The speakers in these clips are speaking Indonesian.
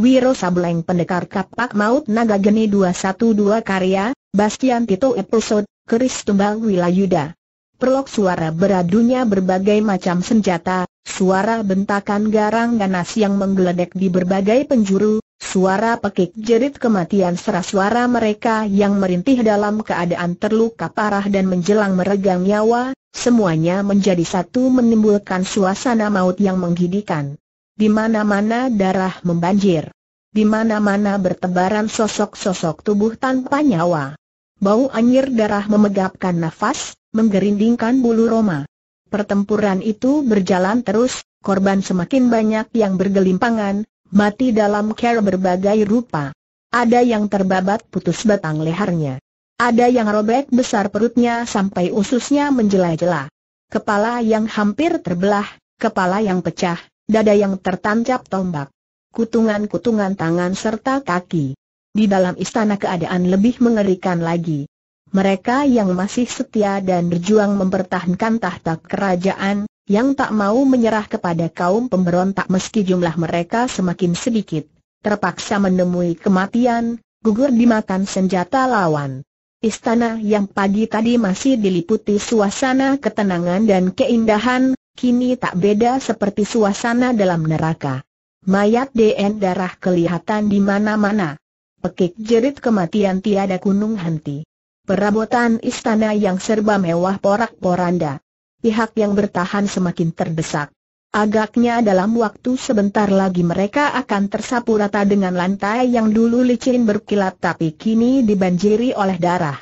Wiro Sableng Pendekar Kapak Maut Naga Geni 212 Karya, Bastian Tito Episode, Keris Tumbal Wilayuda Perlok suara beradunya berbagai macam senjata, suara bentakan garang ganas yang menggeledek di berbagai penjuru, suara pekik jerit kematian serah suara mereka yang merintih dalam keadaan terluka parah dan menjelang meregang nyawa, semuanya menjadi satu menimbulkan suasana maut yang menggidikan. Di mana-mana darah membanjir. Di mana-mana bertebaran sosok-sosok tubuh tanpa nyawa. Bau anjir darah memegapkan nafas, menggerindingkan bulu roma. Pertempuran itu berjalan terus, korban semakin banyak yang bergelimpangan, mati dalam ker berbagai rupa. Ada yang terbabat putus batang lehernya. Ada yang robek besar perutnya sampai ususnya menjela Kepala yang hampir terbelah, kepala yang pecah, dada yang tertancap tombak, kutungan-kutungan tangan serta kaki. Di dalam istana keadaan lebih mengerikan lagi. Mereka yang masih setia dan berjuang mempertahankan tahta kerajaan, yang tak mau menyerah kepada kaum pemberontak meski jumlah mereka semakin sedikit, terpaksa menemui kematian, gugur dimakan senjata lawan. Istana yang pagi tadi masih diliputi suasana ketenangan dan keindahan, kini tak beda seperti suasana dalam neraka. Mayat DN darah kelihatan di mana-mana. Pekik jerit kematian tiada gunung henti. Perabotan istana yang serba mewah porak-poranda. Pihak yang bertahan semakin terdesak. Agaknya dalam waktu sebentar lagi mereka akan tersapu rata dengan lantai yang dulu licin berkilat tapi kini dibanjiri oleh darah.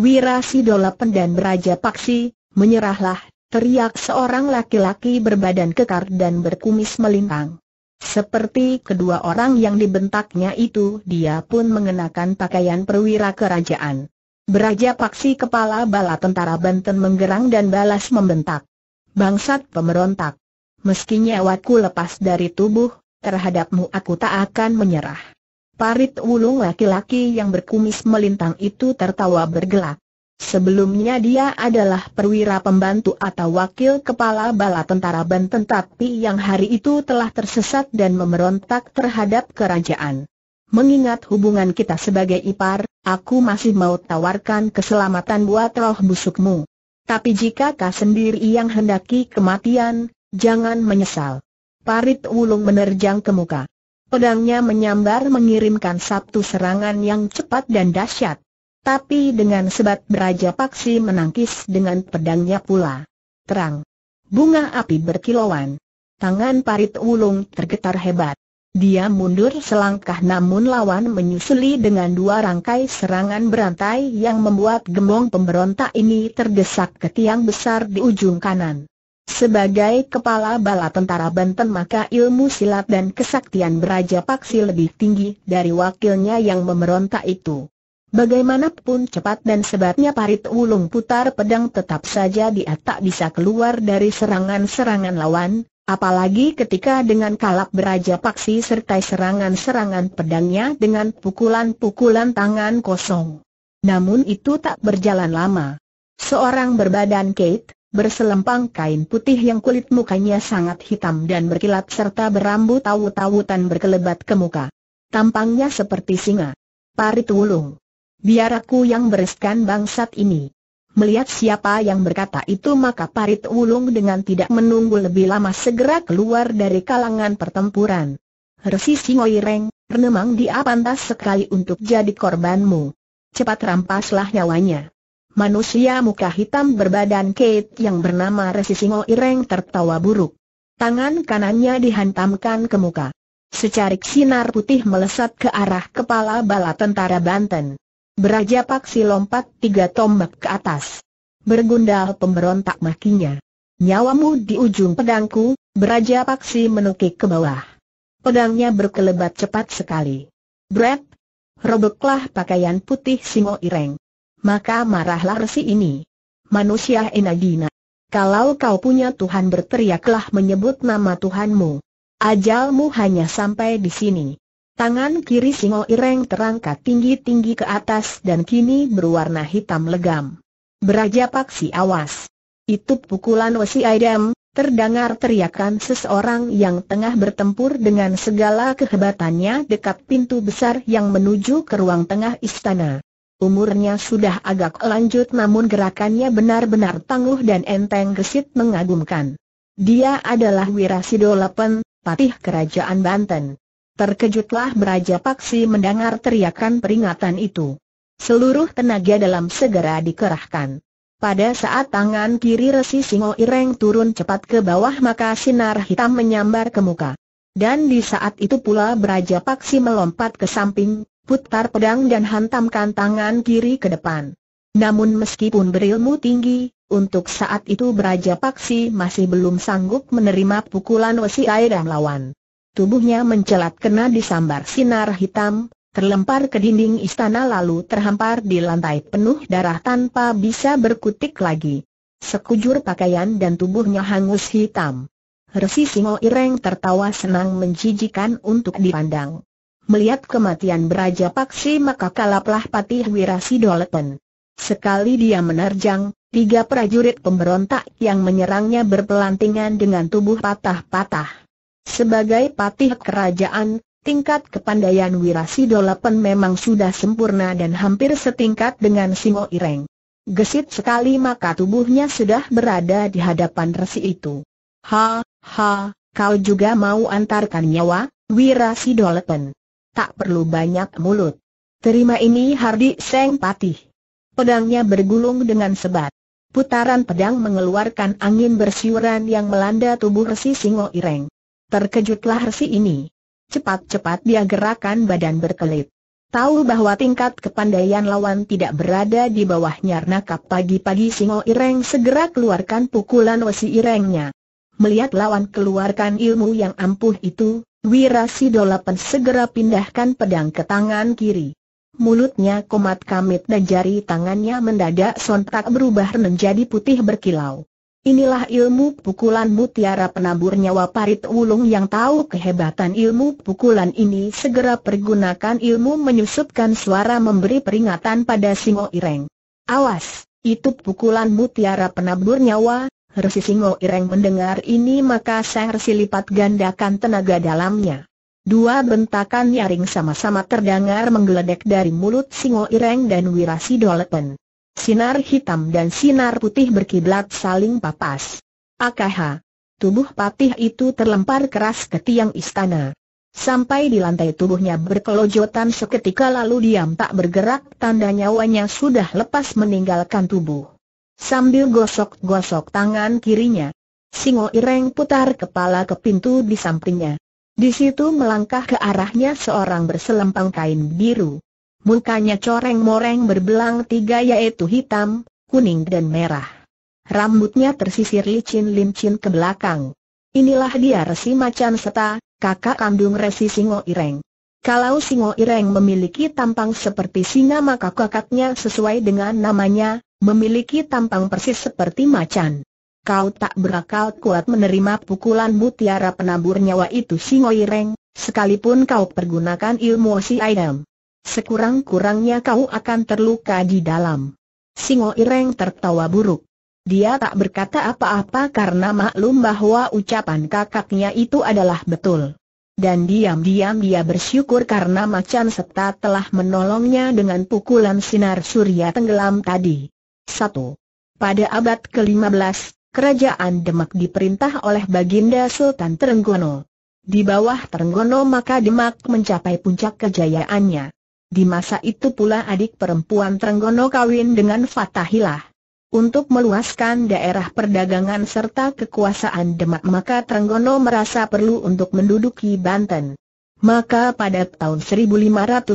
Wirasi Dolapen dan Raja Paksi, menyerahlah teriak seorang laki-laki berbadan kekar dan berkumis melintang. Seperti kedua orang yang dibentaknya itu dia pun mengenakan pakaian perwira kerajaan. Beraja Paksi kepala bala tentara Banten menggerang dan balas membentak. Bangsat pemberontak. Meski nyawaku lepas dari tubuh, terhadapmu aku tak akan menyerah. Parit ulung laki-laki yang berkumis melintang itu tertawa bergelak. Sebelumnya dia adalah perwira pembantu atau wakil kepala bala tentara Banten tapi yang hari itu telah tersesat dan memberontak terhadap kerajaan. Mengingat hubungan kita sebagai ipar, aku masih mau tawarkan keselamatan buat roh busukmu. Tapi jika kau sendiri yang hendaki kematian, jangan menyesal. Parit Wulung menerjang ke muka. Pedangnya menyambar mengirimkan satu serangan yang cepat dan dahsyat. Tapi dengan sebat beraja Paksi menangkis dengan pedangnya pula. Terang. Bunga api berkilauan. Tangan parit ulung tergetar hebat. Dia mundur selangkah namun lawan menyusuli dengan dua rangkai serangan berantai yang membuat gemong pemberontak ini terdesak ke tiang besar di ujung kanan. Sebagai kepala bala tentara Banten maka ilmu silat dan kesaktian beraja paksi lebih tinggi dari wakilnya yang memberontak itu. Bagaimanapun cepat dan sebatnya parit ulung putar pedang tetap saja dia tak bisa keluar dari serangan-serangan lawan, apalagi ketika dengan kalap beraja paksi serta serangan-serangan pedangnya dengan pukulan-pukulan tangan kosong. Namun itu tak berjalan lama. Seorang berbadan Kate, berselempang kain putih yang kulit mukanya sangat hitam dan berkilat serta berambut tawu-tawutan berkelebat ke muka. Tampangnya seperti singa. Parit wulung biar aku yang bereskan bangsat ini. Melihat siapa yang berkata itu maka Parit ulung dengan tidak menunggu lebih lama segera keluar dari kalangan pertempuran. Resi Singoi Reng, Renemang dia pantas sekali untuk jadi korbanmu. Cepat rampaslah nyawanya. Manusia muka hitam berbadan Kate yang bernama Resi Singo Ireng tertawa buruk. Tangan kanannya dihantamkan ke muka. Secarik sinar putih melesat ke arah kepala bala tentara Banten. Beraja Paksi lompat tiga tombak ke atas. Bergundal pemberontak makinya. Nyawamu di ujung pedangku, Beraja Paksi menukik ke bawah. Pedangnya berkelebat cepat sekali. Brett, robeklah pakaian putih Singo Ireng. Maka marahlah resi ini. Manusia Enagina. Kalau kau punya Tuhan berteriaklah menyebut nama Tuhanmu. Ajalmu hanya sampai di sini. Tangan kiri Singo Ireng terangkat tinggi-tinggi ke atas dan kini berwarna hitam legam. Beraja paksi awas. Itu pukulan Wesi Aidam, terdengar teriakan seseorang yang tengah bertempur dengan segala kehebatannya dekat pintu besar yang menuju ke ruang tengah istana. Umurnya sudah agak lanjut namun gerakannya benar-benar tangguh dan enteng gesit mengagumkan. Dia adalah Wirasido Lepen, patih kerajaan Banten. Terkejutlah Beraja Paksi mendengar teriakan peringatan itu. Seluruh tenaga dalam segera dikerahkan. Pada saat tangan kiri Resi Singo Ireng turun cepat ke bawah maka sinar hitam menyambar ke muka. Dan di saat itu pula Beraja Paksi melompat ke samping, putar pedang dan hantamkan tangan kiri ke depan. Namun meskipun berilmu tinggi, untuk saat itu Beraja Paksi masih belum sanggup menerima pukulan Wesi yang lawan. Tubuhnya mencelat kena disambar sinar hitam, terlempar ke dinding istana lalu terhampar di lantai penuh darah tanpa bisa berkutik lagi. Sekujur pakaian dan tubuhnya hangus hitam. Resi Singo Ireng tertawa senang menjijikan untuk dipandang. Melihat kematian beraja Paksi maka kalaplah Patih Wirasi Wirasidolepen. Sekali dia menerjang, tiga prajurit pemberontak yang menyerangnya berpelantingan dengan tubuh patah-patah. Sebagai patih kerajaan, tingkat kepandaian Wirasidolepen memang sudah sempurna dan hampir setingkat dengan Singo Ireng. Gesit sekali maka tubuhnya sudah berada di hadapan resi itu. Ha, ha, kau juga mau antarkan nyawa, Wirasidolepen. Tak perlu banyak mulut. Terima ini Hardi Seng Patih. Pedangnya bergulung dengan sebat. Putaran pedang mengeluarkan angin bersiuran yang melanda tubuh Resi Singo Ireng. Terkejutlah Resi ini. Cepat-cepat dia gerakan badan berkelit. Tahu bahwa tingkat kepandaian lawan tidak berada di bawah Nyarnakap pagi-pagi Singo Ireng segera keluarkan pukulan Wesi Irengnya. Melihat lawan keluarkan ilmu yang ampuh itu, Wirasi Dolapan segera pindahkan pedang ke tangan kiri. Mulutnya komat kamit dan jari tangannya mendadak sontak berubah menjadi putih berkilau. Inilah ilmu pukulan mutiara penabur nyawa parit wulung yang tahu kehebatan ilmu pukulan ini segera pergunakan ilmu menyusupkan suara memberi peringatan pada Singo Ireng. Awas, itu pukulan mutiara penabur nyawa, Resi Singo Ireng mendengar ini maka sang resi lipat gandakan tenaga dalamnya. Dua bentakan nyaring sama-sama terdengar menggeledek dari mulut Singo Ireng dan Wirasi Dolepen. Sinar hitam dan sinar putih berkiblat saling papas. Akaha. Tubuh patih itu terlempar keras ke tiang istana. Sampai di lantai tubuhnya berkelojotan seketika lalu diam tak bergerak tanda nyawanya sudah lepas meninggalkan tubuh. Sambil gosok-gosok tangan kirinya, Singo Ireng putar kepala ke pintu di sampingnya. Di situ melangkah ke arahnya seorang berselempang kain biru. Mukanya coreng-moreng berbelang tiga yaitu hitam, kuning dan merah. Rambutnya tersisir licin-lincin ke belakang. Inilah dia Resi Macan Seta, kakak kandung Resi Singo Ireng. Kalau Singo Ireng memiliki tampang seperti singa maka kakaknya sesuai dengan namanya, memiliki tampang persis seperti macan. Kau tak berakal kuat menerima pukulan mutiara penabur nyawa itu Singo Ireng, sekalipun kau pergunakan ilmu si ayam. Sekurang-kurangnya kau akan terluka di dalam. Singo Ireng tertawa buruk. Dia tak berkata apa-apa karena maklum bahwa ucapan kakaknya itu adalah betul. Dan diam-diam dia bersyukur karena macan Seta telah menolongnya dengan pukulan sinar surya tenggelam tadi. 1. Pada abad ke-15, kerajaan Demak diperintah oleh Baginda Sultan Trenggono. Di bawah Trenggono maka Demak mencapai puncak kejayaannya. Di masa itu pula adik perempuan Trenggono kawin dengan Fatahilah. Untuk meluaskan daerah perdagangan serta kekuasaan Demak maka Trenggono merasa perlu untuk menduduki Banten. Maka pada tahun 1527,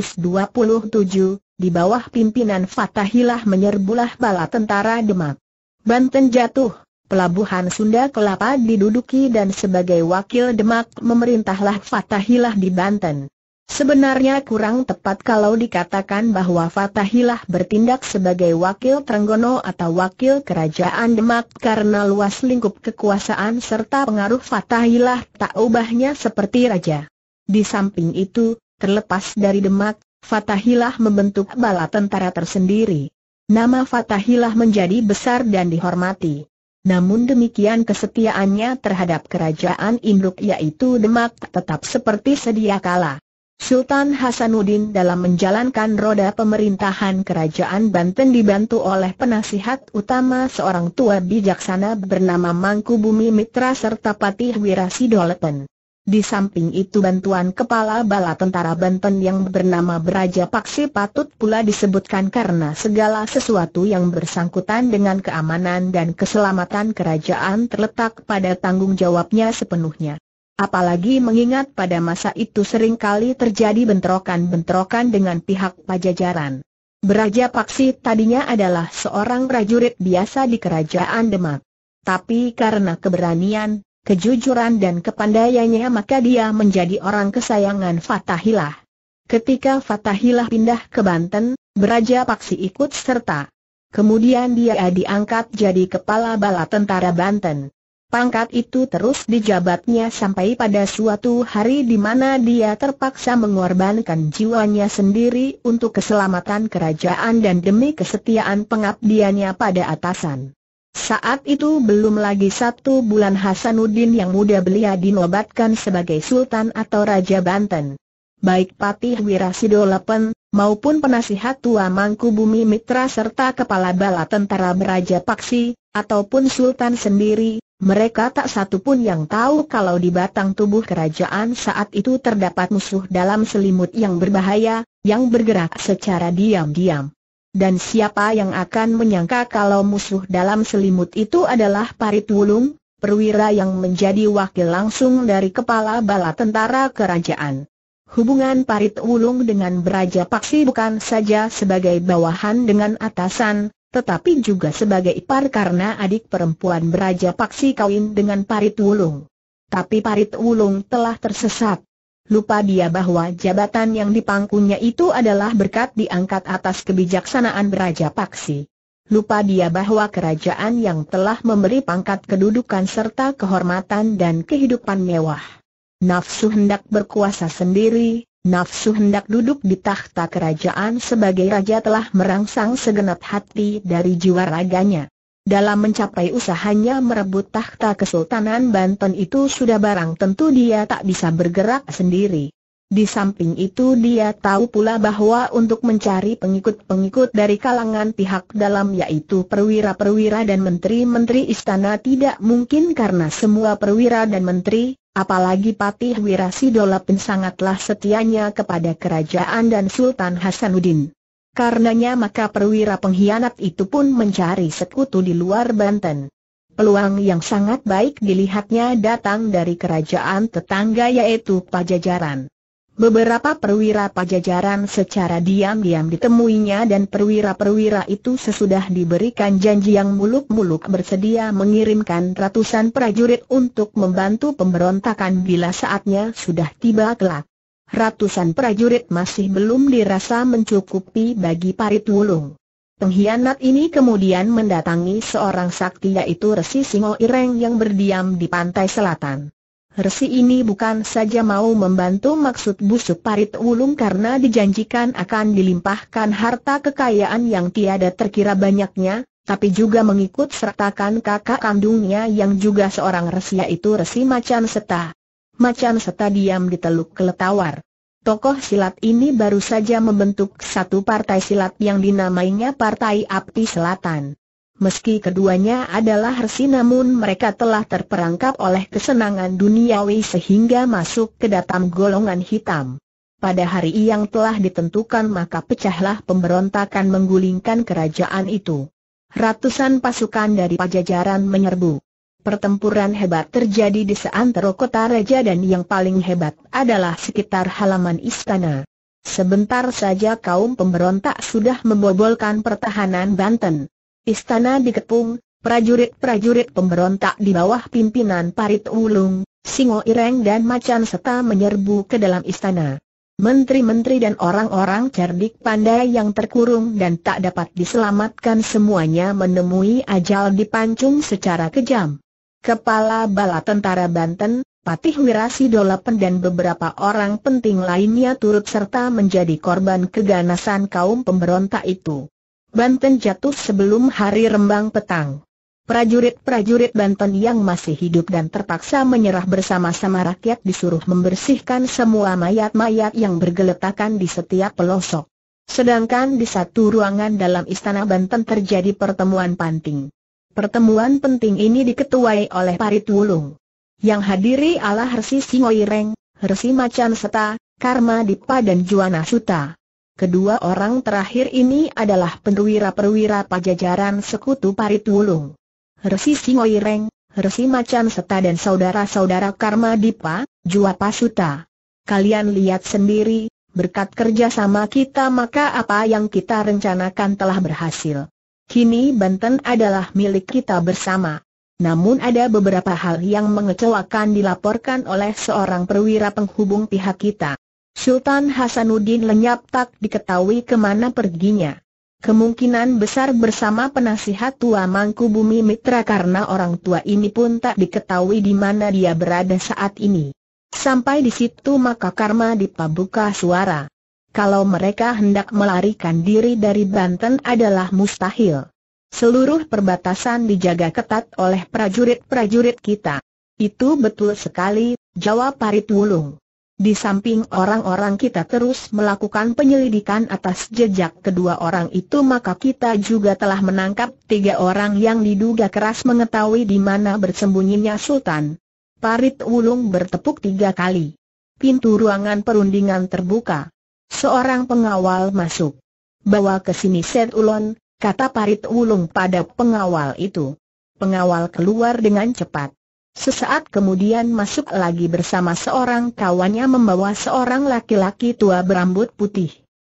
di bawah pimpinan Fatahilah menyerbulah bala tentara Demak. Banten jatuh, pelabuhan Sunda Kelapa diduduki dan sebagai wakil Demak memerintahlah Fatahilah di Banten. Sebenarnya kurang tepat kalau dikatakan bahwa Fatahilah bertindak sebagai wakil Trenggono atau wakil kerajaan Demak karena luas lingkup kekuasaan serta pengaruh Fatahilah tak ubahnya seperti raja. Di samping itu, terlepas dari Demak, Fatahilah membentuk bala tentara tersendiri. Nama Fatahilah menjadi besar dan dihormati. Namun demikian kesetiaannya terhadap kerajaan Induk yaitu Demak tetap seperti sedia kala. Sultan Hasanuddin dalam menjalankan roda pemerintahan kerajaan Banten dibantu oleh penasihat utama seorang tua bijaksana bernama Mangku Bumi Mitra serta Patih Wirasi Wirasidolepen. Di samping itu bantuan kepala bala tentara Banten yang bernama Beraja Paksi patut pula disebutkan karena segala sesuatu yang bersangkutan dengan keamanan dan keselamatan kerajaan terletak pada tanggung jawabnya sepenuhnya. Apalagi mengingat pada masa itu sering kali terjadi bentrokan-bentrokan dengan pihak pajajaran. Beraja Paksi tadinya adalah seorang prajurit biasa di kerajaan Demak. Tapi karena keberanian, kejujuran dan kepandaiannya maka dia menjadi orang kesayangan Fatahilah. Ketika Fatahilah pindah ke Banten, Beraja Paksi ikut serta. Kemudian dia diangkat jadi kepala bala tentara Banten. Pangkat itu terus dijabatnya sampai pada suatu hari di mana dia terpaksa mengorbankan jiwanya sendiri untuk keselamatan kerajaan dan demi kesetiaan pengabdiannya pada atasan. Saat itu belum lagi satu bulan Hasanuddin yang muda belia dinobatkan sebagai Sultan atau Raja Banten. Baik Patih Wirasido Lepen, maupun penasihat tua Mangku Bumi Mitra serta kepala bala tentara Beraja Paksi, ataupun Sultan sendiri, mereka tak satu pun yang tahu kalau di batang tubuh kerajaan saat itu terdapat musuh dalam selimut yang berbahaya, yang bergerak secara diam-diam. Dan siapa yang akan menyangka kalau musuh dalam selimut itu adalah Parit Wulung, perwira yang menjadi wakil langsung dari kepala bala tentara kerajaan. Hubungan Parit Wulung dengan Beraja Paksi bukan saja sebagai bawahan dengan atasan, tetapi juga sebagai ipar karena adik perempuan beraja Paksi kawin dengan Parit Wulung. Tapi Parit Wulung telah tersesat. Lupa dia bahwa jabatan yang dipangkunya itu adalah berkat diangkat atas kebijaksanaan Beraja Paksi. Lupa dia bahwa kerajaan yang telah memberi pangkat kedudukan serta kehormatan dan kehidupan mewah. Nafsu hendak berkuasa sendiri, Nafsu hendak duduk di tahta kerajaan sebagai raja telah merangsang segenap hati dari jiwa raganya. Dalam mencapai usahanya merebut tahta Kesultanan Banten itu sudah barang tentu dia tak bisa bergerak sendiri. Di samping itu dia tahu pula bahwa untuk mencari pengikut-pengikut dari kalangan pihak dalam yaitu perwira-perwira dan menteri-menteri istana tidak mungkin karena semua perwira dan menteri Apalagi Patih Wirasidolapin sangatlah setianya kepada kerajaan dan Sultan Hasanuddin. Karenanya maka perwira pengkhianat itu pun mencari sekutu di luar Banten. Peluang yang sangat baik dilihatnya datang dari kerajaan tetangga yaitu Pajajaran. Beberapa perwira pajajaran secara diam-diam ditemuinya dan perwira-perwira itu sesudah diberikan janji yang muluk-muluk bersedia mengirimkan ratusan prajurit untuk membantu pemberontakan bila saatnya sudah tiba kelak. Ratusan prajurit masih belum dirasa mencukupi bagi parit wulung. Pengkhianat ini kemudian mendatangi seorang sakti yaitu Resi Singo Ireng yang berdiam di pantai selatan. Resi ini bukan saja mau membantu maksud busuk parit ulung karena dijanjikan akan dilimpahkan harta kekayaan yang tiada terkira banyaknya, tapi juga mengikut sertakan kakak kandungnya yang juga seorang resi yaitu resi macan seta. Macan seta diam di teluk keletawar. Tokoh silat ini baru saja membentuk satu partai silat yang dinamainya Partai Abdi Selatan. Meski keduanya adalah resi namun mereka telah terperangkap oleh kesenangan duniawi sehingga masuk ke dalam golongan hitam. Pada hari yang telah ditentukan maka pecahlah pemberontakan menggulingkan kerajaan itu. Ratusan pasukan dari pajajaran menyerbu. Pertempuran hebat terjadi di seantero kota raja dan yang paling hebat adalah sekitar halaman istana. Sebentar saja kaum pemberontak sudah membobolkan pertahanan Banten. Istana dikepung, prajurit-prajurit pemberontak di bawah pimpinan Parit Wulung, Singo Ireng dan Macan Seta menyerbu ke dalam istana. Menteri-menteri dan orang-orang cerdik pandai yang terkurung dan tak dapat diselamatkan semuanya menemui ajal dipancung secara kejam. Kepala Bala Tentara Banten, Patih Wirasi Dolapen dan beberapa orang penting lainnya turut serta menjadi korban keganasan kaum pemberontak itu. Banten jatuh sebelum hari rembang petang. Prajurit-prajurit Banten yang masih hidup dan terpaksa menyerah bersama-sama rakyat disuruh membersihkan semua mayat-mayat yang bergeletakan di setiap pelosok. Sedangkan di satu ruangan dalam istana Banten terjadi pertemuan penting. Pertemuan penting ini diketuai oleh Parit Wulung. Yang hadiri adalah Hersi Singoireng, Hersi Macan Seta, Karma Dipa dan Juana Suta. Kedua orang terakhir ini adalah perwira-perwira pajajaran sekutu parit wulung. Resi Singoireng, Resi Macan Seta dan saudara-saudara Karma Dipa, Jua Pasuta. Kalian lihat sendiri, berkat kerjasama kita maka apa yang kita rencanakan telah berhasil. Kini Banten adalah milik kita bersama. Namun ada beberapa hal yang mengecewakan dilaporkan oleh seorang perwira penghubung pihak kita. Sultan Hasanuddin lenyap tak diketahui kemana perginya. Kemungkinan besar bersama penasihat tua mangku bumi mitra karena orang tua ini pun tak diketahui di mana dia berada saat ini. Sampai di situ maka karma dipabuka suara. Kalau mereka hendak melarikan diri dari Banten adalah mustahil. Seluruh perbatasan dijaga ketat oleh prajurit-prajurit kita. Itu betul sekali, jawab Parit Wulung. Di samping orang-orang kita terus melakukan penyelidikan atas jejak kedua orang itu maka kita juga telah menangkap tiga orang yang diduga keras mengetahui di mana bersembunyinya Sultan. Parit Wulung bertepuk tiga kali. Pintu ruangan perundingan terbuka. Seorang pengawal masuk. Bawa ke sini Set Ulon, kata Parit Wulung pada pengawal itu. Pengawal keluar dengan cepat. Sesaat kemudian masuk lagi bersama seorang kawannya membawa seorang laki-laki tua berambut putih.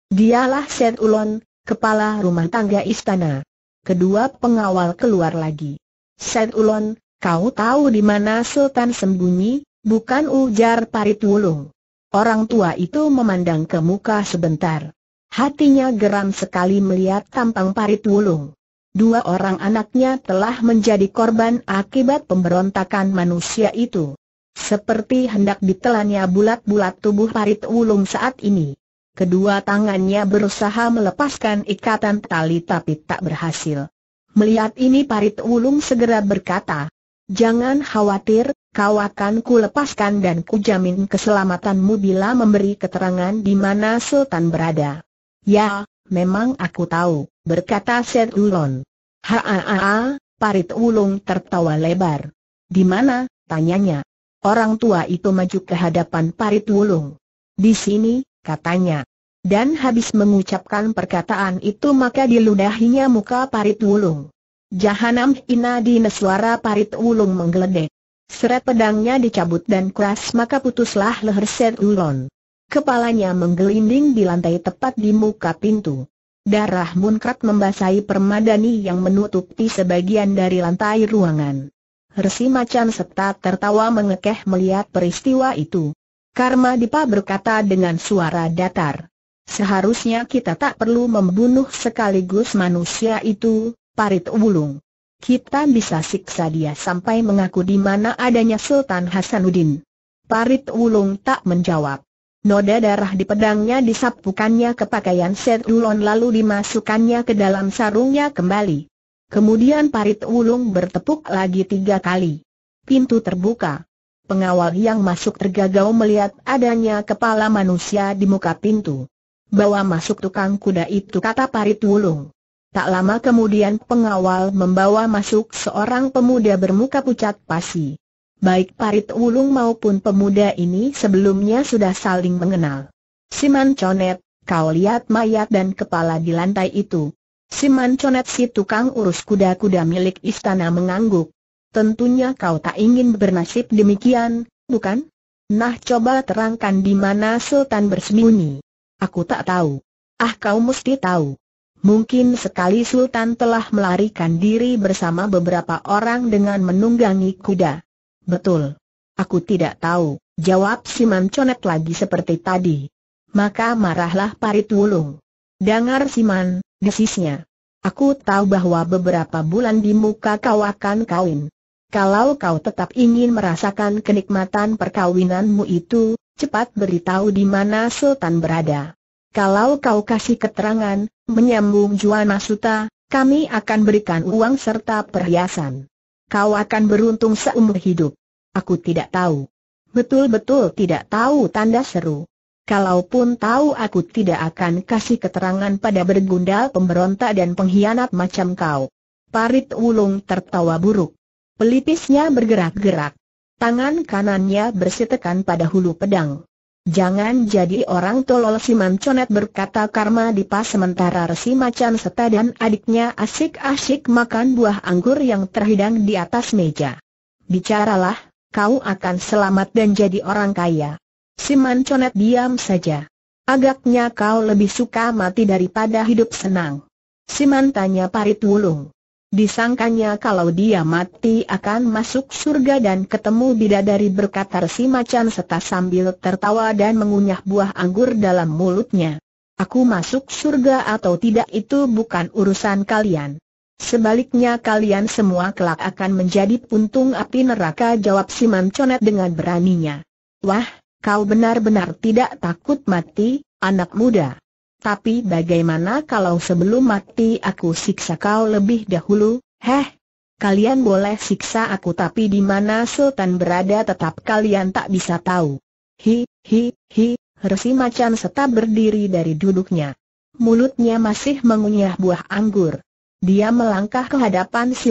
Dialah Set Ulon, kepala rumah tangga istana. Kedua pengawal keluar lagi. Set Ulon, kau tahu di mana Sultan sembunyi, bukan ujar Parit Wulung. Orang tua itu memandang ke muka sebentar. Hatinya geram sekali melihat tampang Parit Wulung. Dua orang anaknya telah menjadi korban akibat pemberontakan manusia itu. Seperti hendak ditelannya bulat-bulat tubuh Parit Wulung saat ini. Kedua tangannya berusaha melepaskan ikatan tali tapi tak berhasil. Melihat ini Parit Wulung segera berkata, Jangan khawatir, kau akan kulepaskan dan kujamin keselamatanmu bila memberi keterangan di mana Sultan berada. Ya, memang aku tahu berkata Set Ulon. Haa, parit ulung tertawa lebar. Di mana? tanyanya. Orang tua itu maju ke hadapan parit ulung. Di sini, katanya. Dan habis mengucapkan perkataan itu maka diludahinya muka parit wulung. Jahanam ina di suara parit wulung menggeledek. Seret pedangnya dicabut dan keras maka putuslah leher set ulon. Kepalanya menggelinding di lantai tepat di muka pintu. Darah munkrat membasahi permadani yang menutupi sebagian dari lantai ruangan. Resi macan serta tertawa mengekeh melihat peristiwa itu. Karma Dipa berkata dengan suara datar. Seharusnya kita tak perlu membunuh sekaligus manusia itu, parit ulung. Kita bisa siksa dia sampai mengaku di mana adanya Sultan Hasanuddin. Parit Wulung tak menjawab. Noda darah di pedangnya disapukannya ke pakaian set ulon lalu dimasukkannya ke dalam sarungnya kembali. Kemudian parit ulung bertepuk lagi tiga kali. Pintu terbuka. Pengawal yang masuk tergagau melihat adanya kepala manusia di muka pintu. Bawa masuk tukang kuda itu kata parit ulung. Tak lama kemudian pengawal membawa masuk seorang pemuda bermuka pucat pasi baik Parit ulung maupun pemuda ini sebelumnya sudah saling mengenal. Siman Conet, kau lihat mayat dan kepala di lantai itu. Siman Conet si tukang urus kuda-kuda milik istana mengangguk. Tentunya kau tak ingin bernasib demikian, bukan? Nah coba terangkan di mana Sultan bersembunyi. Aku tak tahu. Ah kau mesti tahu. Mungkin sekali Sultan telah melarikan diri bersama beberapa orang dengan menunggangi kuda. Betul. Aku tidak tahu, jawab Siman Conet lagi seperti tadi. Maka marahlah Parit Wulung. Dengar Siman, desisnya. Aku tahu bahwa beberapa bulan di muka kau akan kawin. Kalau kau tetap ingin merasakan kenikmatan perkawinanmu itu, cepat beritahu di mana Sultan berada. Kalau kau kasih keterangan, menyambung Juan Masuta, kami akan berikan uang serta perhiasan. Kau akan beruntung seumur hidup. Aku tidak tahu. Betul-betul tidak tahu tanda seru. Kalaupun tahu aku tidak akan kasih keterangan pada bergundal pemberontak dan pengkhianat macam kau. Parit Wulung tertawa buruk. Pelipisnya bergerak-gerak. Tangan kanannya bersitekan pada hulu pedang. Jangan jadi orang tolol simanconet Manconet berkata Karma dipas sementara Resi Macan Seta dan adiknya asik-asik makan buah anggur yang terhidang di atas meja. Bicaralah, kau akan selamat dan jadi orang kaya. Siman Conet diam saja. Agaknya kau lebih suka mati daripada hidup senang. Siman tanya Parit Wulung. Disangkanya kalau dia mati akan masuk surga dan ketemu bidadari berkata si macan serta sambil tertawa dan mengunyah buah anggur dalam mulutnya. Aku masuk surga atau tidak itu bukan urusan kalian. Sebaliknya kalian semua kelak akan menjadi puntung api neraka jawab si Conet dengan beraninya. Wah, kau benar-benar tidak takut mati, anak muda. Tapi bagaimana kalau sebelum mati aku siksa kau lebih dahulu, heh? Kalian boleh siksa aku tapi di mana Sultan berada tetap kalian tak bisa tahu. Hi, hi, hi, hersi macan setab berdiri dari duduknya. Mulutnya masih mengunyah buah anggur. Dia melangkah ke hadapan si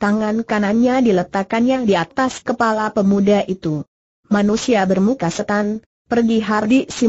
tangan kanannya diletakkannya di atas kepala pemuda itu. Manusia bermuka setan, pergi hardi si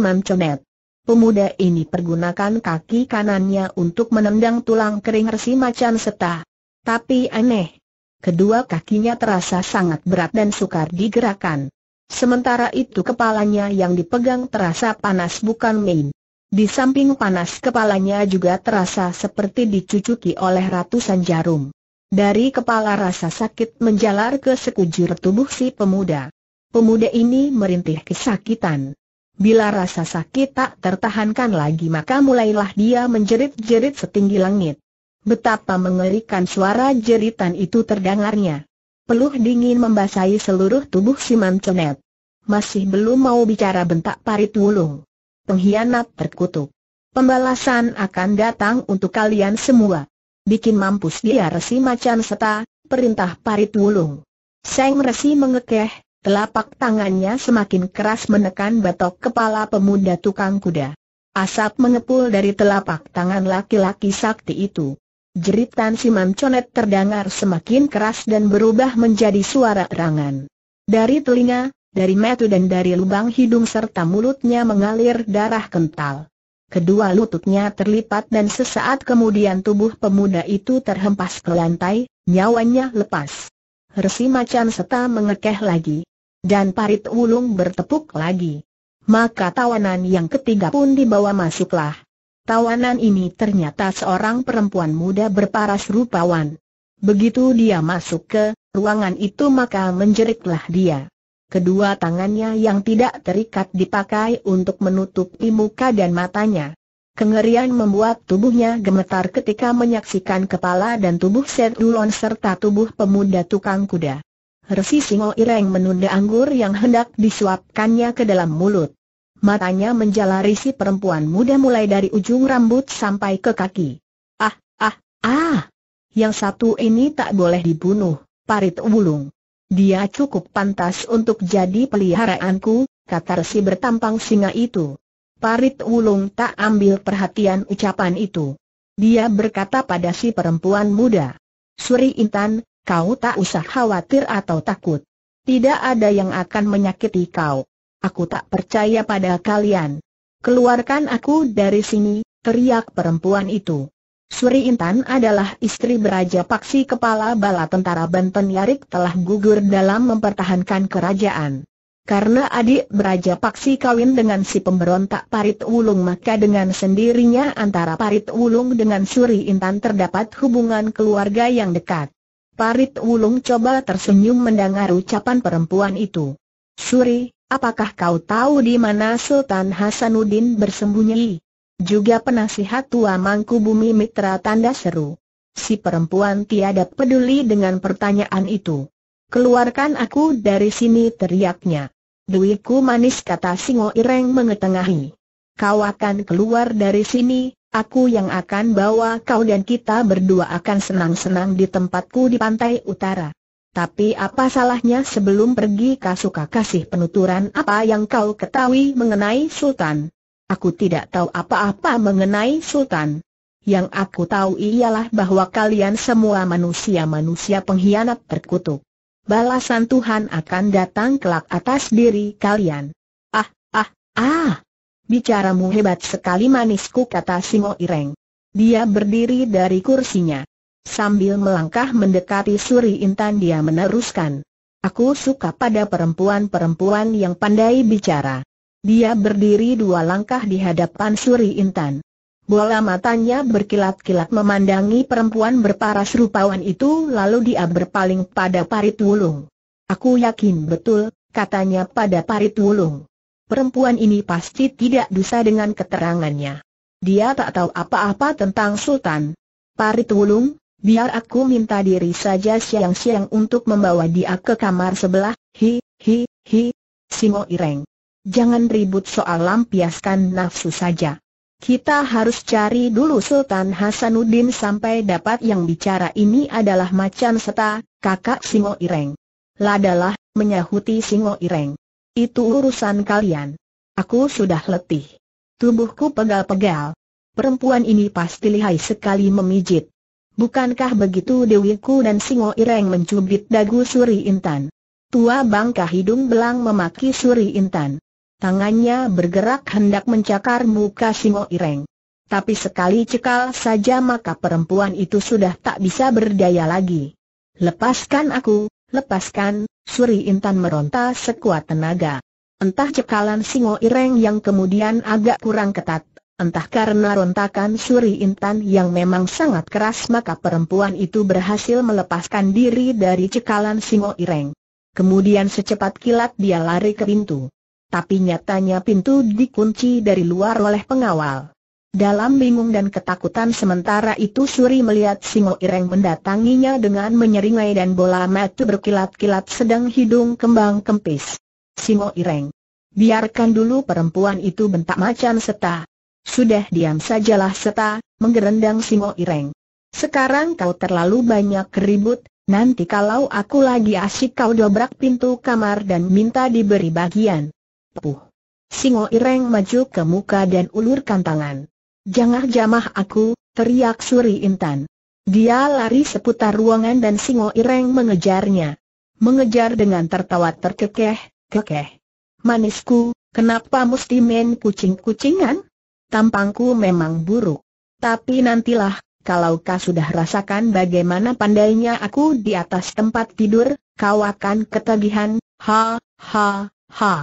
Pemuda ini pergunakan kaki kanannya untuk menendang tulang kering resi macan seta. Tapi aneh. Kedua kakinya terasa sangat berat dan sukar digerakkan. Sementara itu kepalanya yang dipegang terasa panas bukan main. Di samping panas kepalanya juga terasa seperti dicucuki oleh ratusan jarum. Dari kepala rasa sakit menjalar ke sekujur tubuh si pemuda. Pemuda ini merintih kesakitan. Bila rasa sakit tak tertahankan lagi maka mulailah dia menjerit-jerit setinggi langit. Betapa mengerikan suara jeritan itu terdengarnya. Peluh dingin membasahi seluruh tubuh si Manconet. Masih belum mau bicara bentak parit wulung pengkhianat terkutuk. Pembalasan akan datang untuk kalian semua. Bikin mampus dia resi macan seta, perintah parit wulung. Seng resi mengekeh, telapak tangannya semakin keras menekan batok kepala pemuda tukang kuda. Asap mengepul dari telapak tangan laki-laki sakti itu. Jeritan Siman Conet terdengar semakin keras dan berubah menjadi suara erangan. Dari telinga, dari metu dan dari lubang hidung serta mulutnya mengalir darah kental. Kedua lututnya terlipat dan sesaat kemudian tubuh pemuda itu terhempas ke lantai, nyawanya lepas. Resi macan seta mengekeh lagi. Dan parit ulung bertepuk lagi. Maka tawanan yang ketiga pun dibawa masuklah. Tawanan ini ternyata seorang perempuan muda berparas rupawan. Begitu dia masuk ke ruangan itu maka menjeritlah dia. Kedua tangannya yang tidak terikat dipakai untuk menutupi muka dan matanya. Kengerian membuat tubuhnya gemetar ketika menyaksikan kepala dan tubuh Serdulon serta tubuh pemuda tukang kuda. Resi Singo Ireng menunda anggur yang hendak disuapkannya ke dalam mulut. Matanya menjalari si perempuan muda mulai dari ujung rambut sampai ke kaki. Ah, ah, ah! Yang satu ini tak boleh dibunuh, parit ulung. Dia cukup pantas untuk jadi peliharaanku, kata resi bertampang singa itu. Parit Wulung tak ambil perhatian ucapan itu. Dia berkata pada si perempuan muda, Suri Intan, kau tak usah khawatir atau takut. Tidak ada yang akan menyakiti kau. Aku tak percaya pada kalian. Keluarkan aku dari sini, teriak perempuan itu. Suri Intan adalah istri Beraja Paksi Kepala Bala Tentara Banten Yarik telah gugur dalam mempertahankan kerajaan. Karena adik Beraja Paksi kawin dengan si pemberontak Parit Wulung maka dengan sendirinya antara Parit Wulung dengan Suri Intan terdapat hubungan keluarga yang dekat. Parit Wulung coba tersenyum mendengar ucapan perempuan itu. Suri, apakah kau tahu di mana Sultan Hasanuddin bersembunyi? Juga penasihat tua mangku bumi mitra tanda seru. Si perempuan tiada peduli dengan pertanyaan itu. Keluarkan aku dari sini teriaknya. Duitku manis kata Singo Ireng mengetengahi. Kau akan keluar dari sini, aku yang akan bawa kau dan kita berdua akan senang-senang di tempatku di pantai utara. Tapi apa salahnya sebelum pergi kasuka kasih penuturan apa yang kau ketahui mengenai Sultan? Aku tidak tahu apa-apa mengenai Sultan. Yang aku tahu ialah bahwa kalian semua manusia-manusia pengkhianat terkutuk. Balasan Tuhan akan datang kelak atas diri kalian. Ah, ah, ah. Bicaramu hebat sekali manisku kata Singo Ireng. Dia berdiri dari kursinya. Sambil melangkah mendekati Suri Intan dia meneruskan. Aku suka pada perempuan-perempuan yang pandai bicara. Dia berdiri dua langkah di hadapan Suri Intan. Bola matanya berkilat-kilat memandangi perempuan berparas rupawan itu lalu dia berpaling pada Parit Wulung. Aku yakin betul, katanya pada Parit Wulung. Perempuan ini pasti tidak dusta dengan keterangannya. Dia tak tahu apa-apa tentang Sultan. Parit Wulung, biar aku minta diri saja siang-siang untuk membawa dia ke kamar sebelah, hi, hi, hi. Simo Ireng jangan ribut soal lampiaskan nafsu saja. Kita harus cari dulu Sultan Hasanuddin sampai dapat yang bicara ini adalah macan seta, kakak Singo Ireng. Ladalah, menyahuti Singo Ireng. Itu urusan kalian. Aku sudah letih. Tubuhku pegal-pegal. Perempuan ini pasti lihai sekali memijit. Bukankah begitu Dewiku dan Singo Ireng mencubit dagu Suri Intan? Tua bangka hidung belang memaki Suri Intan. Tangannya bergerak hendak mencakar muka Singo Ireng. Tapi sekali cekal saja maka perempuan itu sudah tak bisa berdaya lagi. Lepaskan aku, lepaskan, Suri Intan meronta sekuat tenaga. Entah cekalan Singo Ireng yang kemudian agak kurang ketat, entah karena rontakan Suri Intan yang memang sangat keras maka perempuan itu berhasil melepaskan diri dari cekalan Singo Ireng. Kemudian secepat kilat dia lari ke pintu tapi nyatanya pintu dikunci dari luar oleh pengawal. Dalam bingung dan ketakutan sementara itu Suri melihat Singo Ireng mendatanginya dengan menyeringai dan bola mata berkilat-kilat sedang hidung kembang kempis. Singo Ireng. Biarkan dulu perempuan itu bentak macan seta. Sudah diam sajalah seta, menggerendang Singo Ireng. Sekarang kau terlalu banyak keribut, nanti kalau aku lagi asyik kau dobrak pintu kamar dan minta diberi bagian. Puh. Singo Ireng maju ke muka dan ulurkan tangan. Jangan jamah aku, teriak Suri Intan. Dia lari seputar ruangan dan Singo Ireng mengejarnya. Mengejar dengan tertawa terkekeh, kekeh. Manisku, kenapa mesti main kucing-kucingan? Tampangku memang buruk. Tapi nantilah, kalau kau sudah rasakan bagaimana pandainya aku di atas tempat tidur, kau akan ketagihan, ha, ha, ha.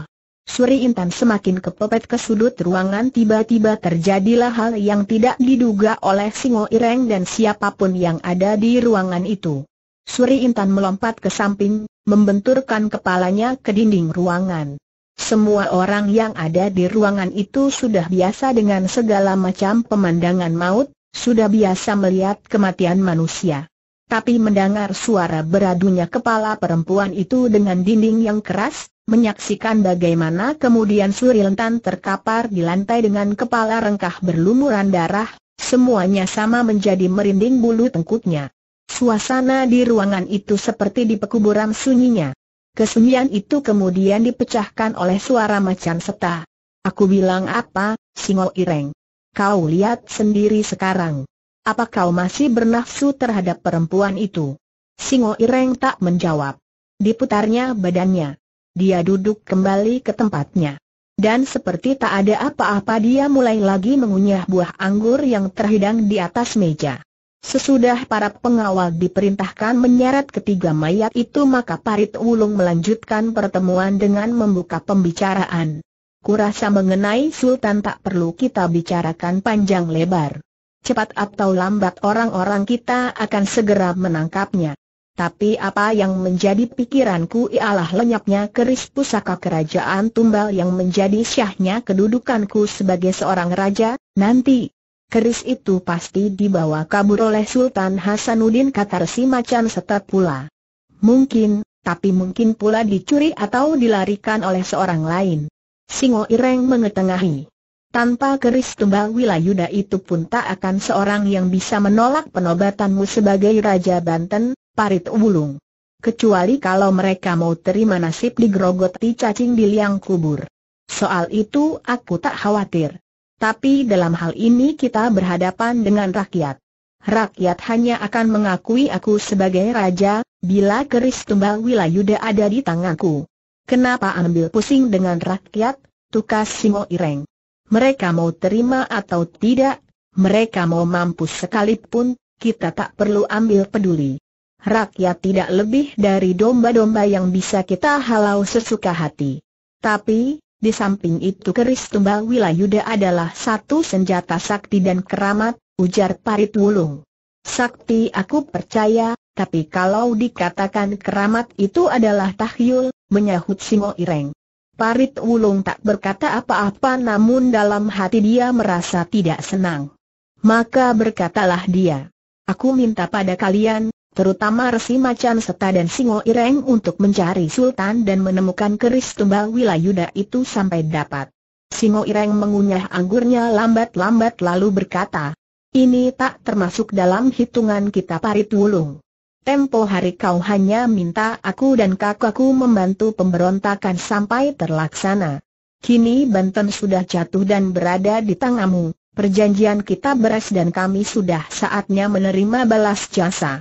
Suri Intan semakin kepepet ke sudut ruangan tiba-tiba terjadilah hal yang tidak diduga oleh Singo Ireng dan siapapun yang ada di ruangan itu. Suri Intan melompat ke samping, membenturkan kepalanya ke dinding ruangan. Semua orang yang ada di ruangan itu sudah biasa dengan segala macam pemandangan maut, sudah biasa melihat kematian manusia. Tapi mendengar suara beradunya kepala perempuan itu dengan dinding yang keras, menyaksikan bagaimana kemudian Suri Lentan terkapar di lantai dengan kepala rengkah berlumuran darah, semuanya sama menjadi merinding bulu tengkuknya. Suasana di ruangan itu seperti di pekuburan sunyinya. Kesunyian itu kemudian dipecahkan oleh suara macan seta. Aku bilang apa, Singo Ireng? Kau lihat sendiri sekarang. Apa kau masih bernafsu terhadap perempuan itu? Singo Ireng tak menjawab. Diputarnya badannya dia duduk kembali ke tempatnya. Dan seperti tak ada apa-apa dia mulai lagi mengunyah buah anggur yang terhidang di atas meja. Sesudah para pengawal diperintahkan menyeret ketiga mayat itu maka Parit Wulung melanjutkan pertemuan dengan membuka pembicaraan. Kurasa mengenai Sultan tak perlu kita bicarakan panjang lebar. Cepat atau lambat orang-orang kita akan segera menangkapnya. Tapi apa yang menjadi pikiranku ialah lenyapnya keris pusaka kerajaan tumbal yang menjadi syahnya kedudukanku sebagai seorang raja, nanti. Keris itu pasti dibawa kabur oleh Sultan Hasanuddin Katarsi macan serta pula. Mungkin, tapi mungkin pula dicuri atau dilarikan oleh seorang lain. Singo Ireng mengetengahi. Tanpa keris tumbal wilayuda itu pun tak akan seorang yang bisa menolak penobatanmu sebagai Raja Banten, parit wulung. Kecuali kalau mereka mau terima nasib di digrogoti cacing di liang kubur. Soal itu aku tak khawatir. Tapi dalam hal ini kita berhadapan dengan rakyat. Rakyat hanya akan mengakui aku sebagai raja, bila keris tumbal wilayuda ada di tanganku. Kenapa ambil pusing dengan rakyat, tukas Simo Ireng? Mereka mau terima atau tidak, mereka mau mampus sekalipun, kita tak perlu ambil peduli rakyat tidak lebih dari domba-domba yang bisa kita halau sesuka hati. Tapi, di samping itu keris tumbal Wilayuda adalah satu senjata sakti dan keramat, ujar Parit Wulung. Sakti aku percaya, tapi kalau dikatakan keramat itu adalah tahyul, menyahut Singo Ireng. Parit Wulung tak berkata apa-apa namun dalam hati dia merasa tidak senang. Maka berkatalah dia, Aku minta pada kalian, terutama Resi Macan Seta dan Singo Ireng untuk mencari Sultan dan menemukan keris tumbal Wilayuda itu sampai dapat. Singo Ireng mengunyah anggurnya lambat-lambat lalu berkata, ini tak termasuk dalam hitungan kita parit wulung. Tempo hari kau hanya minta aku dan kakakku membantu pemberontakan sampai terlaksana. Kini Banten sudah jatuh dan berada di tanganmu, perjanjian kita beres dan kami sudah saatnya menerima balas jasa.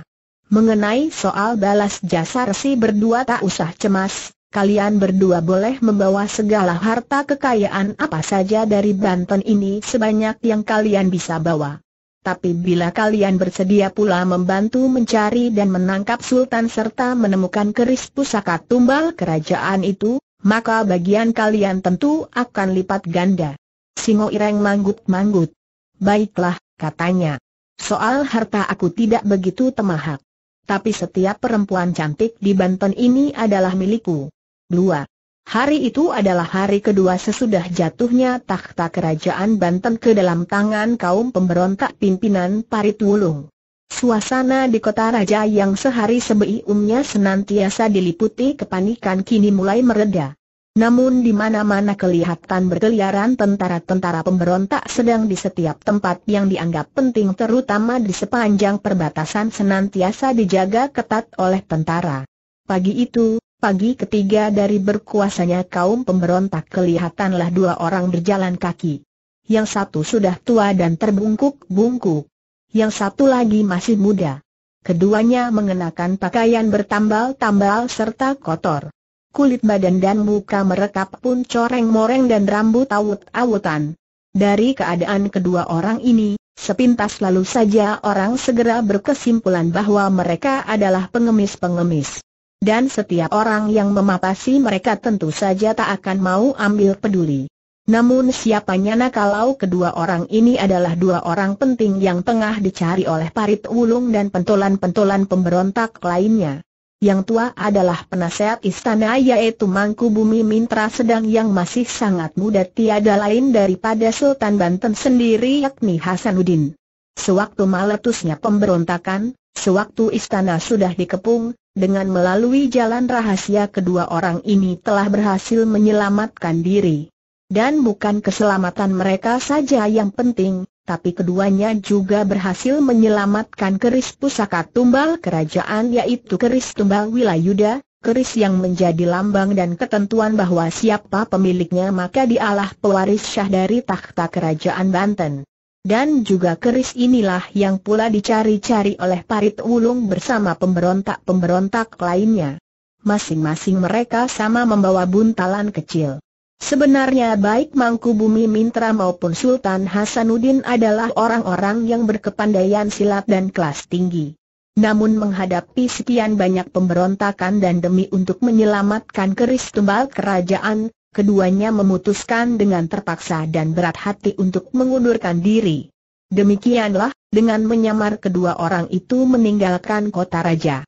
Mengenai soal balas jasa resi berdua tak usah cemas, kalian berdua boleh membawa segala harta kekayaan apa saja dari Banten ini sebanyak yang kalian bisa bawa. Tapi bila kalian bersedia pula membantu mencari dan menangkap Sultan serta menemukan keris pusaka tumbal kerajaan itu, maka bagian kalian tentu akan lipat ganda. Singo Ireng manggut-manggut. Baiklah, katanya. Soal harta aku tidak begitu temahak tapi setiap perempuan cantik di Banten ini adalah milikku. 2. Hari itu adalah hari kedua sesudah jatuhnya takhta kerajaan Banten ke dalam tangan kaum pemberontak pimpinan Parit Wulung. Suasana di kota raja yang sehari sebelumnya senantiasa diliputi kepanikan kini mulai mereda. Namun di mana-mana kelihatan berkeliaran tentara-tentara pemberontak sedang di setiap tempat yang dianggap penting terutama di sepanjang perbatasan senantiasa dijaga ketat oleh tentara. Pagi itu, pagi ketiga dari berkuasanya kaum pemberontak kelihatanlah dua orang berjalan kaki. Yang satu sudah tua dan terbungkuk-bungkuk. Yang satu lagi masih muda. Keduanya mengenakan pakaian bertambal-tambal serta kotor kulit badan dan muka mereka pun coreng-moreng dan rambut awut-awutan. Dari keadaan kedua orang ini, sepintas lalu saja orang segera berkesimpulan bahwa mereka adalah pengemis-pengemis. Dan setiap orang yang memapasi mereka tentu saja tak akan mau ambil peduli. Namun siapa nyana kalau kedua orang ini adalah dua orang penting yang tengah dicari oleh parit ulung dan pentolan-pentolan pemberontak lainnya. Yang tua adalah penasehat istana yaitu Mangku Bumi Mintra sedang yang masih sangat muda tiada lain daripada Sultan Banten sendiri yakni Hasanuddin. Sewaktu meletusnya pemberontakan, sewaktu istana sudah dikepung, dengan melalui jalan rahasia kedua orang ini telah berhasil menyelamatkan diri. Dan bukan keselamatan mereka saja yang penting, tapi keduanya juga berhasil menyelamatkan keris pusaka tumbal kerajaan yaitu keris tumbal Wilayuda, keris yang menjadi lambang dan ketentuan bahwa siapa pemiliknya maka dialah pewaris syah dari takhta kerajaan Banten. Dan juga keris inilah yang pula dicari-cari oleh Parit Wulung bersama pemberontak-pemberontak lainnya. Masing-masing mereka sama membawa buntalan kecil. Sebenarnya baik Mangku Bumi Mintra maupun Sultan Hasanuddin adalah orang-orang yang berkepandaian silat dan kelas tinggi. Namun menghadapi sekian banyak pemberontakan dan demi untuk menyelamatkan keris tumbal kerajaan, keduanya memutuskan dengan terpaksa dan berat hati untuk mengundurkan diri. Demikianlah, dengan menyamar kedua orang itu meninggalkan kota raja.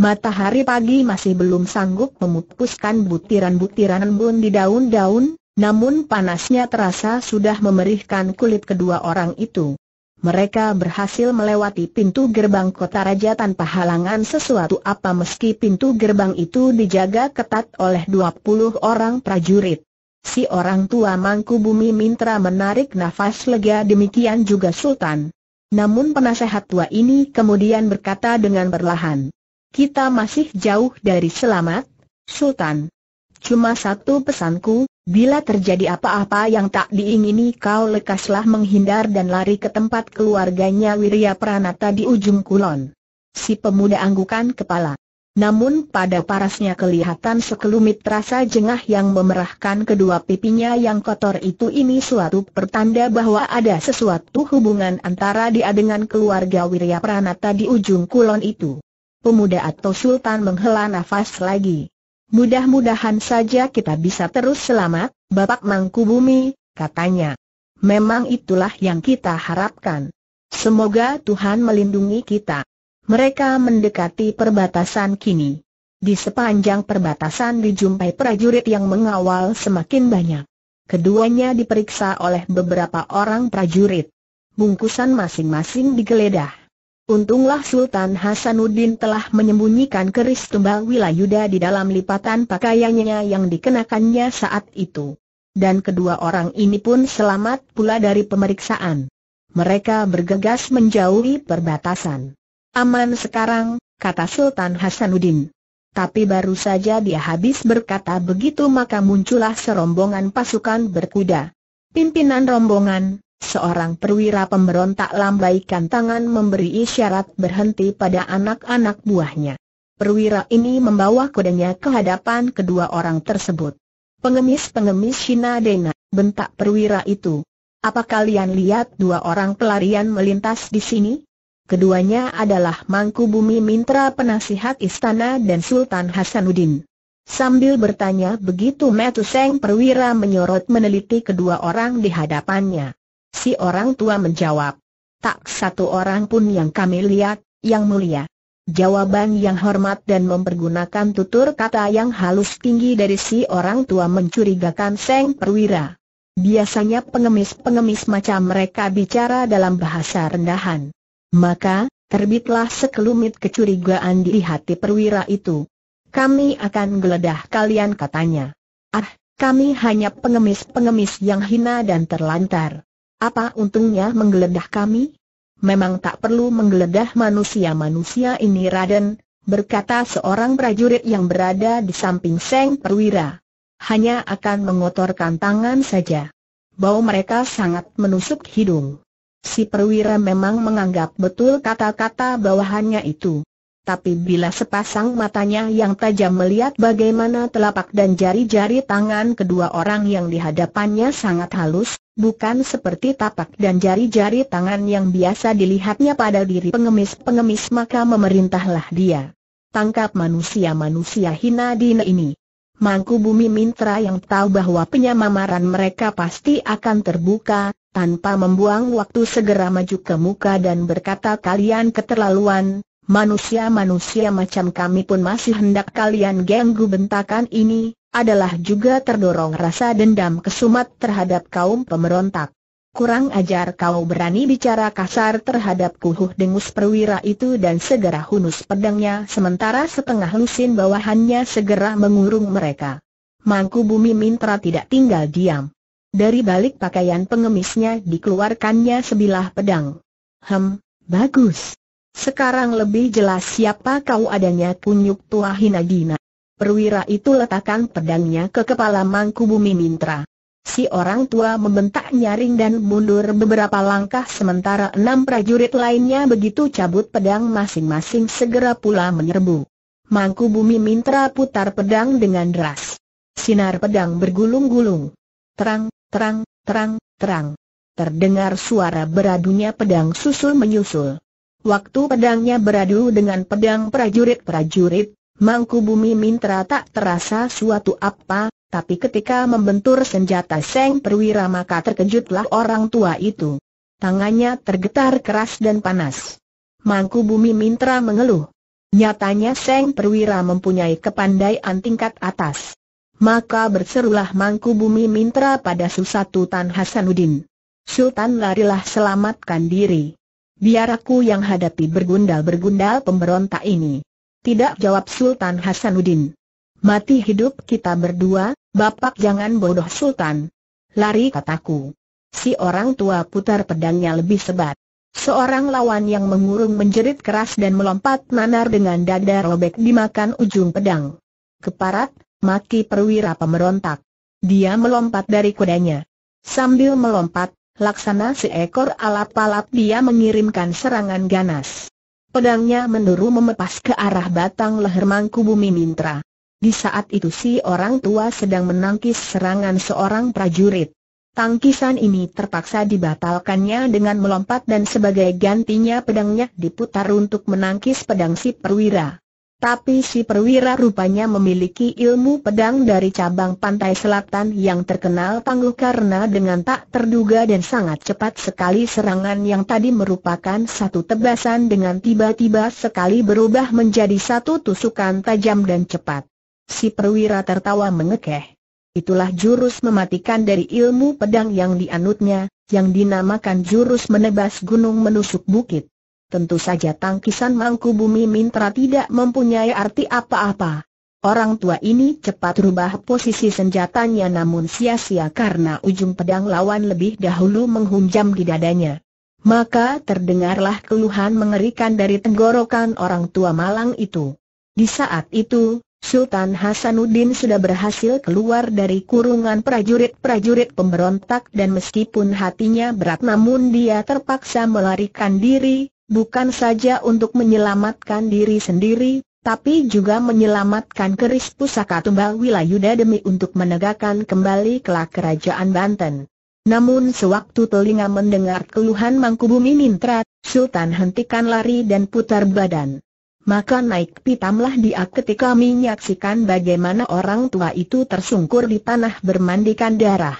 Matahari pagi masih belum sanggup memupuskan butiran-butiran embun di daun-daun, namun panasnya terasa sudah memerihkan kulit kedua orang itu. Mereka berhasil melewati pintu gerbang kota raja tanpa halangan sesuatu apa meski pintu gerbang itu dijaga ketat oleh 20 orang prajurit. Si orang tua mangku bumi Mintra menarik nafas lega demikian juga Sultan. Namun penasehat tua ini kemudian berkata dengan perlahan kita masih jauh dari selamat, Sultan. Cuma satu pesanku, bila terjadi apa-apa yang tak diingini kau lekaslah menghindar dan lari ke tempat keluarganya Wirya Pranata di ujung kulon. Si pemuda anggukan kepala. Namun pada parasnya kelihatan sekelumit rasa jengah yang memerahkan kedua pipinya yang kotor itu ini suatu pertanda bahwa ada sesuatu hubungan antara dia dengan keluarga Wirya Pranata di ujung kulon itu. Pemuda atau sultan menghela nafas lagi. Mudah-mudahan saja kita bisa terus selamat, Bapak Mangku Bumi, katanya. Memang itulah yang kita harapkan. Semoga Tuhan melindungi kita. Mereka mendekati perbatasan kini. Di sepanjang perbatasan dijumpai prajurit yang mengawal semakin banyak. Keduanya diperiksa oleh beberapa orang prajurit. Bungkusan masing-masing digeledah. Untunglah Sultan Hasanuddin telah menyembunyikan keris tumbal Wilayuda di dalam lipatan pakaiannya yang dikenakannya saat itu. Dan kedua orang ini pun selamat pula dari pemeriksaan. Mereka bergegas menjauhi perbatasan. Aman sekarang, kata Sultan Hasanuddin. Tapi baru saja dia habis berkata begitu maka muncullah serombongan pasukan berkuda. Pimpinan rombongan, Seorang perwira pemberontak lambaikan tangan memberi isyarat berhenti pada anak-anak buahnya. Perwira ini membawa kudanya ke hadapan kedua orang tersebut. Pengemis-pengemis Shina Dena, bentak perwira itu. Apa kalian lihat dua orang pelarian melintas di sini? Keduanya adalah Mangku Bumi Mintra penasihat istana dan Sultan Hasanuddin. Sambil bertanya begitu Metuseng perwira menyorot meneliti kedua orang di hadapannya. Si orang tua menjawab. Tak satu orang pun yang kami lihat, yang mulia. Jawaban yang hormat dan mempergunakan tutur kata yang halus tinggi dari si orang tua mencurigakan Seng Perwira. Biasanya pengemis-pengemis macam mereka bicara dalam bahasa rendahan. Maka, terbitlah sekelumit kecurigaan di hati perwira itu. Kami akan geledah kalian katanya. Ah, kami hanya pengemis-pengemis yang hina dan terlantar. Apa untungnya menggeledah kami? Memang tak perlu menggeledah manusia-manusia ini Raden, berkata seorang prajurit yang berada di samping Seng Perwira. Hanya akan mengotorkan tangan saja. Bau mereka sangat menusuk hidung. Si perwira memang menganggap betul kata-kata bawahannya itu. Tapi bila sepasang matanya yang tajam melihat bagaimana telapak dan jari-jari tangan kedua orang yang dihadapannya sangat halus, bukan seperti tapak dan jari-jari tangan yang biasa dilihatnya pada diri pengemis-pengemis maka memerintahlah dia. Tangkap manusia-manusia hina dina ini. Mangku Bumi Mintra yang tahu bahwa penyamaran mereka pasti akan terbuka, tanpa membuang waktu segera maju ke muka dan berkata kalian keterlaluan, manusia-manusia macam kami pun masih hendak kalian ganggu bentakan ini, adalah juga terdorong rasa dendam kesumat terhadap kaum pemberontak. Kurang ajar kau berani bicara kasar terhadap kuhuh dengus perwira itu dan segera hunus pedangnya sementara setengah lusin bawahannya segera mengurung mereka. Mangku bumi mintra tidak tinggal diam. Dari balik pakaian pengemisnya dikeluarkannya sebilah pedang. Hem, bagus. Sekarang lebih jelas siapa kau adanya kunyuk tua Hinagina perwira itu letakkan pedangnya ke kepala Mangku Bumi Mintra. Si orang tua membentak nyaring dan mundur beberapa langkah sementara enam prajurit lainnya begitu cabut pedang masing-masing segera pula menyerbu. Mangku Bumi Mintra putar pedang dengan deras. Sinar pedang bergulung-gulung. Terang, terang, terang, terang. Terdengar suara beradunya pedang susul menyusul. Waktu pedangnya beradu dengan pedang prajurit-prajurit, Mangku Bumi Mintra tak terasa suatu apa, tapi ketika membentur senjata Seng Perwira maka terkejutlah orang tua itu. Tangannya tergetar keras dan panas. Mangku Bumi Mintra mengeluh. Nyatanya Seng Perwira mempunyai kepandaian tingkat atas. Maka berserulah Mangku Bumi Mintra pada Tan Hasanuddin. Sultan larilah selamatkan diri. Biar aku yang hadapi bergundal-bergundal pemberontak ini. Tidak jawab Sultan Hasanuddin. Mati hidup kita berdua, Bapak jangan bodoh Sultan. Lari kataku. Si orang tua putar pedangnya lebih sebat. Seorang lawan yang mengurung menjerit keras dan melompat nanar dengan dada robek dimakan ujung pedang. Keparat, maki perwira pemberontak. Dia melompat dari kudanya. Sambil melompat, laksana seekor alap-alap dia mengirimkan serangan ganas. Pedangnya menderu memepas ke arah batang leher mangku bumi Mintra. Di saat itu si orang tua sedang menangkis serangan seorang prajurit. Tangkisan ini terpaksa dibatalkannya dengan melompat dan sebagai gantinya pedangnya diputar untuk menangkis pedang si perwira. Tapi si perwira rupanya memiliki ilmu pedang dari cabang pantai selatan yang terkenal tangguh karena dengan tak terduga dan sangat cepat sekali serangan yang tadi merupakan satu tebasan dengan tiba-tiba sekali berubah menjadi satu tusukan tajam dan cepat. Si perwira tertawa mengekeh. Itulah jurus mematikan dari ilmu pedang yang dianutnya, yang dinamakan jurus menebas gunung menusuk bukit tentu saja tangkisan mangku bumi Mintra tidak mempunyai arti apa-apa. Orang tua ini cepat rubah posisi senjatanya namun sia-sia karena ujung pedang lawan lebih dahulu menghunjam di dadanya. Maka terdengarlah keluhan mengerikan dari tenggorokan orang tua malang itu. Di saat itu, Sultan Hasanuddin sudah berhasil keluar dari kurungan prajurit-prajurit pemberontak dan meskipun hatinya berat namun dia terpaksa melarikan diri, bukan saja untuk menyelamatkan diri sendiri, tapi juga menyelamatkan keris pusaka tumbal Wilayuda demi untuk menegakkan kembali kelak kerajaan Banten. Namun sewaktu telinga mendengar keluhan Mangkubumi Nintra, Sultan hentikan lari dan putar badan. Maka naik pitamlah dia ketika menyaksikan bagaimana orang tua itu tersungkur di tanah bermandikan darah.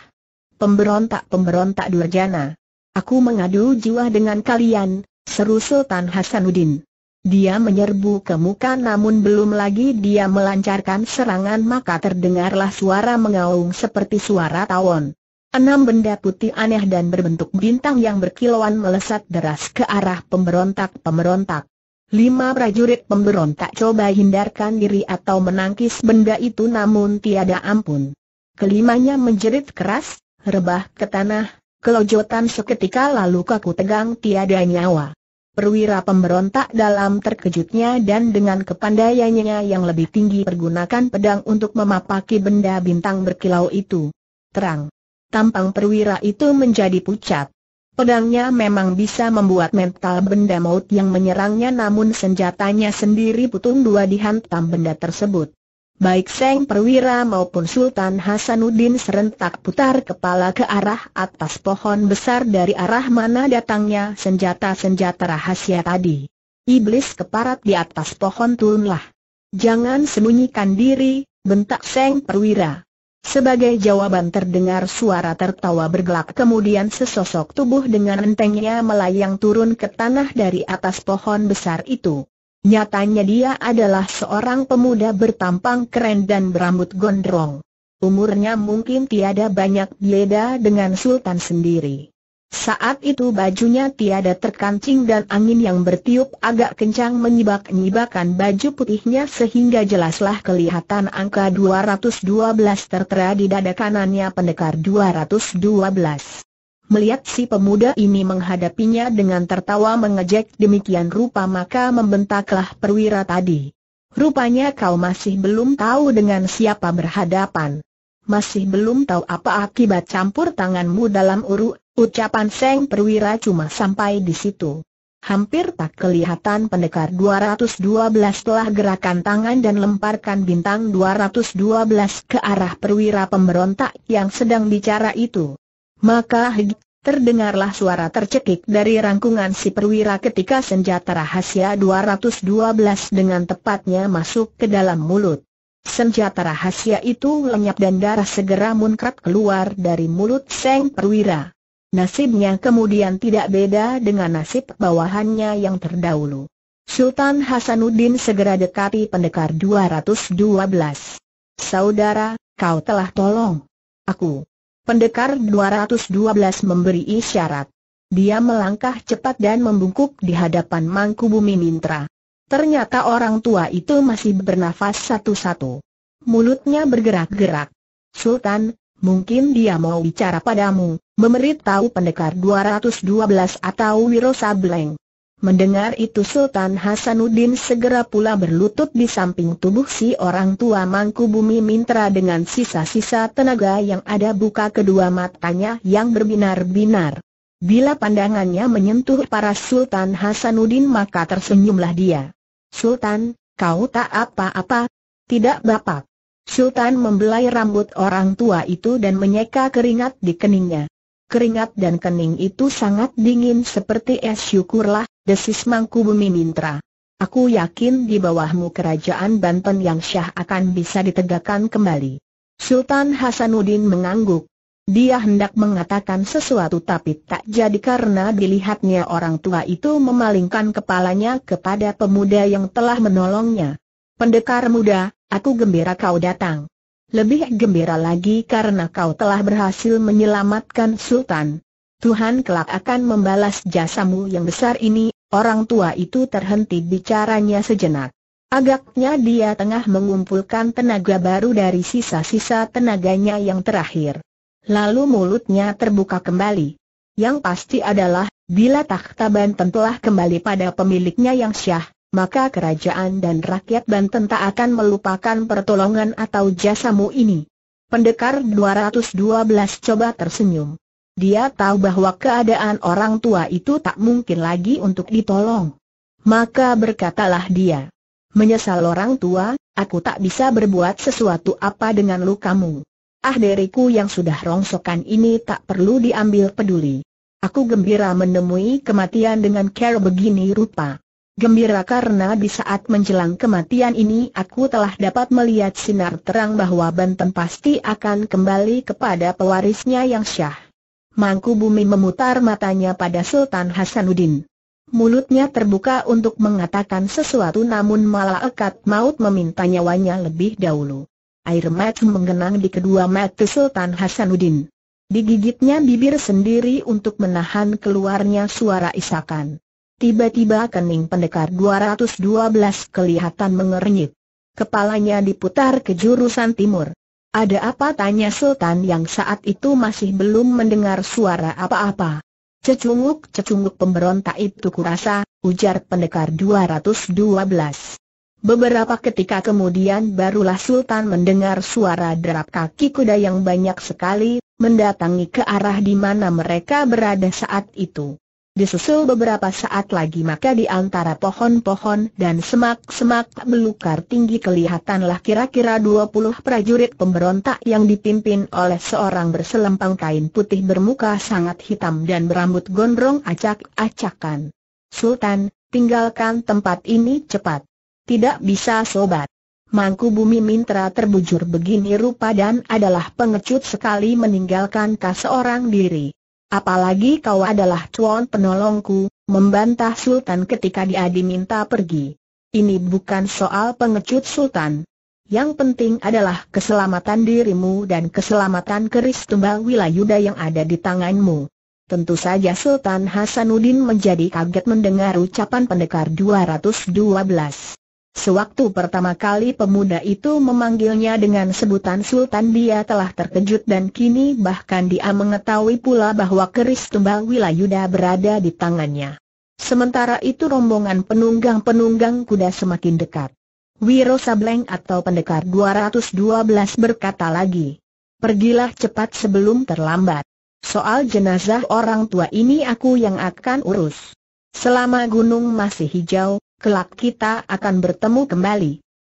Pemberontak-pemberontak durjana. Aku mengadu jiwa dengan kalian, Seru Sultan Hasanuddin. Dia menyerbu ke muka namun belum lagi dia melancarkan serangan maka terdengarlah suara mengaung seperti suara tawon. Enam benda putih aneh dan berbentuk bintang yang berkilauan melesat deras ke arah pemberontak-pemberontak. Lima prajurit pemberontak coba hindarkan diri atau menangkis benda itu namun tiada ampun. Kelimanya menjerit keras, rebah ke tanah, kelojotan seketika lalu kaku tegang tiada nyawa. Perwira pemberontak dalam terkejutnya dan dengan kepandaiannya yang lebih tinggi pergunakan pedang untuk memapaki benda bintang berkilau itu. Terang. Tampang perwira itu menjadi pucat. Pedangnya memang bisa membuat mental benda maut yang menyerangnya namun senjatanya sendiri putung dua dihantam benda tersebut. Baik Seng Perwira maupun Sultan Hasanuddin serentak putar kepala ke arah atas pohon besar dari arah mana datangnya senjata-senjata rahasia tadi. Iblis keparat di atas pohon turunlah. Jangan sembunyikan diri, bentak Seng Perwira. Sebagai jawaban terdengar suara tertawa bergelak kemudian sesosok tubuh dengan entengnya melayang turun ke tanah dari atas pohon besar itu. Nyatanya dia adalah seorang pemuda bertampang keren dan berambut gondrong. Umurnya mungkin tiada banyak beda dengan Sultan sendiri. Saat itu bajunya tiada terkancing dan angin yang bertiup agak kencang menyibak-nyibakan baju putihnya sehingga jelaslah kelihatan angka 212 tertera di dada kanannya pendekar 212. Melihat si pemuda ini menghadapinya dengan tertawa mengejek demikian rupa maka membentaklah perwira tadi. Rupanya kau masih belum tahu dengan siapa berhadapan. Masih belum tahu apa akibat campur tanganmu dalam uru, ucapan Seng Perwira cuma sampai di situ. Hampir tak kelihatan pendekar 212 telah gerakan tangan dan lemparkan bintang 212 ke arah perwira pemberontak yang sedang bicara itu. Maka hig, terdengarlah suara tercekik dari rangkungan si perwira ketika senjata rahasia 212 dengan tepatnya masuk ke dalam mulut. Senjata rahasia itu lenyap dan darah segera munkrat keluar dari mulut Seng Perwira. Nasibnya kemudian tidak beda dengan nasib bawahannya yang terdahulu. Sultan Hasanuddin segera dekati pendekar 212. Saudara, kau telah tolong. Aku. Pendekar 212 memberi isyarat. Dia melangkah cepat dan membungkuk di hadapan Mangku Bumi Mintra. Ternyata orang tua itu masih bernafas satu-satu. Mulutnya bergerak-gerak. Sultan, mungkin dia mau bicara padamu, memberitahu pendekar 212 atau Wiro Sableng. Mendengar itu Sultan Hasanuddin segera pula berlutut di samping tubuh si orang tua mangku bumi Mintra dengan sisa-sisa tenaga yang ada buka kedua matanya yang berbinar-binar. Bila pandangannya menyentuh para Sultan Hasanuddin maka tersenyumlah dia. Sultan, kau tak apa-apa? Tidak bapak. Sultan membelai rambut orang tua itu dan menyeka keringat di keningnya keringat dan kening itu sangat dingin seperti es syukurlah, desis Mangku Bumi Mintra. Aku yakin di bawahmu kerajaan Banten yang syah akan bisa ditegakkan kembali. Sultan Hasanuddin mengangguk. Dia hendak mengatakan sesuatu tapi tak jadi karena dilihatnya orang tua itu memalingkan kepalanya kepada pemuda yang telah menolongnya. Pendekar muda, aku gembira kau datang. Lebih gembira lagi karena kau telah berhasil menyelamatkan Sultan. Tuhan kelak akan membalas jasamu yang besar ini, orang tua itu terhenti bicaranya sejenak. Agaknya dia tengah mengumpulkan tenaga baru dari sisa-sisa tenaganya yang terakhir. Lalu mulutnya terbuka kembali. Yang pasti adalah, bila takhta Banten telah kembali pada pemiliknya yang syah, maka kerajaan dan rakyat Banten tak akan melupakan pertolongan atau jasamu ini. Pendekar 212 coba tersenyum. Dia tahu bahwa keadaan orang tua itu tak mungkin lagi untuk ditolong. Maka berkatalah dia, menyesal orang tua, aku tak bisa berbuat sesuatu apa dengan lukamu. Ah deriku yang sudah rongsokan ini tak perlu diambil peduli. Aku gembira menemui kematian dengan cara begini rupa gembira karena di saat menjelang kematian ini aku telah dapat melihat sinar terang bahwa Banten pasti akan kembali kepada pewarisnya yang syah. Mangku Bumi memutar matanya pada Sultan Hasanuddin. Mulutnya terbuka untuk mengatakan sesuatu namun malah ekat maut meminta nyawanya lebih dahulu. Air mata menggenang di kedua mata Sultan Hasanuddin. Digigitnya bibir sendiri untuk menahan keluarnya suara isakan. Tiba-tiba kening pendekar 212 kelihatan mengernyit. Kepalanya diputar ke jurusan timur. Ada apa tanya Sultan yang saat itu masih belum mendengar suara apa-apa. Cecunguk-cecunguk pemberontak itu kurasa, ujar pendekar 212. Beberapa ketika kemudian barulah Sultan mendengar suara derap kaki kuda yang banyak sekali, mendatangi ke arah di mana mereka berada saat itu. Disusul beberapa saat lagi maka di antara pohon-pohon dan semak-semak belukar tinggi kelihatanlah kira-kira 20 prajurit pemberontak yang dipimpin oleh seorang berselempang kain putih bermuka sangat hitam dan berambut gondrong acak-acakan. Sultan, tinggalkan tempat ini cepat. Tidak bisa sobat. Mangku Bumi Mintra terbujur begini rupa dan adalah pengecut sekali meninggalkan seorang diri. Apalagi kau adalah cuan penolongku, membantah Sultan ketika dia diminta pergi. Ini bukan soal pengecut Sultan. Yang penting adalah keselamatan dirimu dan keselamatan keris tumbal wilayuda yang ada di tanganmu. Tentu saja Sultan Hasanuddin menjadi kaget mendengar ucapan pendekar 212. Sewaktu pertama kali pemuda itu memanggilnya dengan sebutan Sultan dia telah terkejut dan kini bahkan dia mengetahui pula bahwa keris tumbal Wilayuda berada di tangannya. Sementara itu rombongan penunggang-penunggang kuda semakin dekat. Wiro Sableng atau pendekar 212 berkata lagi, Pergilah cepat sebelum terlambat. Soal jenazah orang tua ini aku yang akan urus. Selama gunung masih hijau, kelak kita akan bertemu kembali.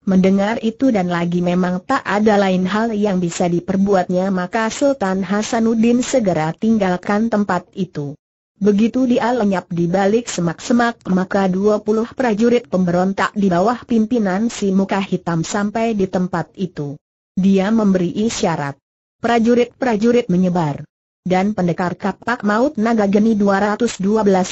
Mendengar itu dan lagi memang tak ada lain hal yang bisa diperbuatnya maka Sultan Hasanuddin segera tinggalkan tempat itu. Begitu dia lenyap di balik semak-semak maka 20 prajurit pemberontak di bawah pimpinan si muka hitam sampai di tempat itu. Dia memberi isyarat. Prajurit-prajurit menyebar. Dan pendekar kapak maut naga geni 212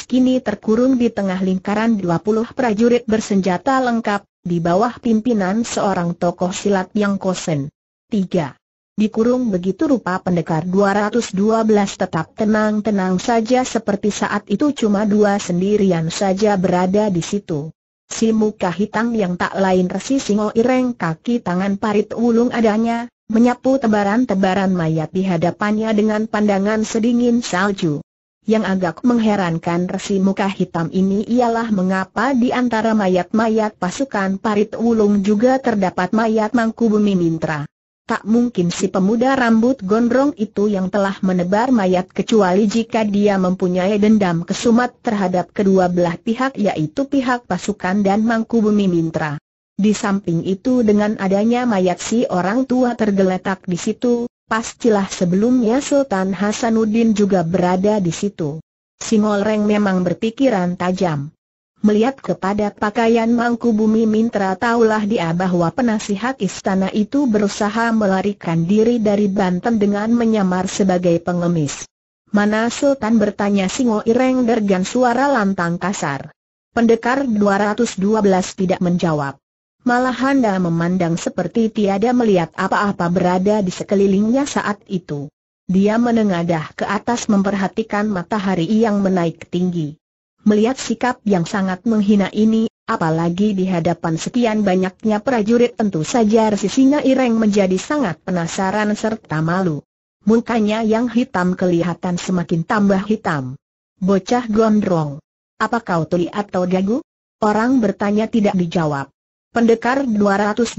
kini terkurung di tengah lingkaran 20 prajurit bersenjata lengkap, di bawah pimpinan seorang tokoh silat yang kosen. 3. Dikurung begitu rupa pendekar 212 tetap tenang-tenang saja seperti saat itu cuma dua sendirian saja berada di situ. Si muka hitam yang tak lain resi singo ireng kaki tangan parit ulung adanya, menyapu tebaran-tebaran mayat di hadapannya dengan pandangan sedingin salju. Yang agak mengherankan resi muka hitam ini ialah mengapa di antara mayat-mayat pasukan Parit ulung juga terdapat mayat Mangku Bumi Mintra. Tak mungkin si pemuda rambut gondrong itu yang telah menebar mayat kecuali jika dia mempunyai dendam kesumat terhadap kedua belah pihak yaitu pihak pasukan dan Mangku Bumi Mintra. Di samping itu dengan adanya mayat si orang tua tergeletak di situ, pastilah sebelumnya Sultan Hasanuddin juga berada di situ. Singolreng memang berpikiran tajam. Melihat kepada pakaian mangku bumi Mintra taulah dia bahwa penasihat istana itu berusaha melarikan diri dari Banten dengan menyamar sebagai pengemis. Mana Sultan bertanya Singolreng dengan suara lantang kasar. Pendekar 212 tidak menjawab malah Handa memandang seperti tiada melihat apa-apa berada di sekelilingnya saat itu. Dia menengadah ke atas memperhatikan matahari yang menaik tinggi. Melihat sikap yang sangat menghina ini, apalagi di hadapan sekian banyaknya prajurit tentu saja resisinya Ireng menjadi sangat penasaran serta malu. Mukanya yang hitam kelihatan semakin tambah hitam. Bocah gondrong. Apa kau tuli atau gagu? Orang bertanya tidak dijawab. Pendekar 212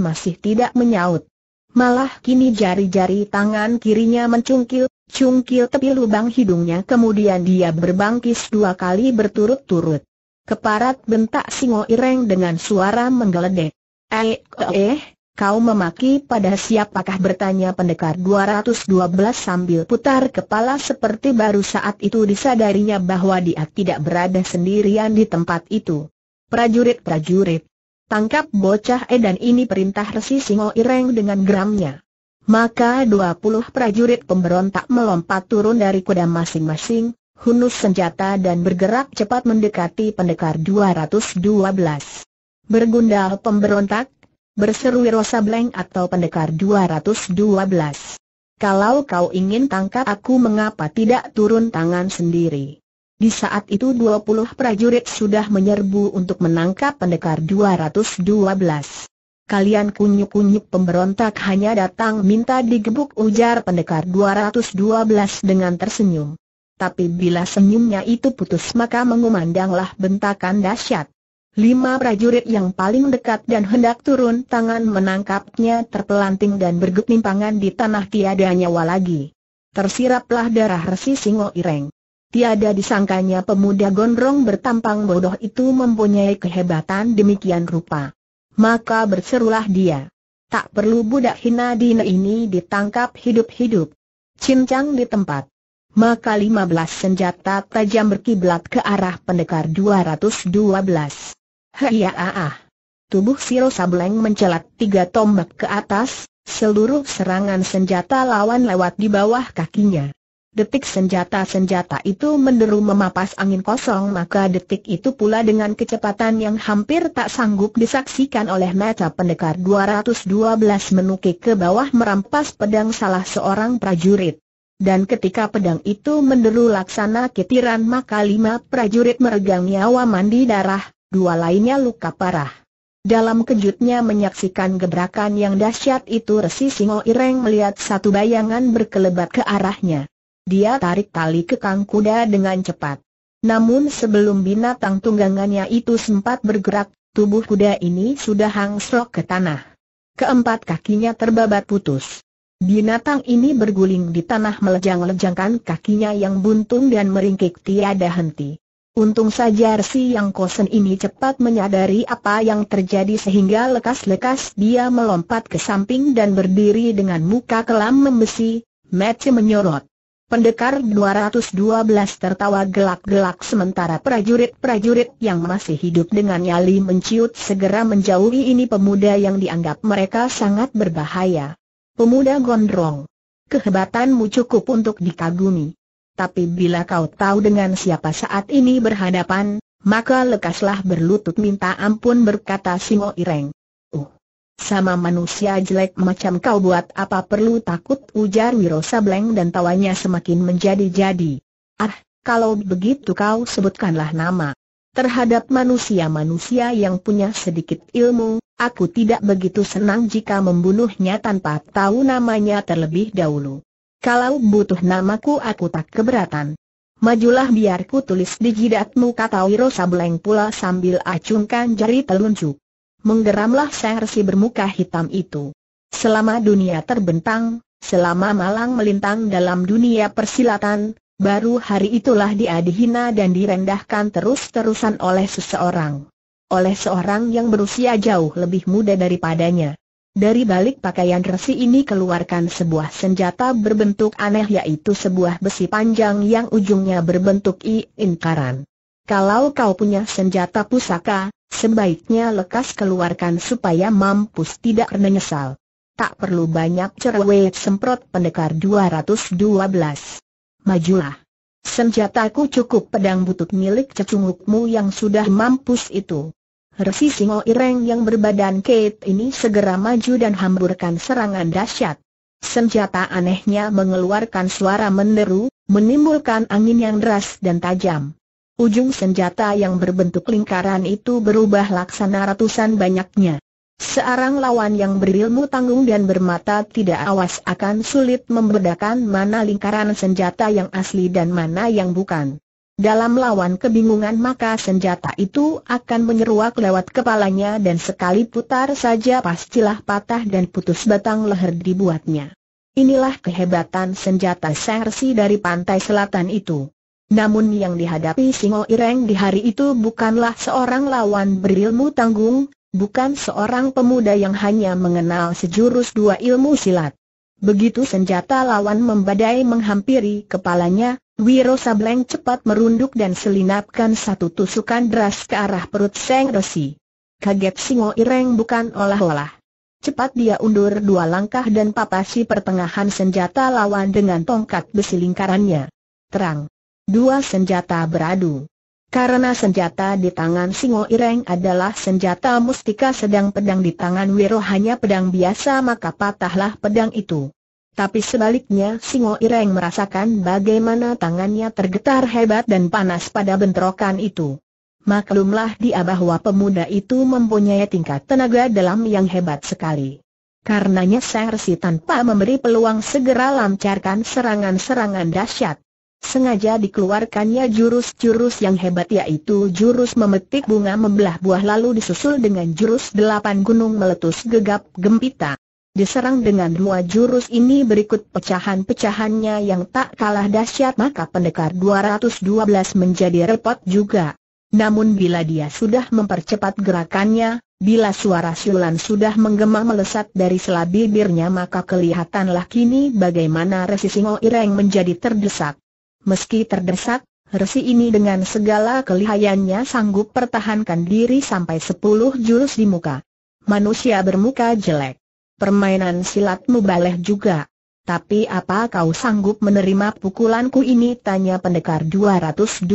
masih tidak menyaut. Malah kini jari-jari tangan kirinya mencungkil, cungkil tepi lubang hidungnya kemudian dia berbangkis dua kali berturut-turut. Keparat bentak Singo Ireng dengan suara menggeledek. Eh, eh, kau memaki pada siapakah bertanya pendekar 212 sambil putar kepala seperti baru saat itu disadarinya bahwa dia tidak berada sendirian di tempat itu. Prajurit-prajurit, tangkap bocah edan ini perintah Resi Singo Ireng dengan geramnya. Maka 20 prajurit pemberontak melompat turun dari kuda masing-masing, hunus senjata dan bergerak cepat mendekati pendekar 212. Bergundal pemberontak, berseru Wirosa Bleng atau pendekar 212. Kalau kau ingin tangkap aku mengapa tidak turun tangan sendiri? Di saat itu 20 prajurit sudah menyerbu untuk menangkap pendekar 212. Kalian kunyuk-kunyuk pemberontak hanya datang minta digebuk ujar pendekar 212 dengan tersenyum. Tapi bila senyumnya itu putus maka mengumandanglah bentakan dahsyat. Lima prajurit yang paling dekat dan hendak turun tangan menangkapnya terpelanting dan bergetimpangan di tanah tiada nyawa lagi. Tersiraplah darah resi Singo Ireng. Tiada disangkanya pemuda gondrong bertampang bodoh itu mempunyai kehebatan demikian rupa. Maka berserulah dia. Tak perlu budak hina dina ini ditangkap hidup-hidup. Cincang di tempat. Maka 15 senjata tajam berkiblat ke arah pendekar 212. Hiyaah. Tubuh Siro Sableng mencelat tiga tombak ke atas, seluruh serangan senjata lawan lewat di bawah kakinya. Detik senjata-senjata itu menderu memapas angin kosong maka detik itu pula dengan kecepatan yang hampir tak sanggup disaksikan oleh mata pendekar 212 menukik ke bawah merampas pedang salah seorang prajurit. Dan ketika pedang itu menderu laksana ketiran maka lima prajurit meregang nyawa mandi darah, dua lainnya luka parah. Dalam kejutnya menyaksikan gebrakan yang dahsyat itu Resi Singo Ireng melihat satu bayangan berkelebat ke arahnya. Dia tarik tali kekang kuda dengan cepat. Namun sebelum binatang tunggangannya itu sempat bergerak, tubuh kuda ini sudah hangsrok ke tanah. Keempat kakinya terbabat putus. Binatang ini berguling di tanah melejang-lejangkan kakinya yang buntung dan meringkik tiada henti. Untung saja si yang kosen ini cepat menyadari apa yang terjadi sehingga lekas-lekas dia melompat ke samping dan berdiri dengan muka kelam membesi, mata menyorot. Pendekar 212 tertawa gelak-gelak sementara prajurit-prajurit yang masih hidup dengan nyali menciut segera menjauhi ini pemuda yang dianggap mereka sangat berbahaya. Pemuda gondrong. Kehebatanmu cukup untuk dikagumi. Tapi bila kau tahu dengan siapa saat ini berhadapan, maka lekaslah berlutut minta ampun berkata Singo Ireng. Sama manusia jelek macam kau buat apa perlu takut ujar Wiro Sableng dan tawanya semakin menjadi-jadi. Ah, kalau begitu kau sebutkanlah nama. Terhadap manusia-manusia yang punya sedikit ilmu, aku tidak begitu senang jika membunuhnya tanpa tahu namanya terlebih dahulu. Kalau butuh namaku aku tak keberatan. Majulah biar ku tulis di jidatmu kata Wiro Sableng pula sambil acungkan jari telunjuk menggeramlah sang resi bermuka hitam itu. Selama dunia terbentang, selama malang melintang dalam dunia persilatan, baru hari itulah dia dihina dan direndahkan terus-terusan oleh seseorang. Oleh seorang yang berusia jauh lebih muda daripadanya. Dari balik pakaian resi ini keluarkan sebuah senjata berbentuk aneh yaitu sebuah besi panjang yang ujungnya berbentuk i inkaran. Kalau kau punya senjata pusaka, Sebaiknya lekas keluarkan supaya mampus tidak menyesal. Tak perlu banyak cerewet semprot pendekar 212. Majulah. Senjataku cukup pedang butut milik cecungukmu yang sudah mampus itu. Resi Singo Ireng yang berbadan Kate ini segera maju dan hamburkan serangan dahsyat. Senjata anehnya mengeluarkan suara menderu, menimbulkan angin yang deras dan tajam. Ujung senjata yang berbentuk lingkaran itu berubah laksana ratusan banyaknya. Seorang lawan yang berilmu tanggung dan bermata tidak awas akan sulit membedakan mana lingkaran senjata yang asli dan mana yang bukan. Dalam lawan kebingungan maka senjata itu akan menyeruak lewat kepalanya dan sekali putar saja pastilah patah dan putus batang leher dibuatnya. Inilah kehebatan senjata sersi dari pantai selatan itu. Namun yang dihadapi Singo Ireng di hari itu bukanlah seorang lawan berilmu tanggung, bukan seorang pemuda yang hanya mengenal sejurus dua ilmu silat. Begitu senjata lawan membadai menghampiri kepalanya, Wiro Sableng cepat merunduk dan selinapkan satu tusukan deras ke arah perut Seng Rosi. Kaget Singo Ireng bukan olah-olah. Cepat dia undur dua langkah dan papasi pertengahan senjata lawan dengan tongkat besi lingkarannya. Terang. Dua senjata beradu. Karena senjata di tangan Singo Ireng adalah senjata mustika sedang pedang di tangan Wiro hanya pedang biasa maka patahlah pedang itu. Tapi sebaliknya Singo Ireng merasakan bagaimana tangannya tergetar hebat dan panas pada bentrokan itu. Maklumlah dia bahwa pemuda itu mempunyai tingkat tenaga dalam yang hebat sekali. Karenanya Sersi tanpa memberi peluang segera lancarkan serangan-serangan dahsyat. Sengaja dikeluarkannya jurus-jurus yang hebat yaitu jurus memetik bunga membelah buah lalu disusul dengan jurus delapan gunung meletus gegap gempita. Diserang dengan dua jurus ini berikut pecahan-pecahannya yang tak kalah dahsyat maka pendekar 212 menjadi repot juga. Namun bila dia sudah mempercepat gerakannya, bila suara siulan sudah menggema melesat dari selabi bibirnya maka kelihatanlah kini bagaimana Resi Singo Ireng menjadi terdesak. Meski terdesak, Resi ini dengan segala kelihayannya sanggup pertahankan diri sampai sepuluh jurus di muka. Manusia bermuka jelek. Permainan silatmu baleh juga. Tapi apa kau sanggup menerima pukulanku ini? Tanya pendekar 212.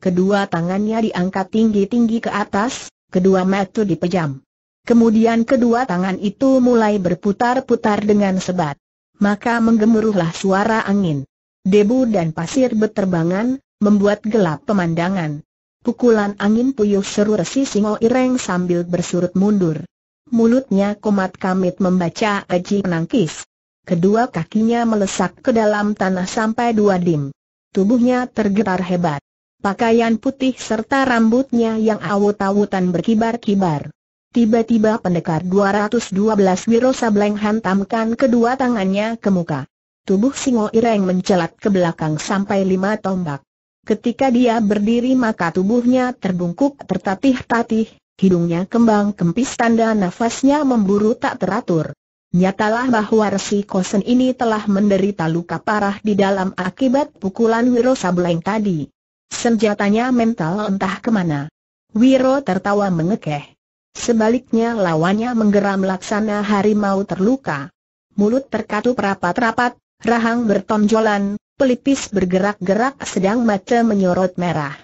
Kedua tangannya diangkat tinggi-tinggi ke atas, kedua mata dipejam. Kemudian kedua tangan itu mulai berputar-putar dengan sebat. Maka menggemuruhlah suara angin debu dan pasir berterbangan, membuat gelap pemandangan. Pukulan angin puyuh seru resi Singo Ireng sambil bersurut mundur. Mulutnya komat kamit membaca aji penangkis. Kedua kakinya melesak ke dalam tanah sampai dua dim. Tubuhnya tergetar hebat. Pakaian putih serta rambutnya yang awut-awutan berkibar-kibar. Tiba-tiba pendekar 212 Wiro Sableng hantamkan kedua tangannya ke muka. Tubuh Singo Ireng mencelat ke belakang sampai lima tombak. Ketika dia berdiri maka tubuhnya terbungkuk tertatih-tatih, hidungnya kembang kempis tanda nafasnya memburu tak teratur. Nyatalah bahwa Resi Kosen ini telah menderita luka parah di dalam akibat pukulan Wiro Sableng tadi. Senjatanya mental entah kemana. Wiro tertawa mengekeh. Sebaliknya lawannya menggeram laksana harimau terluka. Mulut terkatup rapat-rapat, rahang bertonjolan, pelipis bergerak-gerak sedang mata menyorot merah.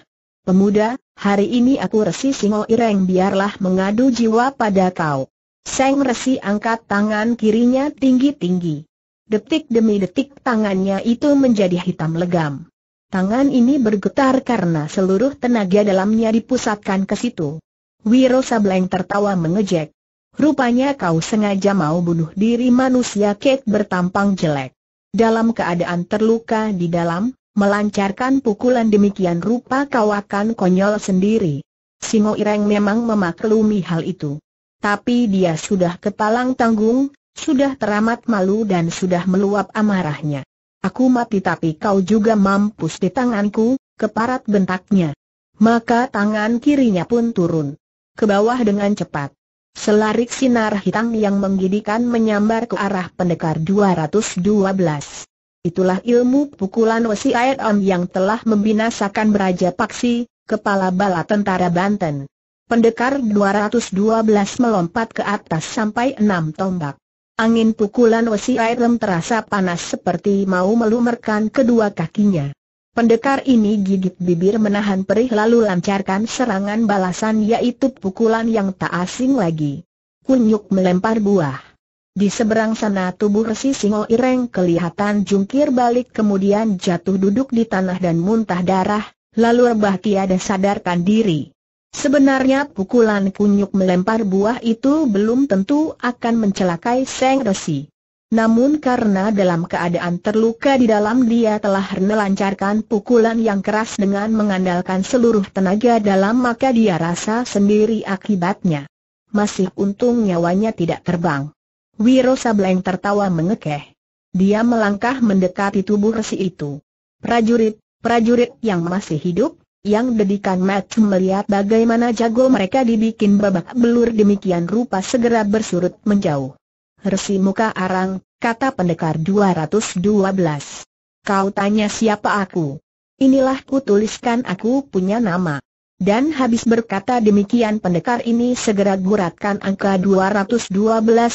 Pemuda, hari ini aku resi singo ireng biarlah mengadu jiwa pada kau. Seng resi angkat tangan kirinya tinggi-tinggi. Detik demi detik tangannya itu menjadi hitam legam. Tangan ini bergetar karena seluruh tenaga dalamnya dipusatkan ke situ. Wiro Sableng tertawa mengejek. Rupanya kau sengaja mau bunuh diri manusia kate bertampang jelek dalam keadaan terluka di dalam, melancarkan pukulan demikian rupa kau akan konyol sendiri. Singo Ireng memang memaklumi hal itu. Tapi dia sudah kepalang tanggung, sudah teramat malu dan sudah meluap amarahnya. Aku mati tapi kau juga mampus di tanganku, keparat bentaknya. Maka tangan kirinya pun turun ke bawah dengan cepat. Selarik sinar hitam yang menggidikan menyambar ke arah pendekar 212. Itulah ilmu pukulan Wesi air Om yang telah membinasakan Beraja Paksi, kepala bala tentara Banten. Pendekar 212 melompat ke atas sampai enam tombak. Angin pukulan Wesi air Om terasa panas seperti mau melumerkan kedua kakinya. Pendekar ini gigit bibir menahan perih lalu lancarkan serangan balasan yaitu pukulan yang tak asing lagi. Kunyuk melempar buah. Di seberang sana tubuh resi Singo Ireng kelihatan jungkir balik kemudian jatuh duduk di tanah dan muntah darah, lalu rebah tiada sadarkan diri. Sebenarnya pukulan kunyuk melempar buah itu belum tentu akan mencelakai Seng Resi. Namun karena dalam keadaan terluka di dalam dia telah melancarkan pukulan yang keras dengan mengandalkan seluruh tenaga dalam maka dia rasa sendiri akibatnya. Masih untung nyawanya tidak terbang. Wiro Sableng tertawa mengekeh. Dia melangkah mendekati tubuh resi itu. Prajurit, prajurit yang masih hidup, yang dedikan match melihat bagaimana jago mereka dibikin babak belur demikian rupa segera bersurut menjauh. Resi muka arang, kata pendekar 212. Kau tanya siapa aku? Inilah ku tuliskan aku punya nama. Dan habis berkata demikian pendekar ini segera guratkan angka 212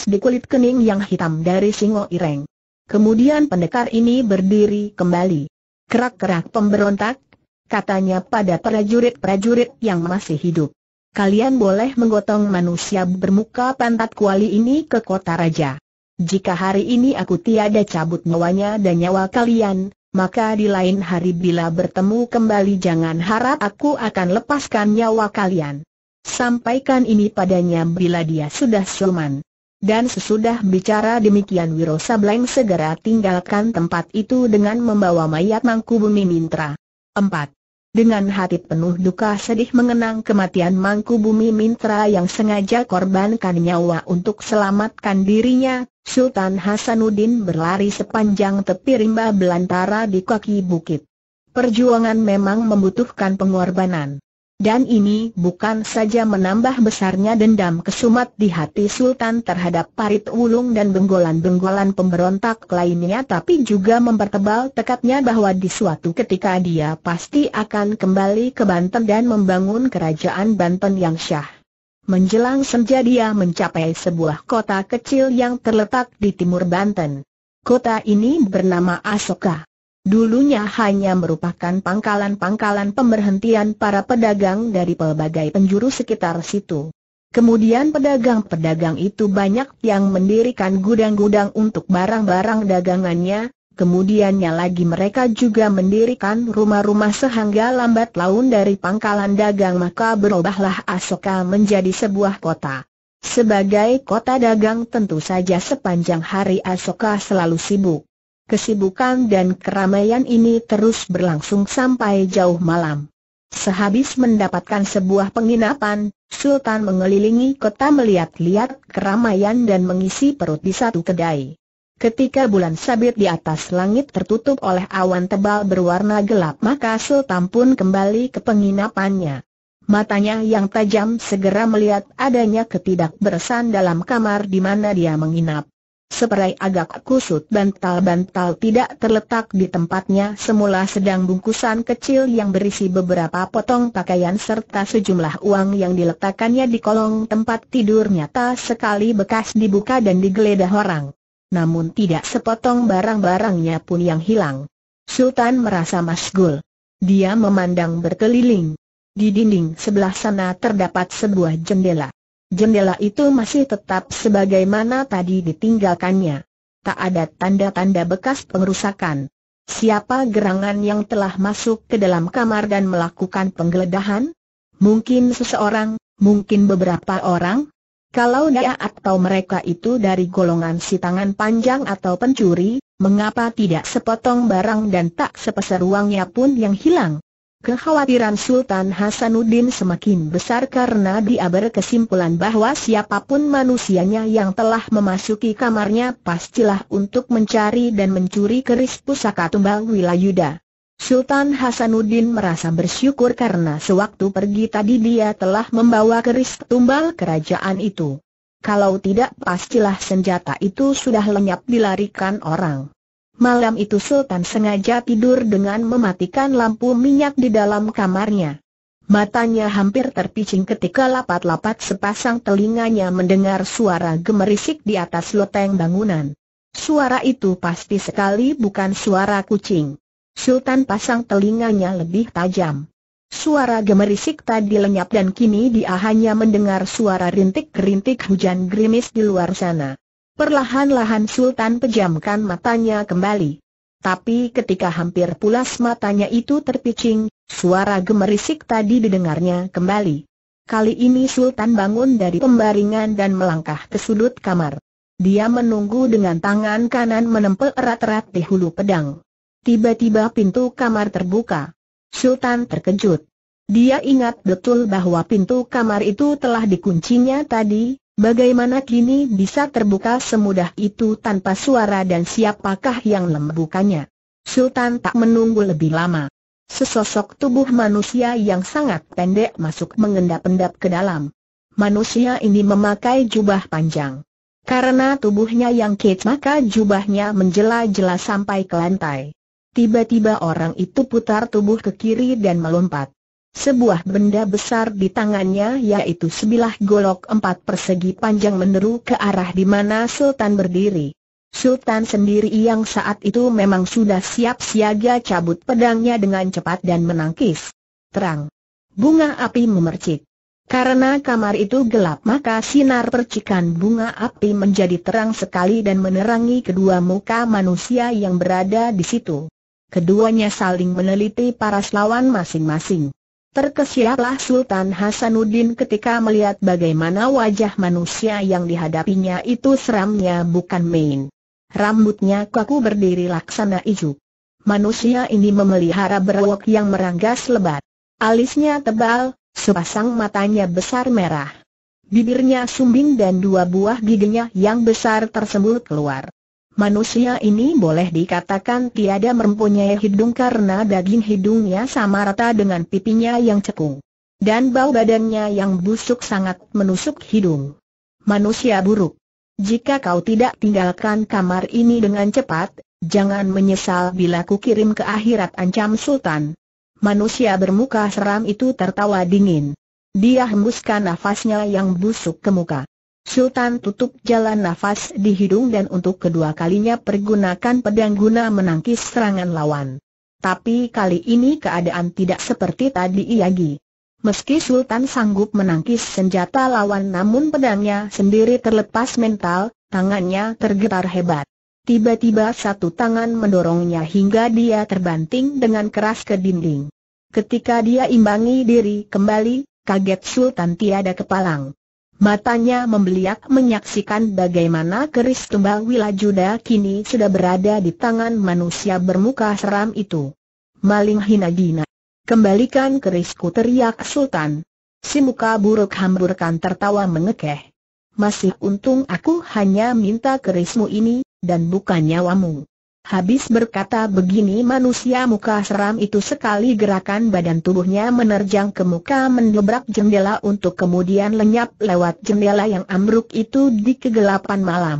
di kulit kening yang hitam dari singo ireng. Kemudian pendekar ini berdiri kembali. Kerak-kerak pemberontak, katanya pada prajurit-prajurit yang masih hidup kalian boleh menggotong manusia bermuka pantat kuali ini ke kota raja. Jika hari ini aku tiada cabut nyawanya dan nyawa kalian, maka di lain hari bila bertemu kembali jangan harap aku akan lepaskan nyawa kalian. Sampaikan ini padanya bila dia sudah siuman. Dan sesudah bicara demikian Wiro Sableng segera tinggalkan tempat itu dengan membawa mayat Mangku Bumi Mintra. 4 dengan hati penuh duka sedih mengenang kematian Mangku Bumi Mintra yang sengaja korbankan nyawa untuk selamatkan dirinya, Sultan Hasanuddin berlari sepanjang tepi rimba belantara di kaki bukit. Perjuangan memang membutuhkan pengorbanan. Dan ini bukan saja menambah besarnya dendam kesumat di hati Sultan terhadap Parit Ulung dan benggolan-benggolan pemberontak lainnya tapi juga mempertebal tekadnya bahwa di suatu ketika dia pasti akan kembali ke Banten dan membangun kerajaan Banten yang syah. Menjelang senja dia mencapai sebuah kota kecil yang terletak di timur Banten. Kota ini bernama Asoka. Dulunya hanya merupakan pangkalan-pangkalan pemberhentian para pedagang dari pelbagai penjuru sekitar situ. Kemudian pedagang-pedagang itu banyak yang mendirikan gudang-gudang untuk barang-barang dagangannya, kemudiannya lagi mereka juga mendirikan rumah-rumah sehingga lambat laun dari pangkalan dagang maka berubahlah Asoka menjadi sebuah kota. Sebagai kota dagang tentu saja sepanjang hari Asoka selalu sibuk. Kesibukan dan keramaian ini terus berlangsung sampai jauh malam. Sehabis mendapatkan sebuah penginapan, Sultan mengelilingi kota melihat-lihat keramaian dan mengisi perut di satu kedai. Ketika bulan sabit di atas langit tertutup oleh awan tebal berwarna gelap maka Sultan pun kembali ke penginapannya. Matanya yang tajam segera melihat adanya ketidakberesan dalam kamar di mana dia menginap. Seperai agak kusut bantal-bantal tidak terletak di tempatnya semula sedang bungkusan kecil yang berisi beberapa potong pakaian serta sejumlah uang yang diletakkannya di kolong tempat tidur nyata sekali bekas dibuka dan digeledah orang. Namun tidak sepotong barang-barangnya pun yang hilang. Sultan merasa masgul. Dia memandang berkeliling. Di dinding sebelah sana terdapat sebuah jendela. Jendela itu masih tetap sebagaimana tadi ditinggalkannya. Tak ada tanda-tanda bekas pengerusakan. Siapa gerangan yang telah masuk ke dalam kamar dan melakukan penggeledahan? Mungkin seseorang, mungkin beberapa orang. Kalau dia atau mereka itu dari golongan si tangan panjang atau pencuri, mengapa tidak sepotong barang dan tak sepeser uangnya pun yang hilang? Kekhawatiran Sultan Hasanuddin semakin besar karena dia berkesimpulan bahwa siapapun manusianya yang telah memasuki kamarnya pastilah untuk mencari dan mencuri keris pusaka tumbal Wilayuda. Sultan Hasanuddin merasa bersyukur karena sewaktu pergi tadi dia telah membawa keris tumbal kerajaan itu. Kalau tidak pastilah senjata itu sudah lenyap dilarikan orang. Malam itu Sultan sengaja tidur dengan mematikan lampu minyak di dalam kamarnya. Matanya hampir terpicing ketika lapat-lapat sepasang telinganya mendengar suara gemerisik di atas loteng bangunan. Suara itu pasti sekali bukan suara kucing. Sultan pasang telinganya lebih tajam. Suara gemerisik tadi lenyap dan kini dia hanya mendengar suara rintik-rintik hujan gerimis di luar sana. Perlahan-lahan Sultan pejamkan matanya kembali. Tapi ketika hampir pulas matanya itu terpicing, suara gemerisik tadi didengarnya kembali. Kali ini Sultan bangun dari pembaringan dan melangkah ke sudut kamar. Dia menunggu dengan tangan kanan menempel erat-erat di hulu pedang. Tiba-tiba pintu kamar terbuka. Sultan terkejut. Dia ingat betul bahwa pintu kamar itu telah dikuncinya tadi, Bagaimana kini bisa terbuka semudah itu tanpa suara dan siapakah yang membukanya? Sultan tak menunggu lebih lama. Sesosok tubuh manusia yang sangat pendek masuk mengendap-endap ke dalam. Manusia ini memakai jubah panjang. Karena tubuhnya yang kecil maka jubahnya menjela-jela sampai ke lantai. Tiba-tiba orang itu putar tubuh ke kiri dan melompat. Sebuah benda besar di tangannya yaitu sebilah golok empat persegi panjang meneru ke arah di mana Sultan berdiri. Sultan sendiri yang saat itu memang sudah siap siaga cabut pedangnya dengan cepat dan menangkis. Terang. Bunga api memercik. Karena kamar itu gelap maka sinar percikan bunga api menjadi terang sekali dan menerangi kedua muka manusia yang berada di situ. Keduanya saling meneliti para lawan masing-masing. Terkesiaplah Sultan Hasanuddin ketika melihat bagaimana wajah manusia yang dihadapinya itu seramnya bukan main. Rambutnya kaku berdiri laksana ijuk. Manusia ini memelihara berwok yang meranggas lebat. Alisnya tebal, sepasang matanya besar merah. Bibirnya sumbing dan dua buah giginya yang besar tersembul keluar. Manusia ini boleh dikatakan tiada mempunyai hidung karena daging hidungnya sama rata dengan pipinya yang cekung. Dan bau badannya yang busuk sangat menusuk hidung. Manusia buruk. Jika kau tidak tinggalkan kamar ini dengan cepat, jangan menyesal bila kukirim ke akhirat ancam Sultan. Manusia bermuka seram itu tertawa dingin. Dia hembuskan nafasnya yang busuk ke muka. Sultan tutup jalan nafas di hidung dan untuk kedua kalinya pergunakan pedang guna menangkis serangan lawan. Tapi kali ini keadaan tidak seperti tadi Iyagi. Meski Sultan sanggup menangkis senjata lawan namun pedangnya sendiri terlepas mental, tangannya tergetar hebat. Tiba-tiba satu tangan mendorongnya hingga dia terbanting dengan keras ke dinding. Ketika dia imbangi diri kembali, kaget Sultan tiada kepalang. Matanya membeliak menyaksikan bagaimana keris tumbal Wilajuda kini sudah berada di tangan manusia bermuka seram itu. Maling hina dina. Kembalikan kerisku teriak Sultan. Si muka buruk hamburkan tertawa mengekeh. Masih untung aku hanya minta kerismu ini, dan bukan nyawamu. Habis berkata begini manusia muka seram itu sekali gerakan badan tubuhnya menerjang ke muka mendobrak jendela untuk kemudian lenyap lewat jendela yang ambruk itu di kegelapan malam.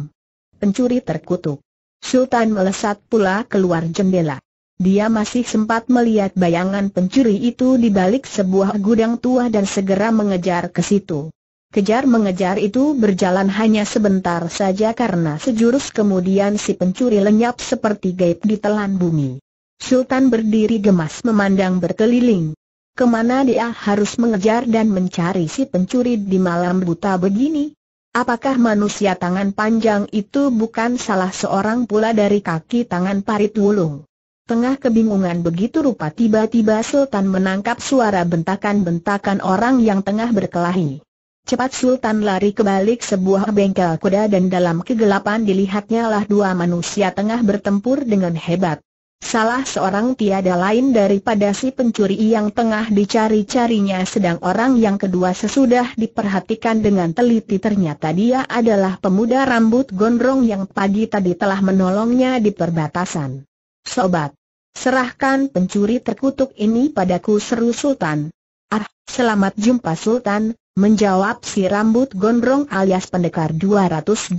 Pencuri terkutuk. Sultan melesat pula keluar jendela. Dia masih sempat melihat bayangan pencuri itu di balik sebuah gudang tua dan segera mengejar ke situ. Kejar-mengejar itu berjalan hanya sebentar saja karena sejurus kemudian si pencuri lenyap seperti gaib ditelan bumi. Sultan berdiri gemas memandang berkeliling. Kemana dia harus mengejar dan mencari si pencuri di malam buta begini? Apakah manusia tangan panjang itu bukan salah seorang pula dari kaki tangan parit wulung? Tengah kebingungan begitu rupa tiba-tiba Sultan menangkap suara bentakan-bentakan orang yang tengah berkelahi. Cepat Sultan lari ke balik sebuah bengkel kuda dan dalam kegelapan dilihatnya lah dua manusia tengah bertempur dengan hebat. Salah seorang tiada lain daripada si pencuri yang tengah dicari-carinya sedang orang yang kedua sesudah diperhatikan dengan teliti ternyata dia adalah pemuda rambut gondrong yang pagi tadi telah menolongnya di perbatasan. Sobat, serahkan pencuri terkutuk ini padaku seru Sultan. Ah, selamat jumpa Sultan, Menjawab si rambut gondrong alias pendekar 212.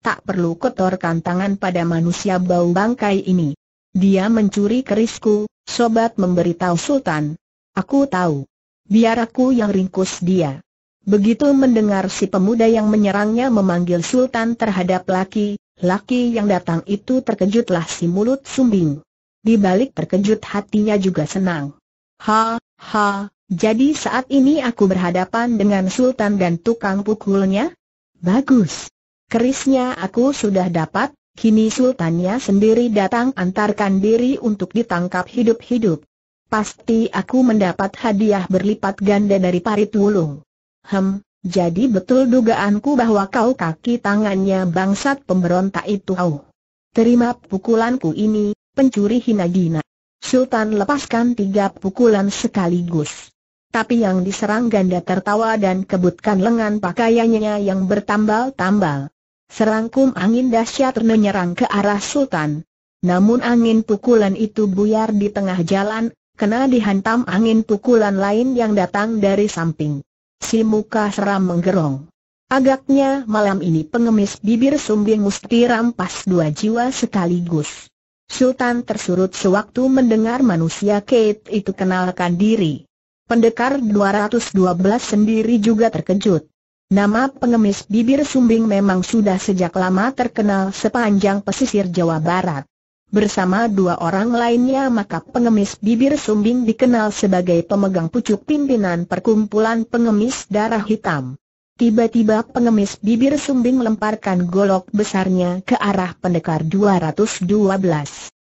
Tak perlu kotorkan tangan pada manusia bau bangkai ini. Dia mencuri kerisku, sobat memberitahu Sultan. Aku tahu. Biar aku yang ringkus dia. Begitu mendengar si pemuda yang menyerangnya memanggil Sultan terhadap laki, laki yang datang itu terkejutlah si mulut sumbing. Di balik terkejut hatinya juga senang. Ha, ha, jadi saat ini aku berhadapan dengan Sultan dan tukang pukulnya? Bagus. Kerisnya aku sudah dapat, kini Sultannya sendiri datang antarkan diri untuk ditangkap hidup-hidup. Pasti aku mendapat hadiah berlipat ganda dari parit wulung. Hem, jadi betul dugaanku bahwa kau kaki tangannya bangsat pemberontak itu. Oh. Terima pukulanku ini, pencuri hina-gina. Sultan lepaskan tiga pukulan sekaligus tapi yang diserang ganda tertawa dan kebutkan lengan pakaiannya yang bertambal-tambal. Serangkum angin dahsyat menyerang ke arah Sultan. Namun angin pukulan itu buyar di tengah jalan, kena dihantam angin pukulan lain yang datang dari samping. Si muka seram menggerong. Agaknya malam ini pengemis bibir sumbing musti rampas dua jiwa sekaligus. Sultan tersurut sewaktu mendengar manusia Kate itu kenalkan diri. Pendekar 212 sendiri juga terkejut. Nama pengemis bibir sumbing memang sudah sejak lama terkenal sepanjang pesisir Jawa Barat. Bersama dua orang lainnya maka pengemis bibir sumbing dikenal sebagai pemegang pucuk pimpinan perkumpulan pengemis darah hitam. Tiba-tiba pengemis bibir sumbing lemparkan golok besarnya ke arah pendekar 212.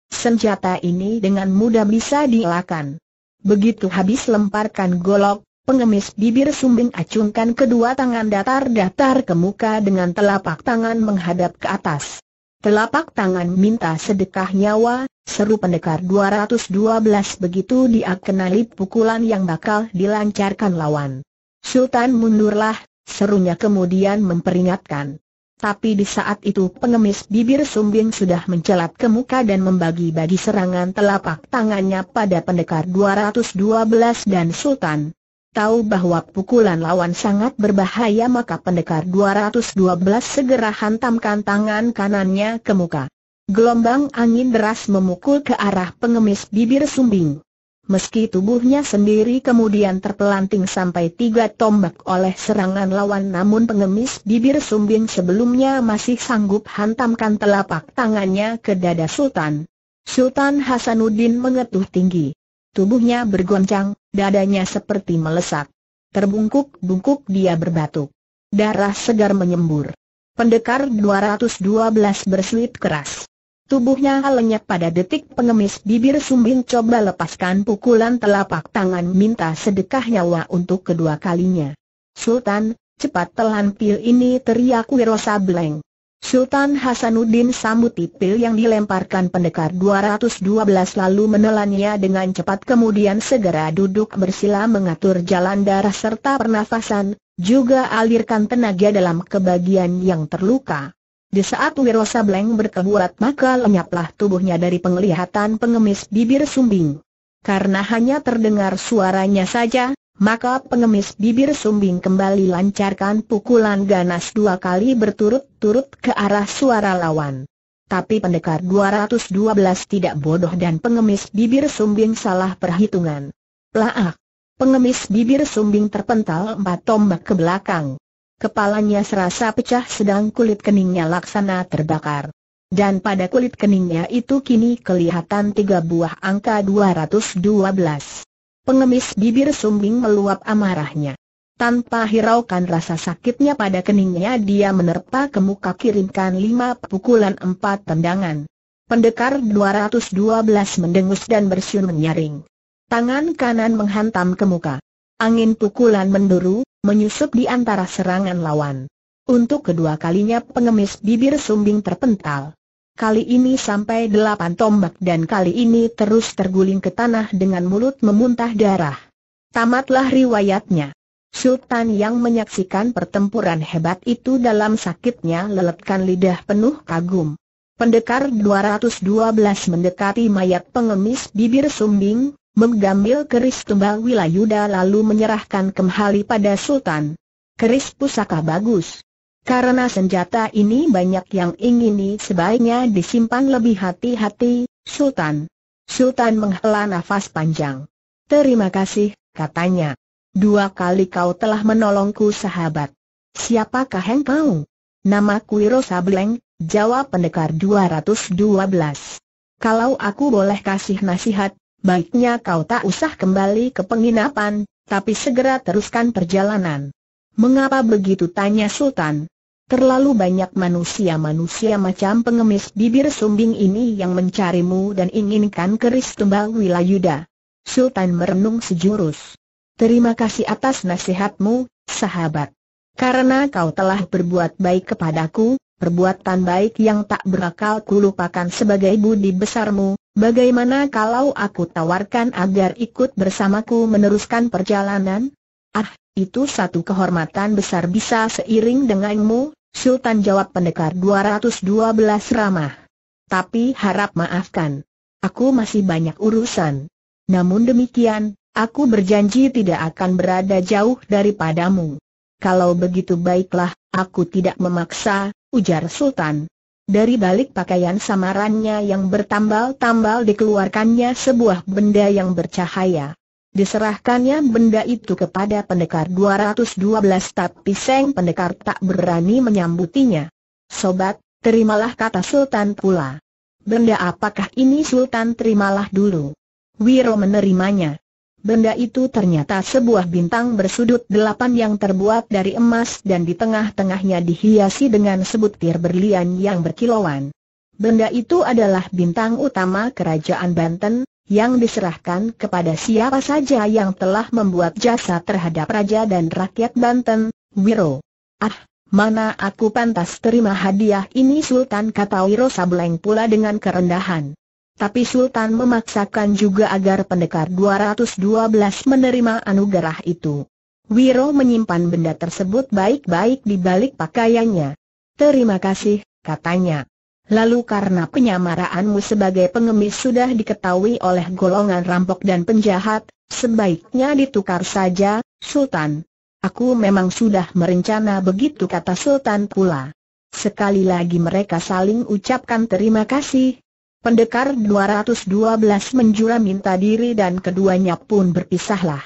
Senjata ini dengan mudah bisa dielakkan. Begitu habis lemparkan golok, Pengemis bibir sumbing acungkan kedua tangan datar-datar ke muka dengan telapak tangan menghadap ke atas. Telapak tangan minta sedekah nyawa, seru pendekar 212 begitu dia kenali pukulan yang bakal dilancarkan lawan. Sultan mundurlah, serunya kemudian memperingatkan. Tapi di saat itu pengemis bibir sumbing sudah mencelat ke muka dan membagi-bagi serangan telapak tangannya pada pendekar 212 dan sultan. Tahu bahwa pukulan lawan sangat berbahaya maka pendekar 212 segera hantamkan tangan kanannya ke muka. Gelombang angin deras memukul ke arah pengemis bibir sumbing. Meski tubuhnya sendiri kemudian terpelanting sampai tiga tombak oleh serangan lawan namun pengemis bibir sumbing sebelumnya masih sanggup hantamkan telapak tangannya ke dada Sultan. Sultan Hasanuddin mengetuh tinggi. Tubuhnya bergoncang, dadanya seperti melesat. Terbungkuk-bungkuk dia berbatuk. Darah segar menyembur. Pendekar 212 bersuit keras. Tubuhnya lenyap pada detik pengemis bibir sumbing coba lepaskan pukulan telapak tangan minta sedekah nyawa untuk kedua kalinya. Sultan, cepat telan pil ini teriak Wiro Sableng. Sultan Hasanuddin sambuti pil yang dilemparkan pendekar 212 lalu menelannya dengan cepat kemudian segera duduk bersila mengatur jalan darah serta pernafasan, juga alirkan tenaga dalam kebagian yang terluka. Di saat Wiro Sableng berkekuatan, maka lenyaplah tubuhnya dari penglihatan pengemis bibir sumbing. Karena hanya terdengar suaranya saja, maka pengemis bibir sumbing kembali lancarkan pukulan ganas dua kali berturut-turut ke arah suara lawan. Tapi pendekar 212 tidak bodoh dan pengemis bibir sumbing salah perhitungan. Laak! Pengemis bibir sumbing terpental empat tombak ke belakang. Kepalanya serasa pecah sedang kulit keningnya laksana terbakar. Dan pada kulit keningnya itu kini kelihatan tiga buah angka 212. Pengemis bibir sumbing meluap amarahnya. Tanpa hiraukan rasa sakitnya pada keningnya dia menerpa ke muka kirimkan lima pukulan empat tendangan. Pendekar 212 mendengus dan bersiul menyaring. Tangan kanan menghantam ke muka. Angin pukulan menduru, menyusup di antara serangan lawan. Untuk kedua kalinya pengemis bibir sumbing terpental. Kali ini sampai delapan tombak dan kali ini terus terguling ke tanah dengan mulut memuntah darah. Tamatlah riwayatnya. Sultan yang menyaksikan pertempuran hebat itu dalam sakitnya leletkan lidah penuh kagum. Pendekar 212 mendekati mayat pengemis bibir sumbing, Mengambil keris tumbal Wilayuda lalu menyerahkan kembali pada Sultan. Keris pusaka bagus. Karena senjata ini banyak yang ingini sebaiknya disimpan lebih hati-hati, Sultan. Sultan menghela nafas panjang. Terima kasih, katanya. Dua kali kau telah menolongku sahabat. Siapakah engkau? Nama Kuiro Sableng, jawab pendekar 212. Kalau aku boleh kasih nasihat, baiknya kau tak usah kembali ke penginapan, tapi segera teruskan perjalanan. Mengapa begitu tanya Sultan? Terlalu banyak manusia-manusia macam pengemis bibir sumbing ini yang mencarimu dan inginkan keris tumbal Wilayuda. Sultan merenung sejurus. Terima kasih atas nasihatmu, sahabat. Karena kau telah berbuat baik kepadaku, perbuatan baik yang tak berakal kulupakan sebagai budi besarmu, Bagaimana kalau aku tawarkan agar ikut bersamaku meneruskan perjalanan? Ah, itu satu kehormatan besar bisa seiring denganmu, Sultan jawab pendekar 212 ramah. Tapi harap maafkan. Aku masih banyak urusan. Namun demikian, aku berjanji tidak akan berada jauh daripadamu. Kalau begitu baiklah, aku tidak memaksa, ujar Sultan. Dari balik pakaian samarannya yang bertambal-tambal dikeluarkannya sebuah benda yang bercahaya. Diserahkannya benda itu kepada pendekar 212 tapi Seng pendekar tak berani menyambutinya. Sobat, terimalah kata Sultan pula. Benda apakah ini Sultan terimalah dulu. Wiro menerimanya. Benda itu ternyata sebuah bintang bersudut delapan yang terbuat dari emas dan di tengah-tengahnya dihiasi dengan sebutir berlian yang berkilauan. Benda itu adalah bintang utama kerajaan Banten, yang diserahkan kepada siapa saja yang telah membuat jasa terhadap raja dan rakyat Banten, Wiro. Ah, mana aku pantas terima hadiah ini Sultan kata Wiro Sableng pula dengan kerendahan tapi Sultan memaksakan juga agar pendekar 212 menerima anugerah itu. Wiro menyimpan benda tersebut baik-baik di balik pakaiannya. Terima kasih, katanya. Lalu karena penyamaraanmu sebagai pengemis sudah diketahui oleh golongan rampok dan penjahat, sebaiknya ditukar saja, Sultan. Aku memang sudah merencana begitu kata Sultan pula. Sekali lagi mereka saling ucapkan terima kasih, Pendekar 212 menjura minta diri dan keduanya pun berpisahlah.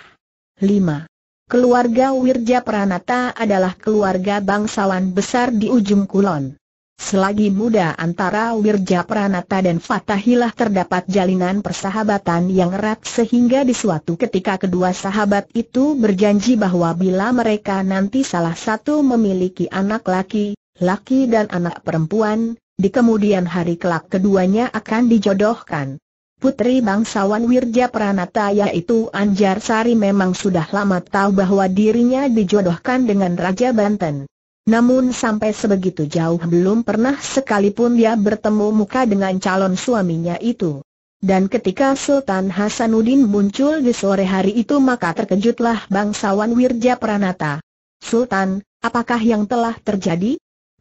5. Keluarga Wirja Pranata adalah keluarga bangsawan besar di ujung kulon. Selagi muda antara Wirja Pranata dan Fatahilah terdapat jalinan persahabatan yang erat sehingga di suatu ketika kedua sahabat itu berjanji bahwa bila mereka nanti salah satu memiliki anak laki, laki dan anak perempuan, di kemudian hari kelak keduanya akan dijodohkan. Putri bangsawan Wirja Pranata yaitu Anjar Sari memang sudah lama tahu bahwa dirinya dijodohkan dengan Raja Banten. Namun sampai sebegitu jauh belum pernah sekalipun dia bertemu muka dengan calon suaminya itu. Dan ketika Sultan Hasanuddin muncul di sore hari itu maka terkejutlah bangsawan Wirja Pranata. Sultan, apakah yang telah terjadi?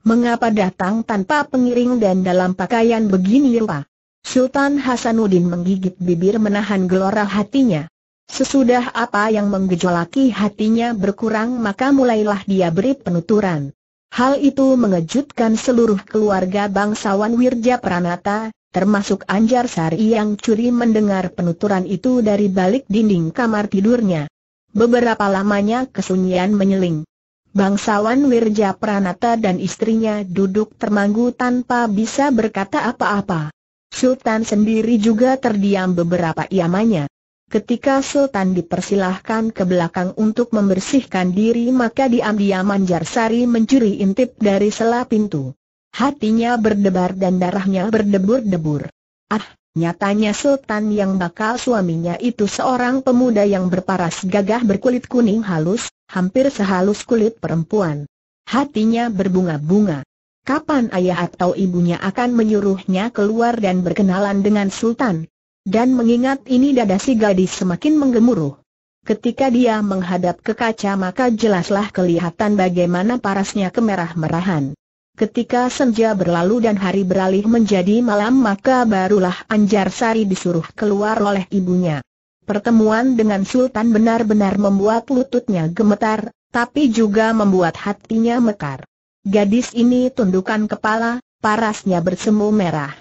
Mengapa datang tanpa pengiring dan dalam pakaian begini rupa? Ya Sultan Hasanuddin menggigit bibir menahan gelora hatinya. Sesudah apa yang menggejolaki hatinya berkurang maka mulailah dia beri penuturan. Hal itu mengejutkan seluruh keluarga bangsawan Wirja Pranata, termasuk Anjar Sari yang curi mendengar penuturan itu dari balik dinding kamar tidurnya. Beberapa lamanya kesunyian menyeling. Bangsawan Wirja Pranata dan istrinya duduk termangu tanpa bisa berkata apa-apa. Sultan sendiri juga terdiam beberapa iamanya. Ketika Sultan dipersilahkan ke belakang untuk membersihkan diri maka diam-diam Sari mencuri intip dari sela pintu. Hatinya berdebar dan darahnya berdebur-debur. Ah, nyatanya Sultan yang bakal suaminya itu seorang pemuda yang berparas gagah berkulit kuning halus, hampir sehalus kulit perempuan. Hatinya berbunga-bunga. Kapan ayah atau ibunya akan menyuruhnya keluar dan berkenalan dengan Sultan? Dan mengingat ini dada si gadis semakin menggemuruh. Ketika dia menghadap ke kaca maka jelaslah kelihatan bagaimana parasnya kemerah-merahan. Ketika senja berlalu dan hari beralih menjadi malam maka barulah Anjar Sari disuruh keluar oleh ibunya. Pertemuan dengan Sultan benar-benar membuat lututnya gemetar, tapi juga membuat hatinya mekar. Gadis ini tundukkan kepala, parasnya bersemu merah.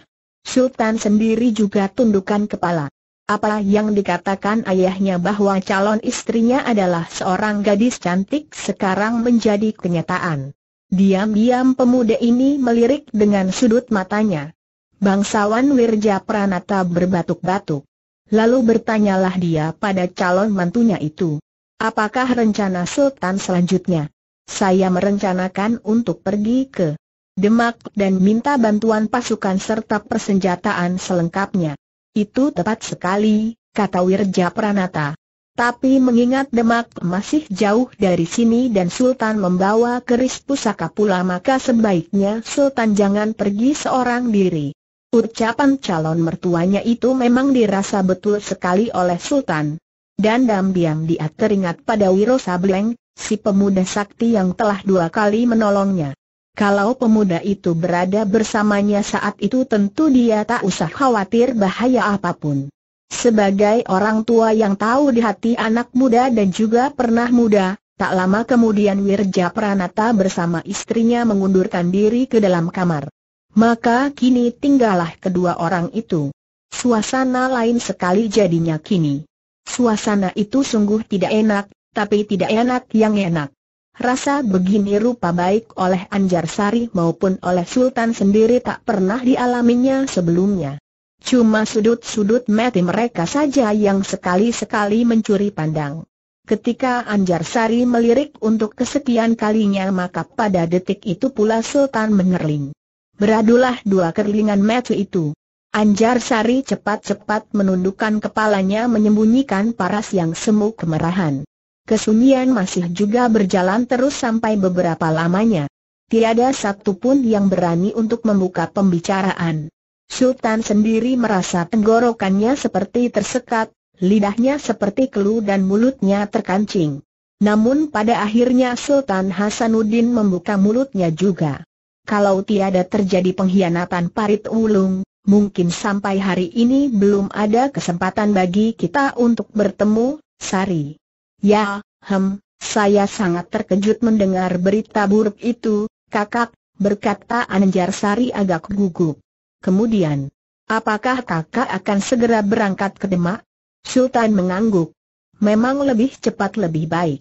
Sultan sendiri juga tundukkan kepala. Apa yang dikatakan ayahnya bahwa calon istrinya adalah seorang gadis cantik sekarang menjadi kenyataan. Diam-diam pemuda ini melirik dengan sudut matanya. Bangsawan Wirja Pranata berbatuk-batuk. Lalu bertanyalah dia pada calon mantunya itu. Apakah rencana Sultan selanjutnya? Saya merencanakan untuk pergi ke Demak dan minta bantuan pasukan serta persenjataan selengkapnya. Itu tepat sekali, kata Wirja Pranata. Tapi mengingat Demak masih jauh dari sini dan Sultan membawa keris pusaka pula maka sebaiknya Sultan jangan pergi seorang diri. Ucapan calon mertuanya itu memang dirasa betul sekali oleh Sultan. Dan diam-diam dia teringat pada Wiro Sableng, si pemuda sakti yang telah dua kali menolongnya. Kalau pemuda itu berada bersamanya saat itu tentu dia tak usah khawatir bahaya apapun. Sebagai orang tua yang tahu di hati anak muda dan juga pernah muda, tak lama kemudian Wirja Pranata bersama istrinya mengundurkan diri ke dalam kamar. Maka kini tinggallah kedua orang itu. Suasana lain sekali jadinya kini. Suasana itu sungguh tidak enak, tapi tidak enak yang enak. Rasa begini rupa baik oleh Anjar Sari maupun oleh Sultan sendiri tak pernah dialaminya sebelumnya. Cuma sudut-sudut mati mereka saja yang sekali-sekali mencuri pandang. Ketika Anjar Sari melirik untuk kesekian kalinya maka pada detik itu pula Sultan mengerling. Beradulah dua kerlingan metu itu. Anjar Sari cepat-cepat menundukkan kepalanya menyembunyikan paras yang semu kemerahan. Kesunyian masih juga berjalan terus sampai beberapa lamanya. Tiada satu pun yang berani untuk membuka pembicaraan. Sultan sendiri merasa tenggorokannya seperti tersekat, lidahnya seperti kelu dan mulutnya terkancing. Namun pada akhirnya Sultan Hasanuddin membuka mulutnya juga kalau tiada terjadi pengkhianatan parit ulung, mungkin sampai hari ini belum ada kesempatan bagi kita untuk bertemu, Sari. Ya, hem, saya sangat terkejut mendengar berita buruk itu, kakak, berkata Anjar Sari agak gugup. Kemudian, apakah kakak akan segera berangkat ke Demak? Sultan mengangguk. Memang lebih cepat lebih baik.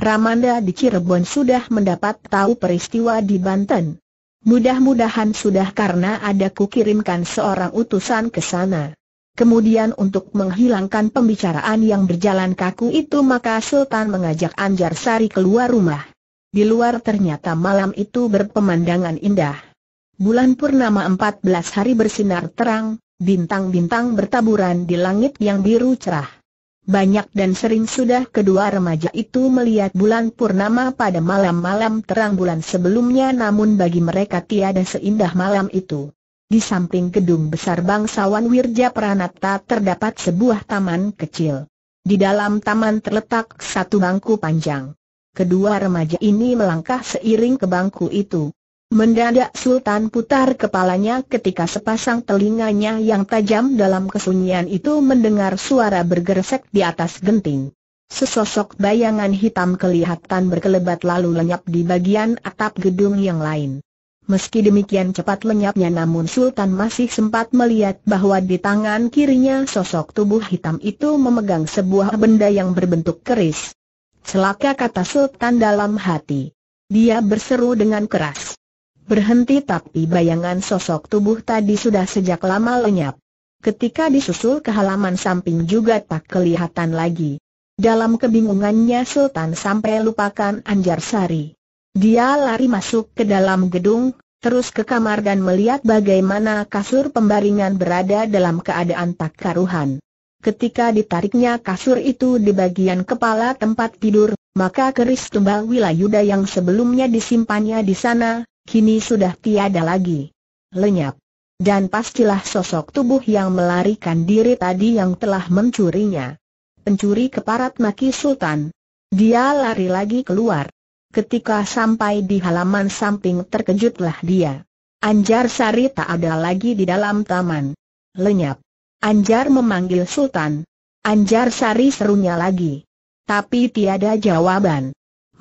Ramanda di Cirebon sudah mendapat tahu peristiwa di Banten. Mudah-mudahan sudah karena ada kukirimkan seorang utusan ke sana. Kemudian untuk menghilangkan pembicaraan yang berjalan kaku itu maka Sultan mengajak Anjar Sari keluar rumah. Di luar ternyata malam itu berpemandangan indah. Bulan purnama 14 hari bersinar terang, bintang-bintang bertaburan di langit yang biru cerah. Banyak dan sering sudah kedua remaja itu melihat bulan purnama pada malam-malam terang bulan sebelumnya namun bagi mereka tiada seindah malam itu. Di samping gedung besar bangsawan Wirja Pranata terdapat sebuah taman kecil. Di dalam taman terletak satu bangku panjang. Kedua remaja ini melangkah seiring ke bangku itu. Mendadak Sultan putar kepalanya ketika sepasang telinganya yang tajam dalam kesunyian itu mendengar suara bergeresek di atas genting. Sesosok bayangan hitam kelihatan berkelebat lalu lenyap di bagian atap gedung yang lain. Meski demikian cepat lenyapnya namun Sultan masih sempat melihat bahwa di tangan kirinya sosok tubuh hitam itu memegang sebuah benda yang berbentuk keris. Celaka kata Sultan dalam hati. Dia berseru dengan keras. Berhenti tapi bayangan sosok tubuh tadi sudah sejak lama lenyap. Ketika disusul ke halaman samping juga tak kelihatan lagi. Dalam kebingungannya Sultan sampai lupakan Anjar Sari. Dia lari masuk ke dalam gedung, terus ke kamar dan melihat bagaimana kasur pembaringan berada dalam keadaan tak karuhan. Ketika ditariknya kasur itu di bagian kepala tempat tidur, maka keris tumbal Wilayuda yang sebelumnya disimpannya di sana, kini sudah tiada lagi. Lenyap. Dan pastilah sosok tubuh yang melarikan diri tadi yang telah mencurinya. Pencuri keparat maki Sultan. Dia lari lagi keluar. Ketika sampai di halaman samping terkejutlah dia. Anjar Sari tak ada lagi di dalam taman. Lenyap. Anjar memanggil Sultan. Anjar Sari serunya lagi. Tapi tiada jawaban.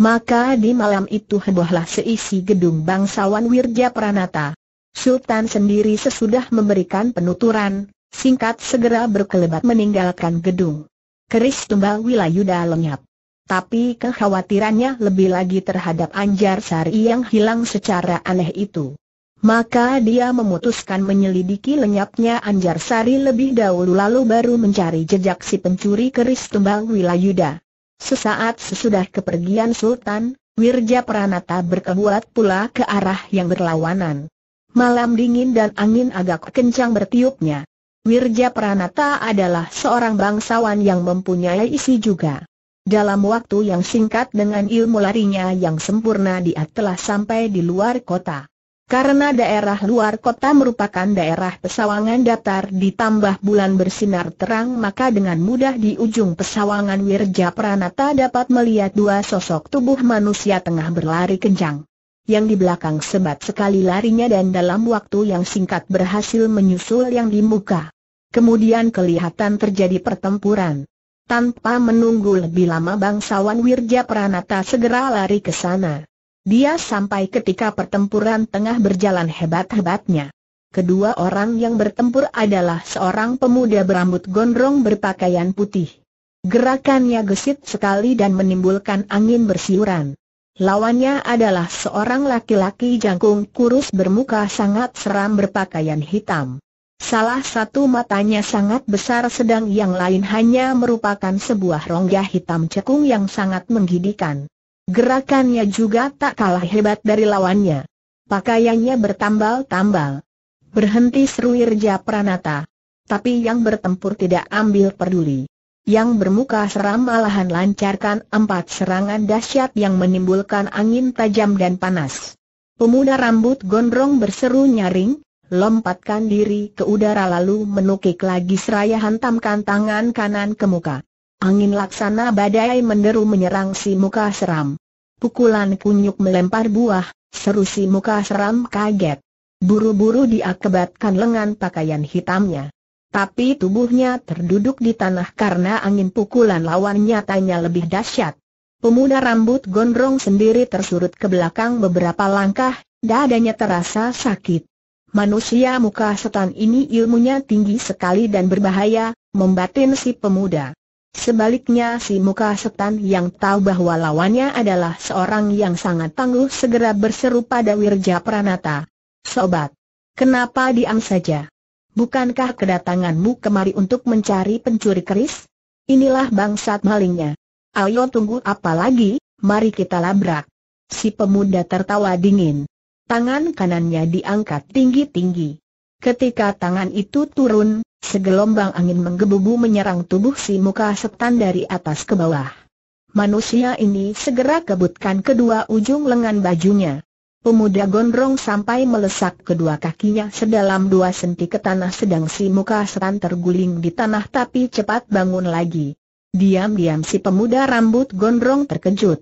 Maka di malam itu hebohlah seisi gedung bangsawan Wirja Pranata. Sultan sendiri sesudah memberikan penuturan, singkat segera berkelebat meninggalkan gedung. Keris tumbal Wilayuda lenyap. Tapi kekhawatirannya lebih lagi terhadap Anjar Sari yang hilang secara aneh itu. Maka dia memutuskan menyelidiki lenyapnya Anjar Sari lebih dahulu lalu baru mencari jejak si pencuri keris tumbal Wilayuda. Sesaat sesudah kepergian Sultan, Wirja Pranata berkebuat pula ke arah yang berlawanan. Malam dingin dan angin agak kencang bertiupnya. Wirja Pranata adalah seorang bangsawan yang mempunyai isi juga. Dalam waktu yang singkat dengan ilmu larinya yang sempurna dia telah sampai di luar kota. Karena daerah luar kota merupakan daerah pesawangan datar ditambah bulan bersinar terang maka dengan mudah di ujung pesawangan Wirja Pranata dapat melihat dua sosok tubuh manusia tengah berlari kencang. Yang di belakang sebat sekali larinya dan dalam waktu yang singkat berhasil menyusul yang di muka. Kemudian kelihatan terjadi pertempuran. Tanpa menunggu lebih lama bangsawan Wirja Pranata segera lari ke sana. Dia sampai ketika pertempuran tengah berjalan hebat-hebatnya. Kedua orang yang bertempur adalah seorang pemuda berambut gondrong berpakaian putih. Gerakannya gesit sekali dan menimbulkan angin bersiuran. Lawannya adalah seorang laki-laki jangkung kurus bermuka sangat seram berpakaian hitam. Salah satu matanya sangat besar sedang yang lain hanya merupakan sebuah rongga hitam cekung yang sangat menggidikan. Gerakannya juga tak kalah hebat dari lawannya. Pakaiannya bertambal-tambal. Berhenti seru Irja Pranata. Tapi yang bertempur tidak ambil peduli. Yang bermuka seram malahan lancarkan empat serangan dahsyat yang menimbulkan angin tajam dan panas. Pemuda rambut gondrong berseru nyaring, lompatkan diri ke udara lalu menukik lagi seraya hantamkan tangan kanan ke muka. Angin laksana badai menderu menyerang si muka seram. Pukulan kunyuk melempar buah, seru si muka seram kaget. Buru-buru diakibatkan lengan pakaian hitamnya. Tapi tubuhnya terduduk di tanah karena angin pukulan lawan nyatanya lebih dahsyat. Pemuda rambut gondrong sendiri tersurut ke belakang beberapa langkah, dadanya terasa sakit. Manusia muka setan ini ilmunya tinggi sekali dan berbahaya, membatin si pemuda. Sebaliknya si muka setan yang tahu bahwa lawannya adalah seorang yang sangat tangguh segera berseru pada Wirja Pranata. Sobat, kenapa diam saja? Bukankah kedatanganmu kemari untuk mencari pencuri keris? Inilah bangsat malingnya. Ayo tunggu apa lagi, mari kita labrak. Si pemuda tertawa dingin. Tangan kanannya diangkat tinggi-tinggi. Ketika tangan itu turun, Segelombang angin menggebu-gebu menyerang tubuh si muka setan dari atas ke bawah. Manusia ini segera kebutkan kedua ujung lengan bajunya. Pemuda gondrong sampai melesak kedua kakinya sedalam dua senti ke tanah sedang si muka setan terguling di tanah tapi cepat bangun lagi. Diam-diam si pemuda rambut gondrong terkejut.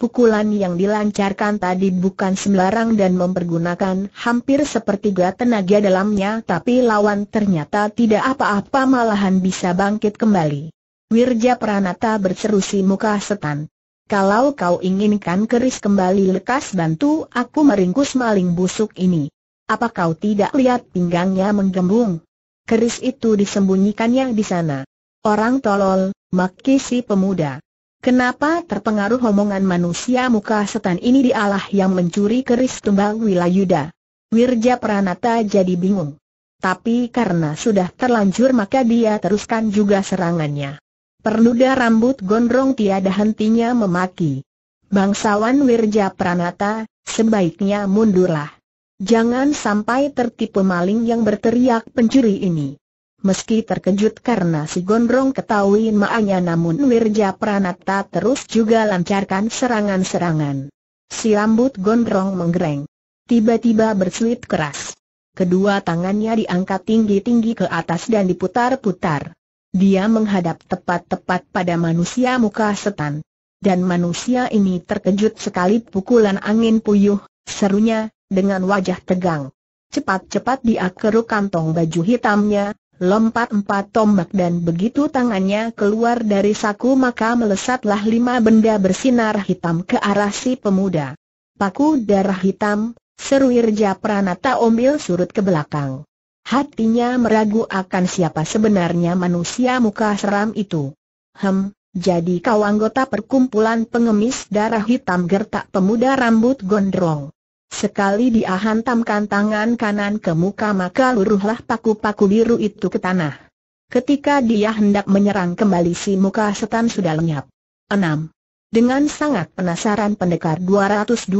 Pukulan yang dilancarkan tadi bukan sembarang dan mempergunakan hampir sepertiga tenaga dalamnya tapi lawan ternyata tidak apa-apa malahan bisa bangkit kembali. Wirja Pranata berseru si muka setan. Kalau kau inginkan keris kembali lekas bantu aku meringkus maling busuk ini. Apa kau tidak lihat pinggangnya menggembung? Keris itu disembunyikannya di sana. Orang tolol, maki si pemuda. Kenapa terpengaruh omongan manusia muka setan ini dialah yang mencuri keris tumbang Wilayuda? Wirja Pranata jadi bingung. Tapi karena sudah terlanjur maka dia teruskan juga serangannya. Perluda rambut gondrong tiada hentinya memaki. Bangsawan Wirja Pranata, sebaiknya mundurlah. Jangan sampai tertipu maling yang berteriak pencuri ini. Meski terkejut karena si Gondrong ketahui maanya namun Wirja Pranata terus juga lancarkan serangan-serangan. Si rambut Gondrong menggereng. Tiba-tiba bersuit keras. Kedua tangannya diangkat tinggi-tinggi ke atas dan diputar-putar. Dia menghadap tepat-tepat pada manusia muka setan. Dan manusia ini terkejut sekali pukulan angin puyuh, serunya, dengan wajah tegang. Cepat-cepat dia keruk kantong baju hitamnya, lompat empat tombak dan begitu tangannya keluar dari saku maka melesatlah lima benda bersinar hitam ke arah si pemuda. Paku darah hitam, seru Irja Pranata Ombil surut ke belakang. Hatinya meragu akan siapa sebenarnya manusia muka seram itu. Hem, jadi kau anggota perkumpulan pengemis darah hitam gertak pemuda rambut gondrong. Sekali dia hantamkan tangan kanan ke muka maka luruhlah paku-paku biru itu ke tanah. Ketika dia hendak menyerang kembali si muka setan sudah lenyap. 6. Dengan sangat penasaran pendekar 212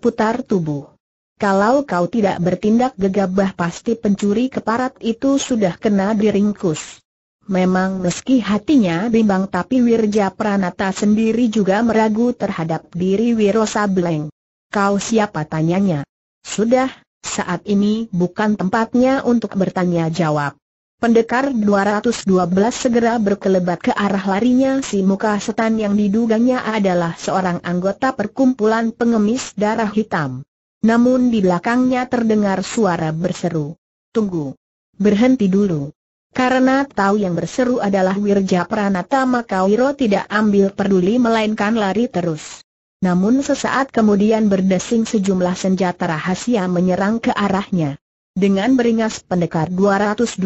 putar tubuh. Kalau kau tidak bertindak gegabah pasti pencuri keparat itu sudah kena diringkus. Memang meski hatinya bimbang tapi Wirja Pranata sendiri juga meragu terhadap diri Wiro Sableng. Kau siapa tanyanya? Sudah, saat ini bukan tempatnya untuk bertanya jawab. Pendekar 212 segera berkelebat ke arah larinya si muka setan yang diduganya adalah seorang anggota perkumpulan pengemis darah hitam. Namun di belakangnya terdengar suara berseru. Tunggu. Berhenti dulu. Karena tahu yang berseru adalah Wirja Pranata maka Wiro tidak ambil peduli melainkan lari terus. Namun sesaat kemudian berdesing sejumlah senjata rahasia menyerang ke arahnya. Dengan beringas pendekar 212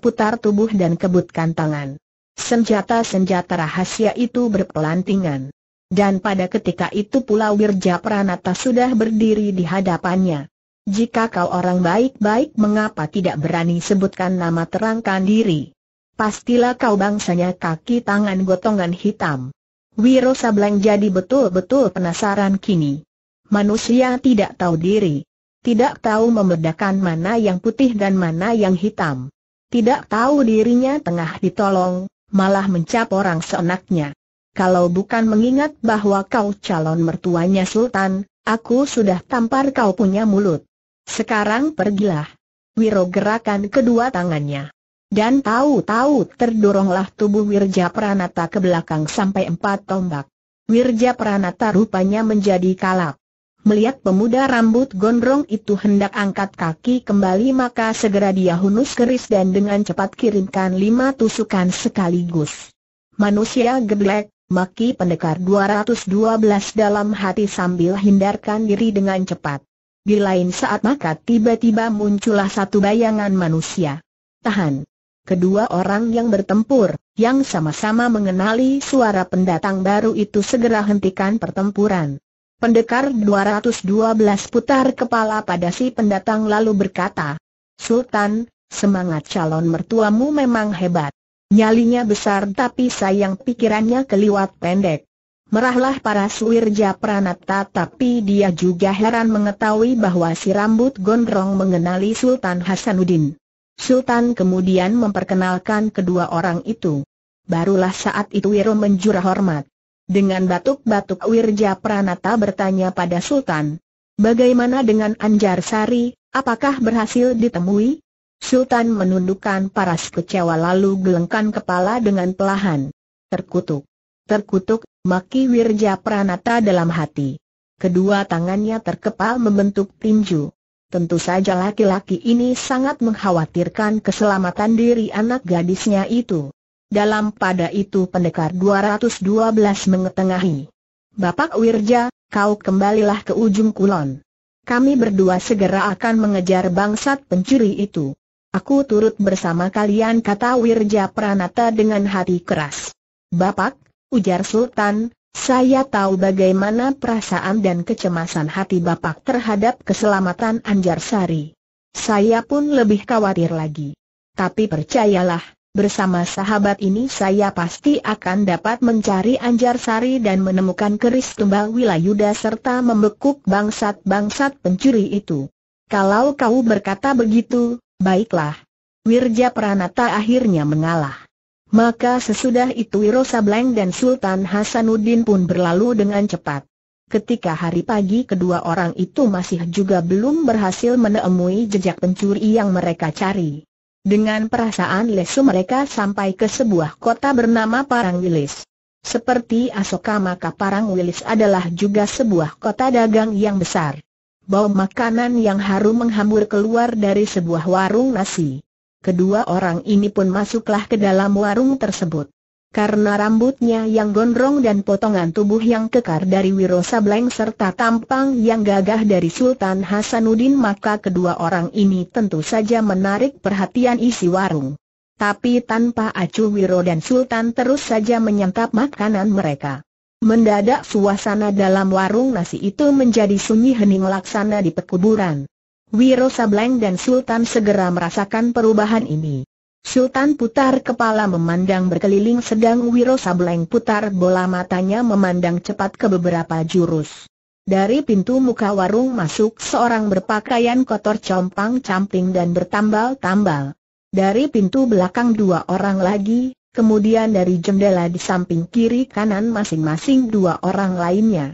putar tubuh dan kebutkan tangan. Senjata-senjata rahasia itu berpelantingan. Dan pada ketika itu pula Wirja Pranata sudah berdiri di hadapannya. Jika kau orang baik-baik mengapa tidak berani sebutkan nama terangkan diri? Pastilah kau bangsanya kaki tangan gotongan hitam. Wiro Sableng jadi betul-betul penasaran kini. Manusia tidak tahu diri. Tidak tahu membedakan mana yang putih dan mana yang hitam. Tidak tahu dirinya tengah ditolong, malah mencap orang seenaknya. Kalau bukan mengingat bahwa kau calon mertuanya Sultan, aku sudah tampar kau punya mulut. Sekarang pergilah. Wiro gerakan kedua tangannya. Dan tahu-tahu terdoronglah tubuh Wirja Pranata ke belakang sampai empat tombak. Wirja Pranata rupanya menjadi kalap. Melihat pemuda rambut gondrong itu hendak angkat kaki kembali maka segera dia hunus keris dan dengan cepat kirimkan lima tusukan sekaligus. Manusia geblek, maki pendekar 212 dalam hati sambil hindarkan diri dengan cepat. Di lain saat maka tiba-tiba muncullah satu bayangan manusia. Tahan kedua orang yang bertempur, yang sama-sama mengenali suara pendatang baru itu segera hentikan pertempuran. Pendekar 212 putar kepala pada si pendatang lalu berkata, Sultan, semangat calon mertuamu memang hebat. Nyalinya besar tapi sayang pikirannya keliwat pendek. Merahlah para suwir pranata tapi dia juga heran mengetahui bahwa si rambut gondrong mengenali Sultan Hasanuddin. Sultan kemudian memperkenalkan kedua orang itu. Barulah saat itu Wiro menjura hormat. Dengan batuk-batuk Wirja Pranata bertanya pada Sultan, Bagaimana dengan Anjar Sari, apakah berhasil ditemui? Sultan menundukkan paras kecewa lalu gelengkan kepala dengan pelahan. Terkutuk. Terkutuk, maki Wirja Pranata dalam hati. Kedua tangannya terkepal membentuk tinju. Tentu saja laki-laki ini sangat mengkhawatirkan keselamatan diri anak gadisnya itu. Dalam pada itu pendekar 212 mengetengahi. Bapak Wirja, kau kembalilah ke ujung kulon. Kami berdua segera akan mengejar bangsat pencuri itu. Aku turut bersama kalian kata Wirja Pranata dengan hati keras. Bapak, ujar Sultan, saya tahu bagaimana perasaan dan kecemasan hati Bapak terhadap keselamatan Anjar Sari. Saya pun lebih khawatir lagi. Tapi percayalah, bersama sahabat ini saya pasti akan dapat mencari Anjar Sari dan menemukan keris tumbal Wilayuda serta membekuk bangsat-bangsat pencuri itu. Kalau kau berkata begitu, baiklah. Wirja Pranata akhirnya mengalah. Maka sesudah itu Wiro Sableng dan Sultan Hasanuddin pun berlalu dengan cepat. Ketika hari pagi kedua orang itu masih juga belum berhasil menemui jejak pencuri yang mereka cari. Dengan perasaan lesu mereka sampai ke sebuah kota bernama Parangwilis. Seperti Asoka maka Parangwilis adalah juga sebuah kota dagang yang besar. Bau makanan yang harum menghambur keluar dari sebuah warung nasi kedua orang ini pun masuklah ke dalam warung tersebut. Karena rambutnya yang gondrong dan potongan tubuh yang kekar dari Wiro Sableng serta tampang yang gagah dari Sultan Hasanuddin maka kedua orang ini tentu saja menarik perhatian isi warung. Tapi tanpa acuh Wiro dan Sultan terus saja menyantap makanan mereka. Mendadak suasana dalam warung nasi itu menjadi sunyi hening laksana di pekuburan. Wiro Sableng dan Sultan segera merasakan perubahan ini. Sultan putar kepala memandang berkeliling sedang Wiro Sableng putar bola matanya memandang cepat ke beberapa jurus. Dari pintu muka warung masuk seorang berpakaian kotor compang-camping dan bertambal-tambal. Dari pintu belakang dua orang lagi, kemudian dari jendela di samping kiri kanan masing-masing dua orang lainnya.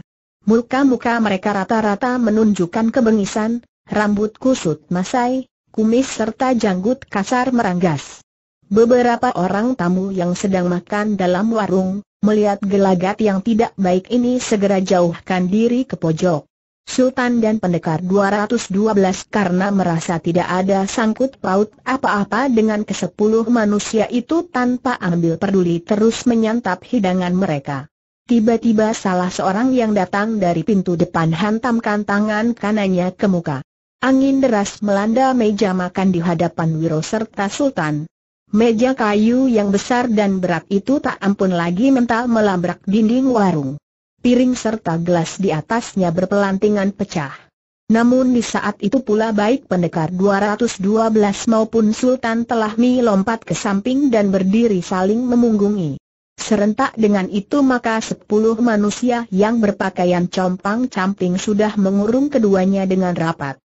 Muka-muka mereka rata-rata menunjukkan kebengisan, Rambut kusut masai, kumis serta janggut kasar meranggas. Beberapa orang tamu yang sedang makan dalam warung, melihat gelagat yang tidak baik ini segera jauhkan diri ke pojok. Sultan dan pendekar 212 karena merasa tidak ada sangkut paut apa-apa dengan kesepuluh manusia itu tanpa ambil peduli terus menyantap hidangan mereka. Tiba-tiba salah seorang yang datang dari pintu depan hantamkan tangan kanannya ke muka. Angin deras melanda meja makan di hadapan Wiro serta Sultan. Meja kayu yang besar dan berat itu tak ampun lagi mental melabrak dinding warung. Piring serta gelas di atasnya berpelantingan pecah. Namun di saat itu pula baik pendekar 212 maupun Sultan telah melompat ke samping dan berdiri saling memunggungi. Serentak dengan itu maka sepuluh manusia yang berpakaian compang-camping sudah mengurung keduanya dengan rapat.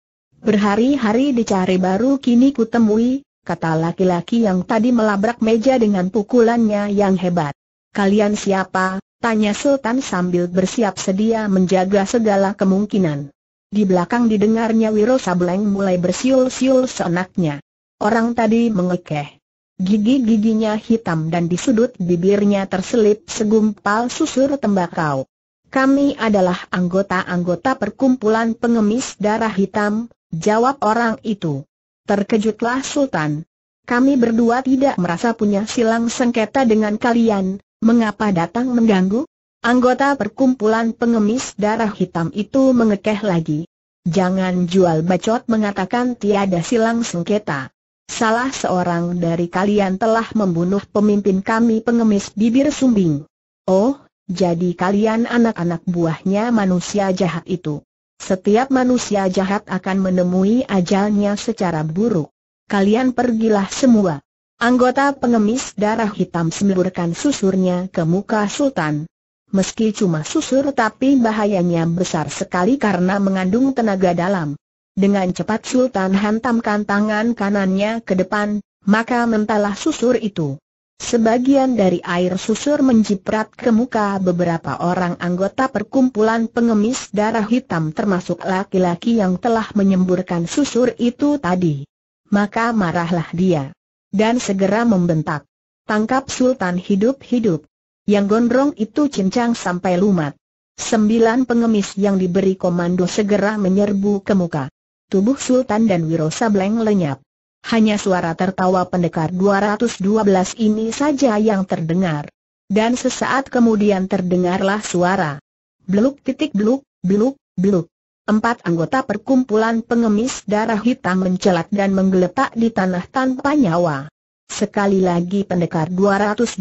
Berhari-hari dicari baru kini kutemui, kata laki-laki yang tadi melabrak meja dengan pukulannya yang hebat. Kalian siapa? Tanya Sultan sambil bersiap sedia menjaga segala kemungkinan. Di belakang didengarnya Wiro Sableng mulai bersiul-siul seenaknya. Orang tadi mengekeh. Gigi-giginya hitam dan di sudut bibirnya terselip segumpal susur tembakau. Kami adalah anggota-anggota perkumpulan pengemis darah hitam, Jawab orang itu. Terkejutlah Sultan. Kami berdua tidak merasa punya silang sengketa dengan kalian, mengapa datang mengganggu? Anggota perkumpulan pengemis darah hitam itu mengekeh lagi. Jangan jual bacot mengatakan tiada silang sengketa. Salah seorang dari kalian telah membunuh pemimpin kami pengemis bibir sumbing. Oh, jadi kalian anak-anak buahnya manusia jahat itu. Setiap manusia jahat akan menemui ajalnya secara buruk. Kalian pergilah semua. Anggota pengemis darah hitam semburkan susurnya ke muka Sultan. Meski cuma susur tapi bahayanya besar sekali karena mengandung tenaga dalam. Dengan cepat Sultan hantamkan tangan kanannya ke depan, maka mentalah susur itu. Sebagian dari air susur menjiprat ke muka beberapa orang anggota perkumpulan pengemis darah hitam termasuk laki-laki yang telah menyemburkan susur itu tadi. Maka marahlah dia. Dan segera membentak. Tangkap Sultan hidup-hidup. Yang gondrong itu cincang sampai lumat. Sembilan pengemis yang diberi komando segera menyerbu ke muka. Tubuh Sultan dan Wiro Sableng lenyap. Hanya suara tertawa pendekar 212 ini saja yang terdengar. Dan sesaat kemudian terdengarlah suara. Beluk titik beluk, beluk, beluk. Empat anggota perkumpulan pengemis darah hitam mencelat dan menggeletak di tanah tanpa nyawa. Sekali lagi pendekar 212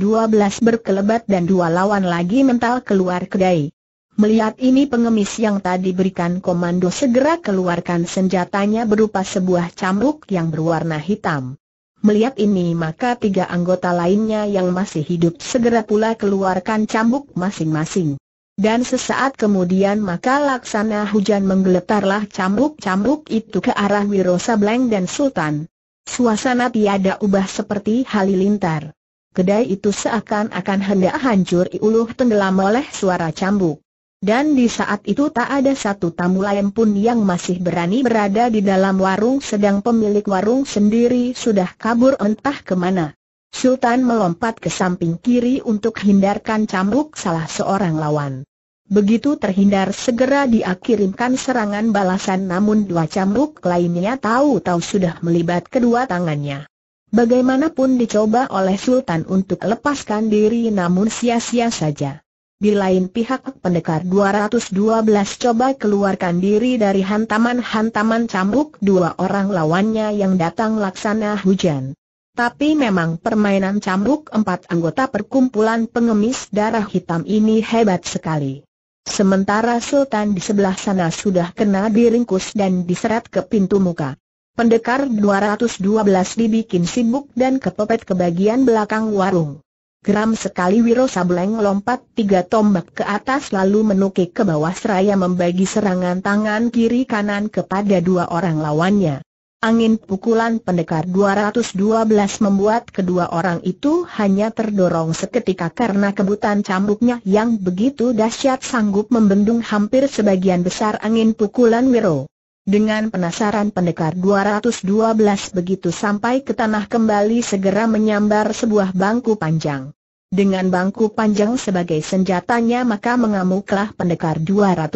berkelebat dan dua lawan lagi mental keluar kedai. Melihat ini pengemis yang tadi berikan komando segera keluarkan senjatanya berupa sebuah cambuk yang berwarna hitam. Melihat ini maka tiga anggota lainnya yang masih hidup segera pula keluarkan cambuk masing-masing. Dan sesaat kemudian maka laksana hujan menggeletarlah cambuk-cambuk itu ke arah Wiro Sableng dan Sultan. Suasana tiada ubah seperti halilintar. Kedai itu seakan-akan hendak hancur iuluh tenggelam oleh suara cambuk. Dan di saat itu tak ada satu tamu lain pun yang masih berani berada di dalam warung sedang pemilik warung sendiri sudah kabur entah kemana. Sultan melompat ke samping kiri untuk hindarkan cambuk salah seorang lawan. Begitu terhindar segera diakirimkan serangan balasan namun dua cambuk lainnya tahu-tahu sudah melibat kedua tangannya. Bagaimanapun dicoba oleh Sultan untuk lepaskan diri namun sia-sia saja. Di lain pihak pendekar 212 coba keluarkan diri dari hantaman-hantaman cambuk dua orang lawannya yang datang laksana hujan. Tapi memang permainan cambuk empat anggota perkumpulan pengemis darah hitam ini hebat sekali. Sementara Sultan di sebelah sana sudah kena diringkus dan diseret ke pintu muka. Pendekar 212 dibikin sibuk dan kepepet ke bagian belakang warung. Geram sekali Wiro Sableng lompat tiga tombak ke atas lalu menukik ke bawah seraya membagi serangan tangan kiri kanan kepada dua orang lawannya. Angin pukulan pendekar 212 membuat kedua orang itu hanya terdorong seketika karena kebutan cambuknya yang begitu dahsyat sanggup membendung hampir sebagian besar angin pukulan Wiro. Dengan penasaran pendekar 212 begitu sampai ke tanah kembali segera menyambar sebuah bangku panjang. Dengan bangku panjang sebagai senjatanya maka mengamuklah pendekar 212.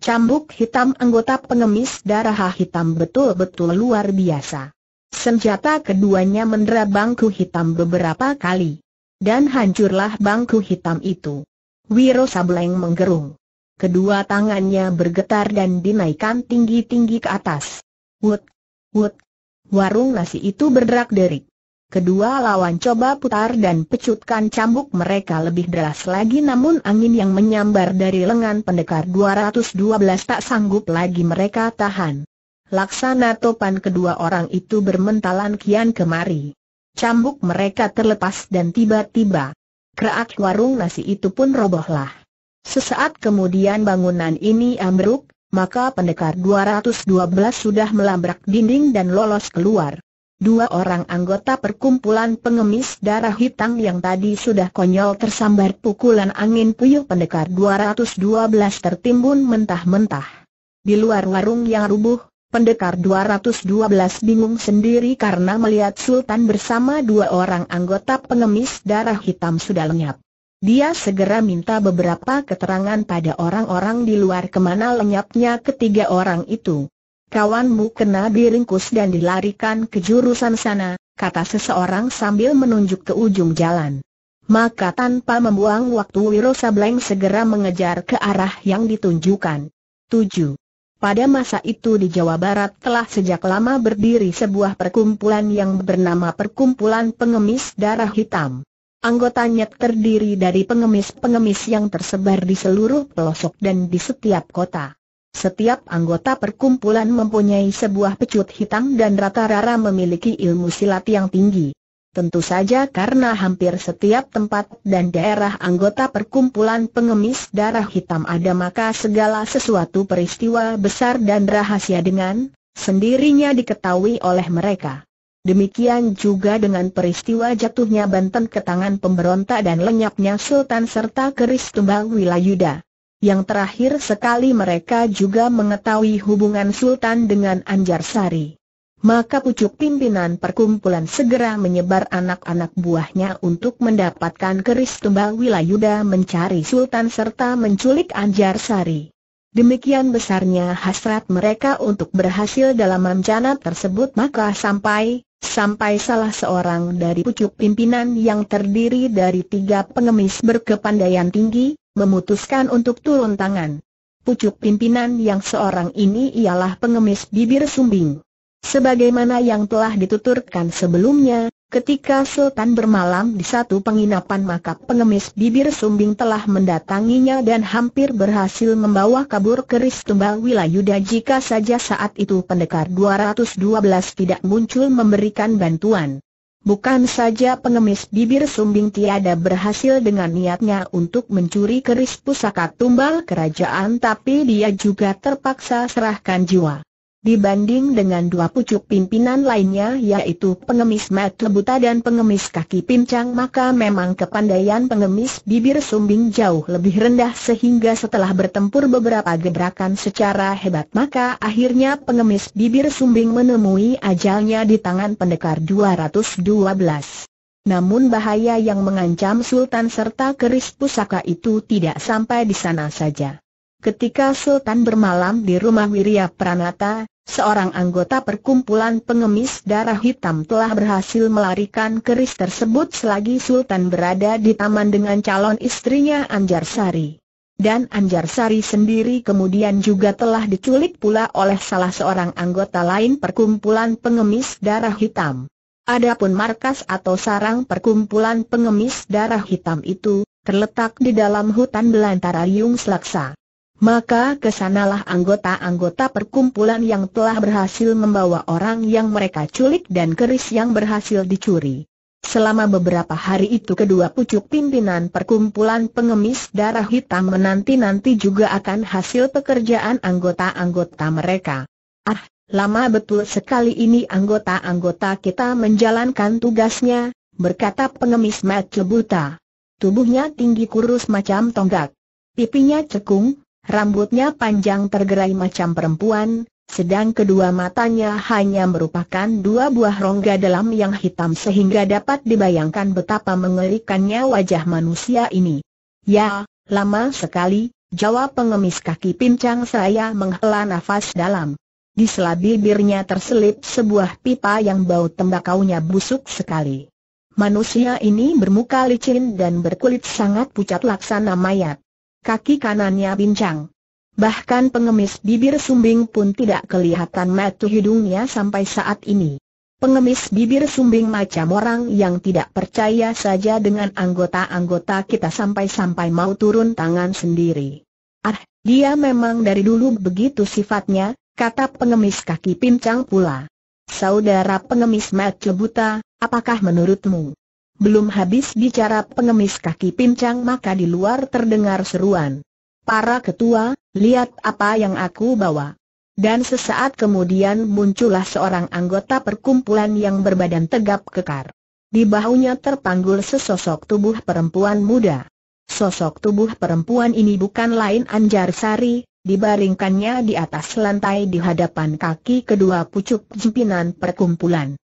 Cambuk hitam anggota pengemis darah hitam betul-betul luar biasa. Senjata keduanya mendera bangku hitam beberapa kali. Dan hancurlah bangku hitam itu. Wiro Sableng menggerung. Kedua tangannya bergetar dan dinaikkan tinggi-tinggi ke atas. Wut, wut. Warung nasi itu berderak derik. Kedua lawan coba putar dan pecutkan cambuk mereka lebih deras lagi namun angin yang menyambar dari lengan pendekar 212 tak sanggup lagi mereka tahan. Laksana topan kedua orang itu bermentalan kian kemari. Cambuk mereka terlepas dan tiba-tiba. Kerak warung nasi itu pun robohlah. Sesaat kemudian bangunan ini ambruk, maka pendekar 212 sudah melabrak dinding dan lolos keluar. Dua orang anggota perkumpulan pengemis darah hitam yang tadi sudah konyol tersambar pukulan angin puyuh pendekar 212 tertimbun mentah-mentah. Di luar warung yang rubuh, pendekar 212 bingung sendiri karena melihat Sultan bersama dua orang anggota pengemis darah hitam sudah lenyap. Dia segera minta beberapa keterangan pada orang-orang di luar kemana lenyapnya ketiga orang itu. Kawanmu kena diringkus dan dilarikan ke jurusan sana, kata seseorang sambil menunjuk ke ujung jalan. Maka tanpa membuang waktu Wiro Sableng segera mengejar ke arah yang ditunjukkan. 7. Pada masa itu di Jawa Barat telah sejak lama berdiri sebuah perkumpulan yang bernama Perkumpulan Pengemis Darah Hitam. Anggotanya terdiri dari pengemis-pengemis yang tersebar di seluruh pelosok dan di setiap kota. Setiap anggota perkumpulan mempunyai sebuah pecut hitam dan rata-rata memiliki ilmu silat yang tinggi. Tentu saja karena hampir setiap tempat dan daerah anggota perkumpulan pengemis darah hitam ada maka segala sesuatu peristiwa besar dan rahasia dengan sendirinya diketahui oleh mereka. Demikian juga dengan peristiwa jatuhnya Banten ke tangan pemberontak dan lenyapnya Sultan serta keris tumbang Wilayuda. Yang terakhir sekali mereka juga mengetahui hubungan Sultan dengan Anjar Sari. Maka pucuk pimpinan perkumpulan segera menyebar anak-anak buahnya untuk mendapatkan keris tumbang Wilayuda mencari Sultan serta menculik Anjar Sari. Demikian besarnya hasrat mereka untuk berhasil dalam rencana tersebut maka sampai, sampai salah seorang dari pucuk pimpinan yang terdiri dari tiga pengemis berkepandaian tinggi, memutuskan untuk turun tangan. Pucuk pimpinan yang seorang ini ialah pengemis bibir sumbing. Sebagaimana yang telah dituturkan sebelumnya, ketika Sultan bermalam di satu penginapan maka pengemis bibir sumbing telah mendatanginya dan hampir berhasil membawa kabur keris tumbal Wilayuda jika saja saat itu pendekar 212 tidak muncul memberikan bantuan. Bukan saja pengemis bibir sumbing tiada berhasil dengan niatnya untuk mencuri keris pusaka tumbal kerajaan tapi dia juga terpaksa serahkan jiwa. Dibanding dengan dua pucuk pimpinan lainnya yaitu pengemis mata buta dan pengemis kaki pincang maka memang kepandaian pengemis bibir sumbing jauh lebih rendah sehingga setelah bertempur beberapa gebrakan secara hebat maka akhirnya pengemis bibir sumbing menemui ajalnya di tangan pendekar 212. Namun bahaya yang mengancam Sultan serta keris pusaka itu tidak sampai di sana saja. Ketika Sultan bermalam di rumah Wirya Pranata, Seorang anggota perkumpulan pengemis darah hitam telah berhasil melarikan keris tersebut selagi Sultan berada di taman dengan calon istrinya Anjar Sari. Dan Anjar Sari sendiri kemudian juga telah diculik pula oleh salah seorang anggota lain perkumpulan pengemis darah hitam. Adapun markas atau sarang perkumpulan pengemis darah hitam itu, terletak di dalam hutan belantara Yung Selaksa maka kesanalah anggota-anggota perkumpulan yang telah berhasil membawa orang yang mereka culik dan keris yang berhasil dicuri. Selama beberapa hari itu kedua pucuk pimpinan perkumpulan pengemis darah hitam menanti-nanti juga akan hasil pekerjaan anggota-anggota mereka. Ah, lama betul sekali ini anggota-anggota kita menjalankan tugasnya, berkata pengemis Mat lebuta. Tubuhnya tinggi kurus macam tonggak. Pipinya cekung, Rambutnya panjang tergerai macam perempuan, sedang kedua matanya hanya merupakan dua buah rongga dalam yang hitam sehingga dapat dibayangkan betapa mengerikannya wajah manusia ini. Ya, lama sekali, jawab pengemis kaki pincang saya menghela nafas dalam. Di sela bibirnya terselip sebuah pipa yang bau tembakaunya busuk sekali. Manusia ini bermuka licin dan berkulit sangat pucat laksana mayat kaki kanannya bincang. Bahkan pengemis bibir sumbing pun tidak kelihatan metu hidungnya sampai saat ini. Pengemis bibir sumbing macam orang yang tidak percaya saja dengan anggota-anggota kita sampai-sampai mau turun tangan sendiri. Ah, dia memang dari dulu begitu sifatnya, kata pengemis kaki pincang pula. Saudara pengemis mata buta, apakah menurutmu? Belum habis bicara pengemis kaki pincang maka di luar terdengar seruan. Para ketua, lihat apa yang aku bawa. Dan sesaat kemudian muncullah seorang anggota perkumpulan yang berbadan tegap kekar. Di bahunya terpanggul sesosok tubuh perempuan muda. Sosok tubuh perempuan ini bukan lain Anjar Sari, dibaringkannya di atas lantai di hadapan kaki kedua pucuk pimpinan perkumpulan.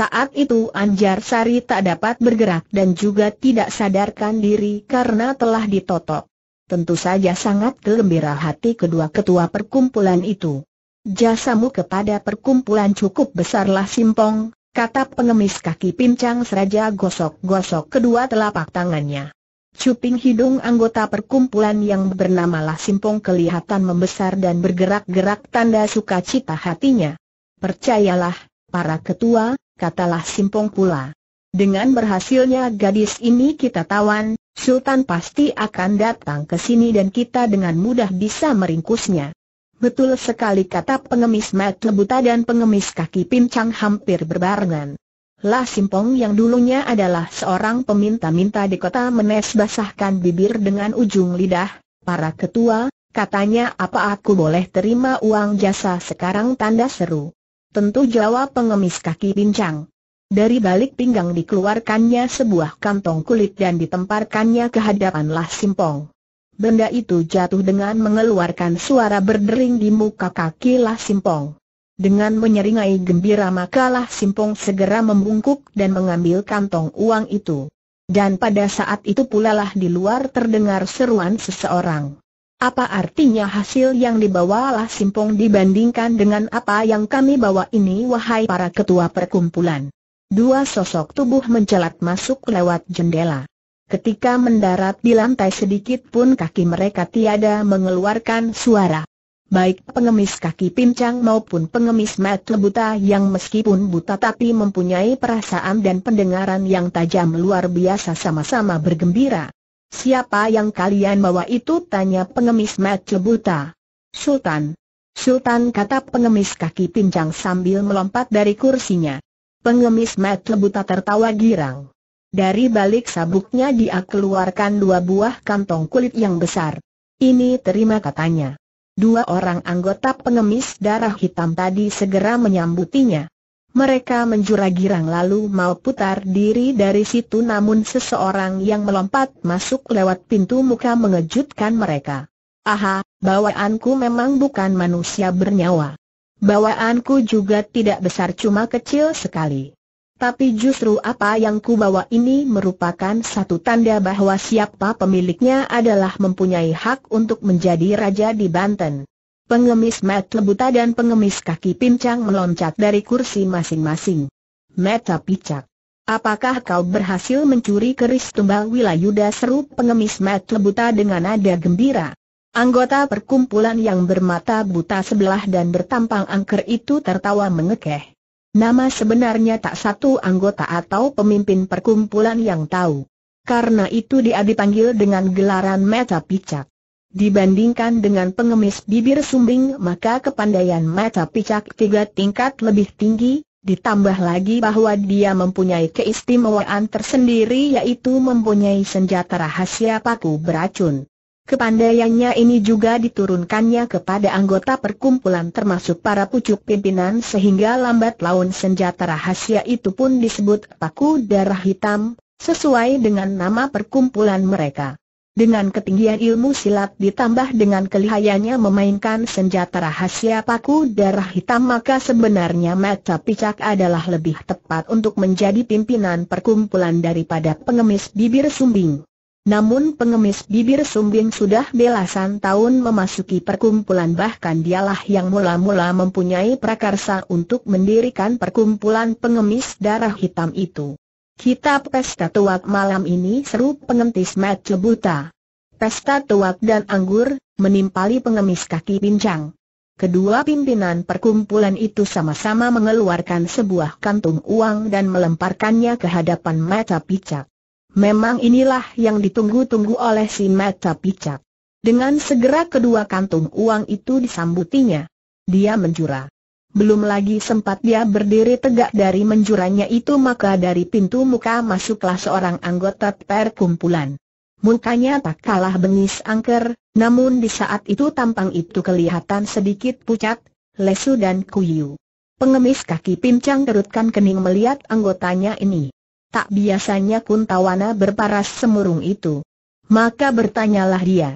Saat itu Anjar Sari tak dapat bergerak dan juga tidak sadarkan diri karena telah ditotok. Tentu saja sangat gembira hati kedua ketua perkumpulan itu. Jasamu kepada perkumpulan cukup besarlah Simpong, kata pengemis kaki pincang seraja gosok-gosok kedua telapak tangannya. Cuping hidung anggota perkumpulan yang bernama Lah Simpong kelihatan membesar dan bergerak-gerak tanda sukacita hatinya. Percayalah, para ketua, katalah Simpong pula. Dengan berhasilnya gadis ini kita tawan, Sultan pasti akan datang ke sini dan kita dengan mudah bisa meringkusnya. Betul sekali kata pengemis mata buta dan pengemis kaki pincang hampir berbarengan. Lah Simpong yang dulunya adalah seorang peminta-minta di kota Menes basahkan bibir dengan ujung lidah, para ketua, katanya apa aku boleh terima uang jasa sekarang tanda seru. Tentu jawab pengemis kaki pincang. Dari balik pinggang dikeluarkannya sebuah kantong kulit dan ditemparkannya ke Lah simpong. Benda itu jatuh dengan mengeluarkan suara berdering di muka kaki lah simpong. Dengan menyeringai gembira maka Lah simpong segera membungkuk dan mengambil kantong uang itu. Dan pada saat itu pula lah di luar terdengar seruan seseorang. Apa artinya hasil yang dibawa lah Simpong dibandingkan dengan apa yang kami bawa ini wahai para ketua perkumpulan? Dua sosok tubuh mencelat masuk lewat jendela. Ketika mendarat di lantai sedikit pun kaki mereka tiada mengeluarkan suara. Baik pengemis kaki pincang maupun pengemis mat buta yang meskipun buta tapi mempunyai perasaan dan pendengaran yang tajam luar biasa sama-sama bergembira. Siapa yang kalian bawa itu? Tanya pengemis mata buta. Sultan. Sultan kata pengemis kaki pincang sambil melompat dari kursinya. Pengemis mata buta tertawa girang. Dari balik sabuknya dia keluarkan dua buah kantong kulit yang besar. Ini terima katanya. Dua orang anggota pengemis darah hitam tadi segera menyambutinya. Mereka menjura girang lalu mau putar diri dari situ namun seseorang yang melompat masuk lewat pintu muka mengejutkan mereka. Aha, bawaanku memang bukan manusia bernyawa. Bawaanku juga tidak besar cuma kecil sekali. Tapi justru apa yang ku bawa ini merupakan satu tanda bahwa siapa pemiliknya adalah mempunyai hak untuk menjadi raja di Banten. Pengemis Matt lebuta dan pengemis kaki pincang meloncat dari kursi masing-masing. Mata picak. Apakah kau berhasil mencuri keris tumbal wilayuda seru pengemis Matt lebuta dengan nada gembira? Anggota perkumpulan yang bermata buta sebelah dan bertampang angker itu tertawa mengekeh. Nama sebenarnya tak satu anggota atau pemimpin perkumpulan yang tahu. Karena itu dia dipanggil dengan gelaran mata picak. Dibandingkan dengan pengemis bibir sumbing maka kepandaian mata picak tiga tingkat lebih tinggi, ditambah lagi bahwa dia mempunyai keistimewaan tersendiri yaitu mempunyai senjata rahasia paku beracun. Kepandaiannya ini juga diturunkannya kepada anggota perkumpulan termasuk para pucuk pimpinan sehingga lambat laun senjata rahasia itu pun disebut paku darah hitam, sesuai dengan nama perkumpulan mereka. Dengan ketinggian ilmu silat ditambah dengan kelihayannya memainkan senjata rahasia paku darah hitam maka sebenarnya Mata Picak adalah lebih tepat untuk menjadi pimpinan perkumpulan daripada pengemis bibir sumbing. Namun pengemis bibir sumbing sudah belasan tahun memasuki perkumpulan bahkan dialah yang mula-mula mempunyai prakarsa untuk mendirikan perkumpulan pengemis darah hitam itu. Kita pesta tuak malam ini seru pengentis Mat cebuta. Pesta tuak dan anggur, menimpali pengemis kaki bincang. Kedua pimpinan perkumpulan itu sama-sama mengeluarkan sebuah kantung uang dan melemparkannya ke hadapan mata picak. Memang inilah yang ditunggu-tunggu oleh si mata picak. Dengan segera kedua kantung uang itu disambutinya. Dia menjura. Belum lagi sempat dia berdiri tegak dari menjurannya itu maka dari pintu muka masuklah seorang anggota perkumpulan. Mukanya tak kalah bengis angker, namun di saat itu tampang itu kelihatan sedikit pucat, lesu dan kuyu. Pengemis kaki pincang kerutkan kening melihat anggotanya ini. Tak biasanya kuntawana berparas semurung itu. Maka bertanyalah dia.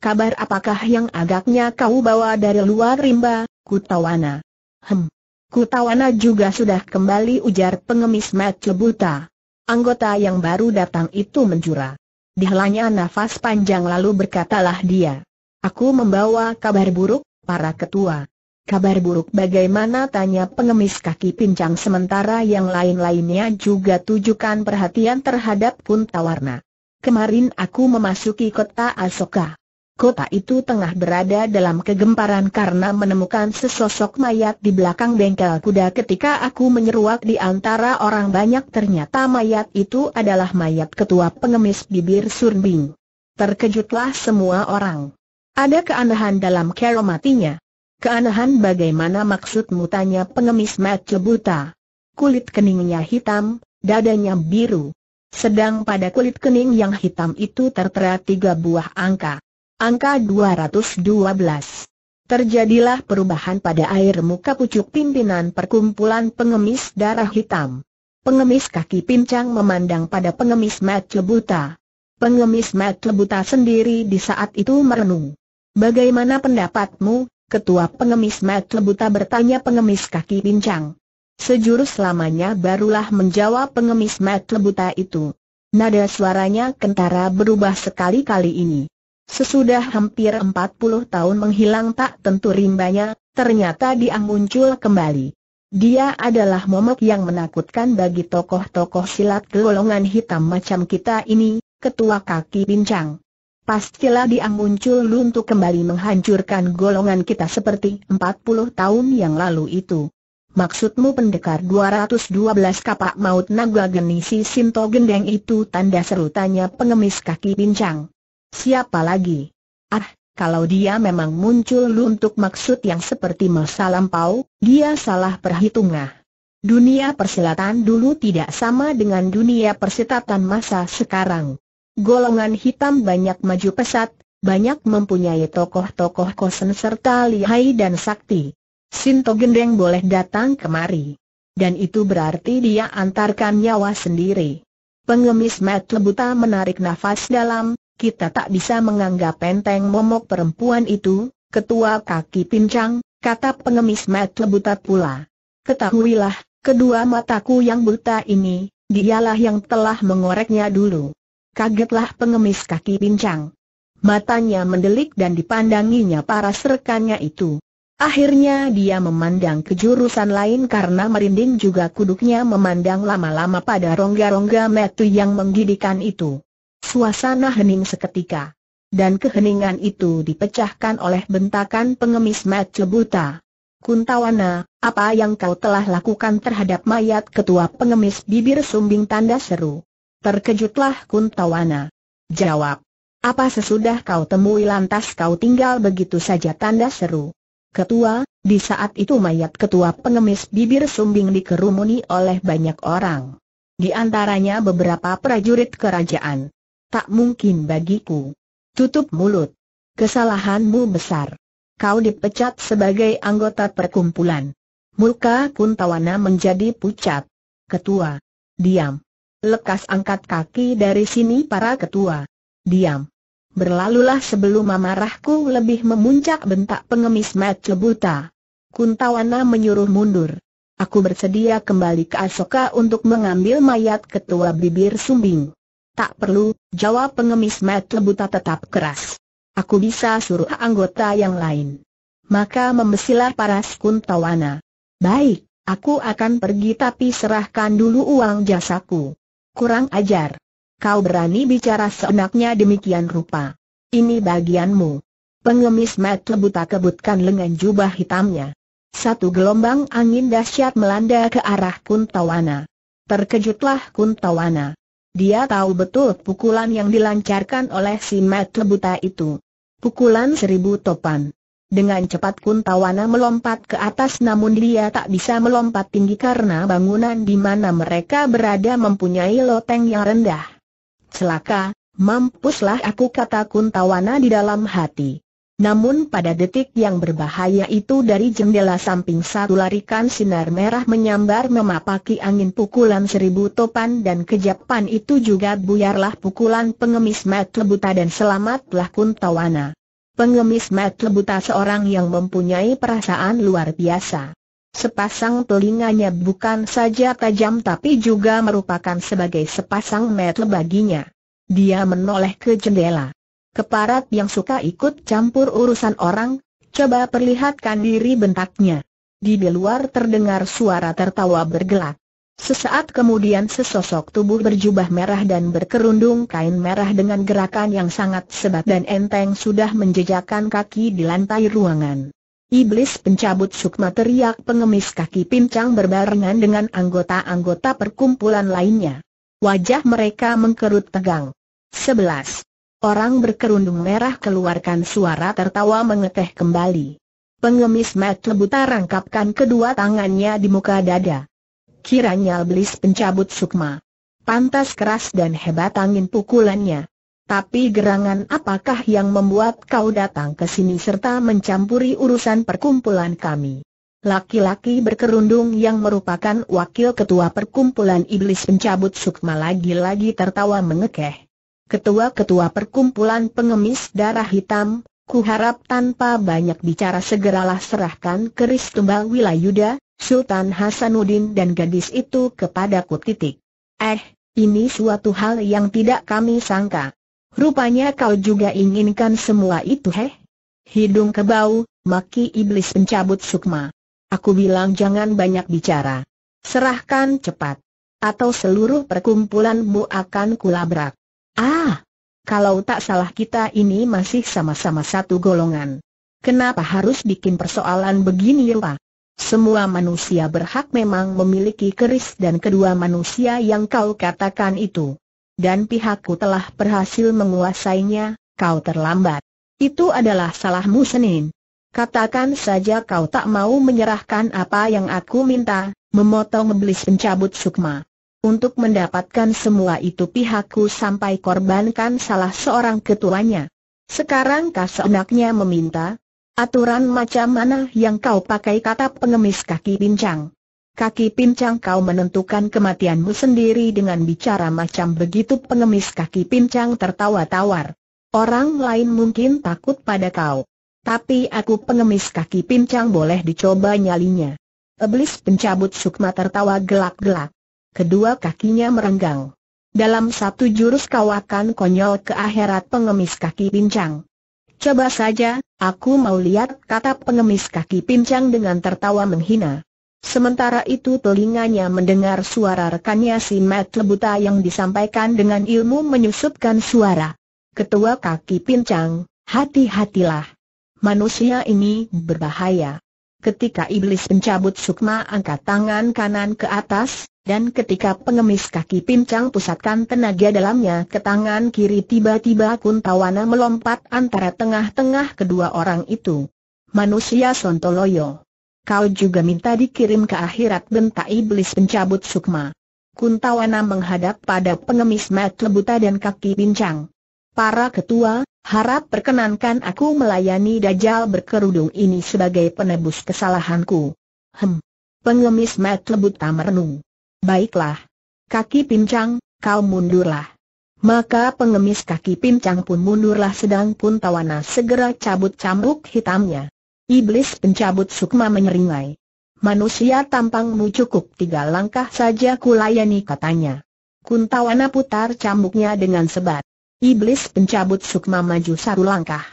Kabar apakah yang agaknya kau bawa dari luar rimba, kuntawana? Hem. Kutawana juga sudah kembali ujar pengemis Matthew buta. Anggota yang baru datang itu menjura. Dihelanya nafas panjang lalu berkatalah dia. Aku membawa kabar buruk, para ketua. Kabar buruk bagaimana tanya pengemis kaki pincang sementara yang lain-lainnya juga tujukan perhatian terhadap Kuntawarna. Kemarin aku memasuki kota Asoka. Kota itu tengah berada dalam kegemparan karena menemukan sesosok mayat di belakang bengkel kuda ketika aku menyeruak di antara orang banyak ternyata mayat itu adalah mayat ketua pengemis bibir Surbing. Terkejutlah semua orang. Ada keanehan dalam keromatinya. Keanehan bagaimana maksudmu tanya pengemis buta. Kulit keningnya hitam, dadanya biru. Sedang pada kulit kening yang hitam itu tertera tiga buah angka. Angka 212. Terjadilah perubahan pada air muka pucuk pimpinan perkumpulan pengemis darah hitam. Pengemis kaki pincang memandang pada pengemis mata buta. Pengemis mata buta sendiri di saat itu merenung. Bagaimana pendapatmu, Ketua pengemis mata buta bertanya pengemis kaki pincang. Sejurus lamanya barulah menjawab pengemis mata buta itu. Nada suaranya kentara berubah sekali-kali ini. Sesudah hampir 40 tahun menghilang tak tentu rimbanya, ternyata dia muncul kembali. Dia adalah momok yang menakutkan bagi tokoh-tokoh silat golongan hitam macam kita ini, ketua kaki bincang. Pastilah dia muncul untuk kembali menghancurkan golongan kita seperti 40 tahun yang lalu itu. Maksudmu pendekar 212 kapak maut naga genisi Sinto Gendeng itu tanda serutannya pengemis kaki bincang. Siapa lagi? Ah, kalau dia memang muncul untuk maksud yang seperti masa lampau, dia salah perhitungan. Dunia persilatan dulu tidak sama dengan dunia persilatan masa sekarang. Golongan hitam banyak maju pesat, banyak mempunyai tokoh-tokoh kosen serta lihai dan sakti. Sinto Gendeng boleh datang kemari. Dan itu berarti dia antarkan nyawa sendiri. Pengemis mata buta menarik nafas dalam, kita tak bisa menganggap enteng momok perempuan itu, ketua kaki pincang, kata pengemis mata buta pula. Ketahuilah, kedua mataku yang buta ini, dialah yang telah mengoreknya dulu. Kagetlah pengemis kaki pincang. Matanya mendelik dan dipandanginya para serkannya itu. Akhirnya dia memandang ke jurusan lain karena merinding juga kuduknya memandang lama-lama pada rongga-rongga metu yang menggidikan itu. Suasana hening seketika. Dan keheningan itu dipecahkan oleh bentakan pengemis Mat Buta. Kuntawana, apa yang kau telah lakukan terhadap mayat ketua pengemis bibir sumbing tanda seru? Terkejutlah Kuntawana. Jawab. Apa sesudah kau temui lantas kau tinggal begitu saja tanda seru? Ketua, di saat itu mayat ketua pengemis bibir sumbing dikerumuni oleh banyak orang. Di antaranya beberapa prajurit kerajaan tak mungkin bagiku. Tutup mulut. Kesalahanmu besar. Kau dipecat sebagai anggota perkumpulan. Muka Kuntawana menjadi pucat. Ketua. Diam. Lekas angkat kaki dari sini para ketua. Diam. Berlalulah sebelum amarahku lebih memuncak bentak pengemis buta. Kuntawana menyuruh mundur. Aku bersedia kembali ke Asoka untuk mengambil mayat ketua bibir sumbing. Tak perlu, jawab pengemis Matt lebuta tetap keras. Aku bisa suruh anggota yang lain. Maka membesilah paras kuntawana. Baik, aku akan pergi tapi serahkan dulu uang jasaku. Kurang ajar. Kau berani bicara seenaknya demikian rupa. Ini bagianmu. Pengemis Matt lebuta kebutkan lengan jubah hitamnya. Satu gelombang angin dahsyat melanda ke arah Kuntawana. Terkejutlah Kuntawana. Dia tahu betul pukulan yang dilancarkan oleh si Mata Lebuta itu. Pukulan seribu topan. Dengan cepat Kuntawana melompat ke atas namun dia tak bisa melompat tinggi karena bangunan di mana mereka berada mempunyai loteng yang rendah. Celaka, mampuslah aku kata Kuntawana di dalam hati. Namun pada detik yang berbahaya itu dari jendela samping satu larikan sinar merah menyambar memapaki angin pukulan seribu topan dan kejapan itu juga buyarlah pukulan pengemis Mat Lebuta dan selamatlah tawana. Pengemis Mat Lebuta seorang yang mempunyai perasaan luar biasa. Sepasang telinganya bukan saja tajam tapi juga merupakan sebagai sepasang metle baginya. Dia menoleh ke jendela. Keparat yang suka ikut campur urusan orang, coba perlihatkan diri bentaknya. Di luar terdengar suara tertawa bergelak. Sesaat kemudian sesosok tubuh berjubah merah dan berkerundung kain merah dengan gerakan yang sangat sebat dan enteng sudah menjejakkan kaki di lantai ruangan. Iblis pencabut sukma teriak pengemis kaki pincang berbarengan dengan anggota-anggota perkumpulan lainnya. Wajah mereka mengkerut tegang. 11. Orang berkerudung merah keluarkan suara tertawa mengeteh kembali. Pengemis Matt lebuta rangkapkan kedua tangannya di muka dada. Kiranya iblis pencabut sukma. Pantas keras dan hebat angin pukulannya. Tapi gerangan apakah yang membuat kau datang ke sini serta mencampuri urusan perkumpulan kami? Laki-laki berkerundung yang merupakan wakil ketua perkumpulan iblis pencabut sukma lagi-lagi tertawa mengekeh ketua-ketua perkumpulan pengemis darah hitam, kuharap tanpa banyak bicara segeralah serahkan keris tumbal Wilayuda, Sultan Hasanuddin dan gadis itu kepadaku titik. Eh, ini suatu hal yang tidak kami sangka. Rupanya kau juga inginkan semua itu heh? Hidung kebau, maki iblis pencabut sukma. Aku bilang jangan banyak bicara. Serahkan cepat. Atau seluruh perkumpulanmu akan kulabrak. Ah! Kalau tak salah kita ini masih sama-sama satu golongan. Kenapa harus bikin persoalan begini ya? Semua manusia berhak memang memiliki keris dan kedua manusia yang kau katakan itu. Dan pihakku telah berhasil menguasainya, kau terlambat. Itu adalah salahmu Senin. Katakan saja kau tak mau menyerahkan apa yang aku minta, memotong iblis pencabut sukma. Untuk mendapatkan semua itu pihakku sampai korbankan salah seorang ketuanya. Sekarang kau seenaknya meminta, aturan macam mana yang kau pakai kata pengemis kaki pincang. Kaki pincang kau menentukan kematianmu sendiri dengan bicara macam begitu pengemis kaki pincang tertawa tawar. Orang lain mungkin takut pada kau. Tapi aku pengemis kaki pincang boleh dicoba nyalinya. Iblis pencabut sukma tertawa gelap-gelap kedua kakinya merenggang. Dalam satu jurus kawakan konyol ke akhirat pengemis kaki pincang. Coba saja, aku mau lihat kata pengemis kaki pincang dengan tertawa menghina. Sementara itu telinganya mendengar suara rekannya si Matt Lebuta yang disampaikan dengan ilmu menyusupkan suara. Ketua kaki pincang, hati-hatilah. Manusia ini berbahaya. Ketika iblis pencabut sukma angkat tangan kanan ke atas, dan ketika pengemis kaki pincang pusatkan tenaga dalamnya ke tangan kiri tiba-tiba Kuntawana melompat antara tengah-tengah kedua orang itu. Manusia Sontoloyo. Kau juga minta dikirim ke akhirat bentak iblis pencabut sukma. Kuntawana menghadap pada pengemis mat lebuta dan kaki pincang. Para ketua, harap perkenankan aku melayani dajal berkerudung ini sebagai penebus kesalahanku. Hem. Pengemis mat lebuta merenung. Baiklah. Kaki pincang, kau mundurlah. Maka pengemis kaki pincang pun mundurlah Sedang pun tawana segera cabut cambuk hitamnya. Iblis pencabut sukma menyeringai. Manusia tampangmu cukup tiga langkah saja kulayani katanya. Kuntawana putar cambuknya dengan sebat. Iblis pencabut sukma maju satu langkah.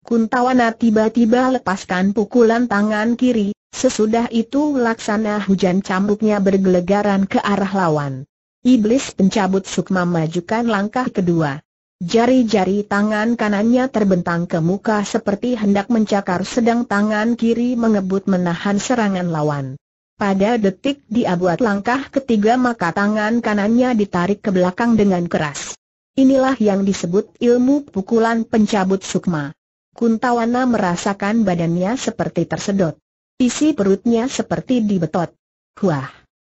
Kuntawana tiba-tiba lepaskan pukulan tangan kiri, Sesudah itu laksana hujan cambuknya bergelegaran ke arah lawan. Iblis pencabut sukma majukan langkah kedua. Jari-jari tangan kanannya terbentang ke muka seperti hendak mencakar sedang tangan kiri mengebut menahan serangan lawan. Pada detik dia buat langkah ketiga maka tangan kanannya ditarik ke belakang dengan keras. Inilah yang disebut ilmu pukulan pencabut sukma. Kuntawana merasakan badannya seperti tersedot. Isi perutnya seperti dibetot. Huah!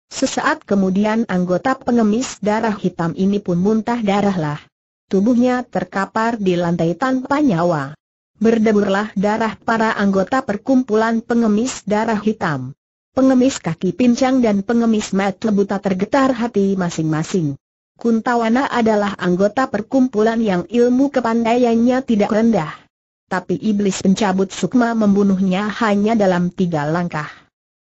Sesaat kemudian anggota pengemis darah hitam ini pun muntah darahlah. Tubuhnya terkapar di lantai tanpa nyawa. Berdeburlah darah para anggota perkumpulan pengemis darah hitam. Pengemis kaki pincang dan pengemis mata buta tergetar hati masing-masing. Kuntawana adalah anggota perkumpulan yang ilmu kepandaiannya tidak rendah tapi iblis pencabut sukma membunuhnya hanya dalam tiga langkah.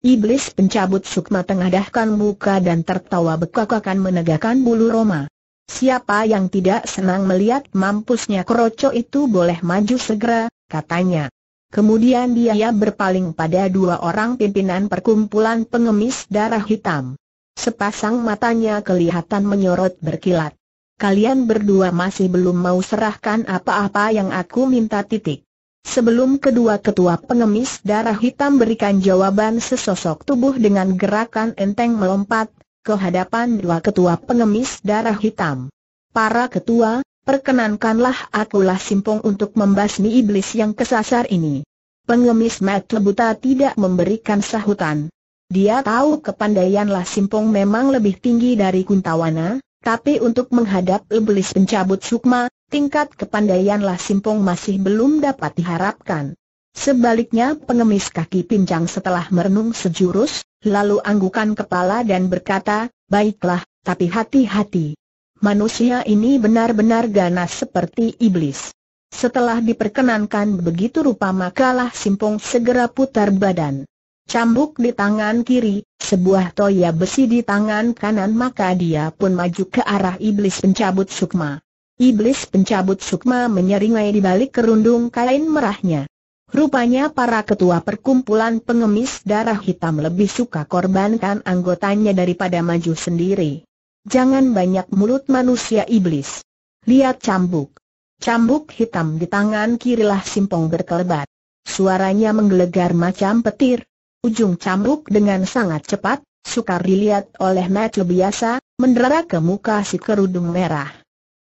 Iblis pencabut sukma tengadahkan muka dan tertawa bekakakan menegakkan bulu Roma. Siapa yang tidak senang melihat mampusnya kroco itu boleh maju segera, katanya. Kemudian dia berpaling pada dua orang pimpinan perkumpulan pengemis darah hitam. Sepasang matanya kelihatan menyorot berkilat kalian berdua masih belum mau serahkan apa-apa yang aku minta titik. Sebelum kedua ketua pengemis darah hitam berikan jawaban sesosok tubuh dengan gerakan enteng melompat, ke hadapan dua ketua pengemis darah hitam. Para ketua, perkenankanlah akulah simpong untuk membasmi iblis yang kesasar ini. Pengemis mata buta tidak memberikan sahutan. Dia tahu kepandaian Lah Simpong memang lebih tinggi dari Kuntawana, tapi untuk menghadap iblis pencabut sukma, tingkat kepandaianlah Simpung masih belum dapat diharapkan. Sebaliknya pengemis kaki pincang setelah merenung sejurus, lalu anggukan kepala dan berkata, baiklah, tapi hati-hati. Manusia ini benar-benar ganas seperti iblis. Setelah diperkenankan begitu rupa makalah Simpung segera putar badan cambuk di tangan kiri, sebuah toya besi di tangan kanan maka dia pun maju ke arah iblis pencabut sukma. Iblis pencabut sukma menyeringai di balik kerundung kain merahnya. Rupanya para ketua perkumpulan pengemis darah hitam lebih suka korbankan anggotanya daripada maju sendiri. Jangan banyak mulut manusia iblis. Lihat cambuk. Cambuk hitam di tangan kirilah simpong berkelebat. Suaranya menggelegar macam petir, Ujung cambuk dengan sangat cepat, sukar dilihat oleh mata biasa, mendera ke muka si kerudung merah.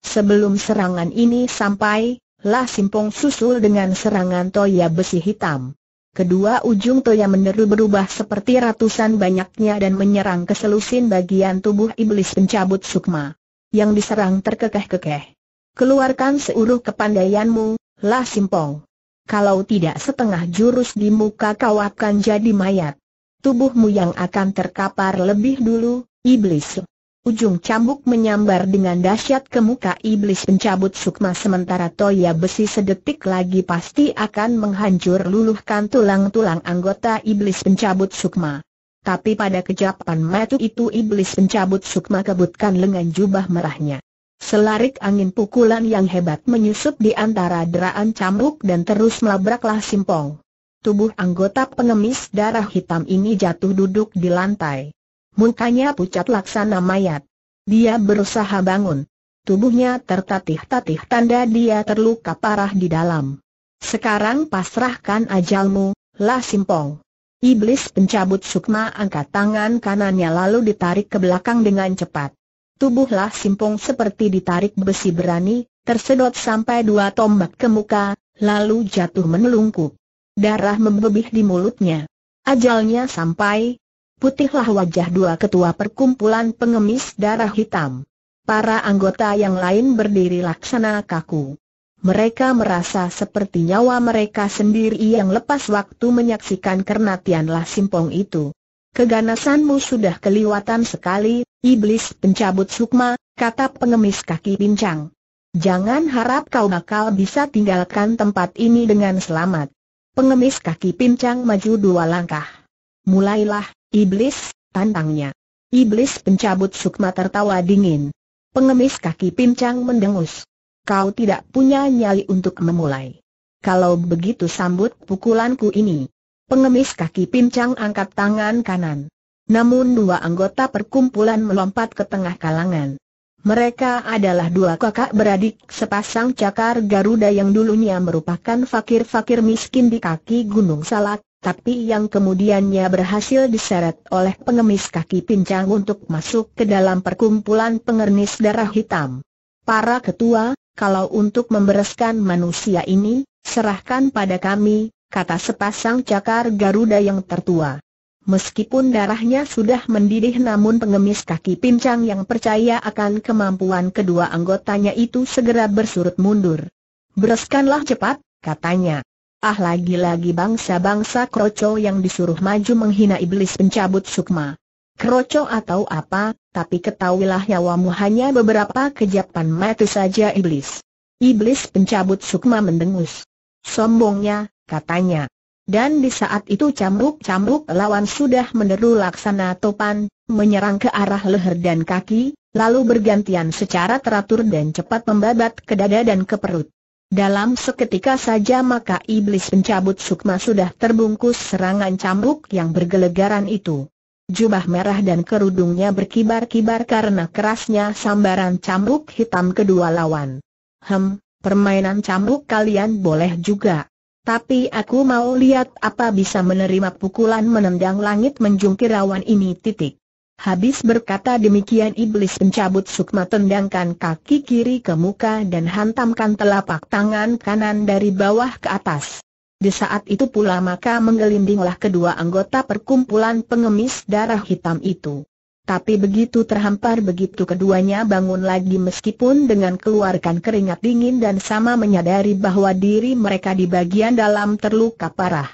Sebelum serangan ini sampai, lah simpong susul dengan serangan toya besi hitam. Kedua ujung toya meneru berubah seperti ratusan banyaknya dan menyerang ke selusin bagian tubuh iblis pencabut sukma. Yang diserang terkekeh-kekeh. Keluarkan seuruh kepandaianmu, lah simpong kalau tidak setengah jurus di muka kau akan jadi mayat. Tubuhmu yang akan terkapar lebih dulu, iblis. Ujung cambuk menyambar dengan dahsyat ke muka iblis pencabut sukma sementara toya besi sedetik lagi pasti akan menghancur luluhkan tulang-tulang anggota iblis pencabut sukma. Tapi pada kejapan matu itu iblis pencabut sukma kebutkan lengan jubah merahnya. Selarik angin pukulan yang hebat menyusup di antara deraan cambuk dan terus melabraklah Simpong. Tubuh anggota pengemis darah hitam ini jatuh duduk di lantai. Mukanya pucat laksana mayat. Dia berusaha bangun. Tubuhnya tertatih-tatih tanda dia terluka parah di dalam. Sekarang pasrahkan ajalmu, lah Simpong. Iblis pencabut sukma angkat tangan kanannya lalu ditarik ke belakang dengan cepat. Tubuhlah Simpung seperti ditarik besi berani, tersedot sampai dua tombak ke muka, lalu jatuh menelungkup. Darah membebih di mulutnya. Ajalnya sampai, putihlah wajah dua ketua perkumpulan pengemis darah hitam. Para anggota yang lain berdiri laksana kaku. Mereka merasa seperti nyawa mereka sendiri yang lepas waktu menyaksikan kernatianlah Simpong itu. Keganasanmu sudah keliwatan sekali, iblis pencabut sukma, kata pengemis kaki pincang. Jangan harap kau bakal bisa tinggalkan tempat ini dengan selamat. Pengemis kaki pincang maju dua langkah. Mulailah, iblis, tantangnya. Iblis pencabut sukma tertawa dingin. Pengemis kaki pincang mendengus. Kau tidak punya nyali untuk memulai. Kalau begitu sambut pukulanku ini. Pengemis kaki pincang angkat tangan kanan. Namun dua anggota perkumpulan melompat ke tengah kalangan. Mereka adalah dua kakak beradik sepasang cakar Garuda yang dulunya merupakan fakir-fakir miskin di kaki Gunung Salak, tapi yang kemudiannya berhasil diseret oleh pengemis kaki pincang untuk masuk ke dalam perkumpulan pengernis darah hitam. Para ketua, kalau untuk membereskan manusia ini, serahkan pada kami, kata sepasang cakar Garuda yang tertua. Meskipun darahnya sudah mendidih namun pengemis kaki pincang yang percaya akan kemampuan kedua anggotanya itu segera bersurut mundur. Bereskanlah cepat, katanya. Ah lagi-lagi bangsa-bangsa kroco yang disuruh maju menghina iblis pencabut sukma. Kroco atau apa, tapi ketahuilah nyawamu hanya beberapa kejapan mati saja iblis. Iblis pencabut sukma mendengus. Sombongnya, katanya. Dan di saat itu cambuk-cambuk lawan sudah meneru laksana topan, menyerang ke arah leher dan kaki, lalu bergantian secara teratur dan cepat membabat ke dada dan ke perut. Dalam seketika saja maka iblis pencabut sukma sudah terbungkus serangan cambuk yang bergelegaran itu. Jubah merah dan kerudungnya berkibar-kibar karena kerasnya sambaran cambuk hitam kedua lawan. Hem, Permainan cambuk kalian boleh juga. Tapi aku mau lihat apa bisa menerima pukulan menendang langit menjungkir awan ini titik. Habis berkata demikian iblis pencabut sukma tendangkan kaki kiri ke muka dan hantamkan telapak tangan kanan dari bawah ke atas. Di saat itu pula maka menggelindinglah kedua anggota perkumpulan pengemis darah hitam itu. Tapi begitu terhampar begitu keduanya bangun lagi meskipun dengan keluarkan keringat dingin dan sama menyadari bahwa diri mereka di bagian dalam terluka parah.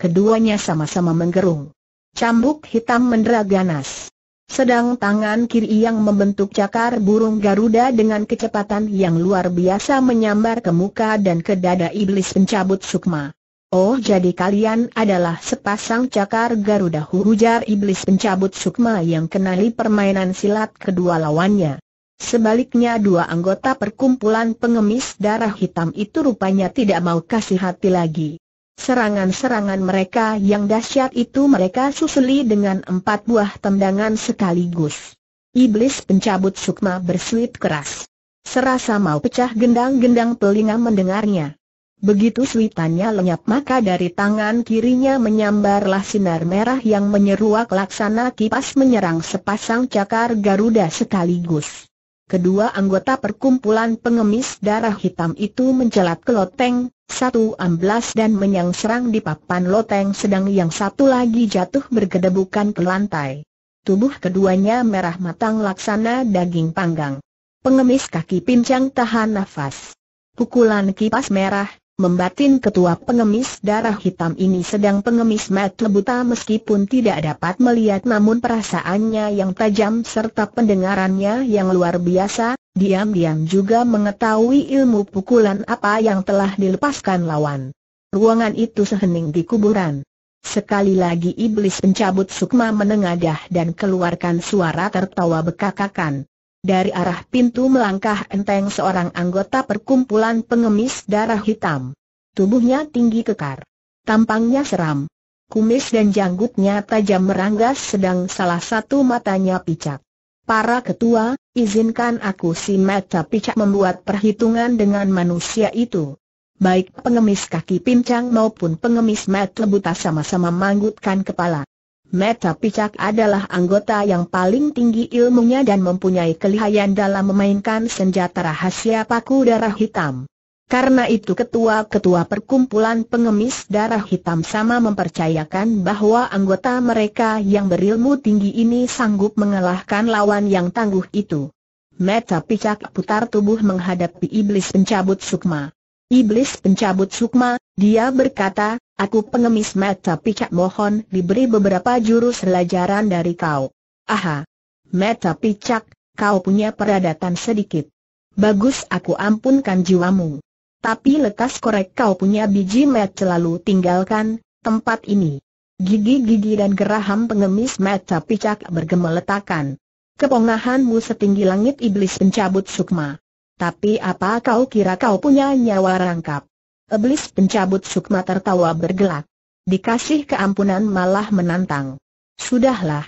Keduanya sama-sama menggerung. Cambuk hitam mendera ganas. Sedang tangan kiri yang membentuk cakar burung Garuda dengan kecepatan yang luar biasa menyambar ke muka dan ke dada iblis pencabut sukma. Oh jadi kalian adalah sepasang cakar Garuda hujar iblis pencabut sukma yang kenali permainan silat kedua lawannya. Sebaliknya dua anggota perkumpulan pengemis darah hitam itu rupanya tidak mau kasih hati lagi. Serangan-serangan mereka yang dahsyat itu mereka susuli dengan empat buah tendangan sekaligus. Iblis pencabut sukma bersuit keras. Serasa mau pecah gendang-gendang telinga mendengarnya. Begitu suitannya lenyap maka dari tangan kirinya menyambarlah sinar merah yang menyeruak laksana kipas menyerang sepasang cakar Garuda sekaligus. Kedua anggota perkumpulan pengemis darah hitam itu menjelat ke loteng, satu amblas dan menyangserang di papan loteng sedang yang satu lagi jatuh bergedebukan ke lantai. Tubuh keduanya merah matang laksana daging panggang. Pengemis kaki pincang tahan nafas. Pukulan kipas merah, Membatin ketua pengemis darah hitam ini sedang pengemis mat buta meskipun tidak dapat melihat namun perasaannya yang tajam serta pendengarannya yang luar biasa, diam-diam juga mengetahui ilmu pukulan apa yang telah dilepaskan lawan. Ruangan itu sehening di kuburan. Sekali lagi iblis pencabut sukma menengadah dan keluarkan suara tertawa bekakakan. Dari arah pintu melangkah enteng seorang anggota perkumpulan pengemis darah hitam. Tubuhnya tinggi kekar. Tampangnya seram. Kumis dan janggutnya tajam meranggas sedang salah satu matanya picak. Para ketua, izinkan aku si mata picak membuat perhitungan dengan manusia itu. Baik pengemis kaki pincang maupun pengemis mata buta sama-sama manggutkan kepala. Meta Picak adalah anggota yang paling tinggi ilmunya dan mempunyai kelihayan dalam memainkan senjata rahasia paku darah hitam. Karena itu ketua-ketua perkumpulan pengemis darah hitam sama mempercayakan bahwa anggota mereka yang berilmu tinggi ini sanggup mengalahkan lawan yang tangguh itu. Meta Picak putar tubuh menghadapi iblis pencabut sukma. Iblis pencabut sukma, dia berkata, aku pengemis mata picak mohon diberi beberapa jurus pelajaran dari kau. Aha! Mata picak, kau punya peradatan sedikit. Bagus aku ampunkan jiwamu. Tapi lekas korek kau punya biji met selalu tinggalkan, tempat ini. Gigi-gigi dan geraham pengemis mata picak bergemeletakan. Kepongahanmu setinggi langit iblis pencabut sukma. Tapi apa kau kira kau punya nyawa rangkap? Iblis pencabut sukma tertawa bergelak. Dikasih keampunan malah menantang. Sudahlah.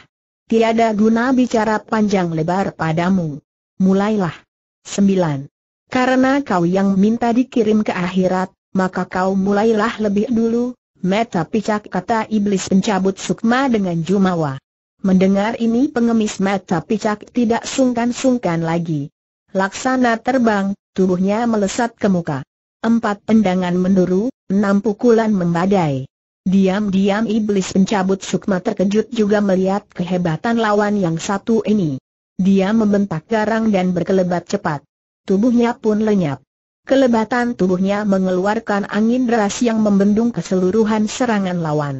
Tiada guna bicara panjang lebar padamu. Mulailah. 9. Karena kau yang minta dikirim ke akhirat, maka kau mulailah lebih dulu, meta picak kata iblis pencabut sukma dengan jumawa. Mendengar ini pengemis mata picak tidak sungkan-sungkan lagi. Laksana terbang, tubuhnya melesat ke muka. Empat tendangan menduru, enam pukulan membadai. Diam-diam iblis pencabut sukma terkejut juga melihat kehebatan lawan yang satu ini. Dia membentak garang dan berkelebat cepat. Tubuhnya pun lenyap. Kelebatan tubuhnya mengeluarkan angin deras yang membendung keseluruhan serangan lawan.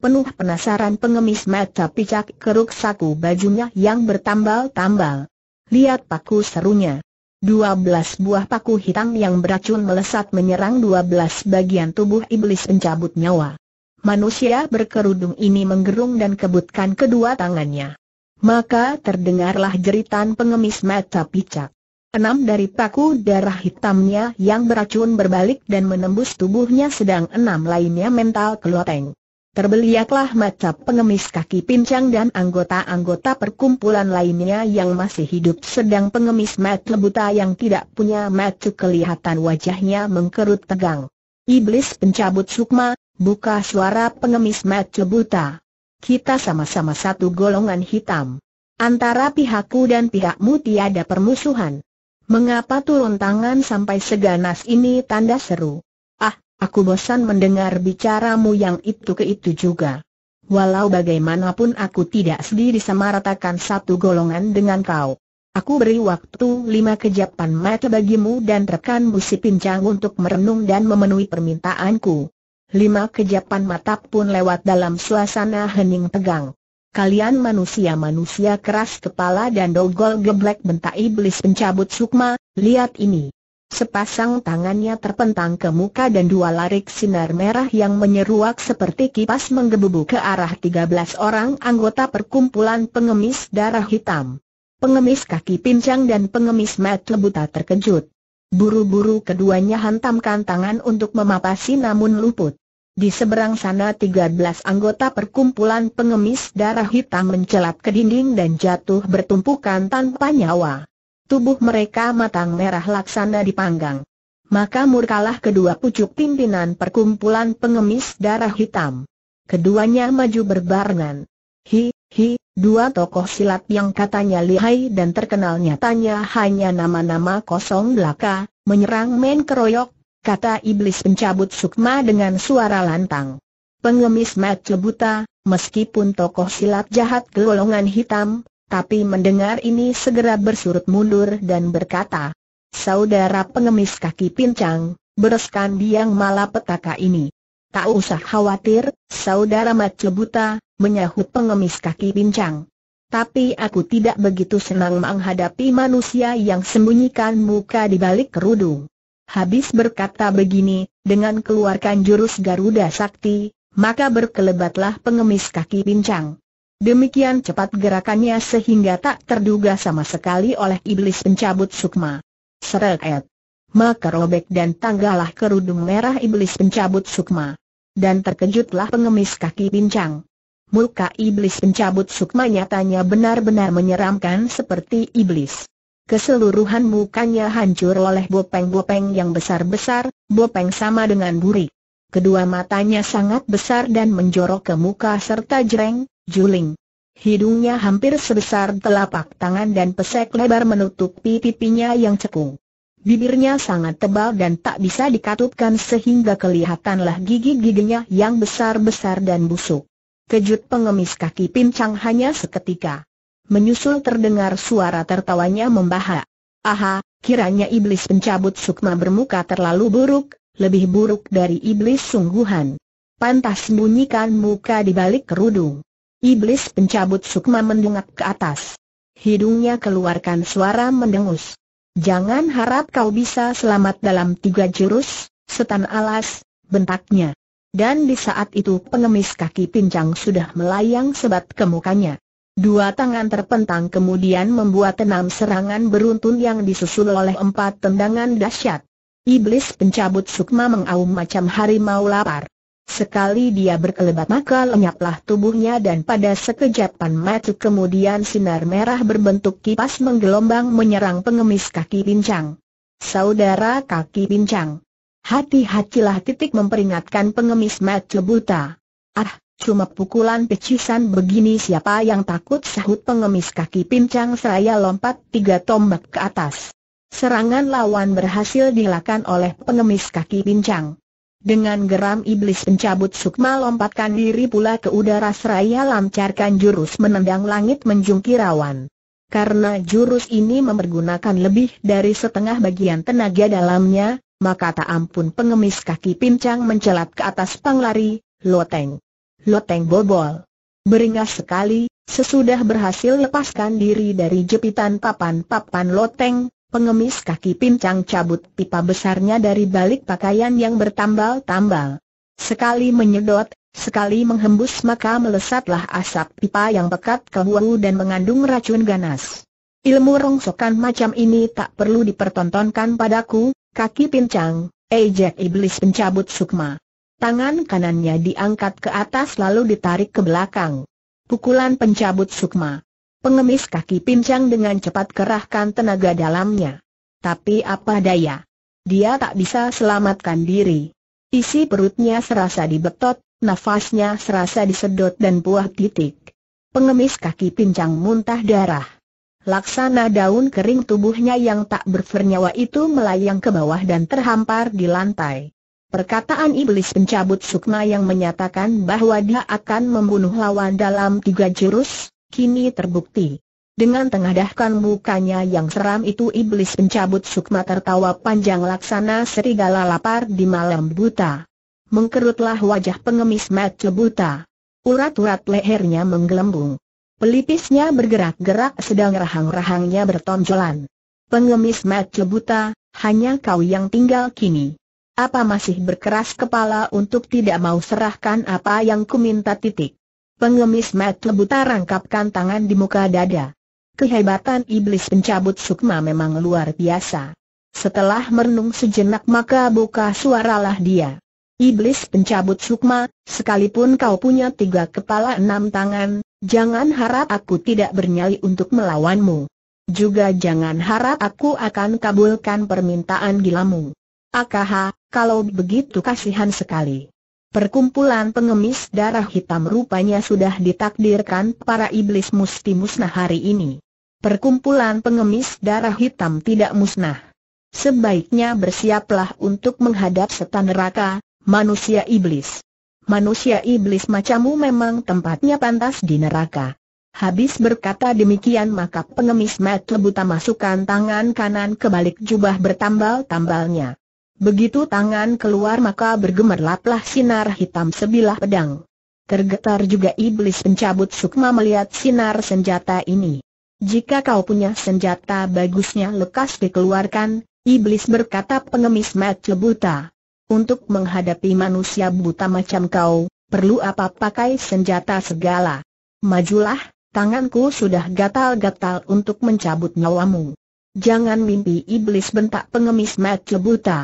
Penuh penasaran pengemis mata picak keruk saku bajunya yang bertambal-tambal lihat paku serunya. Dua belas buah paku hitam yang beracun melesat menyerang dua belas bagian tubuh iblis pencabut nyawa. Manusia berkerudung ini menggerung dan kebutkan kedua tangannya. Maka terdengarlah jeritan pengemis mata picak. Enam dari paku darah hitamnya yang beracun berbalik dan menembus tubuhnya sedang enam lainnya mental keloteng. Terbeliaklah macam pengemis kaki pincang dan anggota-anggota perkumpulan lainnya yang masih hidup sedang pengemis mat lebuta yang tidak punya mata kelihatan wajahnya mengkerut tegang. Iblis pencabut sukma, buka suara pengemis mat lebuta. Kita sama-sama satu golongan hitam. Antara pihakku dan pihakmu tiada permusuhan. Mengapa turun tangan sampai seganas ini tanda seru? Aku bosan mendengar bicaramu yang itu ke itu juga. Walau bagaimanapun aku tidak sedih disamaratakan satu golongan dengan kau. Aku beri waktu lima kejapan mata bagimu dan rekan busi pincang untuk merenung dan memenuhi permintaanku. Lima kejapan mata pun lewat dalam suasana hening tegang. Kalian manusia-manusia keras kepala dan dogol geblek bentak iblis pencabut sukma, lihat ini. Sepasang tangannya terpentang ke muka dan dua larik sinar merah yang menyeruak seperti kipas menggebu ke arah 13 orang anggota perkumpulan pengemis darah hitam. Pengemis kaki pincang dan pengemis mata buta terkejut. Buru-buru keduanya hantamkan tangan untuk memapasi namun luput. Di seberang sana tiga belas anggota perkumpulan pengemis darah hitam mencelat ke dinding dan jatuh bertumpukan tanpa nyawa tubuh mereka matang merah laksana dipanggang. Maka murkalah kedua pucuk pimpinan perkumpulan pengemis darah hitam. Keduanya maju berbarengan. Hi, hi, dua tokoh silat yang katanya lihai dan terkenal nyatanya hanya nama-nama kosong belaka, menyerang main keroyok, kata iblis pencabut sukma dengan suara lantang. Pengemis Mat Lebuta, meskipun tokoh silat jahat golongan hitam, tapi mendengar ini segera bersurut mundur dan berkata, Saudara pengemis kaki pincang, bereskan biang malapetaka ini. Tak usah khawatir, saudara lebuta, menyahut pengemis kaki pincang. Tapi aku tidak begitu senang menghadapi manusia yang sembunyikan muka di balik kerudung. Habis berkata begini, dengan keluarkan jurus Garuda Sakti, maka berkelebatlah pengemis kaki pincang. Demikian cepat gerakannya sehingga tak terduga sama sekali oleh iblis pencabut sukma. Seret. Maka robek dan tanggalah kerudung merah iblis pencabut sukma. Dan terkejutlah pengemis kaki pincang. Muka iblis pencabut sukma nyatanya benar-benar menyeramkan seperti iblis. Keseluruhan mukanya hancur oleh bopeng-bopeng yang besar-besar, bopeng sama dengan burik. Kedua matanya sangat besar dan menjorok ke muka serta jereng, Juling. Hidungnya hampir sebesar telapak tangan dan pesek lebar menutupi pipinya yang cekung. Bibirnya sangat tebal dan tak bisa dikatupkan sehingga kelihatanlah gigi-giginya yang besar-besar dan busuk. Kejut pengemis kaki pincang hanya seketika. Menyusul terdengar suara tertawanya membahak. Aha, kiranya iblis pencabut sukma bermuka terlalu buruk, lebih buruk dari iblis sungguhan. Pantas bunyikan muka di balik kerudung. Iblis pencabut sukma mendungak ke atas. Hidungnya keluarkan suara mendengus. Jangan harap kau bisa selamat dalam tiga jurus, setan alas, bentaknya. Dan di saat itu pengemis kaki pincang sudah melayang sebat ke mukanya. Dua tangan terpentang kemudian membuat enam serangan beruntun yang disusul oleh empat tendangan dahsyat. Iblis pencabut sukma mengaum macam harimau lapar. Sekali dia berkelebat maka lenyaplah tubuhnya dan pada sekejapan mata kemudian sinar merah berbentuk kipas menggelombang menyerang pengemis kaki pincang. Saudara kaki pincang. Hati-hatilah titik memperingatkan pengemis mata buta. Ah, cuma pukulan pecisan begini siapa yang takut sahut pengemis kaki pincang seraya lompat tiga tombak ke atas. Serangan lawan berhasil dilakukan oleh pengemis kaki pincang. Dengan geram iblis pencabut sukma lompatkan diri pula ke udara seraya lancarkan jurus menendang langit menjungkir awan. Karena jurus ini mempergunakan lebih dari setengah bagian tenaga dalamnya, maka tak ampun pengemis kaki pincang mencelat ke atas panglari, loteng. Loteng bobol. Beringas sekali, sesudah berhasil lepaskan diri dari jepitan papan-papan loteng, Pengemis kaki pincang cabut pipa besarnya dari balik pakaian yang bertambal-tambal. Sekali menyedot, sekali menghembus maka melesatlah asap pipa yang pekat kebuahu dan mengandung racun ganas. Ilmu rongsokan macam ini tak perlu dipertontonkan padaku, kaki pincang, ejek iblis pencabut sukma. Tangan kanannya diangkat ke atas lalu ditarik ke belakang. Pukulan pencabut sukma. Pengemis kaki pincang dengan cepat kerahkan tenaga dalamnya. Tapi apa daya? Dia tak bisa selamatkan diri. Isi perutnya serasa dibetot, nafasnya serasa disedot dan buah titik. Pengemis kaki pincang muntah darah. Laksana daun kering tubuhnya yang tak berfernyawa itu melayang ke bawah dan terhampar di lantai. Perkataan iblis pencabut sukma yang menyatakan bahwa dia akan membunuh lawan dalam tiga jurus, kini terbukti. Dengan tengadahkan mukanya yang seram itu iblis pencabut sukma tertawa panjang laksana serigala lapar di malam buta. Mengkerutlah wajah pengemis mata buta. Urat-urat lehernya menggelembung. Pelipisnya bergerak-gerak sedang rahang-rahangnya bertonjolan. Pengemis mata buta, hanya kau yang tinggal kini. Apa masih berkeras kepala untuk tidak mau serahkan apa yang kuminta titik? Pengemis Matt lebuta rangkapkan tangan di muka dada. Kehebatan iblis pencabut sukma memang luar biasa. Setelah merenung sejenak maka buka suaralah dia. Iblis pencabut sukma, sekalipun kau punya tiga kepala enam tangan, jangan harap aku tidak bernyali untuk melawanmu. Juga jangan harap aku akan kabulkan permintaan gilamu. Akaha, kalau begitu kasihan sekali. Perkumpulan pengemis darah hitam rupanya sudah ditakdirkan para iblis musti musnah hari ini. Perkumpulan pengemis darah hitam tidak musnah. Sebaiknya bersiaplah untuk menghadap setan neraka, manusia iblis. Manusia iblis macammu memang tempatnya pantas di neraka. Habis berkata demikian maka pengemis mat lebuta masukkan tangan kanan ke balik jubah bertambal-tambalnya. Begitu tangan keluar maka bergemerlaplah sinar hitam sebilah pedang. Tergetar juga iblis pencabut sukma melihat sinar senjata ini. Jika kau punya senjata bagusnya lekas dikeluarkan, iblis berkata pengemis mata buta. Untuk menghadapi manusia buta macam kau, perlu apa pakai senjata segala. Majulah, tanganku sudah gatal-gatal untuk mencabut nyawamu. Jangan mimpi iblis bentak pengemis mata buta.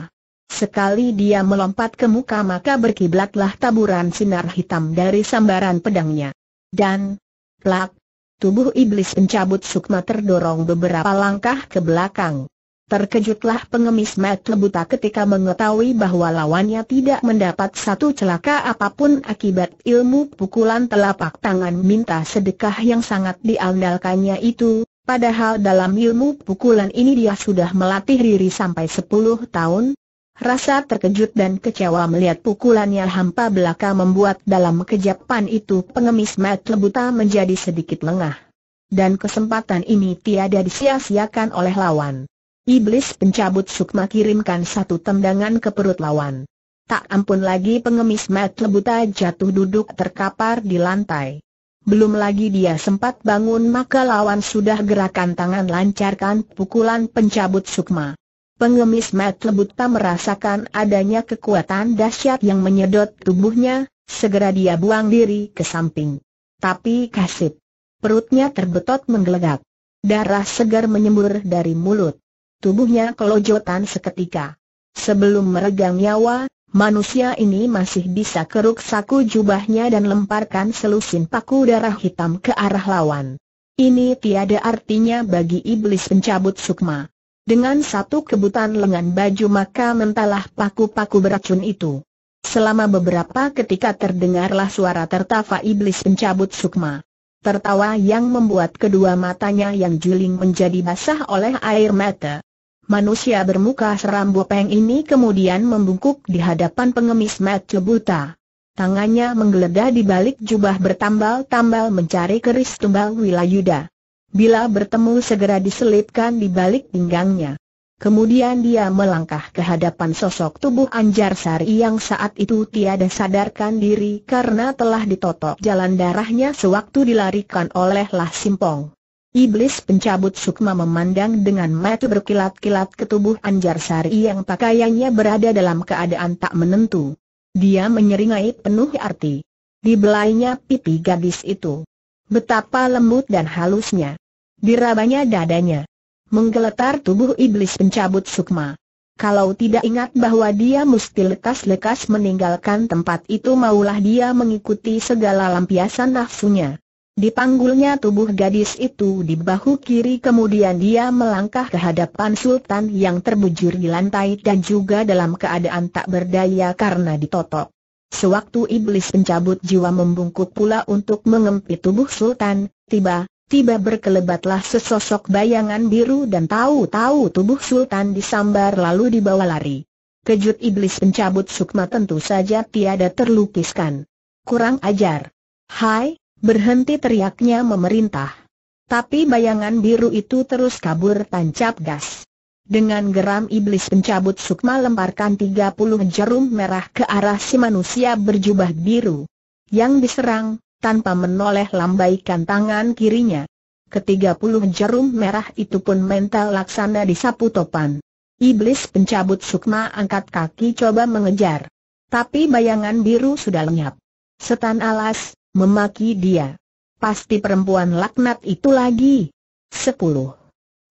Sekali dia melompat ke muka maka berkiblatlah taburan sinar hitam dari sambaran pedangnya. Dan, plak, tubuh iblis pencabut sukma terdorong beberapa langkah ke belakang. Terkejutlah pengemis mata buta ketika mengetahui bahwa lawannya tidak mendapat satu celaka apapun akibat ilmu pukulan telapak tangan minta sedekah yang sangat diandalkannya itu, padahal dalam ilmu pukulan ini dia sudah melatih diri sampai 10 tahun, Rasa terkejut dan kecewa melihat pukulannya hampa belaka membuat dalam kejapan itu pengemis mat lebuta menjadi sedikit lengah. Dan kesempatan ini tiada disia-siakan oleh lawan. Iblis pencabut sukma kirimkan satu tendangan ke perut lawan. Tak ampun lagi pengemis mat lebuta jatuh duduk terkapar di lantai. Belum lagi dia sempat bangun maka lawan sudah gerakan tangan lancarkan pukulan pencabut sukma. Pengemis Mat Lebuta merasakan adanya kekuatan dahsyat yang menyedot tubuhnya, segera dia buang diri ke samping. Tapi kasip. Perutnya terbetot menggelegak. Darah segar menyembur dari mulut. Tubuhnya kelojotan seketika. Sebelum meregang nyawa, manusia ini masih bisa keruk saku jubahnya dan lemparkan selusin paku darah hitam ke arah lawan. Ini tiada artinya bagi iblis pencabut sukma. Dengan satu kebutan lengan baju maka mentalah paku-paku beracun itu. Selama beberapa ketika terdengarlah suara tertawa iblis pencabut sukma. Tertawa yang membuat kedua matanya yang juling menjadi basah oleh air mata. Manusia bermuka seram bopeng ini kemudian membungkuk di hadapan pengemis Mat buta. Tangannya menggeledah di balik jubah bertambal-tambal mencari keris tumbal Wilayuda. Bila bertemu segera diselipkan di balik pinggangnya. Kemudian dia melangkah ke hadapan sosok tubuh Anjar Sari yang saat itu tiada sadarkan diri karena telah ditotok jalan darahnya sewaktu dilarikan oleh Lah Simpong. Iblis pencabut sukma memandang dengan mata berkilat-kilat ke tubuh Anjar Sari yang pakaiannya berada dalam keadaan tak menentu. Dia menyeringai penuh arti. Di belainya pipi gadis itu. Betapa lembut dan halusnya. Dirabanya dadanya. Menggeletar tubuh iblis pencabut sukma. Kalau tidak ingat bahwa dia mesti lekas-lekas meninggalkan tempat itu maulah dia mengikuti segala lampiasan nafsunya. Dipanggulnya tubuh gadis itu di bahu kiri kemudian dia melangkah ke hadapan sultan yang terbujur di lantai dan juga dalam keadaan tak berdaya karena ditotok. Sewaktu iblis pencabut jiwa membungkuk pula untuk mengempit tubuh Sultan, tiba-tiba berkelebatlah sesosok bayangan biru dan tahu-tahu tubuh Sultan disambar lalu dibawa lari. Kejut iblis pencabut sukma tentu saja tiada terlukiskan. Kurang ajar. Hai, berhenti teriaknya memerintah. Tapi bayangan biru itu terus kabur tancap gas. Dengan geram iblis pencabut sukma lemparkan 30 jarum merah ke arah si manusia berjubah biru. Yang diserang, tanpa menoleh lambaikan tangan kirinya. Ketiga puluh jarum merah itu pun mental laksana disapu topan. Iblis pencabut sukma angkat kaki coba mengejar. Tapi bayangan biru sudah lenyap. Setan alas, memaki dia. Pasti perempuan laknat itu lagi. Sepuluh.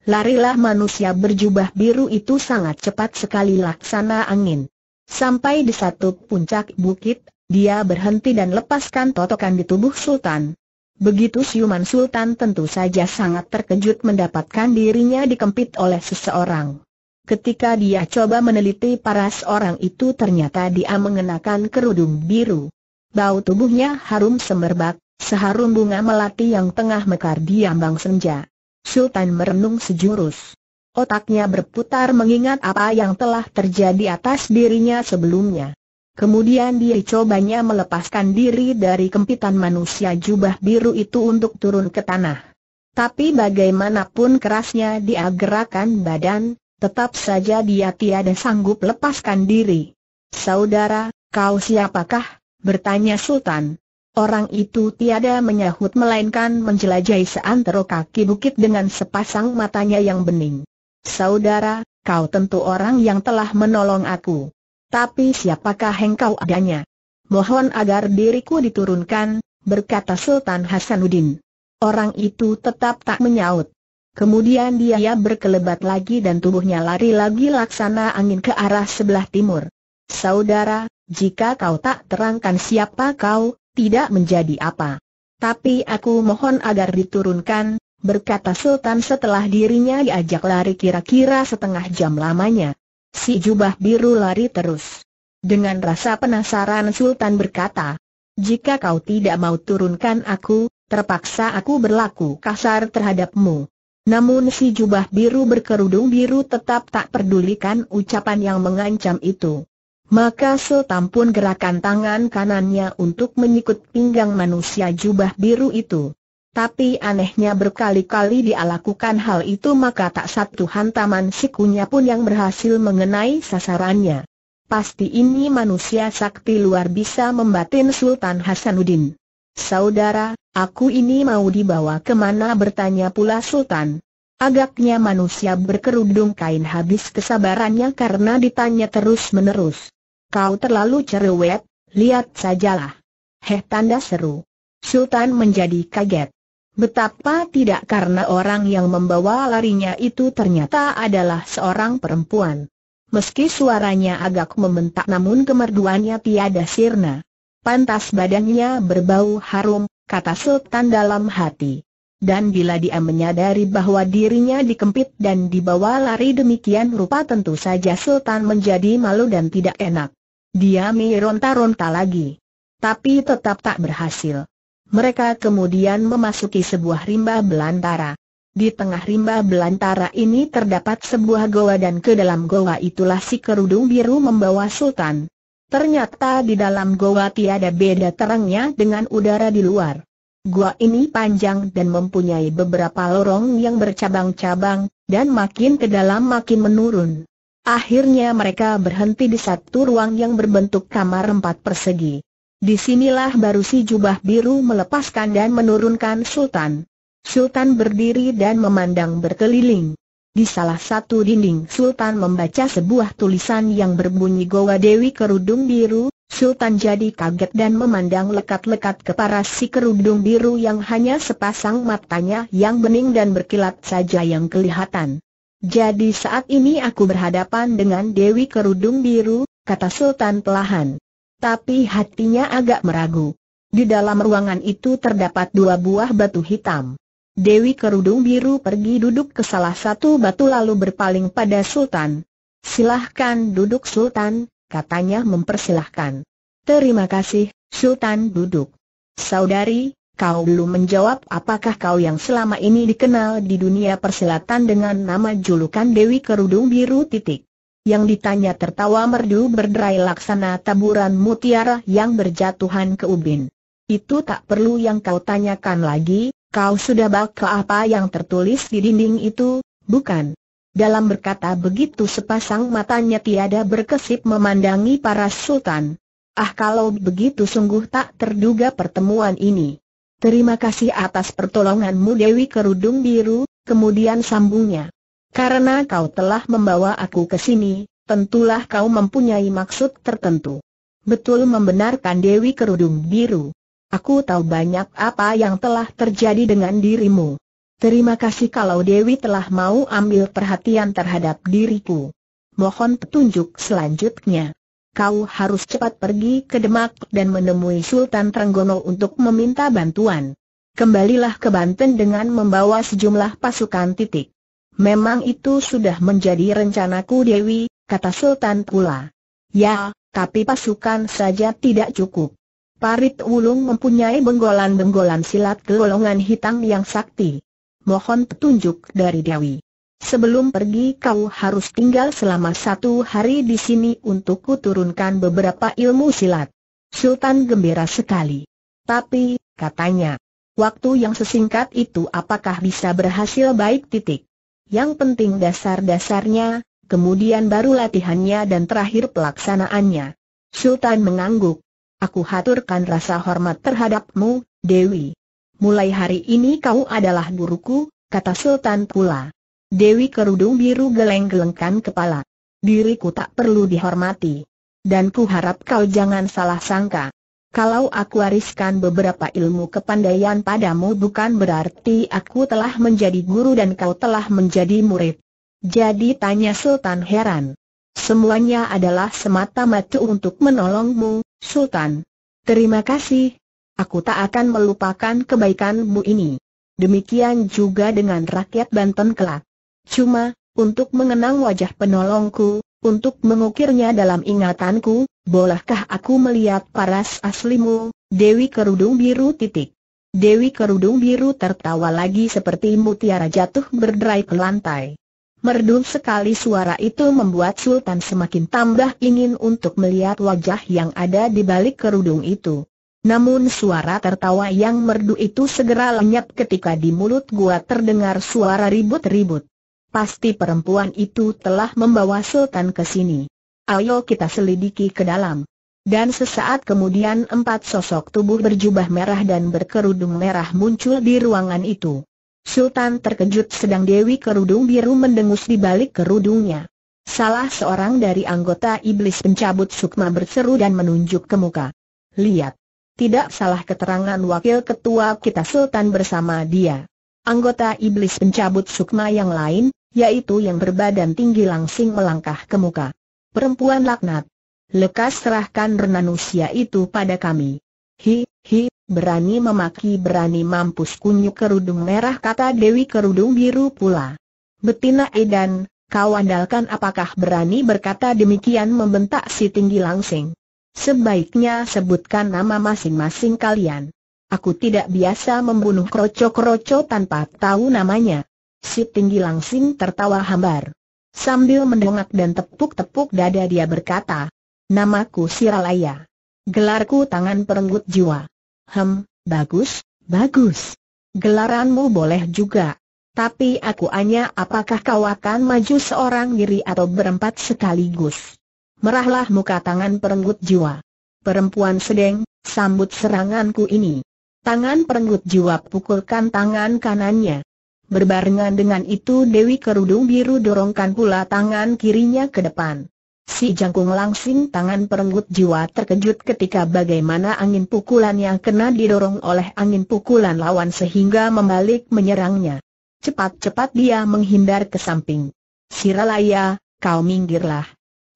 Larilah manusia berjubah biru itu sangat cepat sekali laksana angin. Sampai di satu puncak bukit, dia berhenti dan lepaskan totokan di tubuh Sultan. Begitu siuman Sultan tentu saja sangat terkejut mendapatkan dirinya dikempit oleh seseorang. Ketika dia coba meneliti paras orang itu ternyata dia mengenakan kerudung biru. Bau tubuhnya harum semerbak, seharum bunga melati yang tengah mekar di ambang senja. Sultan merenung sejurus. Otaknya berputar mengingat apa yang telah terjadi atas dirinya sebelumnya. Kemudian dia cobanya melepaskan diri dari kempitan manusia jubah biru itu untuk turun ke tanah. Tapi bagaimanapun kerasnya dia gerakan badan, tetap saja dia tiada sanggup lepaskan diri. Saudara, kau siapakah? Bertanya Sultan. Orang itu tiada menyahut melainkan menjelajahi seantero kaki bukit dengan sepasang matanya yang bening. Saudara, kau tentu orang yang telah menolong aku. Tapi siapakah engkau adanya? Mohon agar diriku diturunkan, berkata Sultan Hasanuddin. Orang itu tetap tak menyaut. Kemudian dia berkelebat lagi dan tubuhnya lari lagi laksana angin ke arah sebelah timur. Saudara, jika kau tak terangkan siapa kau, tidak menjadi apa. Tapi aku mohon agar diturunkan, berkata Sultan setelah dirinya diajak lari kira-kira setengah jam lamanya. Si jubah biru lari terus. Dengan rasa penasaran Sultan berkata, jika kau tidak mau turunkan aku, terpaksa aku berlaku kasar terhadapmu. Namun si jubah biru berkerudung biru tetap tak pedulikan ucapan yang mengancam itu. Maka Sultan pun gerakan tangan kanannya untuk menyikut pinggang manusia jubah biru itu. Tapi anehnya berkali-kali dia lakukan hal itu maka tak satu hantaman sikunya pun yang berhasil mengenai sasarannya. Pasti ini manusia sakti luar bisa membatin Sultan Hasanuddin. Saudara, aku ini mau dibawa kemana bertanya pula Sultan. Agaknya manusia berkerudung kain habis kesabarannya karena ditanya terus-menerus. Kau terlalu cerewet, lihat sajalah. Heh tanda seru. Sultan menjadi kaget. Betapa tidak karena orang yang membawa larinya itu ternyata adalah seorang perempuan. Meski suaranya agak membentak namun kemerduannya tiada sirna. Pantas badannya berbau harum, kata Sultan dalam hati. Dan bila dia menyadari bahwa dirinya dikempit dan dibawa lari demikian rupa tentu saja Sultan menjadi malu dan tidak enak. Dia meronta-ronta lagi. Tapi tetap tak berhasil. Mereka kemudian memasuki sebuah rimba belantara. Di tengah rimba belantara ini terdapat sebuah goa dan ke dalam goa itulah si kerudung biru membawa sultan. Ternyata di dalam goa tiada beda terangnya dengan udara di luar. Goa ini panjang dan mempunyai beberapa lorong yang bercabang-cabang, dan makin ke dalam makin menurun. Akhirnya mereka berhenti di satu ruang yang berbentuk kamar empat persegi. Disinilah baru si jubah biru melepaskan dan menurunkan Sultan. Sultan berdiri dan memandang berkeliling. Di salah satu dinding Sultan membaca sebuah tulisan yang berbunyi Gowa Dewi Kerudung Biru, Sultan jadi kaget dan memandang lekat-lekat ke paras si kerudung biru yang hanya sepasang matanya yang bening dan berkilat saja yang kelihatan. Jadi saat ini aku berhadapan dengan Dewi Kerudung Biru, kata Sultan pelahan. Tapi hatinya agak meragu. Di dalam ruangan itu terdapat dua buah batu hitam. Dewi Kerudung Biru pergi duduk ke salah satu batu lalu berpaling pada Sultan. Silahkan duduk Sultan, katanya mempersilahkan. Terima kasih, Sultan duduk. Saudari, Kau belum menjawab apakah kau yang selama ini dikenal di dunia persilatan dengan nama julukan Dewi Kerudung Biru titik. Yang ditanya tertawa merdu berderai laksana taburan mutiara yang berjatuhan ke ubin. Itu tak perlu yang kau tanyakan lagi, kau sudah baca apa yang tertulis di dinding itu, bukan? Dalam berkata begitu sepasang matanya tiada berkesip memandangi para sultan. Ah kalau begitu sungguh tak terduga pertemuan ini. Terima kasih atas pertolonganmu Dewi Kerudung Biru, kemudian sambungnya. Karena kau telah membawa aku ke sini, tentulah kau mempunyai maksud tertentu. Betul membenarkan Dewi Kerudung Biru. Aku tahu banyak apa yang telah terjadi dengan dirimu. Terima kasih kalau Dewi telah mau ambil perhatian terhadap diriku. Mohon petunjuk selanjutnya kau harus cepat pergi ke Demak dan menemui Sultan Trenggono untuk meminta bantuan. Kembalilah ke Banten dengan membawa sejumlah pasukan titik. Memang itu sudah menjadi rencanaku Dewi, kata Sultan pula. Ya, tapi pasukan saja tidak cukup. Parit Wulung mempunyai benggolan-benggolan silat golongan hitam yang sakti. Mohon petunjuk dari Dewi. Sebelum pergi kau harus tinggal selama satu hari di sini untuk kuturunkan beberapa ilmu silat. Sultan gembira sekali. Tapi, katanya, waktu yang sesingkat itu apakah bisa berhasil baik titik? Yang penting dasar-dasarnya, kemudian baru latihannya dan terakhir pelaksanaannya. Sultan mengangguk. Aku haturkan rasa hormat terhadapmu, Dewi. Mulai hari ini kau adalah guruku, kata Sultan pula. Dewi Kerudung Biru geleng-gelengkan kepala. Diriku tak perlu dihormati. Dan ku harap kau jangan salah sangka. Kalau aku wariskan beberapa ilmu kepandaian padamu bukan berarti aku telah menjadi guru dan kau telah menjadi murid. Jadi tanya Sultan heran. Semuanya adalah semata-mata untuk menolongmu, Sultan. Terima kasih. Aku tak akan melupakan kebaikanmu ini. Demikian juga dengan rakyat Banten kelak. Cuma, untuk mengenang wajah penolongku, untuk mengukirnya dalam ingatanku, bolehkah aku melihat paras aslimu, Dewi Kerudung Biru titik. Dewi Kerudung Biru tertawa lagi seperti mutiara jatuh berderai ke lantai. Merdu sekali suara itu membuat Sultan semakin tambah ingin untuk melihat wajah yang ada di balik kerudung itu. Namun suara tertawa yang merdu itu segera lenyap ketika di mulut gua terdengar suara ribut-ribut. Pasti perempuan itu telah membawa Sultan ke sini. Ayo kita selidiki ke dalam. Dan sesaat kemudian empat sosok tubuh berjubah merah dan berkerudung merah muncul di ruangan itu. Sultan terkejut sedang Dewi Kerudung Biru mendengus di balik kerudungnya. Salah seorang dari anggota iblis pencabut sukma berseru dan menunjuk ke muka. Lihat. Tidak salah keterangan wakil ketua kita Sultan bersama dia. Anggota iblis pencabut sukma yang lain, yaitu yang berbadan tinggi langsing melangkah ke muka. Perempuan laknat. Lekas serahkan renanusia itu pada kami. Hi, hi, berani memaki berani mampus kunyuk kerudung merah kata Dewi kerudung biru pula. Betina Edan, kau andalkan apakah berani berkata demikian membentak si tinggi langsing. Sebaiknya sebutkan nama masing-masing kalian. Aku tidak biasa membunuh kroco-kroco tanpa tahu namanya. Si tinggi langsing tertawa hambar. Sambil mendongak dan tepuk-tepuk dada dia berkata, Namaku Siralaya. Gelarku tangan perenggut jiwa. Hem, bagus, bagus. Gelaranmu boleh juga. Tapi aku hanya apakah kau akan maju seorang diri atau berempat sekaligus. Merahlah muka tangan perenggut jiwa. Perempuan sedeng, sambut seranganku ini. Tangan perenggut jiwa pukulkan tangan kanannya. Berbarengan dengan itu Dewi Kerudung Biru dorongkan pula tangan kirinya ke depan. Si jangkung langsing tangan perenggut jiwa terkejut ketika bagaimana angin pukulan yang kena didorong oleh angin pukulan lawan sehingga membalik menyerangnya. Cepat-cepat dia menghindar ke samping. Siralaya, kau minggirlah.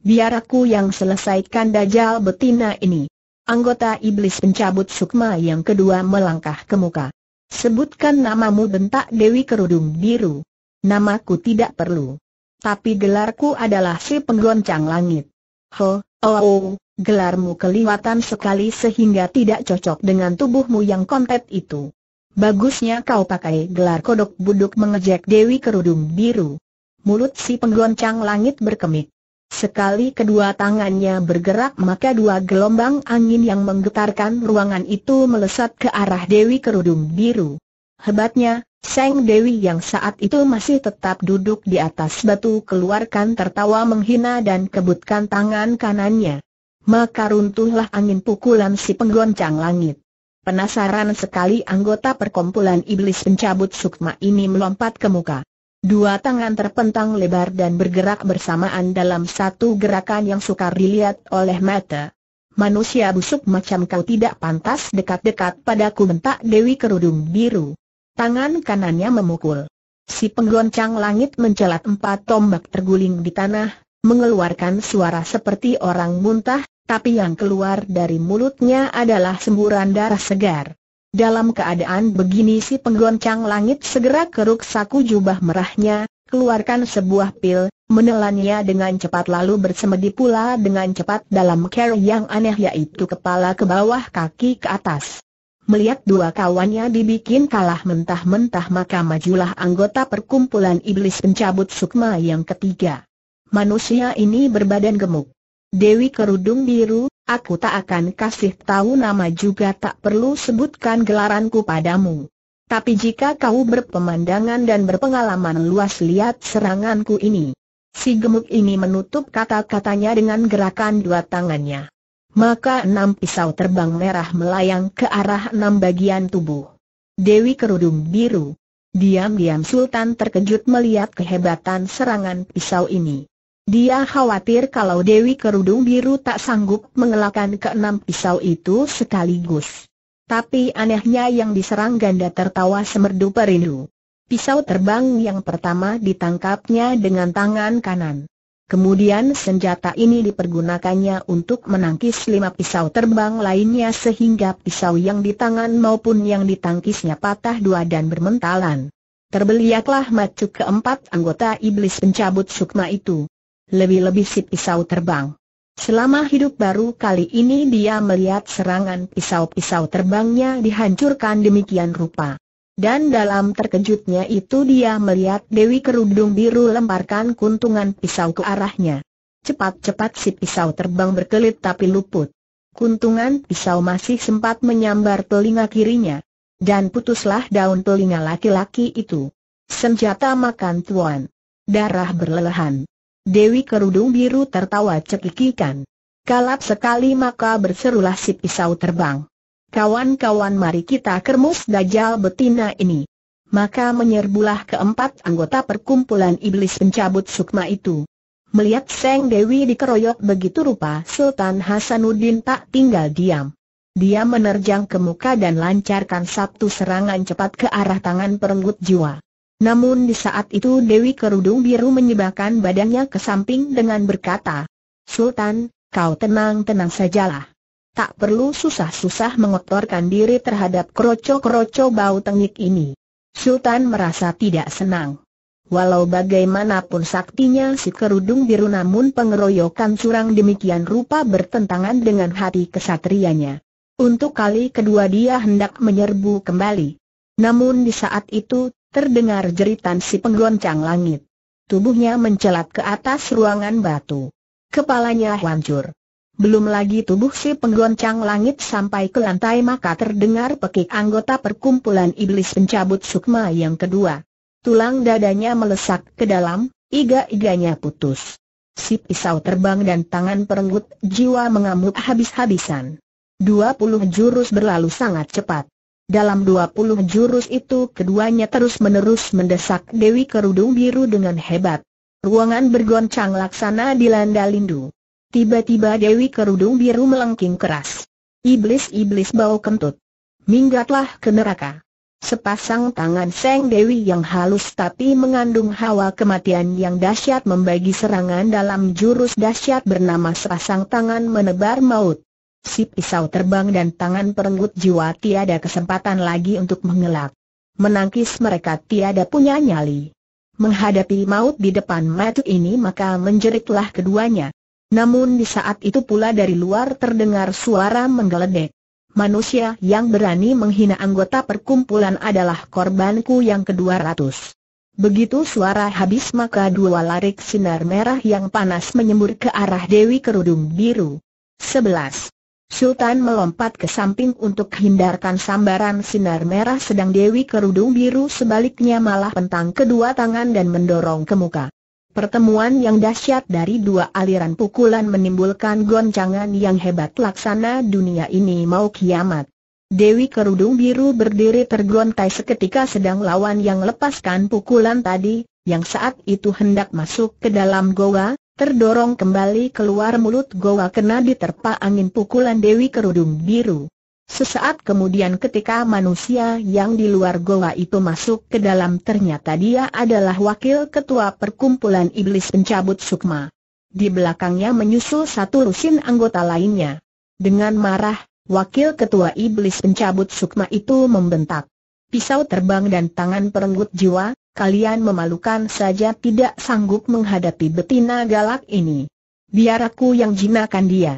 Biar aku yang selesaikan dajal betina ini. Anggota iblis pencabut sukma yang kedua melangkah ke muka. Sebutkan namamu bentak Dewi Kerudung Biru. Namaku tidak perlu. Tapi gelarku adalah si penggoncang langit. Ho, oh, oh, gelarmu kelihatan sekali sehingga tidak cocok dengan tubuhmu yang kontet itu. Bagusnya kau pakai gelar kodok buduk mengejek Dewi Kerudung Biru. Mulut si penggoncang langit berkemik. Sekali kedua tangannya bergerak maka dua gelombang angin yang menggetarkan ruangan itu melesat ke arah Dewi Kerudung Biru. Hebatnya, Seng Dewi yang saat itu masih tetap duduk di atas batu keluarkan tertawa menghina dan kebutkan tangan kanannya. Maka runtuhlah angin pukulan si penggoncang langit. Penasaran sekali anggota perkumpulan iblis pencabut sukma ini melompat ke muka. Dua tangan terpentang lebar dan bergerak bersamaan dalam satu gerakan yang sukar dilihat oleh mata. Manusia busuk macam kau tidak pantas dekat-dekat padaku bentak Dewi Kerudung Biru. Tangan kanannya memukul. Si penggoncang langit mencelat empat tombak terguling di tanah, mengeluarkan suara seperti orang muntah, tapi yang keluar dari mulutnya adalah semburan darah segar. Dalam keadaan begini si penggoncang langit segera keruk saku jubah merahnya, keluarkan sebuah pil, menelannya dengan cepat lalu bersemedi pula dengan cepat dalam care yang aneh yaitu kepala ke bawah kaki ke atas. Melihat dua kawannya dibikin kalah mentah-mentah maka majulah anggota perkumpulan iblis pencabut sukma yang ketiga. Manusia ini berbadan gemuk. Dewi Kerudung Biru, aku tak akan kasih tahu nama juga tak perlu sebutkan gelaranku padamu. Tapi jika kau berpemandangan dan berpengalaman luas lihat seranganku ini. Si gemuk ini menutup kata-katanya dengan gerakan dua tangannya. Maka enam pisau terbang merah melayang ke arah enam bagian tubuh. Dewi kerudung biru. Diam-diam Sultan terkejut melihat kehebatan serangan pisau ini. Dia khawatir kalau Dewi Kerudung Biru tak sanggup mengelakkan keenam pisau itu sekaligus. Tapi anehnya yang diserang ganda tertawa semerdu perindu. Pisau terbang yang pertama ditangkapnya dengan tangan kanan. Kemudian senjata ini dipergunakannya untuk menangkis lima pisau terbang lainnya sehingga pisau yang di tangan maupun yang ditangkisnya patah dua dan bermentalan. Terbeliaklah macu keempat anggota iblis pencabut sukma itu. Lebih-lebih si pisau terbang. Selama hidup baru kali ini dia melihat serangan pisau-pisau terbangnya dihancurkan demikian rupa. Dan dalam terkejutnya itu dia melihat Dewi Kerudung Biru lemparkan kuntungan pisau ke arahnya. Cepat-cepat si pisau terbang berkelit tapi luput. Kuntungan pisau masih sempat menyambar telinga kirinya. Dan putuslah daun telinga laki-laki itu. Senjata makan tuan. Darah berlelehan. Dewi kerudung biru tertawa cekikikan. Kalap sekali maka berserulah si pisau terbang. Kawan-kawan mari kita kermus dajal betina ini. Maka menyerbulah keempat anggota perkumpulan iblis pencabut sukma itu. Melihat Seng Dewi dikeroyok begitu rupa Sultan Hasanuddin tak tinggal diam. Dia menerjang ke muka dan lancarkan satu serangan cepat ke arah tangan perenggut jiwa. Namun di saat itu Dewi Kerudung Biru menyebabkan badannya ke samping dengan berkata, Sultan, kau tenang-tenang sajalah. Tak perlu susah-susah mengotorkan diri terhadap kroco-kroco bau tengik ini. Sultan merasa tidak senang. Walau bagaimanapun saktinya si kerudung biru namun pengeroyokan curang demikian rupa bertentangan dengan hati kesatrianya. Untuk kali kedua dia hendak menyerbu kembali. Namun di saat itu terdengar jeritan si penggoncang langit. Tubuhnya mencelat ke atas ruangan batu. Kepalanya hancur. Belum lagi tubuh si penggoncang langit sampai ke lantai maka terdengar pekik anggota perkumpulan iblis pencabut sukma yang kedua. Tulang dadanya melesak ke dalam, iga-iganya putus. Si pisau terbang dan tangan perenggut jiwa mengamuk habis-habisan. 20 jurus berlalu sangat cepat. Dalam 20 jurus itu keduanya terus-menerus mendesak Dewi Kerudung Biru dengan hebat. Ruangan bergoncang laksana dilanda lindu. Tiba-tiba Dewi Kerudung Biru melengking keras. Iblis-iblis bau kentut. Minggatlah ke neraka. Sepasang tangan Seng Dewi yang halus tapi mengandung hawa kematian yang dahsyat membagi serangan dalam jurus dahsyat bernama sepasang tangan menebar maut si pisau terbang dan tangan perenggut jiwa tiada kesempatan lagi untuk mengelak. Menangkis mereka tiada punya nyali. Menghadapi maut di depan mata ini maka menjeritlah keduanya. Namun di saat itu pula dari luar terdengar suara menggeledek. Manusia yang berani menghina anggota perkumpulan adalah korbanku yang kedua ratus. Begitu suara habis maka dua larik sinar merah yang panas menyembur ke arah Dewi Kerudung Biru. 11. Sultan melompat ke samping untuk hindarkan sambaran sinar merah sedang Dewi Kerudung Biru sebaliknya malah pentang kedua tangan dan mendorong ke muka. Pertemuan yang dahsyat dari dua aliran pukulan menimbulkan goncangan yang hebat laksana dunia ini mau kiamat. Dewi Kerudung Biru berdiri tergontai seketika sedang lawan yang lepaskan pukulan tadi, yang saat itu hendak masuk ke dalam goa, Terdorong kembali keluar mulut goa kena diterpa angin pukulan Dewi Kerudung Biru. Sesaat kemudian ketika manusia yang di luar goa itu masuk ke dalam ternyata dia adalah wakil ketua perkumpulan iblis pencabut sukma. Di belakangnya menyusul satu lusin anggota lainnya. Dengan marah, wakil ketua iblis pencabut sukma itu membentak. Pisau terbang dan tangan perenggut jiwa, kalian memalukan saja tidak sanggup menghadapi betina galak ini. Biar aku yang jinakan dia.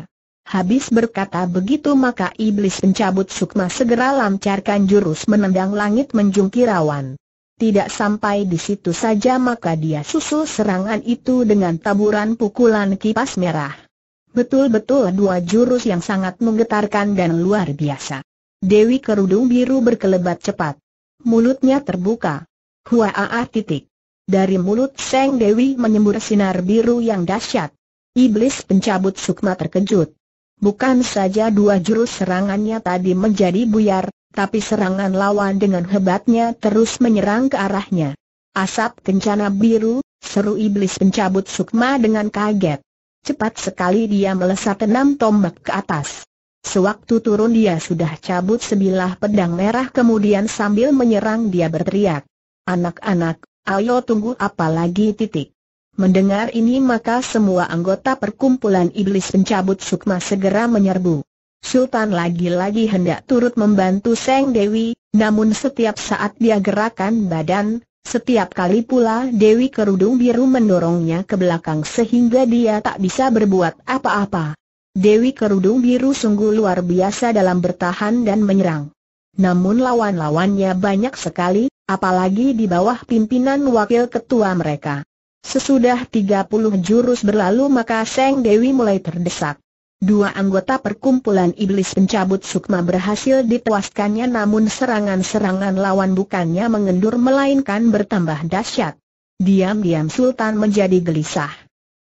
Habis berkata begitu maka iblis pencabut sukma segera lancarkan jurus menendang langit menjungkir awan. Tidak sampai di situ saja maka dia susul serangan itu dengan taburan pukulan kipas merah. Betul-betul dua jurus yang sangat menggetarkan dan luar biasa. Dewi kerudung biru berkelebat cepat. Mulutnya terbuka. Huaa titik. Dari mulut Seng Dewi menyembur sinar biru yang dahsyat. Iblis pencabut sukma terkejut. Bukan saja dua jurus serangannya tadi menjadi buyar, tapi serangan lawan dengan hebatnya terus menyerang ke arahnya. Asap kencana biru, seru iblis pencabut sukma dengan kaget. Cepat sekali dia melesat enam tombak ke atas. Sewaktu turun dia sudah cabut sebilah pedang merah kemudian sambil menyerang dia berteriak. Anak-anak, ayo tunggu apa lagi titik. Mendengar ini maka semua anggota perkumpulan iblis pencabut sukma segera menyerbu. Sultan lagi-lagi hendak turut membantu Seng Dewi, namun setiap saat dia gerakan badan, setiap kali pula Dewi kerudung biru mendorongnya ke belakang sehingga dia tak bisa berbuat apa-apa. Dewi kerudung biru sungguh luar biasa dalam bertahan dan menyerang. Namun lawan-lawannya banyak sekali, apalagi di bawah pimpinan wakil ketua mereka. Sesudah 30 jurus berlalu maka Seng Dewi mulai terdesak. Dua anggota perkumpulan iblis pencabut sukma berhasil ditewaskannya, namun serangan-serangan lawan bukannya mengendur melainkan bertambah dahsyat. Diam-diam Sultan menjadi gelisah.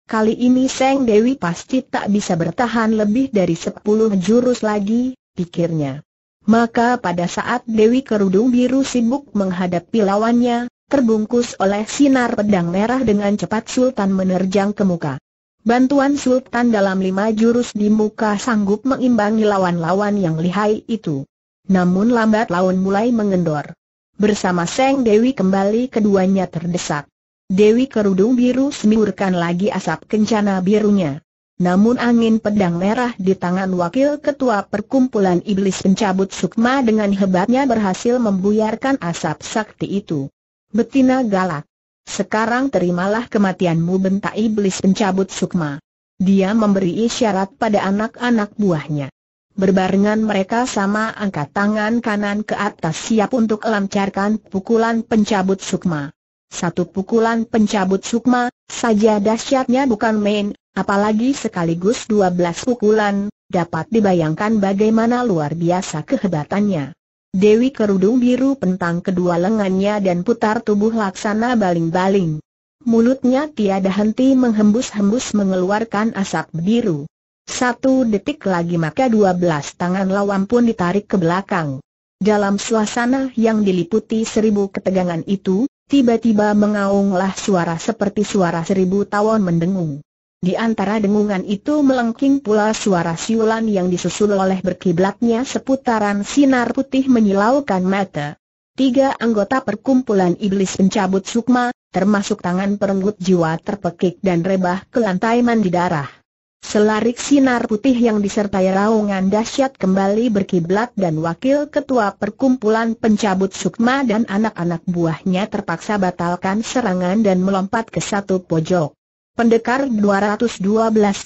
Kali ini Seng Dewi pasti tak bisa bertahan lebih dari 10 jurus lagi, pikirnya. Maka pada saat Dewi Kerudung Biru sibuk menghadapi lawannya, terbungkus oleh sinar pedang merah dengan cepat Sultan menerjang ke muka. Bantuan Sultan dalam lima jurus di muka sanggup mengimbangi lawan-lawan yang lihai itu. Namun lambat laun mulai mengendor. Bersama Seng Dewi kembali keduanya terdesak. Dewi Kerudung Biru semburkan lagi asap kencana birunya. Namun angin pedang merah di tangan wakil ketua perkumpulan iblis pencabut sukma dengan hebatnya berhasil membuyarkan asap sakti itu. Betina galak. Sekarang terimalah kematianmu bentak iblis pencabut sukma. Dia memberi isyarat pada anak-anak buahnya. Berbarengan mereka sama angkat tangan kanan ke atas siap untuk lancarkan pukulan pencabut sukma. Satu pukulan pencabut sukma, saja dahsyatnya bukan main, Apalagi sekaligus 12 pukulan, dapat dibayangkan bagaimana luar biasa kehebatannya. Dewi kerudung biru pentang kedua lengannya dan putar tubuh laksana baling-baling. Mulutnya tiada henti menghembus-hembus mengeluarkan asap biru. Satu detik lagi maka dua belas tangan lawan pun ditarik ke belakang. Dalam suasana yang diliputi seribu ketegangan itu, tiba-tiba mengaunglah suara seperti suara seribu tawon mendengung. Di antara dengungan itu melengking pula suara siulan yang disusul oleh berkiblatnya seputaran sinar putih menyilaukan mata. Tiga anggota perkumpulan iblis pencabut sukma, termasuk tangan perenggut jiwa terpekik dan rebah ke lantai mandi darah. Selarik sinar putih yang disertai raungan dahsyat kembali berkiblat dan wakil ketua perkumpulan pencabut sukma dan anak-anak buahnya terpaksa batalkan serangan dan melompat ke satu pojok. Pendekar 212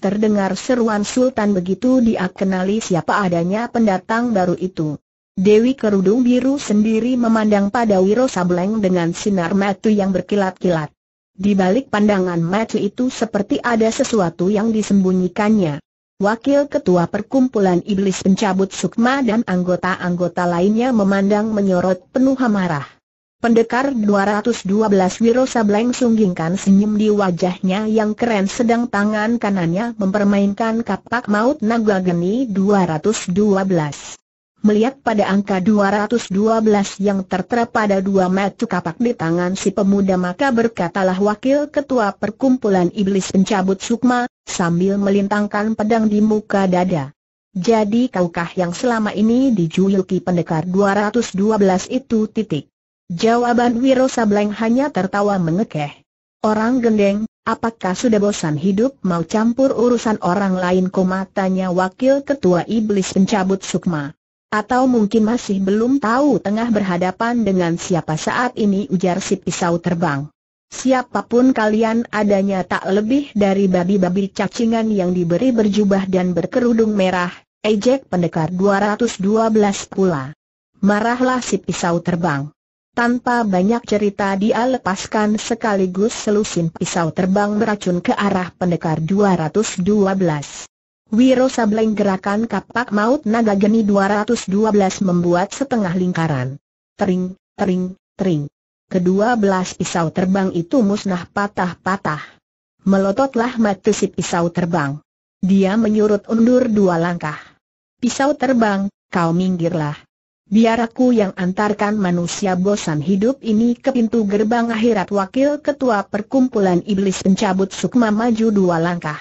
terdengar seruan Sultan begitu dia kenali siapa adanya pendatang baru itu. Dewi Kerudung Biru sendiri memandang pada Wiro Sableng dengan sinar mata yang berkilat-kilat. Di balik pandangan mata itu seperti ada sesuatu yang disembunyikannya. Wakil Ketua Perkumpulan Iblis Pencabut Sukma dan anggota-anggota lainnya memandang menyorot penuh amarah. Pendekar 212 Wiro Sableng sunggingkan senyum di wajahnya yang keren sedang tangan kanannya mempermainkan kapak maut naga geni 212. Melihat pada angka 212 yang tertera pada dua mata kapak di tangan si pemuda maka berkatalah wakil ketua perkumpulan iblis pencabut sukma, sambil melintangkan pedang di muka dada. Jadi kaukah yang selama ini dijuluki pendekar 212 itu titik? Jawaban Wiro Sableng hanya tertawa mengekeh. Orang gendeng, apakah sudah bosan hidup mau campur urusan orang lain Komatanya wakil ketua iblis pencabut sukma. Atau mungkin masih belum tahu tengah berhadapan dengan siapa saat ini ujar si pisau terbang. Siapapun kalian adanya tak lebih dari babi-babi cacingan yang diberi berjubah dan berkerudung merah, ejek pendekar 212 pula. Marahlah si pisau terbang. Tanpa banyak cerita dia lepaskan sekaligus selusin pisau terbang beracun ke arah pendekar 212. Wiro Sableng gerakan kapak maut naga geni 212 membuat setengah lingkaran. Tering, tering, tering. Kedua belas pisau terbang itu musnah patah-patah. Melototlah mati si pisau terbang. Dia menyurut undur dua langkah. Pisau terbang, kau minggirlah. Biar aku yang antarkan manusia bosan hidup ini ke pintu gerbang akhirat Wakil Ketua Perkumpulan Iblis Pencabut Sukma maju dua langkah.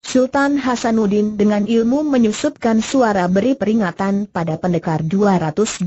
Sultan Hasanuddin dengan ilmu menyusupkan suara beri peringatan pada pendekar 212.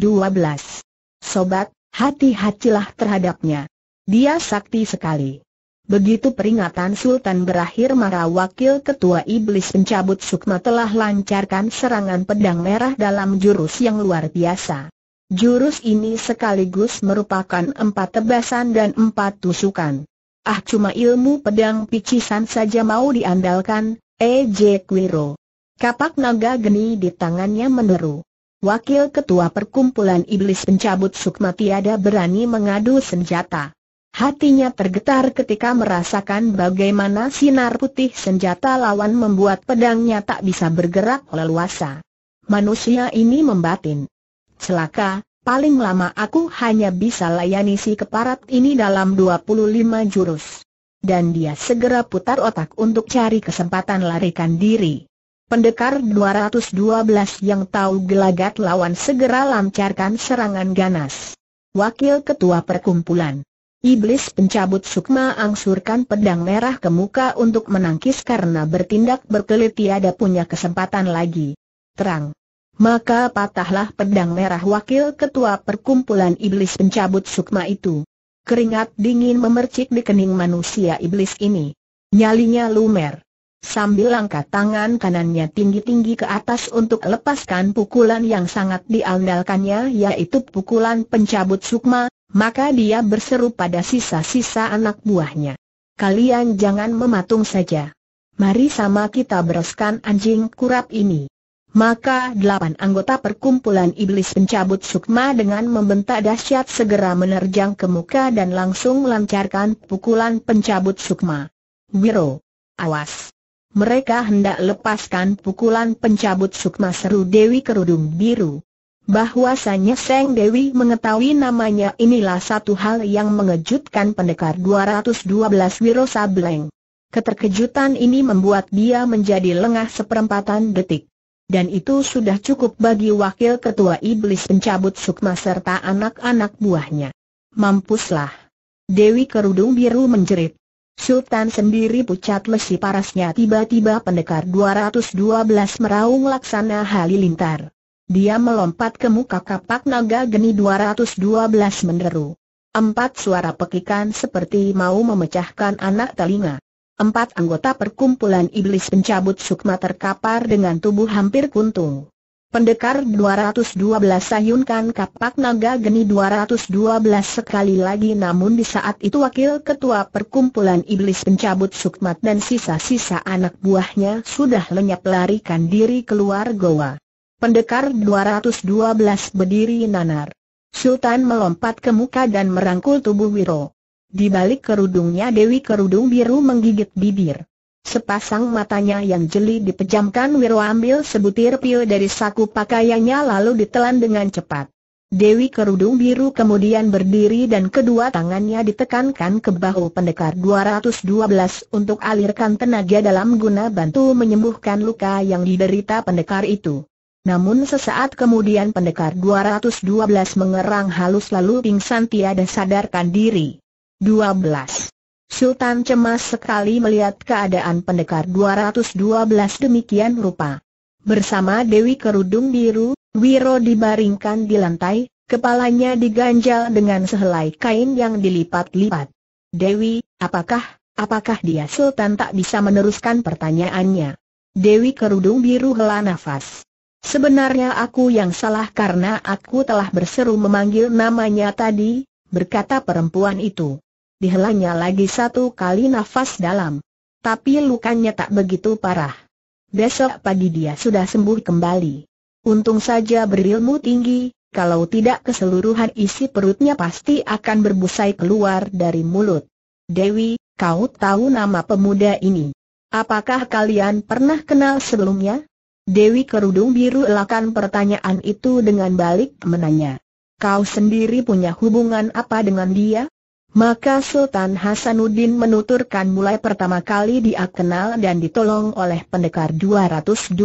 Sobat, hati-hatilah terhadapnya. Dia sakti sekali. Begitu peringatan Sultan berakhir maka wakil ketua iblis pencabut sukma telah lancarkan serangan pedang merah dalam jurus yang luar biasa. Jurus ini sekaligus merupakan empat tebasan dan empat tusukan. Ah cuma ilmu pedang picisan saja mau diandalkan, E.J. Quiro. Kapak naga geni di tangannya meneru. Wakil ketua perkumpulan iblis pencabut sukma tiada berani mengadu senjata. Hatinya tergetar ketika merasakan bagaimana sinar putih senjata lawan membuat pedangnya tak bisa bergerak leluasa. Manusia ini membatin. Celaka, paling lama aku hanya bisa layani si keparat ini dalam 25 jurus. Dan dia segera putar otak untuk cari kesempatan larikan diri. Pendekar 212 yang tahu gelagat lawan segera lancarkan serangan ganas. Wakil Ketua Perkumpulan Iblis pencabut sukma angsurkan pedang merah ke muka untuk menangkis karena bertindak berkelit tiada punya kesempatan lagi. Terang. Maka patahlah pedang merah wakil ketua perkumpulan iblis pencabut sukma itu. Keringat dingin memercik di kening manusia iblis ini. Nyalinya lumer. Sambil angkat tangan kanannya tinggi-tinggi ke atas untuk lepaskan pukulan yang sangat diandalkannya yaitu pukulan pencabut sukma, maka dia berseru pada sisa-sisa anak buahnya. Kalian jangan mematung saja. Mari sama kita bereskan anjing kurap ini. Maka delapan anggota perkumpulan iblis pencabut sukma dengan membentak dahsyat segera menerjang ke muka dan langsung melancarkan pukulan pencabut sukma. Wiro! Awas! Mereka hendak lepaskan pukulan pencabut sukma seru Dewi Kerudung Biru. Bahwasanya Seng Dewi mengetahui namanya inilah satu hal yang mengejutkan pendekar 212 Wiro Sableng. Keterkejutan ini membuat dia menjadi lengah seperempatan detik. Dan itu sudah cukup bagi wakil ketua iblis pencabut sukma serta anak-anak buahnya. Mampuslah. Dewi kerudung biru menjerit. Sultan sendiri pucat lesi parasnya tiba-tiba pendekar 212 meraung laksana halilintar. Dia melompat ke muka kapak naga geni 212 menderu. Empat suara pekikan seperti mau memecahkan anak telinga. Empat anggota perkumpulan iblis pencabut sukma terkapar dengan tubuh hampir kuntung. Pendekar 212 sayunkan kapak naga geni 212 sekali lagi namun di saat itu wakil ketua perkumpulan iblis pencabut sukmat dan sisa-sisa anak buahnya sudah lenyap larikan diri keluar goa. Pendekar 212 berdiri nanar. Sultan melompat ke muka dan merangkul tubuh Wiro. Di balik kerudungnya Dewi Kerudung Biru menggigit bibir. Sepasang matanya yang jeli dipejamkan Wiro ambil sebutir pil dari saku pakaiannya lalu ditelan dengan cepat. Dewi Kerudung Biru kemudian berdiri dan kedua tangannya ditekankan ke bahu pendekar 212 untuk alirkan tenaga dalam guna bantu menyembuhkan luka yang diderita pendekar itu. Namun sesaat kemudian pendekar 212 mengerang halus lalu pingsan tiada sadarkan diri. 12. Sultan cemas sekali melihat keadaan pendekar 212 demikian rupa. Bersama Dewi Kerudung Biru, Wiro dibaringkan di lantai, kepalanya diganjal dengan sehelai kain yang dilipat-lipat. Dewi, apakah, apakah dia Sultan tak bisa meneruskan pertanyaannya? Dewi Kerudung Biru hela nafas. Sebenarnya aku yang salah karena aku telah berseru memanggil namanya tadi, berkata perempuan itu. Dihelanya lagi satu kali nafas dalam. Tapi lukanya tak begitu parah. Besok pagi dia sudah sembuh kembali. Untung saja berilmu tinggi, kalau tidak keseluruhan isi perutnya pasti akan berbusai keluar dari mulut. Dewi, kau tahu nama pemuda ini? Apakah kalian pernah kenal sebelumnya? Dewi Kerudung Biru elakan pertanyaan itu dengan balik menanya. Kau sendiri punya hubungan apa dengan dia? Maka Sultan Hasanuddin menuturkan mulai pertama kali dia kenal dan ditolong oleh pendekar 212.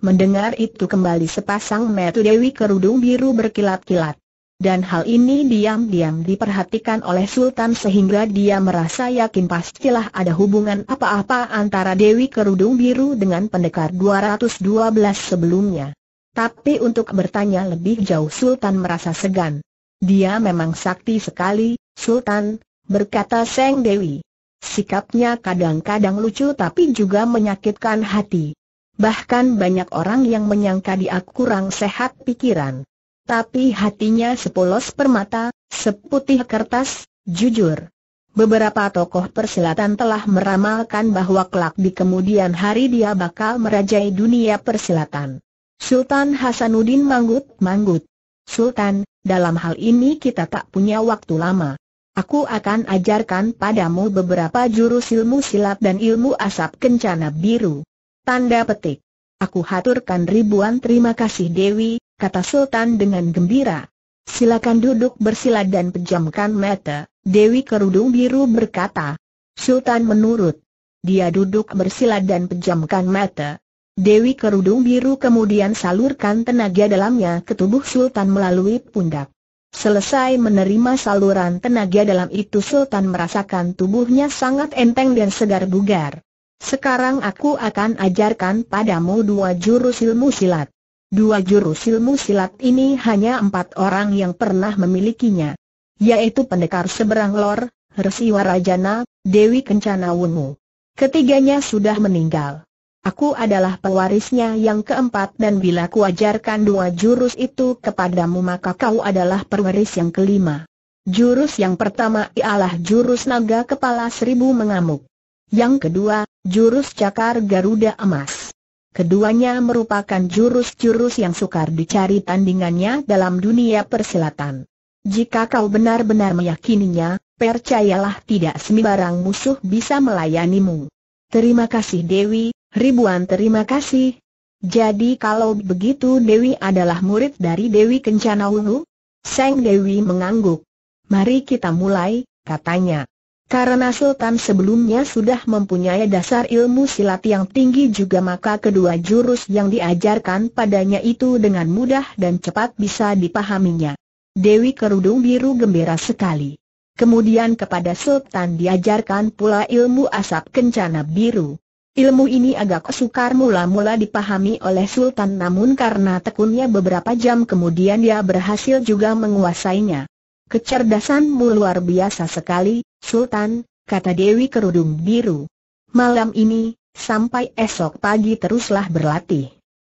Mendengar itu kembali sepasang metu Dewi Kerudung Biru berkilat-kilat dan hal ini diam-diam diperhatikan oleh Sultan sehingga dia merasa yakin pastilah ada hubungan apa-apa antara Dewi Kerudung Biru dengan pendekar 212 sebelumnya. Tapi untuk bertanya lebih jauh Sultan merasa segan. Dia memang sakti sekali, Sultan, berkata Seng Dewi. Sikapnya kadang-kadang lucu tapi juga menyakitkan hati. Bahkan banyak orang yang menyangka dia kurang sehat pikiran tapi hatinya sepolos permata, seputih kertas, jujur. Beberapa tokoh persilatan telah meramalkan bahwa kelak di kemudian hari dia bakal merajai dunia persilatan. Sultan Hasanuddin manggut-manggut. Sultan, dalam hal ini kita tak punya waktu lama. Aku akan ajarkan padamu beberapa jurus ilmu silat dan ilmu asap kencana biru. Tanda petik. Aku haturkan ribuan terima kasih Dewi, kata Sultan dengan gembira. Silakan duduk bersila dan pejamkan mata, Dewi Kerudung Biru berkata. Sultan menurut. Dia duduk bersila dan pejamkan mata. Dewi Kerudung Biru kemudian salurkan tenaga dalamnya ke tubuh Sultan melalui pundak. Selesai menerima saluran tenaga dalam itu Sultan merasakan tubuhnya sangat enteng dan segar bugar. Sekarang aku akan ajarkan padamu dua jurus ilmu silat. Dua jurus ilmu silat ini hanya empat orang yang pernah memilikinya. Yaitu pendekar seberang lor, Resi Warajana, Dewi Kencana Wungu. Ketiganya sudah meninggal. Aku adalah pewarisnya yang keempat dan bila kuajarkan dua jurus itu kepadamu maka kau adalah pewaris yang kelima. Jurus yang pertama ialah jurus naga kepala seribu mengamuk. Yang kedua, jurus cakar Garuda Emas. Keduanya merupakan jurus-jurus yang sukar dicari tandingannya dalam dunia persilatan. Jika kau benar-benar meyakininya, percayalah tidak sembarang musuh bisa melayanimu. Terima kasih Dewi, ribuan terima kasih. Jadi kalau begitu Dewi adalah murid dari Dewi Kencana Wungu? Seng Dewi mengangguk. Mari kita mulai, katanya. Karena Sultan sebelumnya sudah mempunyai dasar ilmu silat yang tinggi juga maka kedua jurus yang diajarkan padanya itu dengan mudah dan cepat bisa dipahaminya. Dewi Kerudung Biru gembira sekali. Kemudian kepada Sultan diajarkan pula ilmu asap kencana biru. Ilmu ini agak sukar mula-mula dipahami oleh Sultan namun karena tekunnya beberapa jam kemudian dia berhasil juga menguasainya. Kecerdasanmu luar biasa sekali, Sultan, kata Dewi Kerudung Biru. Malam ini, sampai esok pagi teruslah berlatih.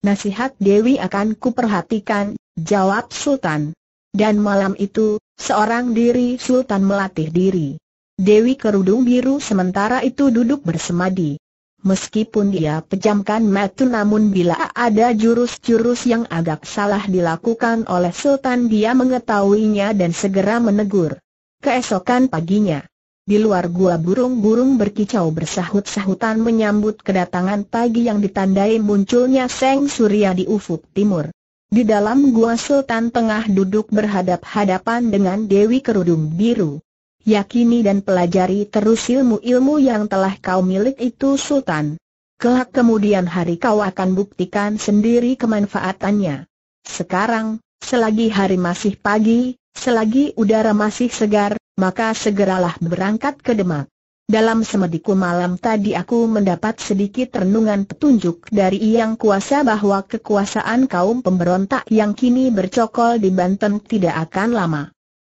Nasihat Dewi akan kuperhatikan, jawab Sultan. Dan malam itu, seorang diri Sultan melatih diri. Dewi Kerudung Biru sementara itu duduk bersemadi. Meskipun dia pejamkan mata namun bila ada jurus-jurus yang agak salah dilakukan oleh Sultan dia mengetahuinya dan segera menegur. Keesokan paginya, di luar gua burung-burung berkicau bersahut-sahutan menyambut kedatangan pagi yang ditandai munculnya Seng Surya di ufuk timur. Di dalam gua Sultan tengah duduk berhadap-hadapan dengan Dewi Kerudung Biru. Yakini dan pelajari terus ilmu-ilmu yang telah kau milik itu Sultan. Kelak kemudian hari kau akan buktikan sendiri kemanfaatannya. Sekarang, selagi hari masih pagi, selagi udara masih segar, maka segeralah berangkat ke Demak. Dalam semediku malam tadi aku mendapat sedikit renungan petunjuk dari yang kuasa bahwa kekuasaan kaum pemberontak yang kini bercokol di Banten tidak akan lama.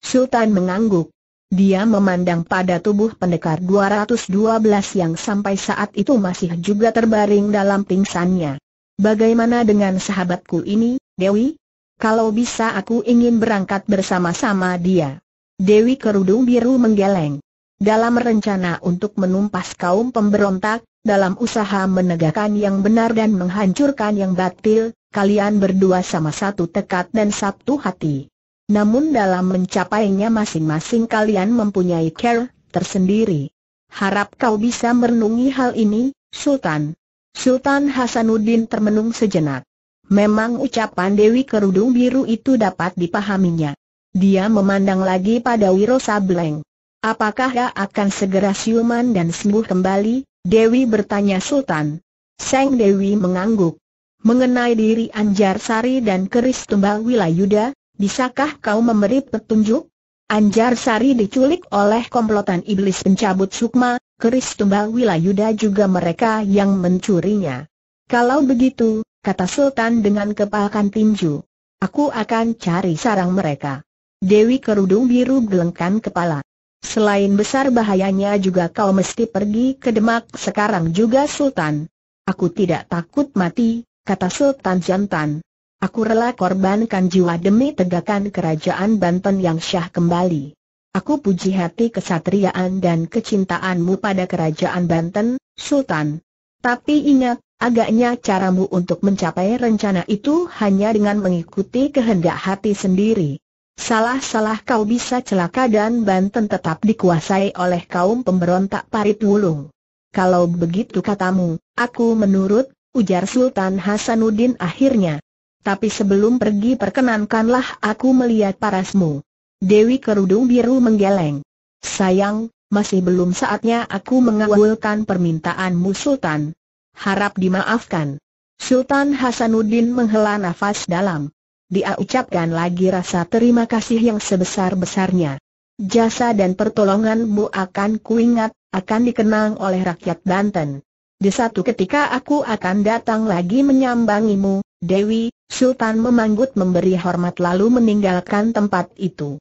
Sultan mengangguk. Dia memandang pada tubuh pendekar 212 yang sampai saat itu masih juga terbaring dalam pingsannya. Bagaimana dengan sahabatku ini, Dewi? Kalau bisa aku ingin berangkat bersama-sama dia. Dewi kerudung biru menggeleng. Dalam rencana untuk menumpas kaum pemberontak, dalam usaha menegakkan yang benar dan menghancurkan yang batil, kalian berdua sama satu tekad dan satu hati namun dalam mencapainya masing-masing kalian mempunyai care tersendiri. Harap kau bisa merenungi hal ini, Sultan. Sultan Hasanuddin termenung sejenak. Memang ucapan Dewi Kerudung Biru itu dapat dipahaminya. Dia memandang lagi pada Wiro Sableng. Apakah ia akan segera siuman dan sembuh kembali? Dewi bertanya Sultan. Seng Dewi mengangguk. Mengenai diri Anjar Sari dan Keris Tumbal Wilayuda, Bisakah kau memberi petunjuk? Anjar Sari diculik oleh komplotan iblis pencabut sukma, keris tumbal wilayuda juga mereka yang mencurinya. Kalau begitu, kata Sultan dengan kepalkan tinju, aku akan cari sarang mereka. Dewi kerudung biru gelengkan kepala. Selain besar bahayanya juga kau mesti pergi ke Demak sekarang juga Sultan. Aku tidak takut mati, kata Sultan jantan. Aku rela korbankan jiwa demi tegakan kerajaan Banten yang syah kembali. Aku puji hati kesatriaan dan kecintaanmu pada kerajaan Banten, Sultan. Tapi ingat, agaknya caramu untuk mencapai rencana itu hanya dengan mengikuti kehendak hati sendiri. Salah-salah kau bisa celaka dan Banten tetap dikuasai oleh kaum pemberontak parit wulung. Kalau begitu katamu, aku menurut, ujar Sultan Hasanuddin akhirnya tapi sebelum pergi perkenankanlah aku melihat parasmu. Dewi kerudung biru menggeleng. Sayang, masih belum saatnya aku mengawalkan permintaanmu Sultan. Harap dimaafkan. Sultan Hasanuddin menghela nafas dalam. Dia ucapkan lagi rasa terima kasih yang sebesar-besarnya. Jasa dan pertolonganmu akan kuingat, akan dikenang oleh rakyat Banten. Di satu ketika aku akan datang lagi menyambangimu, Dewi, Sultan memanggut memberi hormat lalu meninggalkan tempat itu.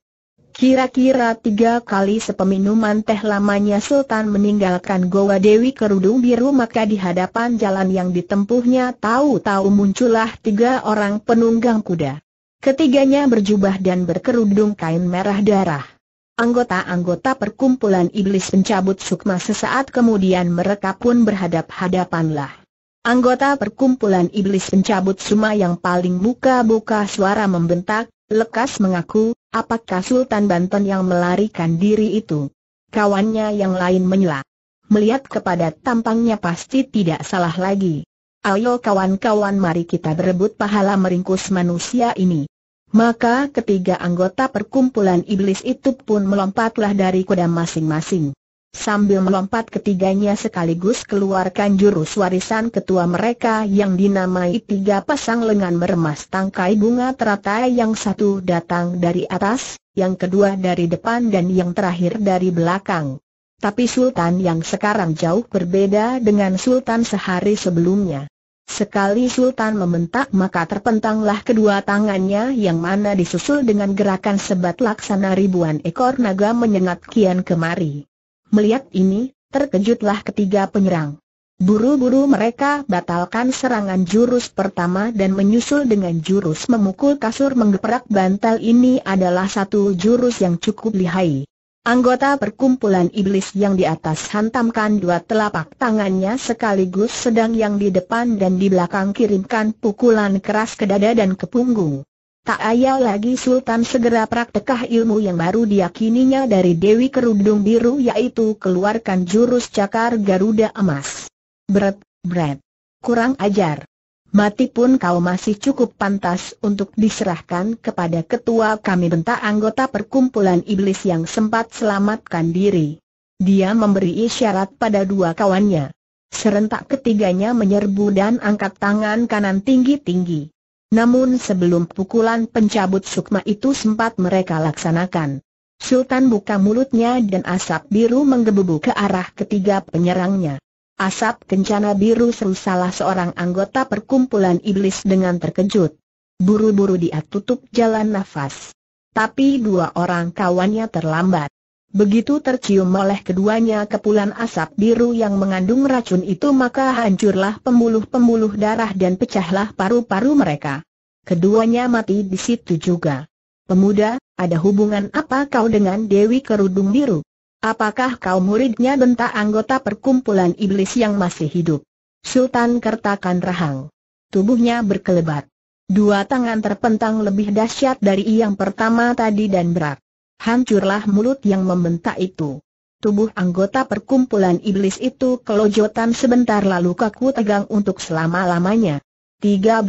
Kira-kira tiga kali sepeminuman teh lamanya Sultan meninggalkan Goa Dewi Kerudung Biru maka di hadapan jalan yang ditempuhnya tahu-tahu muncullah tiga orang penunggang kuda. Ketiganya berjubah dan berkerudung kain merah darah. Anggota-anggota perkumpulan iblis pencabut sukma sesaat kemudian mereka pun berhadap-hadapanlah. Anggota perkumpulan iblis pencabut suma yang paling buka buka suara membentak, lekas mengaku, apakah Sultan Banten yang melarikan diri itu? Kawannya yang lain menyela. Melihat kepada tampangnya pasti tidak salah lagi. Ayo kawan-kawan mari kita berebut pahala meringkus manusia ini. Maka ketiga anggota perkumpulan iblis itu pun melompatlah dari kuda masing-masing sambil melompat ketiganya sekaligus keluarkan jurus warisan ketua mereka yang dinamai tiga pasang lengan meremas tangkai bunga teratai yang satu datang dari atas, yang kedua dari depan dan yang terakhir dari belakang. Tapi Sultan yang sekarang jauh berbeda dengan Sultan sehari sebelumnya. Sekali Sultan mementak maka terpentanglah kedua tangannya yang mana disusul dengan gerakan sebat laksana ribuan ekor naga menyengat kian kemari. Melihat ini, terkejutlah ketiga penyerang. Buru-buru mereka batalkan serangan jurus pertama dan menyusul dengan jurus memukul kasur menggeprak bantal ini adalah satu jurus yang cukup lihai. Anggota perkumpulan iblis yang di atas hantamkan dua telapak tangannya sekaligus sedang yang di depan dan di belakang kirimkan pukulan keras ke dada dan ke punggung. Tak ayal lagi Sultan segera praktekah ilmu yang baru diyakininya dari Dewi Kerudung Biru yaitu keluarkan jurus cakar Garuda Emas. Bret, bret. Kurang ajar. Mati pun kau masih cukup pantas untuk diserahkan kepada ketua kami bentak anggota perkumpulan iblis yang sempat selamatkan diri. Dia memberi isyarat pada dua kawannya. Serentak ketiganya menyerbu dan angkat tangan kanan tinggi-tinggi. Namun sebelum pukulan pencabut sukma itu sempat mereka laksanakan. Sultan buka mulutnya dan asap biru menggebu ke arah ketiga penyerangnya. Asap kencana biru seru salah seorang anggota perkumpulan iblis dengan terkejut. Buru-buru dia tutup jalan nafas. Tapi dua orang kawannya terlambat. Begitu tercium oleh keduanya kepulan asap biru yang mengandung racun itu maka hancurlah pembuluh-pembuluh darah dan pecahlah paru-paru mereka. Keduanya mati di situ juga. Pemuda, ada hubungan apa kau dengan Dewi Kerudung Biru? Apakah kau muridnya bentak anggota perkumpulan iblis yang masih hidup? Sultan kertakan rahang. Tubuhnya berkelebat. Dua tangan terpentang lebih dahsyat dari yang pertama tadi dan berat. Hancurlah mulut yang membentak itu. Tubuh anggota perkumpulan iblis itu kelojotan sebentar lalu kaku tegang untuk selama-lamanya. 13.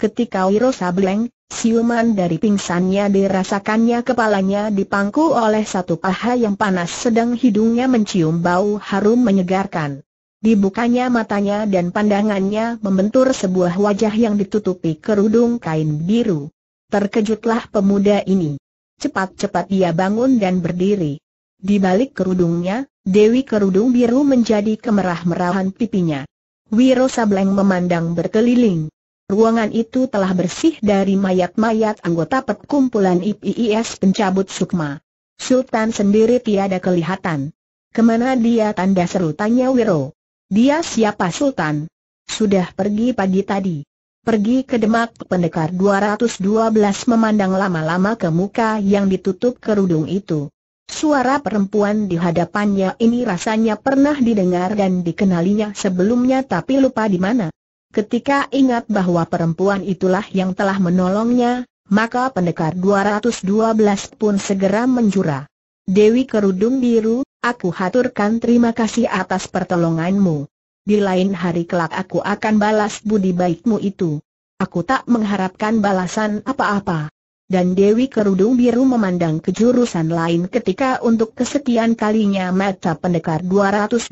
Ketika Wiro Sableng, siuman dari pingsannya dirasakannya kepalanya dipangku oleh satu paha yang panas sedang hidungnya mencium bau harum menyegarkan. Dibukanya matanya dan pandangannya membentur sebuah wajah yang ditutupi kerudung kain biru. Terkejutlah pemuda ini. Cepat-cepat dia bangun dan berdiri. Di balik kerudungnya, Dewi kerudung biru menjadi kemerah-merahan pipinya. Wiro Sableng memandang berkeliling. Ruangan itu telah bersih dari mayat-mayat anggota perkumpulan IPIS pencabut sukma. Sultan sendiri tiada kelihatan. Kemana dia tanda seru tanya Wiro. Dia siapa Sultan? Sudah pergi pagi tadi. Pergi ke Demak Pendekar 212 memandang lama-lama ke muka yang ditutup kerudung itu. Suara perempuan di hadapannya ini rasanya pernah didengar dan dikenalinya sebelumnya tapi lupa di mana. Ketika ingat bahwa perempuan itulah yang telah menolongnya, maka pendekar 212 pun segera menjura. Dewi Kerudung Biru, aku haturkan terima kasih atas pertolonganmu di lain hari kelak aku akan balas budi baikmu itu. Aku tak mengharapkan balasan apa-apa. Dan Dewi Kerudung Biru memandang kejurusan lain ketika untuk kesekian kalinya mata pendekar 212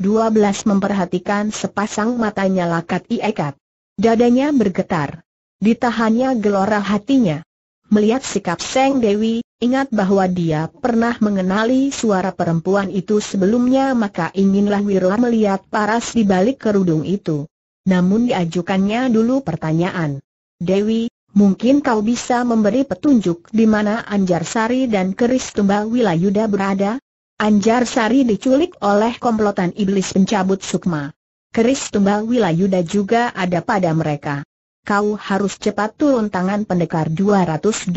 memperhatikan sepasang matanya lakat iekat. Dadanya bergetar. Ditahannya gelora hatinya. Melihat sikap Seng Dewi, ingat bahwa dia pernah mengenali suara perempuan itu sebelumnya maka inginlah Wiro melihat paras di balik kerudung itu. Namun diajukannya dulu pertanyaan. Dewi, mungkin kau bisa memberi petunjuk di mana Anjar Sari dan Keris Tumba Wilayuda berada? Anjar Sari diculik oleh komplotan iblis pencabut sukma. Keris Tumba Wilayuda juga ada pada mereka kau harus cepat turun tangan pendekar 212.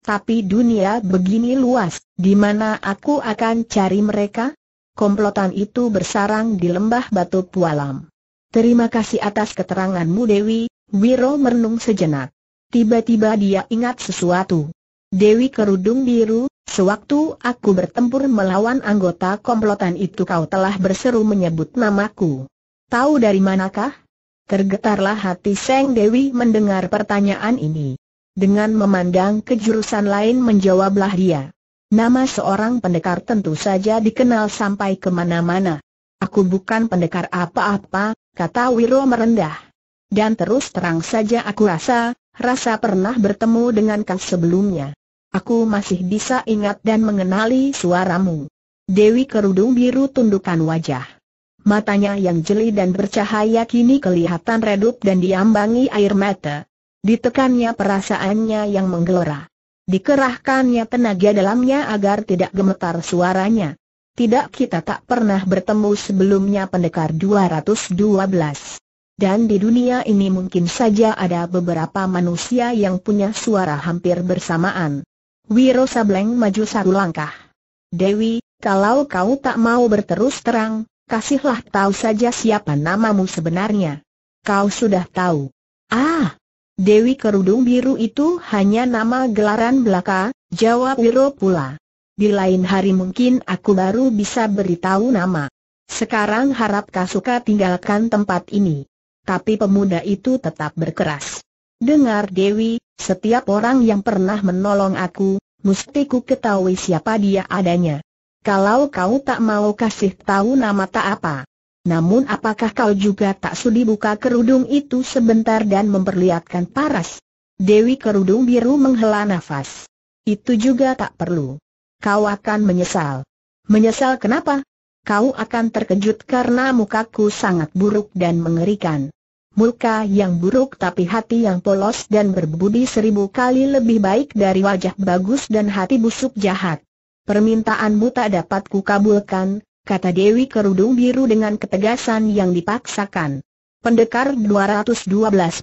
Tapi dunia begini luas, di mana aku akan cari mereka? Komplotan itu bersarang di lembah batu pualam. Terima kasih atas keteranganmu Dewi, Wiro merenung sejenak. Tiba-tiba dia ingat sesuatu. Dewi kerudung biru, sewaktu aku bertempur melawan anggota komplotan itu kau telah berseru menyebut namaku. Tahu dari manakah? Tergetarlah hati Seng Dewi mendengar pertanyaan ini. Dengan memandang ke jurusan lain menjawablah dia. Nama seorang pendekar tentu saja dikenal sampai kemana-mana. Aku bukan pendekar apa-apa, kata Wiro merendah. Dan terus terang saja aku rasa, rasa pernah bertemu dengan kau sebelumnya. Aku masih bisa ingat dan mengenali suaramu. Dewi kerudung biru tundukkan wajah matanya yang jeli dan bercahaya kini kelihatan redup dan diambangi air mata. Ditekannya perasaannya yang menggelora. Dikerahkannya tenaga dalamnya agar tidak gemetar suaranya. Tidak kita tak pernah bertemu sebelumnya pendekar 212. Dan di dunia ini mungkin saja ada beberapa manusia yang punya suara hampir bersamaan. Wiro Sableng maju satu langkah. Dewi, kalau kau tak mau berterus terang, kasihlah tahu saja siapa namamu sebenarnya. Kau sudah tahu. Ah, Dewi Kerudung Biru itu hanya nama gelaran belaka, jawab Wiro pula. Di lain hari mungkin aku baru bisa beritahu nama. Sekarang harap Kasuka tinggalkan tempat ini. Tapi pemuda itu tetap berkeras. Dengar Dewi, setiap orang yang pernah menolong aku, mesti ku ketahui siapa dia adanya. Kalau kau tak mau kasih tahu nama tak apa. Namun apakah kau juga tak sudi buka kerudung itu sebentar dan memperlihatkan paras? Dewi kerudung biru menghela nafas. Itu juga tak perlu. Kau akan menyesal. Menyesal kenapa? Kau akan terkejut karena mukaku sangat buruk dan mengerikan. Muka yang buruk tapi hati yang polos dan berbudi seribu kali lebih baik dari wajah bagus dan hati busuk jahat. Permintaanmu tak dapat kukabulkan, kata Dewi Kerudung Biru dengan ketegasan yang dipaksakan. Pendekar 212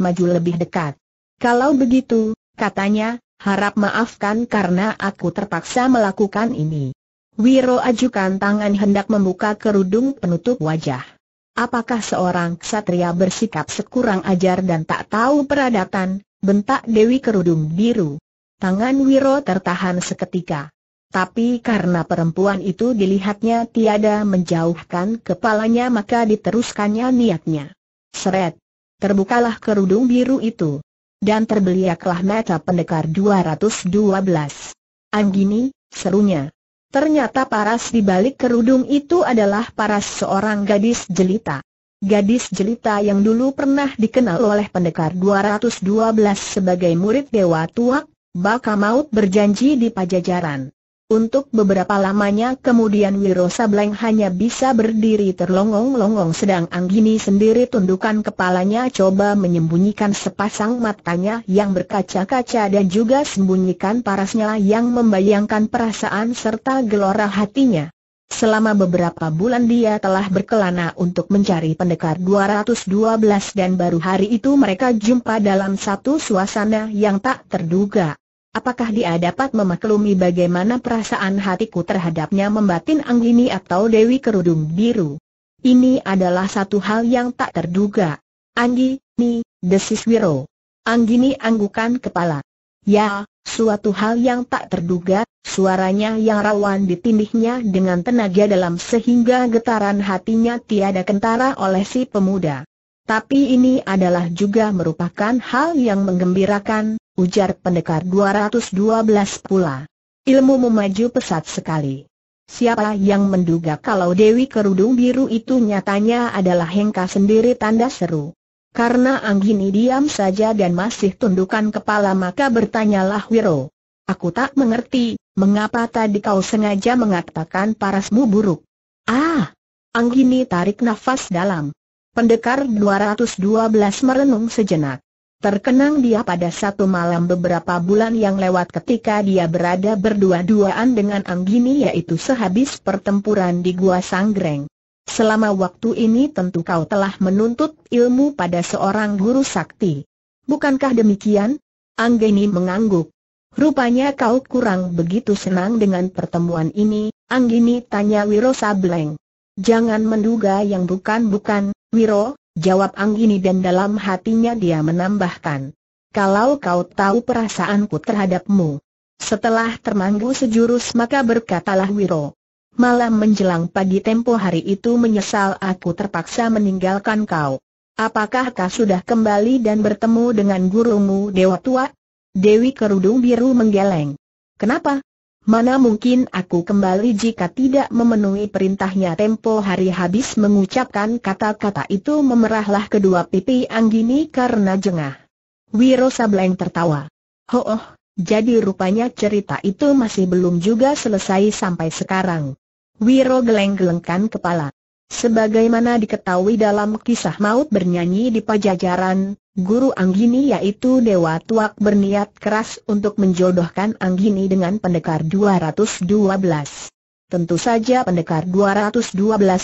maju lebih dekat. Kalau begitu, katanya, harap maafkan karena aku terpaksa melakukan ini. Wiro ajukan tangan hendak membuka kerudung penutup wajah. Apakah seorang ksatria bersikap sekurang ajar dan tak tahu peradatan, bentak Dewi Kerudung Biru. Tangan Wiro tertahan seketika. Tapi karena perempuan itu dilihatnya tiada menjauhkan kepalanya maka diteruskannya niatnya. Seret. Terbukalah kerudung biru itu. Dan terbeliaklah mata pendekar 212. Anggini, serunya. Ternyata paras di balik kerudung itu adalah paras seorang gadis jelita. Gadis jelita yang dulu pernah dikenal oleh pendekar 212 sebagai murid Dewa tua, bakal Maut berjanji di pajajaran. Untuk beberapa lamanya kemudian Wiro Sableng hanya bisa berdiri terlongong-longong sedang Anggini sendiri tundukkan kepalanya coba menyembunyikan sepasang matanya yang berkaca-kaca dan juga sembunyikan parasnya yang membayangkan perasaan serta gelora hatinya. Selama beberapa bulan dia telah berkelana untuk mencari pendekar 212 dan baru hari itu mereka jumpa dalam satu suasana yang tak terduga. Apakah dia dapat memaklumi bagaimana perasaan hatiku terhadapnya membatin Anggini atau Dewi Kerudung Biru? Ini adalah satu hal yang tak terduga. Anggi, ni, desis Wiro. Anggini anggukan kepala. Ya, suatu hal yang tak terduga, suaranya yang rawan ditindihnya dengan tenaga dalam sehingga getaran hatinya tiada kentara oleh si pemuda. Tapi ini adalah juga merupakan hal yang menggembirakan, ujar pendekar 212 pula. Ilmu memaju pesat sekali. Siapa yang menduga kalau Dewi Kerudung Biru itu nyatanya adalah Hengka sendiri tanda seru. Karena Anggini diam saja dan masih tundukan kepala maka bertanyalah Wiro. Aku tak mengerti, mengapa tadi kau sengaja mengatakan parasmu buruk? Ah! Anggini tarik nafas dalam. Pendekar 212 merenung sejenak. Terkenang dia pada satu malam beberapa bulan yang lewat ketika dia berada berdua-duaan dengan Anggini yaitu sehabis pertempuran di Gua Sanggreng. Selama waktu ini tentu kau telah menuntut ilmu pada seorang guru sakti. Bukankah demikian? Anggini mengangguk. Rupanya kau kurang begitu senang dengan pertemuan ini, Anggini tanya Wiro Sableng. Jangan menduga yang bukan-bukan, Wiro, Jawab Anggini dan dalam hatinya dia menambahkan. Kalau kau tahu perasaanku terhadapmu. Setelah termanggu sejurus maka berkatalah Wiro. Malam menjelang pagi tempo hari itu menyesal aku terpaksa meninggalkan kau. Apakah kau sudah kembali dan bertemu dengan gurumu Dewa Tua? Dewi Kerudung Biru menggeleng. Kenapa? Mana mungkin aku kembali jika tidak memenuhi perintahnya tempo hari habis mengucapkan kata-kata itu memerahlah kedua pipi Anggini karena jengah. Wiro Sableng tertawa. Ho oh, oh, jadi rupanya cerita itu masih belum juga selesai sampai sekarang. Wiro geleng-gelengkan kepala. Sebagaimana diketahui dalam kisah maut bernyanyi di pajajaran, Guru Anggini yaitu Dewa Tuak berniat keras untuk menjodohkan Anggini dengan pendekar 212. Tentu saja pendekar 212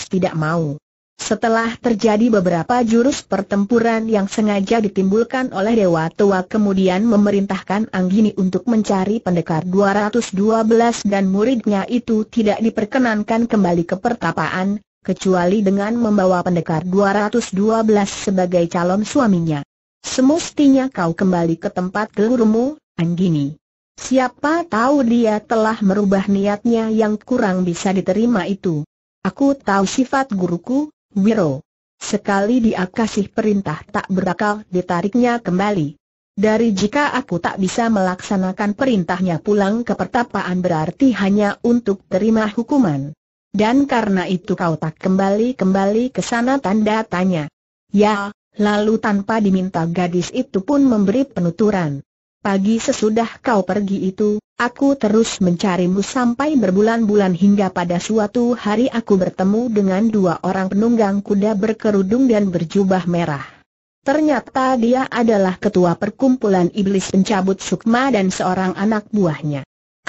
tidak mau. Setelah terjadi beberapa jurus pertempuran yang sengaja ditimbulkan oleh Dewa Tua kemudian memerintahkan Anggini untuk mencari pendekar 212 dan muridnya itu tidak diperkenankan kembali ke pertapaan, kecuali dengan membawa pendekar 212 sebagai calon suaminya. Semestinya kau kembali ke tempat gelurmu, Anggini. Siapa tahu dia telah merubah niatnya yang kurang bisa diterima itu. Aku tahu sifat guruku, Wiro. Sekali dia kasih perintah tak berakal ditariknya kembali. Dari jika aku tak bisa melaksanakan perintahnya pulang ke pertapaan berarti hanya untuk terima hukuman. Dan karena itu kau tak kembali-kembali ke sana tanda tanya. Ya, lalu tanpa diminta gadis itu pun memberi penuturan. Pagi sesudah kau pergi itu, aku terus mencarimu sampai berbulan-bulan hingga pada suatu hari aku bertemu dengan dua orang penunggang kuda berkerudung dan berjubah merah. Ternyata dia adalah ketua perkumpulan iblis pencabut sukma dan seorang anak buahnya.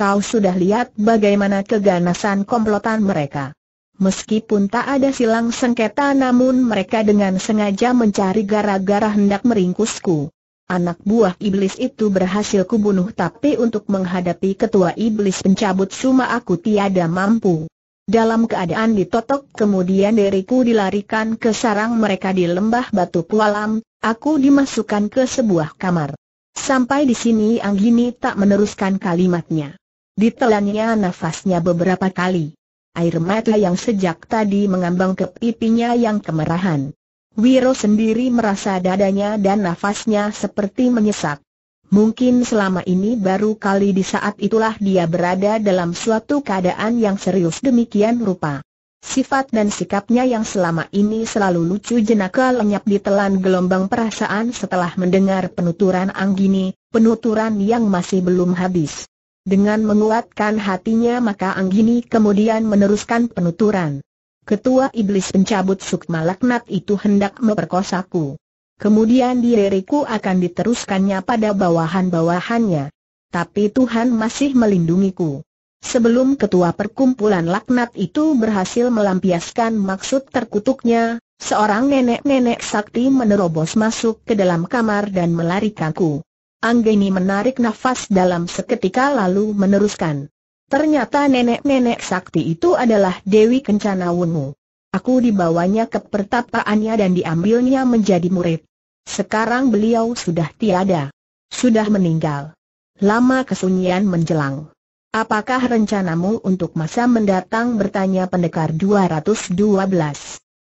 Kau sudah lihat bagaimana keganasan komplotan mereka. Meskipun tak ada silang sengketa namun mereka dengan sengaja mencari gara-gara hendak meringkusku. Anak buah iblis itu berhasil kubunuh tapi untuk menghadapi ketua iblis pencabut suma aku tiada mampu. Dalam keadaan ditotok kemudian diriku dilarikan ke sarang mereka di lembah batu pualam, aku dimasukkan ke sebuah kamar. Sampai di sini Anggini tak meneruskan kalimatnya. Ditelannya nafasnya beberapa kali. Air mata yang sejak tadi mengambang ke pipinya yang kemerahan. Wiro sendiri merasa dadanya dan nafasnya seperti menyesak. Mungkin selama ini baru kali di saat itulah dia berada dalam suatu keadaan yang serius demikian rupa. Sifat dan sikapnya yang selama ini selalu lucu jenaka lenyap ditelan gelombang perasaan setelah mendengar penuturan Anggini, penuturan yang masih belum habis. Dengan menguatkan hatinya maka Anggini kemudian meneruskan penuturan. Ketua iblis pencabut sukma laknat itu hendak memperkosaku. Kemudian diriku akan diteruskannya pada bawahan-bawahannya. Tapi Tuhan masih melindungiku. Sebelum ketua perkumpulan laknat itu berhasil melampiaskan maksud terkutuknya, seorang nenek-nenek sakti menerobos masuk ke dalam kamar dan melarikanku. Anggeni menarik nafas dalam seketika lalu meneruskan. Ternyata nenek-nenek sakti itu adalah Dewi Kencana Wungu. Aku dibawanya ke pertapaannya dan diambilnya menjadi murid. Sekarang beliau sudah tiada. Sudah meninggal. Lama kesunyian menjelang. Apakah rencanamu untuk masa mendatang bertanya pendekar 212?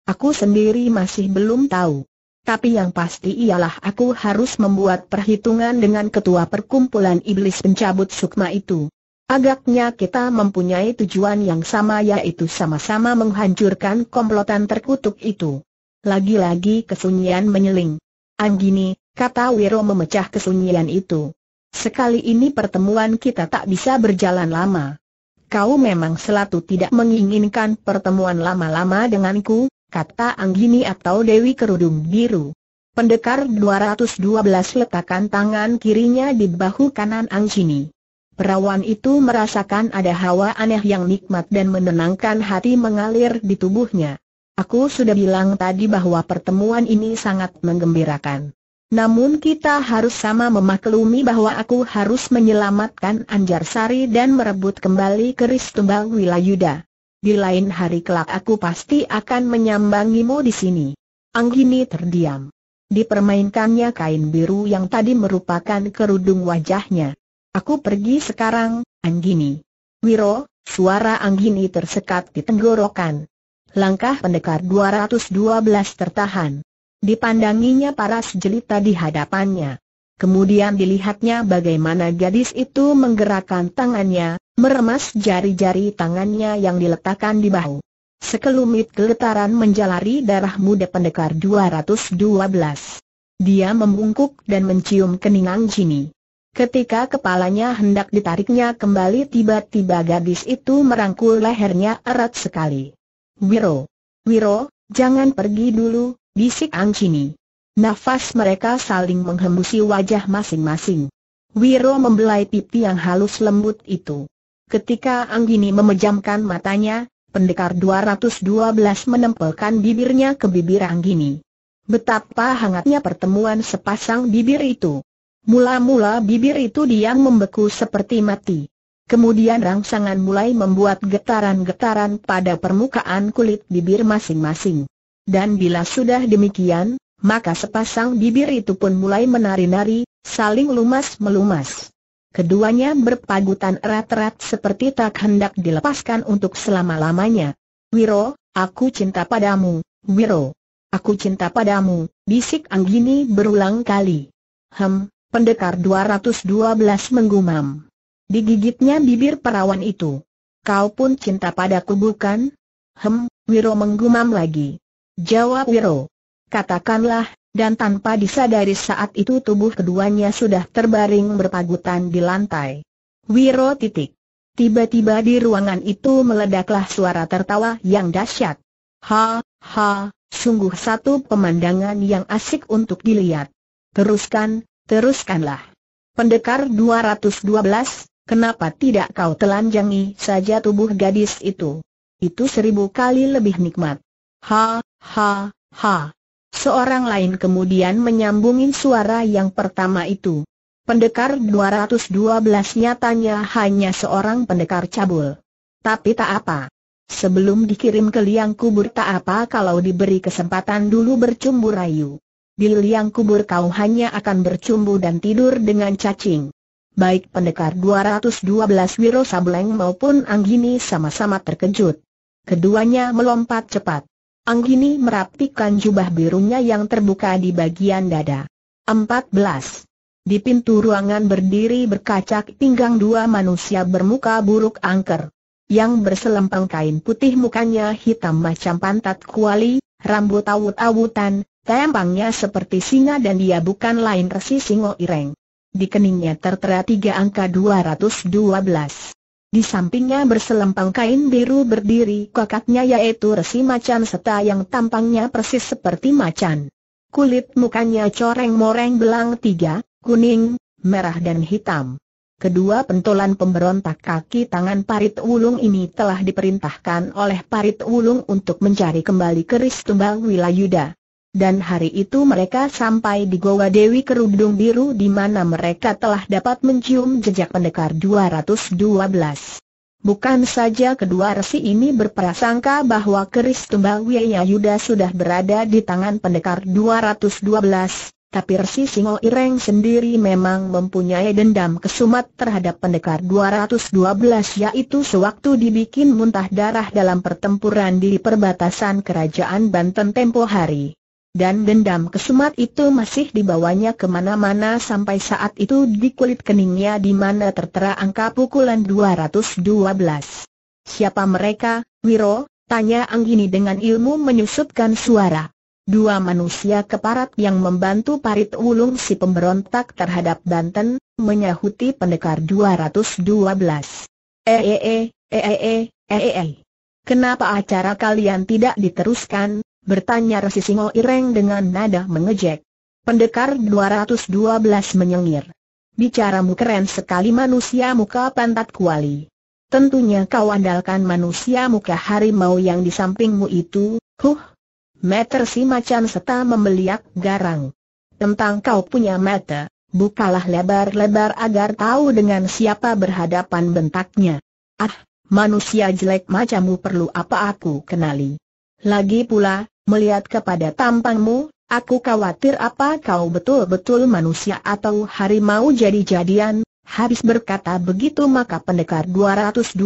Aku sendiri masih belum tahu. Tapi yang pasti ialah aku harus membuat perhitungan dengan ketua perkumpulan iblis pencabut sukma itu. Agaknya kita mempunyai tujuan yang sama yaitu sama-sama menghancurkan komplotan terkutuk itu. Lagi-lagi kesunyian menyeling. Anggini, kata Wiro memecah kesunyian itu. Sekali ini pertemuan kita tak bisa berjalan lama. Kau memang selalu tidak menginginkan pertemuan lama-lama denganku, kata Anggini atau Dewi Kerudung Biru. Pendekar 212 letakkan tangan kirinya di bahu kanan Anggini. Perawan itu merasakan ada hawa aneh yang nikmat dan menenangkan hati mengalir di tubuhnya. Aku sudah bilang tadi bahwa pertemuan ini sangat menggembirakan. Namun kita harus sama memaklumi bahwa aku harus menyelamatkan Anjar Sari dan merebut kembali keris tumbal Wilayuda. Di lain hari kelak aku pasti akan menyambangimu di sini. Anggini terdiam. Dipermainkannya kain biru yang tadi merupakan kerudung wajahnya. Aku pergi sekarang, Anggini. Wiro, suara Anggini tersekat di tenggorokan. Langkah pendekar 212 tertahan. Dipandanginya paras jelita di hadapannya. Kemudian dilihatnya bagaimana gadis itu menggerakkan tangannya, meremas jari-jari tangannya yang diletakkan di bahu. Sekelumit geletaran menjalari darah muda pendekar 212. Dia membungkuk dan mencium kening Jini. Ketika kepalanya hendak ditariknya kembali tiba-tiba gadis itu merangkul lehernya erat sekali. Wiro! Wiro, jangan pergi dulu, bisik Angcini. Nafas mereka saling menghembusi wajah masing-masing. Wiro membelai pipi yang halus lembut itu. Ketika Anggini memejamkan matanya, pendekar 212 menempelkan bibirnya ke bibir Anggini. Betapa hangatnya pertemuan sepasang bibir itu. Mula-mula bibir itu diam membeku seperti mati. Kemudian rangsangan mulai membuat getaran-getaran pada permukaan kulit bibir masing-masing. Dan bila sudah demikian, maka sepasang bibir itu pun mulai menari-nari, saling lumas-melumas. Keduanya berpagutan erat-erat seperti tak hendak dilepaskan untuk selama-lamanya. Wiro, aku cinta padamu, Wiro. Aku cinta padamu, bisik Anggini berulang kali. Hem, pendekar 212 menggumam. Digigitnya bibir perawan itu. Kau pun cinta padaku bukan? Hem, Wiro menggumam lagi. Jawab Wiro. Katakanlah, dan tanpa disadari saat itu tubuh keduanya sudah terbaring berpagutan di lantai. Wiro titik. Tiba-tiba di ruangan itu meledaklah suara tertawa yang dahsyat. Ha, ha, sungguh satu pemandangan yang asik untuk dilihat. Teruskan, teruskanlah. Pendekar 212, kenapa tidak kau telanjangi saja tubuh gadis itu? Itu seribu kali lebih nikmat. Ha, ha, ha. Seorang lain kemudian menyambungin suara yang pertama itu. Pendekar 212 nyatanya hanya seorang pendekar cabul. Tapi tak apa. Sebelum dikirim ke liang kubur tak apa kalau diberi kesempatan dulu bercumbu rayu. Di liang kubur kau hanya akan bercumbu dan tidur dengan cacing. Baik pendekar 212 Wiro Sableng maupun Anggini sama-sama terkejut. Keduanya melompat cepat. Anggini merapikan jubah birunya yang terbuka di bagian dada. 14. Di pintu ruangan berdiri berkacak pinggang dua manusia bermuka buruk angker. Yang berselempang kain putih mukanya hitam macam pantat kuali, rambut awut-awutan, tempangnya seperti singa dan dia bukan lain resi singo ireng. Di keningnya tertera tiga angka 212. Di sampingnya berselempang kain biru berdiri kakaknya yaitu resi macan seta yang tampangnya persis seperti macan. Kulit mukanya coreng-moreng belang tiga, kuning, merah dan hitam. Kedua pentolan pemberontak kaki tangan Parit Wulung ini telah diperintahkan oleh Parit Wulung untuk mencari kembali keris tumbang Wilayuda. Dan hari itu mereka sampai di Goa Dewi Kerudung Biru di mana mereka telah dapat mencium jejak pendekar 212. Bukan saja kedua resi ini berprasangka bahwa keris tumbal Yuda sudah berada di tangan pendekar 212, tapi resi Singo Ireng sendiri memang mempunyai dendam kesumat terhadap pendekar 212 yaitu sewaktu dibikin muntah darah dalam pertempuran di perbatasan kerajaan Banten tempo hari dan dendam kesumat itu masih dibawanya kemana-mana sampai saat itu di kulit keningnya di mana tertera angka pukulan 212. Siapa mereka, Wiro? Tanya Anggini dengan ilmu menyusupkan suara. Dua manusia keparat yang membantu parit ulung si pemberontak terhadap Banten, menyahuti pendekar 212. Eee, eee, eee, eee. Kenapa acara kalian tidak diteruskan, Bertanya Resi Singo Ireng dengan nada mengejek. Pendekar 212 menyengir. Bicaramu keren sekali manusia muka pantat kuali. Tentunya kau andalkan manusia muka harimau yang di sampingmu itu, huh. Meter si macan seta membeliak garang. Tentang kau punya mata, bukalah lebar-lebar agar tahu dengan siapa berhadapan bentaknya. Ah, manusia jelek macammu perlu apa aku kenali? Lagi pula, melihat kepada tampangmu, aku khawatir apa kau betul-betul manusia atau harimau jadi-jadian. Habis berkata begitu maka pendekar 212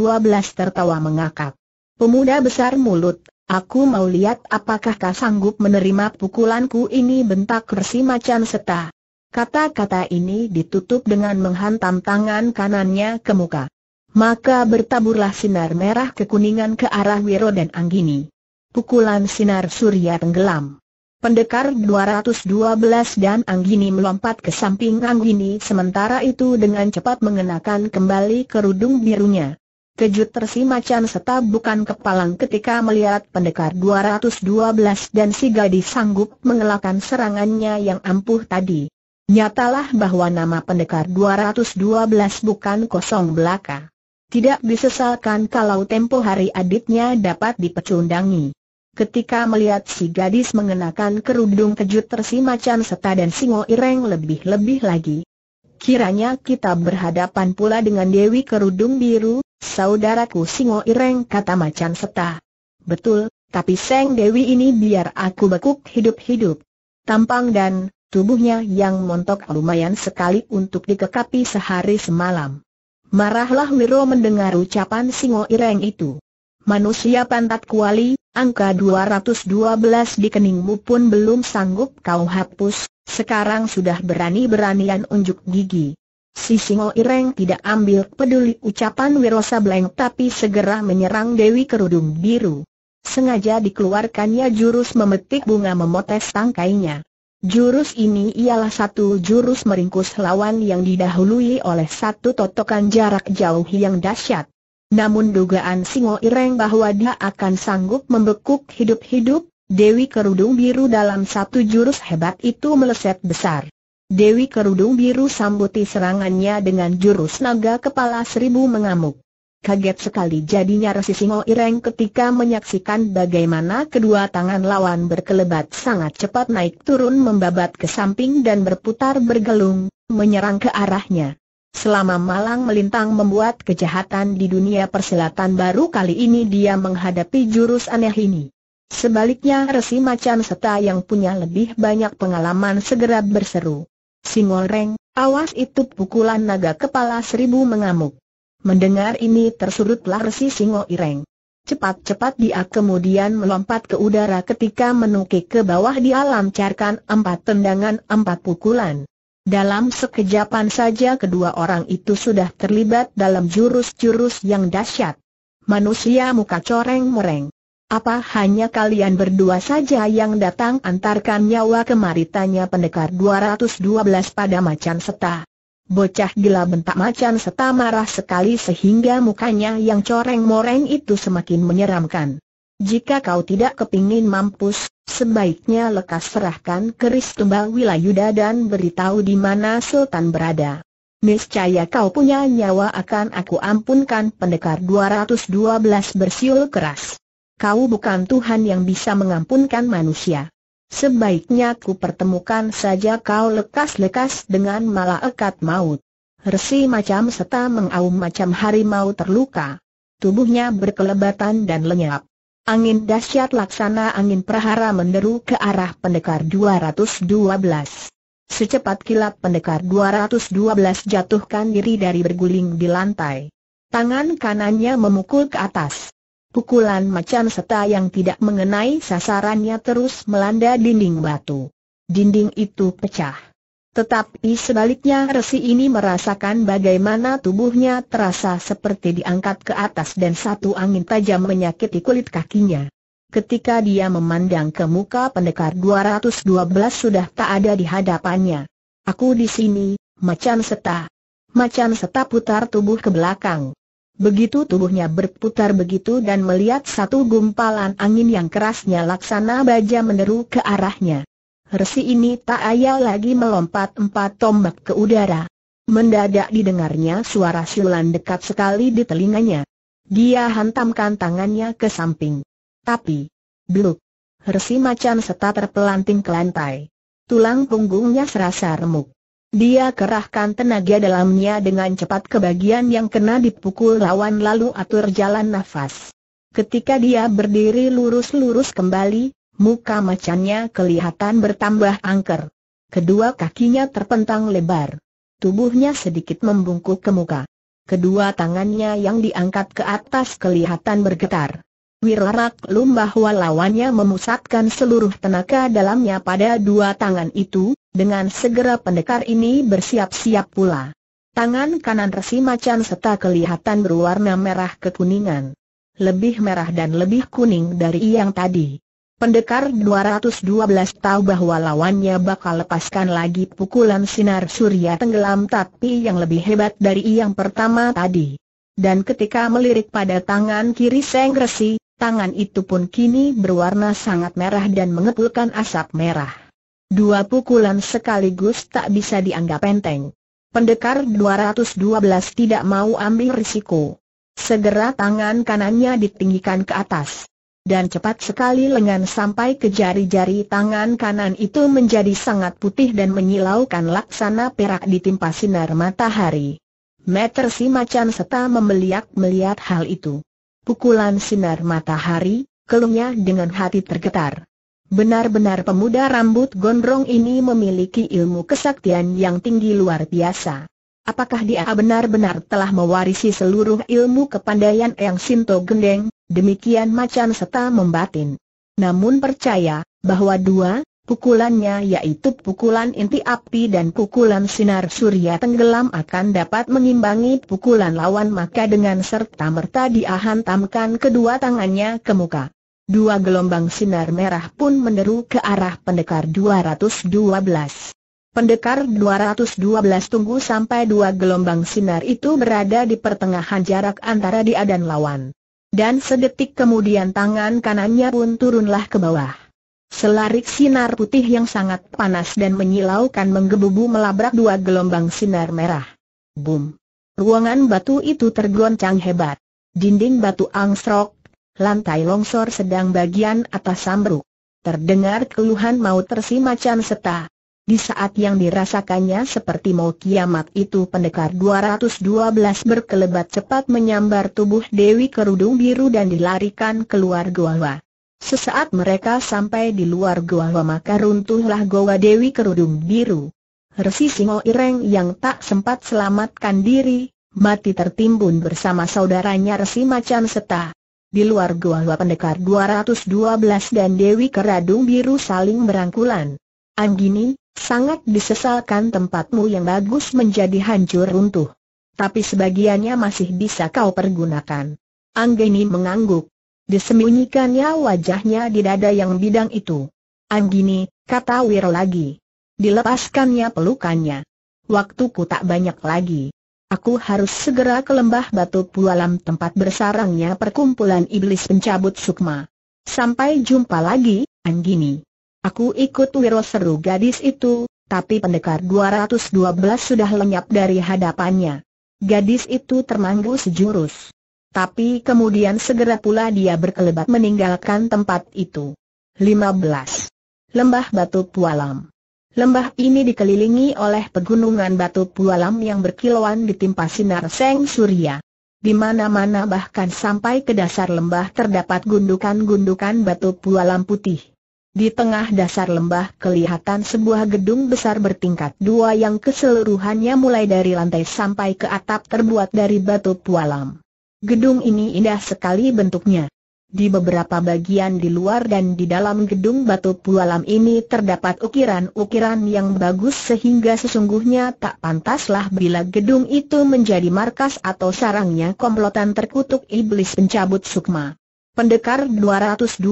tertawa mengakap. Pemuda besar mulut, aku mau lihat apakah kau sanggup menerima pukulanku ini bentak resi macan seta. Kata-kata ini ditutup dengan menghantam tangan kanannya ke muka. Maka bertaburlah sinar merah kekuningan ke arah Wiro dan Anggini pukulan sinar surya tenggelam. Pendekar 212 dan Anggini melompat ke samping Anggini sementara itu dengan cepat mengenakan kembali kerudung birunya. Kejut tersimacan serta bukan kepalang ketika melihat pendekar 212 dan si gadis sanggup mengelakkan serangannya yang ampuh tadi. Nyatalah bahwa nama pendekar 212 bukan kosong belaka. Tidak disesalkan kalau tempo hari adiknya dapat dipecundangi. Ketika melihat si gadis mengenakan kerudung kejut tersi macan Seta dan singo ireng lebih-lebih lagi. Kiranya kita berhadapan pula dengan Dewi Kerudung Biru, saudaraku Singo Ireng kata macan Seta. Betul, tapi Seng Dewi ini biar aku bekuk hidup-hidup. Tampang dan tubuhnya yang montok lumayan sekali untuk dikekapi sehari semalam. Marahlah Wiro mendengar ucapan Singo Ireng itu. Manusia pantat kuali, angka 212 di keningmu pun belum sanggup kau hapus, sekarang sudah berani-beranian unjuk gigi. Si Singo Ireng tidak ambil peduli ucapan Wirosa Bleng tapi segera menyerang Dewi Kerudung Biru. Sengaja dikeluarkannya jurus memetik bunga memotes tangkainya. Jurus ini ialah satu jurus meringkus lawan yang didahului oleh satu totokan jarak jauh yang dahsyat. Namun dugaan Singo Ireng bahwa dia akan sanggup membekuk hidup-hidup, Dewi Kerudung Biru dalam satu jurus hebat itu meleset besar. Dewi Kerudung Biru sambuti serangannya dengan jurus naga kepala seribu mengamuk. Kaget sekali jadinya Resi Singo Ireng ketika menyaksikan bagaimana kedua tangan lawan berkelebat sangat cepat naik turun membabat ke samping dan berputar bergelung, menyerang ke arahnya. Selama malang melintang membuat kejahatan di dunia persilatan baru kali ini dia menghadapi jurus aneh ini. Sebaliknya resi macan seta yang punya lebih banyak pengalaman segera berseru. Singolreng, awas itu pukulan naga kepala seribu mengamuk. Mendengar ini tersurutlah resi singo ireng. Cepat-cepat dia kemudian melompat ke udara ketika menukik ke bawah dia lancarkan empat tendangan empat pukulan. Dalam sekejapan saja kedua orang itu sudah terlibat dalam jurus-jurus yang dahsyat. Manusia muka coreng-mereng. Apa hanya kalian berdua saja yang datang antarkan nyawa kemari tanya pendekar 212 pada macan seta. Bocah gila bentak macan seta marah sekali sehingga mukanya yang coreng-moreng itu semakin menyeramkan. Jika kau tidak kepingin mampus, sebaiknya lekas serahkan keris tumbal Wilayuda dan beritahu di mana Sultan berada. Niscaya kau punya nyawa akan aku ampunkan pendekar 212 bersiul keras. Kau bukan Tuhan yang bisa mengampunkan manusia. Sebaiknya ku pertemukan saja kau lekas-lekas dengan malaikat maut. Resi macam serta mengaum macam harimau terluka. Tubuhnya berkelebatan dan lenyap. Angin dahsyat laksana angin prahara menderu ke arah pendekar 212. Secepat kilat pendekar 212 jatuhkan diri dari berguling di lantai. Tangan kanannya memukul ke atas. Pukulan macan seta yang tidak mengenai sasarannya terus melanda dinding batu. Dinding itu pecah. Tetapi sebaliknya resi ini merasakan bagaimana tubuhnya terasa seperti diangkat ke atas dan satu angin tajam menyakiti kulit kakinya. Ketika dia memandang ke muka pendekar 212 sudah tak ada di hadapannya. Aku di sini, macan seta. Macan seta putar tubuh ke belakang. Begitu tubuhnya berputar begitu dan melihat satu gumpalan angin yang kerasnya laksana baja meneru ke arahnya. Resi ini tak ayal lagi melompat empat tombak ke udara. Mendadak didengarnya suara siulan dekat sekali di telinganya. Dia hantamkan tangannya ke samping. Tapi, bluk, resi macan setah terpelanting ke lantai. Tulang punggungnya serasa remuk. Dia kerahkan tenaga dalamnya dengan cepat ke bagian yang kena dipukul lawan lalu atur jalan nafas. Ketika dia berdiri lurus-lurus kembali, Muka macannya kelihatan bertambah angker. Kedua kakinya terpentang lebar. Tubuhnya sedikit membungkuk ke muka. Kedua tangannya yang diangkat ke atas kelihatan bergetar. Wirarak lumbah walawannya memusatkan seluruh tenaga dalamnya pada dua tangan itu, dengan segera pendekar ini bersiap-siap pula. Tangan kanan resi macan serta kelihatan berwarna merah kekuningan. Lebih merah dan lebih kuning dari yang tadi. Pendekar 212 tahu bahwa lawannya bakal lepaskan lagi pukulan sinar surya tenggelam tapi yang lebih hebat dari yang pertama tadi. Dan ketika melirik pada tangan kiri Seng Resi, tangan itu pun kini berwarna sangat merah dan mengepulkan asap merah. Dua pukulan sekaligus tak bisa dianggap enteng. Pendekar 212 tidak mau ambil risiko. Segera tangan kanannya ditinggikan ke atas dan cepat sekali lengan sampai ke jari-jari tangan kanan itu menjadi sangat putih dan menyilaukan laksana perak ditimpa sinar matahari. Meter si macan seta membeliak melihat hal itu. Pukulan sinar matahari, kelungnya dengan hati tergetar. Benar-benar pemuda rambut gondrong ini memiliki ilmu kesaktian yang tinggi luar biasa. Apakah dia benar-benar telah mewarisi seluruh ilmu kepandaian Yang Sinto Gendeng, demikian macam serta membatin. Namun percaya, bahwa dua, pukulannya yaitu pukulan inti api dan pukulan sinar surya tenggelam akan dapat mengimbangi pukulan lawan maka dengan serta-merta dia hantamkan kedua tangannya ke muka. Dua gelombang sinar merah pun meneru ke arah pendekar 212. Pendekar 212 tunggu sampai dua gelombang sinar itu berada di pertengahan jarak antara dia dan lawan. Dan sedetik kemudian tangan kanannya pun turunlah ke bawah. Selarik sinar putih yang sangat panas dan menyilaukan menggebu menggebubu melabrak dua gelombang sinar merah. Boom! Ruangan batu itu tergoncang hebat. Dinding batu angsrok, lantai longsor sedang bagian atas ambruk. Terdengar keluhan maut tersi macan serta di saat yang dirasakannya seperti mau kiamat itu pendekar 212 berkelebat cepat menyambar tubuh Dewi Kerudung Biru dan dilarikan keluar gua. Sesaat mereka sampai di luar gua, maka runtuhlah goa Dewi Kerudung Biru. Resi Singo Ireng yang tak sempat selamatkan diri, mati tertimbun bersama saudaranya Resi Macan Seta. Di luar gua, pendekar 212 dan Dewi Kerudung Biru saling berangkulan. Anggini, sangat disesalkan tempatmu yang bagus menjadi hancur runtuh. Tapi sebagiannya masih bisa kau pergunakan. Anggini mengangguk. Disembunyikannya wajahnya di dada yang bidang itu. Anggini, kata Wir lagi. Dilepaskannya pelukannya. Waktuku tak banyak lagi. Aku harus segera ke lembah batu pualam tempat bersarangnya perkumpulan iblis pencabut sukma. Sampai jumpa lagi, Anggini. Aku ikut Wiro seru gadis itu, tapi pendekar 212 sudah lenyap dari hadapannya. Gadis itu termanggu sejurus. Tapi kemudian segera pula dia berkelebat meninggalkan tempat itu. 15. Lembah Batu Pualam Lembah ini dikelilingi oleh pegunungan batu pualam yang berkilauan ditimpa sinar seng surya. Di mana-mana bahkan sampai ke dasar lembah terdapat gundukan-gundukan batu pualam putih. Di tengah dasar lembah kelihatan sebuah gedung besar bertingkat dua yang keseluruhannya mulai dari lantai sampai ke atap terbuat dari batu pualam. Gedung ini indah sekali bentuknya. Di beberapa bagian di luar dan di dalam gedung batu pualam ini terdapat ukiran-ukiran yang bagus sehingga sesungguhnya tak pantaslah bila gedung itu menjadi markas atau sarangnya komplotan terkutuk iblis pencabut sukma. Pendekar 212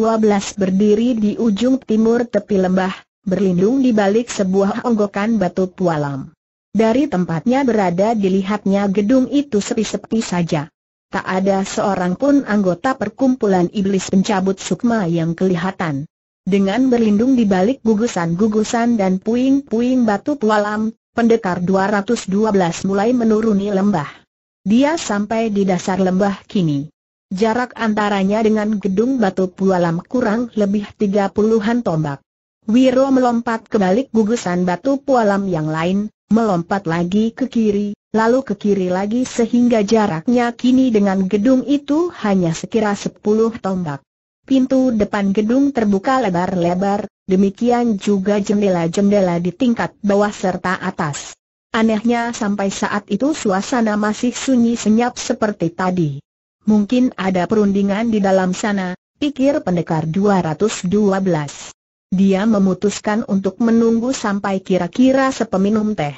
berdiri di ujung timur tepi lembah, berlindung di balik sebuah onggokan batu pualam. Dari tempatnya berada dilihatnya gedung itu sepi-sepi saja. Tak ada seorang pun anggota perkumpulan iblis pencabut sukma yang kelihatan. Dengan berlindung di balik gugusan-gugusan dan puing-puing batu pualam, pendekar 212 mulai menuruni lembah. Dia sampai di dasar lembah kini. Jarak antaranya dengan gedung batu pualam kurang lebih tiga puluhan tombak. Wiro melompat ke balik gugusan batu pualam yang lain, melompat lagi ke kiri, lalu ke kiri lagi sehingga jaraknya kini dengan gedung itu hanya sekira sepuluh tombak. Pintu depan gedung terbuka lebar-lebar, demikian juga jendela-jendela di tingkat bawah serta atas. Anehnya sampai saat itu suasana masih sunyi senyap seperti tadi. Mungkin ada perundingan di dalam sana, pikir pendekar 212. Dia memutuskan untuk menunggu sampai kira-kira sepeminum teh.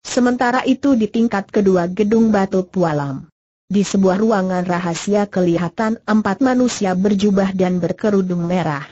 Sementara itu di tingkat kedua gedung batu pualam. Di sebuah ruangan rahasia kelihatan empat manusia berjubah dan berkerudung merah.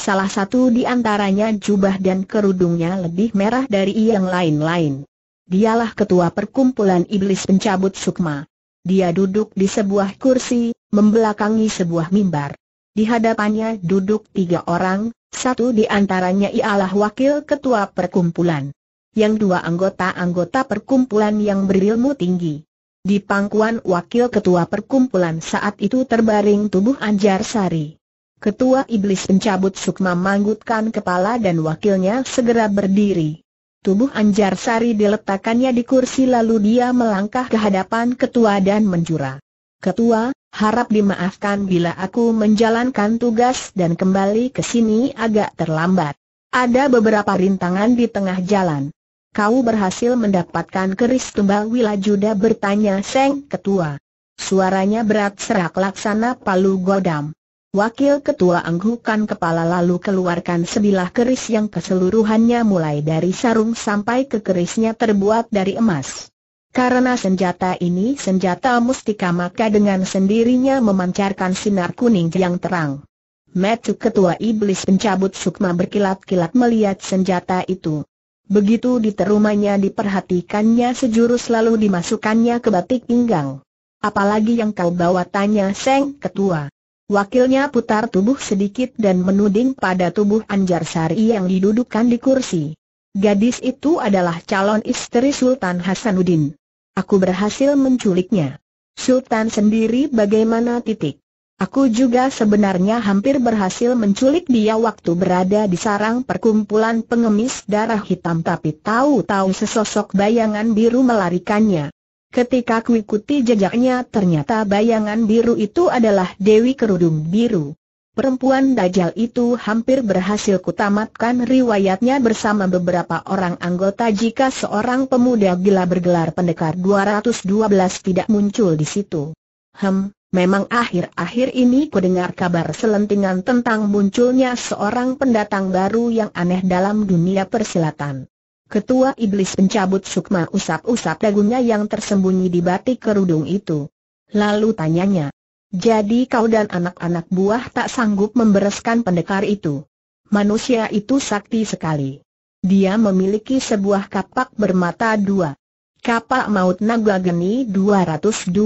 Salah satu di antaranya jubah dan kerudungnya lebih merah dari yang lain-lain. Dialah ketua perkumpulan iblis pencabut sukma. Dia duduk di sebuah kursi, membelakangi sebuah mimbar. Di hadapannya duduk tiga orang, satu di antaranya ialah wakil ketua perkumpulan. Yang dua anggota-anggota perkumpulan yang berilmu tinggi. Di pangkuan wakil ketua perkumpulan saat itu terbaring tubuh Anjar Sari. Ketua iblis pencabut sukma manggutkan kepala dan wakilnya segera berdiri. Tubuh Anjar Sari diletakkannya di kursi lalu dia melangkah ke hadapan ketua dan menjura. Ketua, harap dimaafkan bila aku menjalankan tugas dan kembali ke sini agak terlambat. Ada beberapa rintangan di tengah jalan. Kau berhasil mendapatkan keris tumbal Wilajuda bertanya Seng Ketua. Suaranya berat serak laksana palu godam. Wakil Ketua anggukan kepala lalu keluarkan sebilah keris yang keseluruhannya mulai dari sarung sampai ke kerisnya terbuat dari emas. Karena senjata ini senjata mustika maka dengan sendirinya memancarkan sinar kuning yang terang. Metu Ketua Iblis pencabut sukma berkilat-kilat melihat senjata itu. Begitu diterumanya diperhatikannya sejurus lalu dimasukkannya ke batik pinggang. Apalagi yang kau bawa tanya Seng Ketua. Wakilnya putar tubuh sedikit dan menuding pada tubuh Anjar Sari yang didudukkan di kursi. Gadis itu adalah calon istri Sultan Hasanuddin. Aku berhasil menculiknya. Sultan sendiri bagaimana titik? Aku juga sebenarnya hampir berhasil menculik dia waktu berada di sarang perkumpulan pengemis darah hitam tapi tahu-tahu sesosok bayangan biru melarikannya. Ketika kuikuti jejaknya ternyata bayangan biru itu adalah Dewi Kerudung Biru. Perempuan Dajjal itu hampir berhasil kutamatkan riwayatnya bersama beberapa orang anggota jika seorang pemuda gila bergelar pendekar 212 tidak muncul di situ. Hem, memang akhir-akhir ini kudengar kabar selentingan tentang munculnya seorang pendatang baru yang aneh dalam dunia persilatan. Ketua Iblis pencabut sukma usap-usap dagunya yang tersembunyi di batik kerudung itu. Lalu tanyanya, jadi kau dan anak-anak buah tak sanggup membereskan pendekar itu. Manusia itu sakti sekali. Dia memiliki sebuah kapak bermata dua. Kapak maut naga geni 212.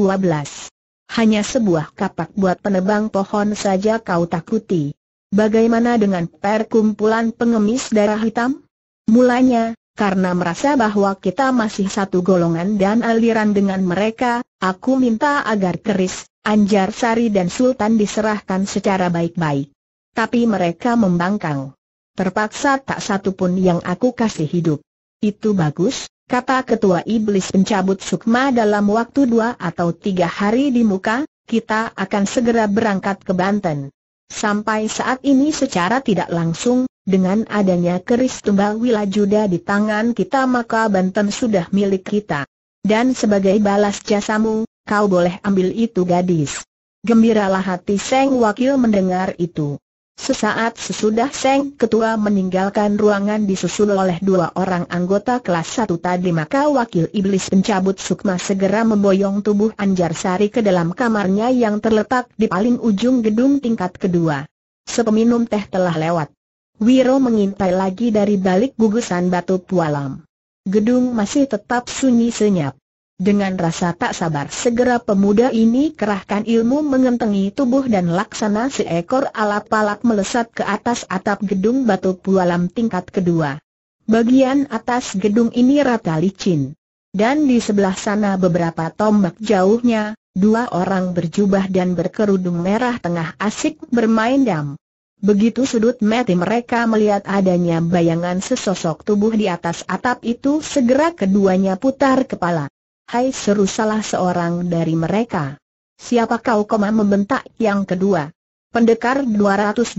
Hanya sebuah kapak buat penebang pohon saja kau takuti. Bagaimana dengan perkumpulan pengemis darah hitam? Mulanya, karena merasa bahwa kita masih satu golongan dan aliran dengan mereka, aku minta agar keris, Anjar Sari dan Sultan diserahkan secara baik-baik. Tapi mereka membangkang. Terpaksa tak satu pun yang aku kasih hidup. Itu bagus, kata ketua iblis pencabut sukma dalam waktu dua atau tiga hari di muka, kita akan segera berangkat ke Banten. Sampai saat ini secara tidak langsung, dengan adanya keris tumbal wilajuda di tangan kita maka Banten sudah milik kita. Dan sebagai balas jasamu, kau boleh ambil itu gadis. Gembiralah hati Seng Wakil mendengar itu. Sesaat sesudah Seng Ketua meninggalkan ruangan disusul oleh dua orang anggota kelas satu tadi maka Wakil Iblis pencabut sukma segera memboyong tubuh Anjar Sari ke dalam kamarnya yang terletak di paling ujung gedung tingkat kedua. Sepeminum teh telah lewat. Wiro mengintai lagi dari balik gugusan batu pualam. Gedung masih tetap sunyi senyap. Dengan rasa tak sabar segera pemuda ini kerahkan ilmu mengentengi tubuh dan laksana seekor alat alap melesat ke atas atap gedung batu pualam tingkat kedua. Bagian atas gedung ini rata licin. Dan di sebelah sana beberapa tombak jauhnya, dua orang berjubah dan berkerudung merah tengah asik bermain dam. Begitu sudut mati mereka melihat adanya bayangan sesosok tubuh di atas atap itu segera keduanya putar kepala. Hai seru salah seorang dari mereka. Siapa kau koma membentak yang kedua? Pendekar 212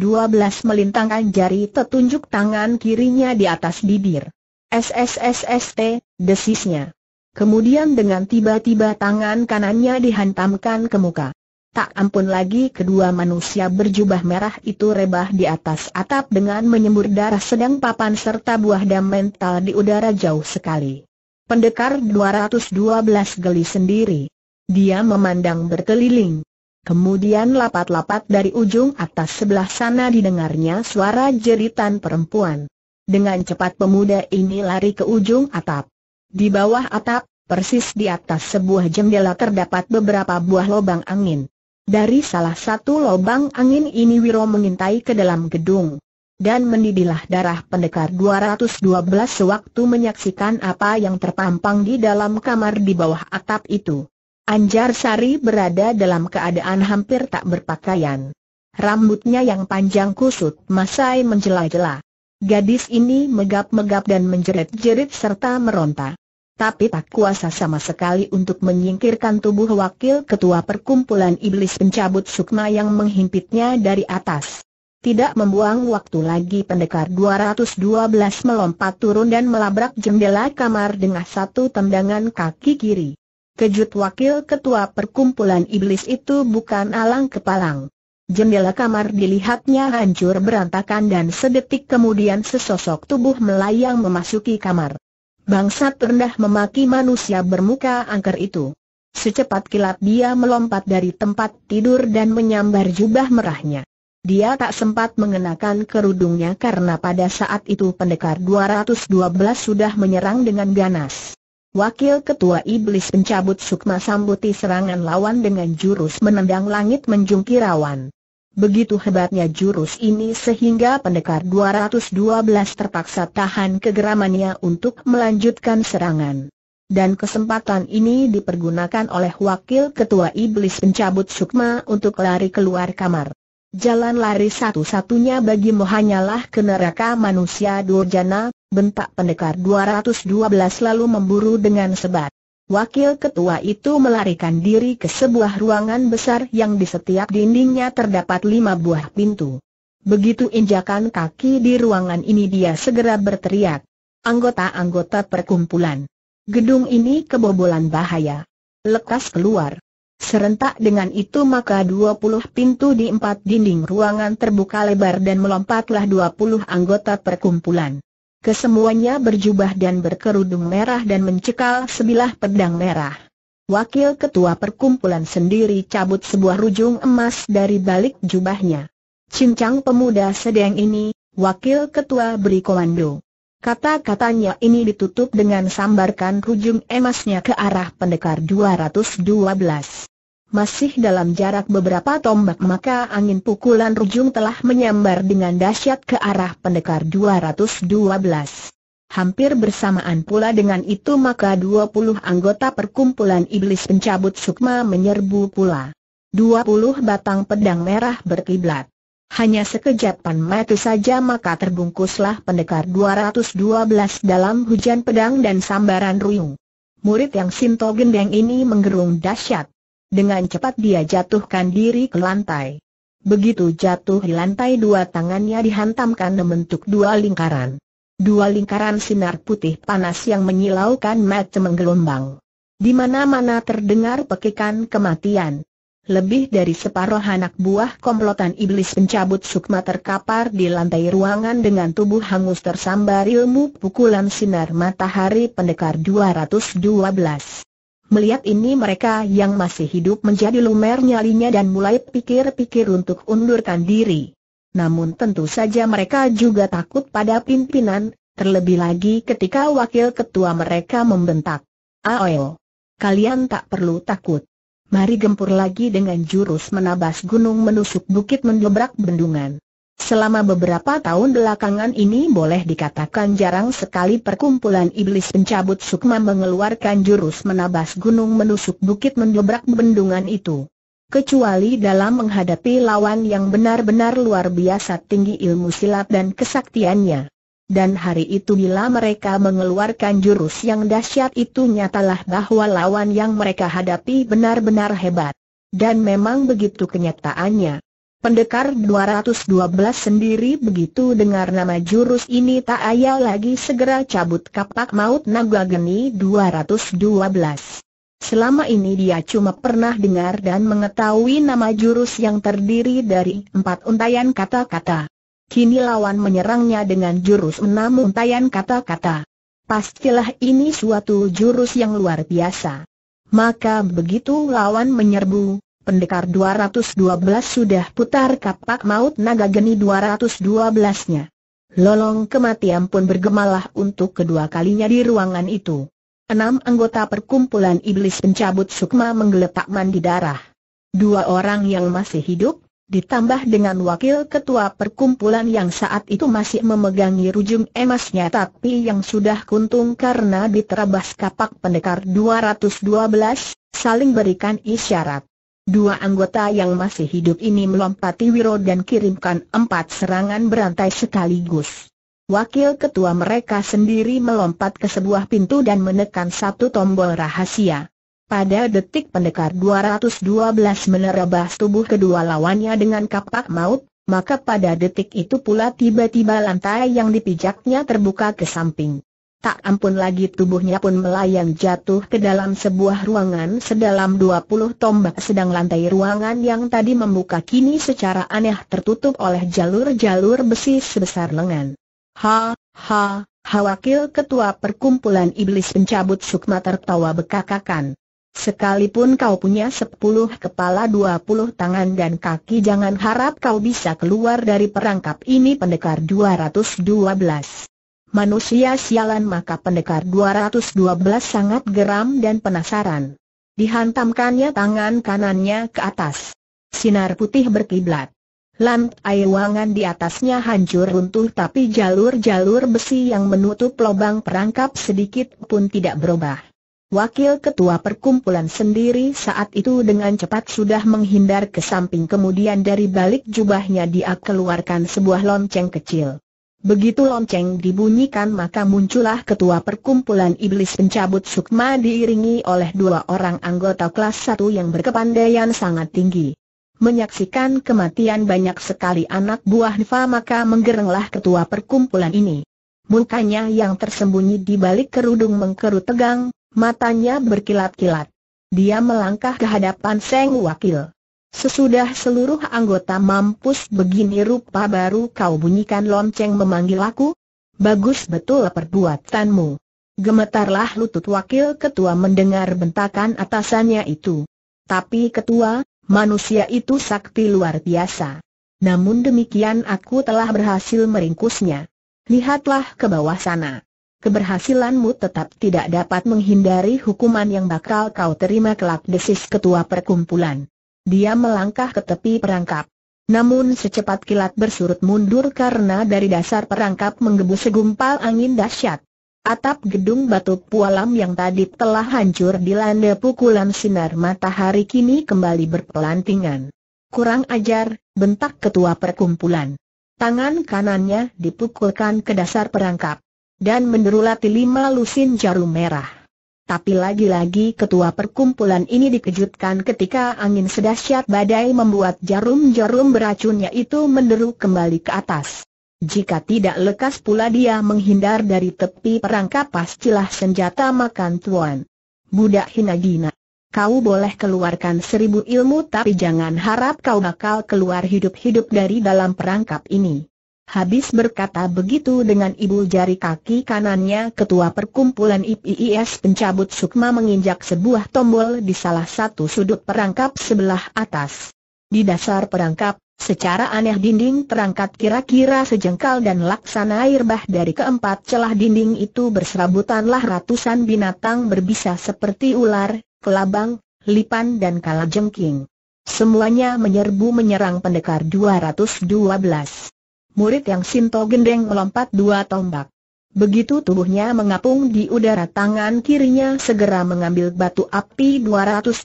melintangkan jari tetunjuk tangan kirinya di atas bibir. SSSST, desisnya. Kemudian dengan tiba-tiba tangan kanannya dihantamkan ke muka. Tak ampun lagi kedua manusia berjubah merah itu rebah di atas atap dengan menyembur darah sedang papan serta buah dam mental di udara jauh sekali. Pendekar 212 geli sendiri. Dia memandang berkeliling. Kemudian lapat-lapat dari ujung atas sebelah sana didengarnya suara jeritan perempuan. Dengan cepat pemuda ini lari ke ujung atap. Di bawah atap, persis di atas sebuah jendela terdapat beberapa buah lubang angin. Dari salah satu lubang angin ini Wiro mengintai ke dalam gedung. Dan mendidihlah darah pendekar 212 sewaktu menyaksikan apa yang terpampang di dalam kamar di bawah atap itu. Anjar Sari berada dalam keadaan hampir tak berpakaian. Rambutnya yang panjang kusut masai menjela Gadis ini megap-megap dan menjerit-jerit serta meronta tapi tak kuasa sama sekali untuk menyingkirkan tubuh wakil ketua perkumpulan iblis pencabut sukma yang menghimpitnya dari atas. Tidak membuang waktu lagi pendekar 212 melompat turun dan melabrak jendela kamar dengan satu tendangan kaki kiri. Kejut wakil ketua perkumpulan iblis itu bukan alang kepalang. Jendela kamar dilihatnya hancur berantakan dan sedetik kemudian sesosok tubuh melayang memasuki kamar. Bangsa rendah memaki manusia bermuka angker itu. Secepat kilat dia melompat dari tempat tidur dan menyambar jubah merahnya. Dia tak sempat mengenakan kerudungnya karena pada saat itu pendekar 212 sudah menyerang dengan ganas. Wakil Ketua Iblis pencabut Sukma sambuti serangan lawan dengan jurus menendang langit menjungkirawan. Begitu hebatnya jurus ini sehingga pendekar 212 terpaksa tahan kegeramannya untuk melanjutkan serangan. Dan kesempatan ini dipergunakan oleh wakil ketua iblis pencabut sukma untuk lari keluar kamar. Jalan lari satu-satunya bagimu hanyalah ke neraka manusia durjana, bentak pendekar 212 lalu memburu dengan sebat. Wakil ketua itu melarikan diri ke sebuah ruangan besar yang di setiap dindingnya terdapat lima buah pintu. Begitu injakan kaki di ruangan ini dia segera berteriak. Anggota-anggota perkumpulan. Gedung ini kebobolan bahaya. Lekas keluar. Serentak dengan itu maka dua puluh pintu di empat dinding ruangan terbuka lebar dan melompatlah dua puluh anggota perkumpulan. Kesemuanya berjubah dan berkerudung merah dan mencekal sebilah pedang merah. Wakil ketua perkumpulan sendiri cabut sebuah rujung emas dari balik jubahnya. Cincang pemuda sedang ini, wakil ketua beri komando. Kata-katanya ini ditutup dengan sambarkan rujung emasnya ke arah pendekar 212 masih dalam jarak beberapa tombak maka angin pukulan rujung telah menyambar dengan dahsyat ke arah pendekar 212. Hampir bersamaan pula dengan itu maka 20 anggota perkumpulan iblis pencabut sukma menyerbu pula. 20 batang pedang merah berkiblat. Hanya sekejapan mati saja maka terbungkuslah pendekar 212 dalam hujan pedang dan sambaran ruyung. Murid yang Sinto Gendeng ini menggerung dahsyat. Dengan cepat dia jatuhkan diri ke lantai. Begitu jatuh di lantai dua tangannya dihantamkan membentuk dua lingkaran. Dua lingkaran sinar putih panas yang menyilaukan mata menggelombang. Di mana-mana terdengar pekikan kematian. Lebih dari separuh anak buah komplotan iblis pencabut sukma terkapar di lantai ruangan dengan tubuh hangus tersambar ilmu pukulan sinar matahari pendekar 212. Melihat ini mereka yang masih hidup menjadi lumer nyalinya dan mulai pikir-pikir untuk undurkan diri. Namun tentu saja mereka juga takut pada pimpinan, terlebih lagi ketika wakil ketua mereka membentak. Aoyo, kalian tak perlu takut. Mari gempur lagi dengan jurus menabas gunung menusuk bukit mendobrak bendungan. Selama beberapa tahun belakangan ini boleh dikatakan jarang sekali perkumpulan iblis pencabut sukma mengeluarkan jurus menabas gunung menusuk bukit mendobrak bendungan itu. Kecuali dalam menghadapi lawan yang benar-benar luar biasa tinggi ilmu silat dan kesaktiannya. Dan hari itu bila mereka mengeluarkan jurus yang dahsyat itu nyatalah bahwa lawan yang mereka hadapi benar-benar hebat. Dan memang begitu kenyataannya. Pendekar 212 sendiri begitu dengar nama jurus ini tak ayal lagi segera cabut kapak maut naga geni 212. Selama ini dia cuma pernah dengar dan mengetahui nama jurus yang terdiri dari empat untayan kata-kata. Kini lawan menyerangnya dengan jurus enam untayan kata-kata. Pastilah ini suatu jurus yang luar biasa. Maka begitu lawan menyerbu, Pendekar 212 sudah putar kapak maut naga geni 212-nya. Lolong kematian pun bergemalah untuk kedua kalinya di ruangan itu. Enam anggota perkumpulan iblis pencabut sukma menggeletak mandi darah. Dua orang yang masih hidup, ditambah dengan wakil ketua perkumpulan yang saat itu masih memegangi rujung emasnya tapi yang sudah kuntung karena diterabas kapak pendekar 212, saling berikan isyarat. Dua anggota yang masih hidup ini melompati Wiro dan kirimkan empat serangan berantai sekaligus. Wakil ketua mereka sendiri melompat ke sebuah pintu dan menekan satu tombol rahasia. Pada detik pendekar 212 menerobos tubuh kedua lawannya dengan kapak maut, maka pada detik itu pula tiba-tiba lantai yang dipijaknya terbuka ke samping. Tak ampun lagi tubuhnya pun melayang jatuh ke dalam sebuah ruangan sedalam 20 tombak sedang lantai ruangan yang tadi membuka kini secara aneh tertutup oleh jalur-jalur besi sebesar lengan. Ha, ha, ha wakil ketua perkumpulan iblis pencabut sukma tertawa bekakakan. Sekalipun kau punya sepuluh kepala dua puluh tangan dan kaki jangan harap kau bisa keluar dari perangkap ini pendekar 212 manusia sialan maka pendekar 212 sangat geram dan penasaran. Dihantamkannya tangan kanannya ke atas. Sinar putih berkiblat. Lantai wangan di atasnya hancur runtuh tapi jalur-jalur besi yang menutup lubang perangkap sedikit pun tidak berubah. Wakil ketua perkumpulan sendiri saat itu dengan cepat sudah menghindar ke samping kemudian dari balik jubahnya dia keluarkan sebuah lonceng kecil. Begitu lonceng dibunyikan maka muncullah ketua perkumpulan iblis pencabut sukma diiringi oleh dua orang anggota kelas satu yang berkepandaian sangat tinggi. Menyaksikan kematian banyak sekali anak buah Nifa maka menggerenglah ketua perkumpulan ini. Mukanya yang tersembunyi di balik kerudung mengkerut tegang, matanya berkilat-kilat. Dia melangkah ke hadapan Seng Wakil. Sesudah seluruh anggota mampus begini rupa baru kau bunyikan lonceng memanggil aku? Bagus betul perbuatanmu. Gemetarlah lutut wakil ketua mendengar bentakan atasannya itu. Tapi ketua, manusia itu sakti luar biasa. Namun demikian aku telah berhasil meringkusnya. Lihatlah ke bawah sana. Keberhasilanmu tetap tidak dapat menghindari hukuman yang bakal kau terima kelak desis ketua perkumpulan. Dia melangkah ke tepi perangkap. Namun secepat kilat bersurut mundur karena dari dasar perangkap menggebu segumpal angin dahsyat. Atap gedung batu pualam yang tadi telah hancur dilanda pukulan sinar matahari kini kembali berpelantingan. Kurang ajar, bentak ketua perkumpulan. Tangan kanannya dipukulkan ke dasar perangkap. Dan menderulati lima lusin jarum merah. Tapi lagi-lagi ketua perkumpulan ini dikejutkan ketika angin sedahsyat badai membuat jarum-jarum beracunnya itu menderu kembali ke atas. Jika tidak lekas pula dia menghindar dari tepi perangkap pastilah senjata makan tuan. Budak gina. Kau boleh keluarkan seribu ilmu tapi jangan harap kau bakal keluar hidup-hidup dari dalam perangkap ini. Habis berkata begitu dengan ibu jari kaki kanannya ketua perkumpulan IPIS pencabut sukma menginjak sebuah tombol di salah satu sudut perangkap sebelah atas. Di dasar perangkap, secara aneh dinding terangkat kira-kira sejengkal dan laksana air bah dari keempat celah dinding itu berserabutanlah ratusan binatang berbisa seperti ular, kelabang, lipan dan kalajengking. Semuanya menyerbu menyerang pendekar 212 murid yang Sinto Gendeng melompat dua tombak. Begitu tubuhnya mengapung di udara tangan kirinya segera mengambil batu api 212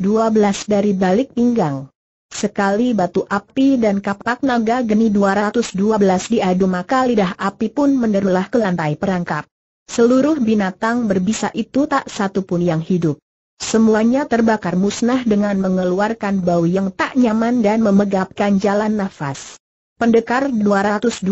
dari balik pinggang. Sekali batu api dan kapak naga geni 212 diadu maka lidah api pun menderulah ke lantai perangkap. Seluruh binatang berbisa itu tak satu pun yang hidup. Semuanya terbakar musnah dengan mengeluarkan bau yang tak nyaman dan memegapkan jalan nafas. Pendekar 212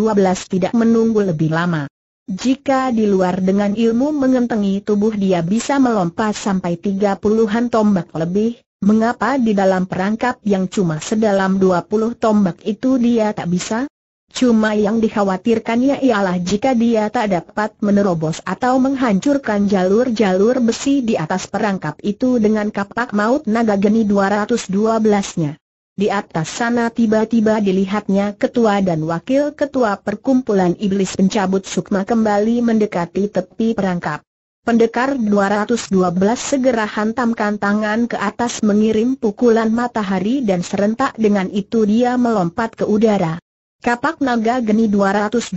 tidak menunggu lebih lama. Jika di luar dengan ilmu mengentengi tubuh dia bisa melompat sampai tiga puluhan tombak lebih, mengapa di dalam perangkap yang cuma sedalam dua puluh tombak itu dia tak bisa? Cuma yang dikhawatirkannya ialah jika dia tak dapat menerobos atau menghancurkan jalur-jalur besi di atas perangkap itu dengan kapak maut naga geni 212-nya. Di atas sana tiba-tiba dilihatnya ketua dan wakil ketua perkumpulan iblis pencabut sukma kembali mendekati tepi perangkap. Pendekar 212 segera hantamkan tangan ke atas mengirim pukulan matahari dan serentak dengan itu dia melompat ke udara. Kapak naga geni 212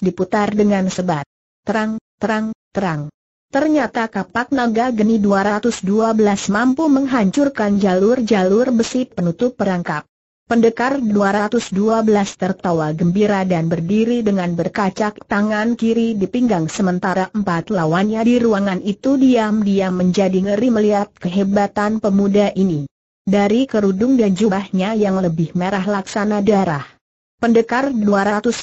diputar dengan sebat. Terang, terang, terang. Ternyata kapak naga geni 212 mampu menghancurkan jalur-jalur besi penutup perangkap. Pendekar 212 tertawa gembira dan berdiri dengan berkacak tangan kiri di pinggang sementara empat lawannya di ruangan itu diam-diam menjadi ngeri melihat kehebatan pemuda ini. Dari kerudung dan jubahnya yang lebih merah laksana darah Pendekar 212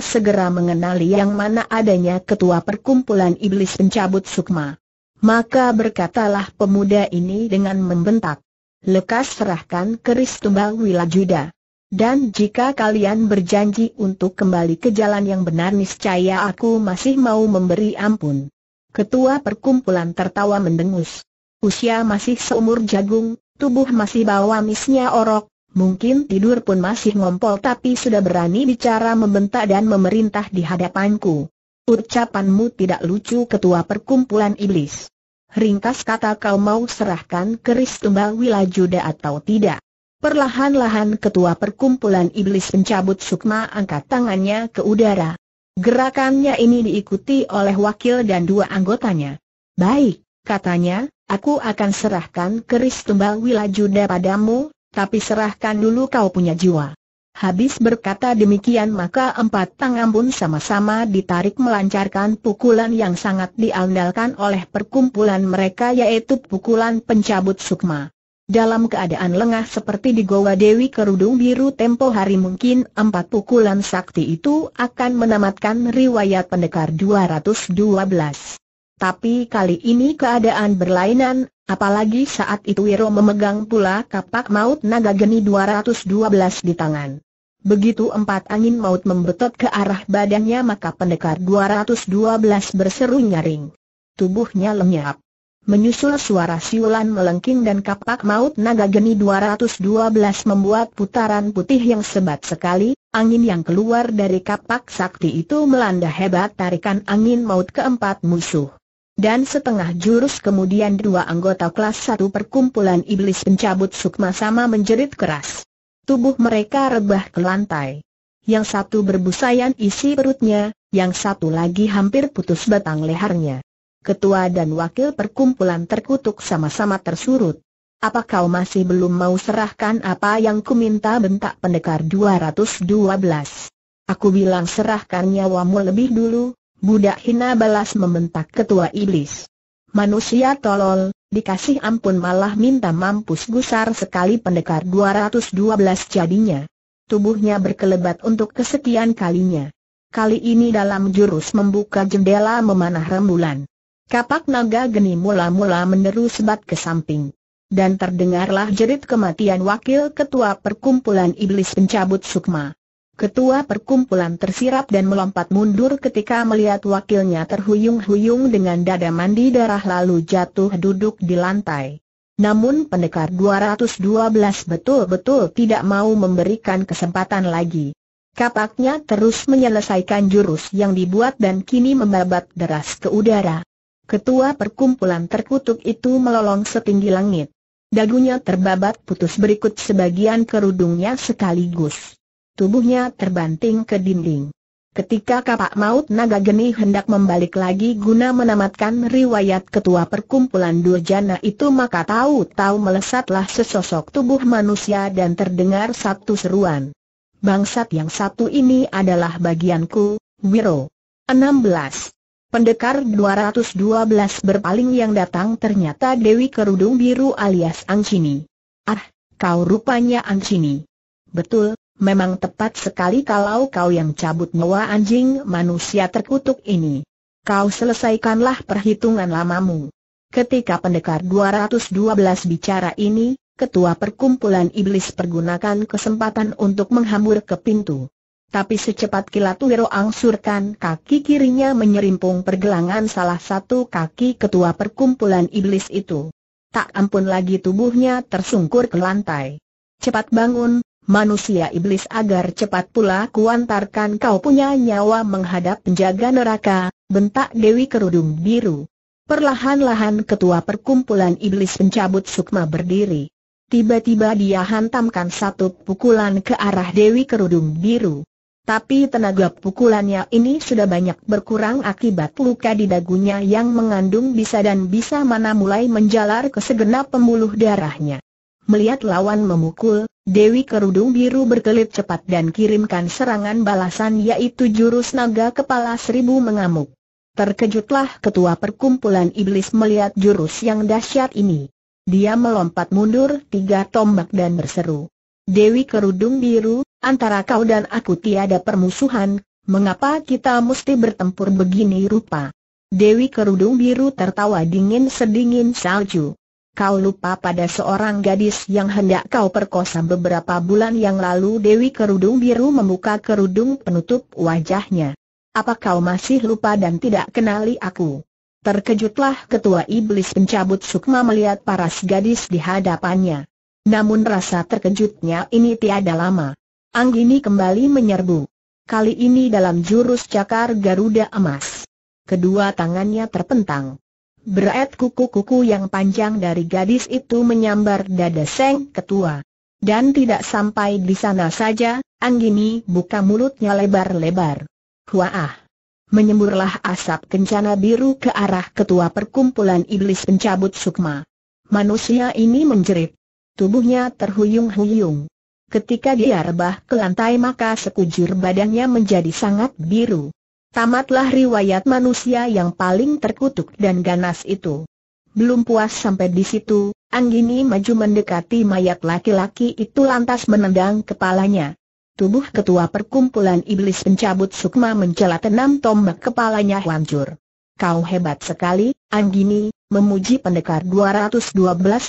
segera mengenali yang mana adanya ketua perkumpulan iblis pencabut sukma. Maka berkatalah pemuda ini dengan membentak. Lekas serahkan keris tumbal Wilajuda. Dan jika kalian berjanji untuk kembali ke jalan yang benar niscaya aku masih mau memberi ampun. Ketua perkumpulan tertawa mendengus. Usia masih seumur jagung, tubuh masih bawa misnya orok, Mungkin tidur pun masih ngompol tapi sudah berani bicara membentak dan memerintah di hadapanku. Ucapanmu tidak lucu ketua perkumpulan iblis. Ringkas kata kau mau serahkan keris tumbal wilajuda atau tidak. Perlahan-lahan ketua perkumpulan iblis mencabut sukma angkat tangannya ke udara. Gerakannya ini diikuti oleh wakil dan dua anggotanya. Baik, katanya, aku akan serahkan keris tumbal wilajuda padamu, tapi serahkan dulu kau punya jiwa. Habis berkata demikian maka empat tangan pun sama-sama ditarik melancarkan pukulan yang sangat diandalkan oleh perkumpulan mereka yaitu pukulan pencabut sukma. Dalam keadaan lengah seperti di Goa Dewi Kerudung Biru tempo hari mungkin empat pukulan sakti itu akan menamatkan riwayat pendekar 212. Tapi kali ini keadaan berlainan, Apalagi saat itu Wiro memegang pula kapak maut naga geni 212 di tangan. Begitu empat angin maut membetot ke arah badannya maka pendekar 212 berseru nyaring. Tubuhnya lenyap. Menyusul suara siulan melengking dan kapak maut naga geni 212 membuat putaran putih yang sebat sekali, angin yang keluar dari kapak sakti itu melanda hebat tarikan angin maut keempat musuh. Dan setengah jurus kemudian dua anggota kelas satu perkumpulan iblis pencabut sukma sama menjerit keras. Tubuh mereka rebah ke lantai. Yang satu berbusayan isi perutnya, yang satu lagi hampir putus batang lehernya. Ketua dan wakil perkumpulan terkutuk sama-sama tersurut. Apa kau masih belum mau serahkan apa yang ku minta bentak pendekar 212? Aku bilang serahkan nyawamu lebih dulu, Budak hina balas membentak ketua iblis. Manusia tolol, dikasih ampun malah minta mampus gusar sekali pendekar 212 jadinya. Tubuhnya berkelebat untuk kesekian kalinya. Kali ini dalam jurus membuka jendela memanah rembulan. Kapak naga geni mula-mula meneru sebat ke samping. Dan terdengarlah jerit kematian wakil ketua perkumpulan iblis pencabut sukma. Ketua perkumpulan tersirap dan melompat mundur ketika melihat wakilnya terhuyung-huyung dengan dada mandi darah lalu jatuh duduk di lantai. Namun pendekar 212 betul-betul tidak mau memberikan kesempatan lagi. Kapaknya terus menyelesaikan jurus yang dibuat dan kini membabat deras ke udara. Ketua perkumpulan terkutuk itu melolong setinggi langit. Dagunya terbabat putus berikut sebagian kerudungnya sekaligus tubuhnya terbanting ke dinding. Ketika kapak maut naga geni hendak membalik lagi guna menamatkan riwayat ketua perkumpulan Durjana itu maka tahu-tahu melesatlah sesosok tubuh manusia dan terdengar satu seruan. Bangsat yang satu ini adalah bagianku, Wiro. 16. Pendekar 212 berpaling yang datang ternyata Dewi Kerudung Biru alias Angcini. Ah, kau rupanya Angcini. Betul, memang tepat sekali kalau kau yang cabut nyawa anjing manusia terkutuk ini. Kau selesaikanlah perhitungan lamamu. Ketika pendekar 212 bicara ini, ketua perkumpulan iblis pergunakan kesempatan untuk menghambur ke pintu. Tapi secepat kilat Wiro angsurkan kaki kirinya menyerimpung pergelangan salah satu kaki ketua perkumpulan iblis itu. Tak ampun lagi tubuhnya tersungkur ke lantai. Cepat bangun, manusia iblis agar cepat pula kuantarkan kau punya nyawa menghadap penjaga neraka, bentak Dewi Kerudung Biru. Perlahan-lahan ketua perkumpulan iblis pencabut sukma berdiri. Tiba-tiba dia hantamkan satu pukulan ke arah Dewi Kerudung Biru. Tapi tenaga pukulannya ini sudah banyak berkurang akibat luka di dagunya yang mengandung bisa dan bisa mana mulai menjalar ke segenap pembuluh darahnya. Melihat lawan memukul, Dewi Kerudung Biru berkelit cepat dan kirimkan serangan balasan yaitu jurus naga kepala seribu mengamuk. Terkejutlah ketua perkumpulan iblis melihat jurus yang dahsyat ini. Dia melompat mundur tiga tombak dan berseru. Dewi Kerudung Biru, antara kau dan aku tiada permusuhan, mengapa kita mesti bertempur begini rupa? Dewi Kerudung Biru tertawa dingin sedingin salju. Kau lupa pada seorang gadis yang hendak kau perkosa beberapa bulan yang lalu Dewi Kerudung Biru membuka kerudung penutup wajahnya. Apa kau masih lupa dan tidak kenali aku? Terkejutlah ketua iblis pencabut sukma melihat paras gadis di hadapannya. Namun rasa terkejutnya ini tiada lama. Anggini kembali menyerbu. Kali ini dalam jurus cakar Garuda Emas. Kedua tangannya terpentang. Beret kuku-kuku yang panjang dari gadis itu menyambar dada Seng Ketua. Dan tidak sampai di sana saja, Anggini buka mulutnya lebar-lebar. Huaah! Menyemburlah asap kencana biru ke arah ketua perkumpulan iblis pencabut sukma. Manusia ini menjerit. Tubuhnya terhuyung-huyung. Ketika dia rebah ke lantai maka sekujur badannya menjadi sangat biru. Tamatlah riwayat manusia yang paling terkutuk dan ganas itu. Belum puas sampai di situ, Anggini maju mendekati mayat laki-laki itu lantas menendang kepalanya. Tubuh ketua perkumpulan iblis pencabut sukma mencelat enam tombak kepalanya hancur. Kau hebat sekali, Anggini, memuji pendekar 212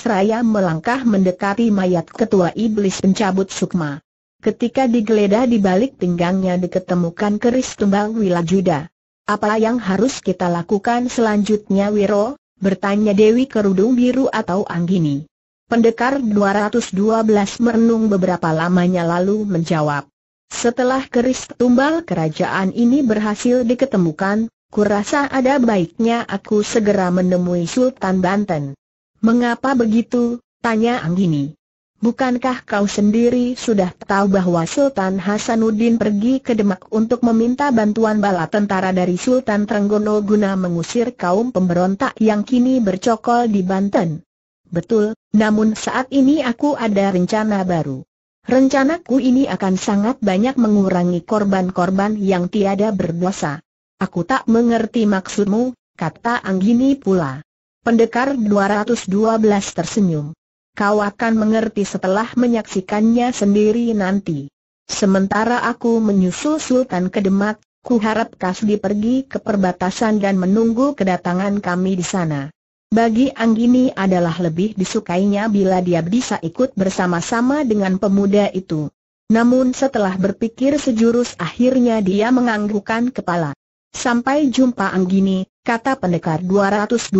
raya melangkah mendekati mayat ketua iblis pencabut sukma. Ketika digeledah di balik pinggangnya diketemukan keris tumbang Wilajuda. Apa yang harus kita lakukan selanjutnya Wiro? Bertanya Dewi Kerudung Biru atau Anggini. Pendekar 212 merenung beberapa lamanya lalu menjawab. Setelah keris tumbal kerajaan ini berhasil diketemukan, kurasa ada baiknya aku segera menemui Sultan Banten. Mengapa begitu? Tanya Anggini. Bukankah kau sendiri sudah tahu bahwa Sultan Hasanuddin pergi ke Demak untuk meminta bantuan bala tentara dari Sultan Trenggono guna mengusir kaum pemberontak yang kini bercokol di Banten? Betul, namun saat ini aku ada rencana baru. Rencanaku ini akan sangat banyak mengurangi korban-korban yang tiada berdosa. Aku tak mengerti maksudmu, kata Anggini pula. Pendekar 212 tersenyum kau akan mengerti setelah menyaksikannya sendiri nanti. Sementara aku menyusul Sultan ke Demak, ku harap Kasdi pergi ke perbatasan dan menunggu kedatangan kami di sana. Bagi Anggini adalah lebih disukainya bila dia bisa ikut bersama-sama dengan pemuda itu. Namun setelah berpikir sejurus akhirnya dia menganggukkan kepala. Sampai jumpa Anggini, kata pendekar 212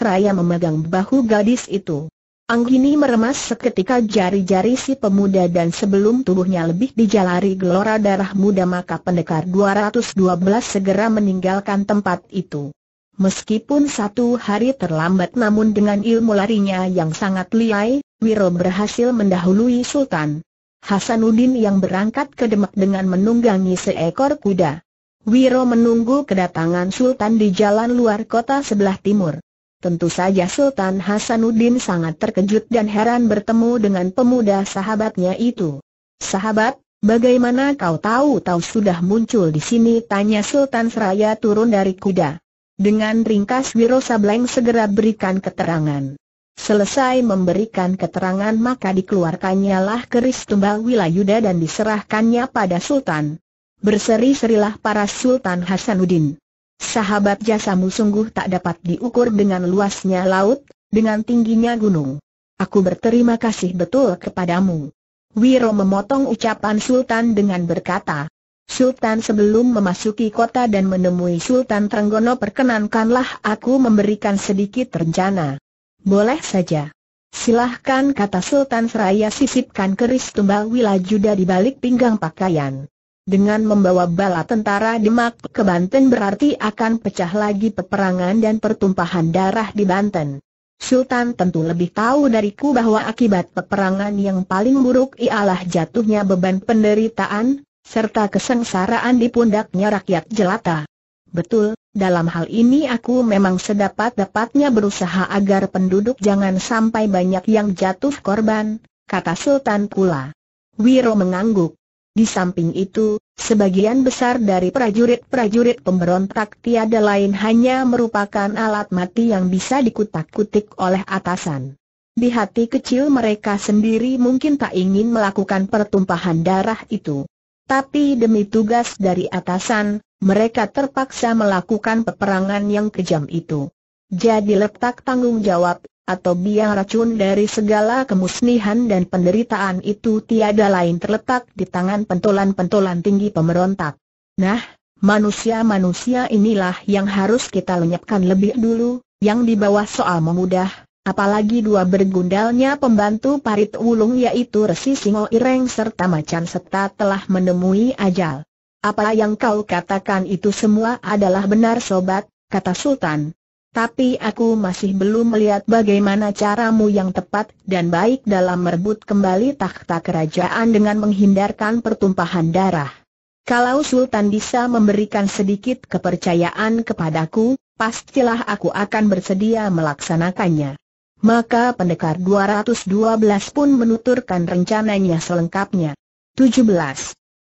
Raya memegang bahu gadis itu. Anggini meremas seketika jari-jari si pemuda dan sebelum tubuhnya lebih dijalari gelora darah muda maka pendekar 212 segera meninggalkan tempat itu. Meskipun satu hari terlambat namun dengan ilmu larinya yang sangat liai, Wiro berhasil mendahului Sultan. Hasanuddin yang berangkat ke Demak dengan menunggangi seekor kuda. Wiro menunggu kedatangan Sultan di jalan luar kota sebelah timur. Tentu saja Sultan Hasanuddin sangat terkejut dan heran bertemu dengan pemuda sahabatnya itu. Sahabat, bagaimana kau tahu-tahu sudah muncul di sini? Tanya Sultan Seraya turun dari kuda. Dengan ringkas Wiro Sableng segera berikan keterangan. Selesai memberikan keterangan maka dikeluarkannya lah keris tumbal wilayuda dan diserahkannya pada Sultan. Berseri-serilah para Sultan Hasanuddin. Sahabat jasamu sungguh tak dapat diukur dengan luasnya laut, dengan tingginya gunung. Aku berterima kasih betul kepadamu. Wiro memotong ucapan Sultan dengan berkata, Sultan sebelum memasuki kota dan menemui Sultan Trenggono perkenankanlah aku memberikan sedikit rencana. Boleh saja. Silahkan kata Sultan seraya sisipkan keris tumbal wilajuda di balik pinggang pakaian. Dengan membawa bala tentara Demak ke Banten berarti akan pecah lagi peperangan dan pertumpahan darah di Banten. Sultan tentu lebih tahu dariku bahwa akibat peperangan yang paling buruk ialah jatuhnya beban penderitaan, serta kesengsaraan di pundaknya rakyat jelata. Betul, dalam hal ini aku memang sedapat-dapatnya berusaha agar penduduk jangan sampai banyak yang jatuh korban, kata Sultan pula. Wiro mengangguk. Di samping itu, sebagian besar dari prajurit-prajurit pemberontak tiada lain hanya merupakan alat mati yang bisa dikutak-kutik oleh atasan. Di hati kecil mereka sendiri mungkin tak ingin melakukan pertumpahan darah itu. Tapi demi tugas dari atasan, mereka terpaksa melakukan peperangan yang kejam itu. Jadi letak tanggung jawab atau biang racun dari segala kemusnihan dan penderitaan itu tiada lain terletak di tangan pentolan-pentolan tinggi pemberontak. Nah, manusia-manusia inilah yang harus kita lenyapkan lebih dulu, yang di bawah soal memudah, apalagi dua bergundalnya pembantu parit Wulung yaitu Resi Singo Ireng serta Macan Seta telah menemui ajal. Apa yang kau katakan itu semua adalah benar sobat, kata Sultan. Tapi aku masih belum melihat bagaimana caramu yang tepat dan baik dalam merebut kembali takhta kerajaan dengan menghindarkan pertumpahan darah. Kalau Sultan bisa memberikan sedikit kepercayaan kepadaku, pastilah aku akan bersedia melaksanakannya. Maka pendekar 212 pun menuturkan rencananya selengkapnya. 17.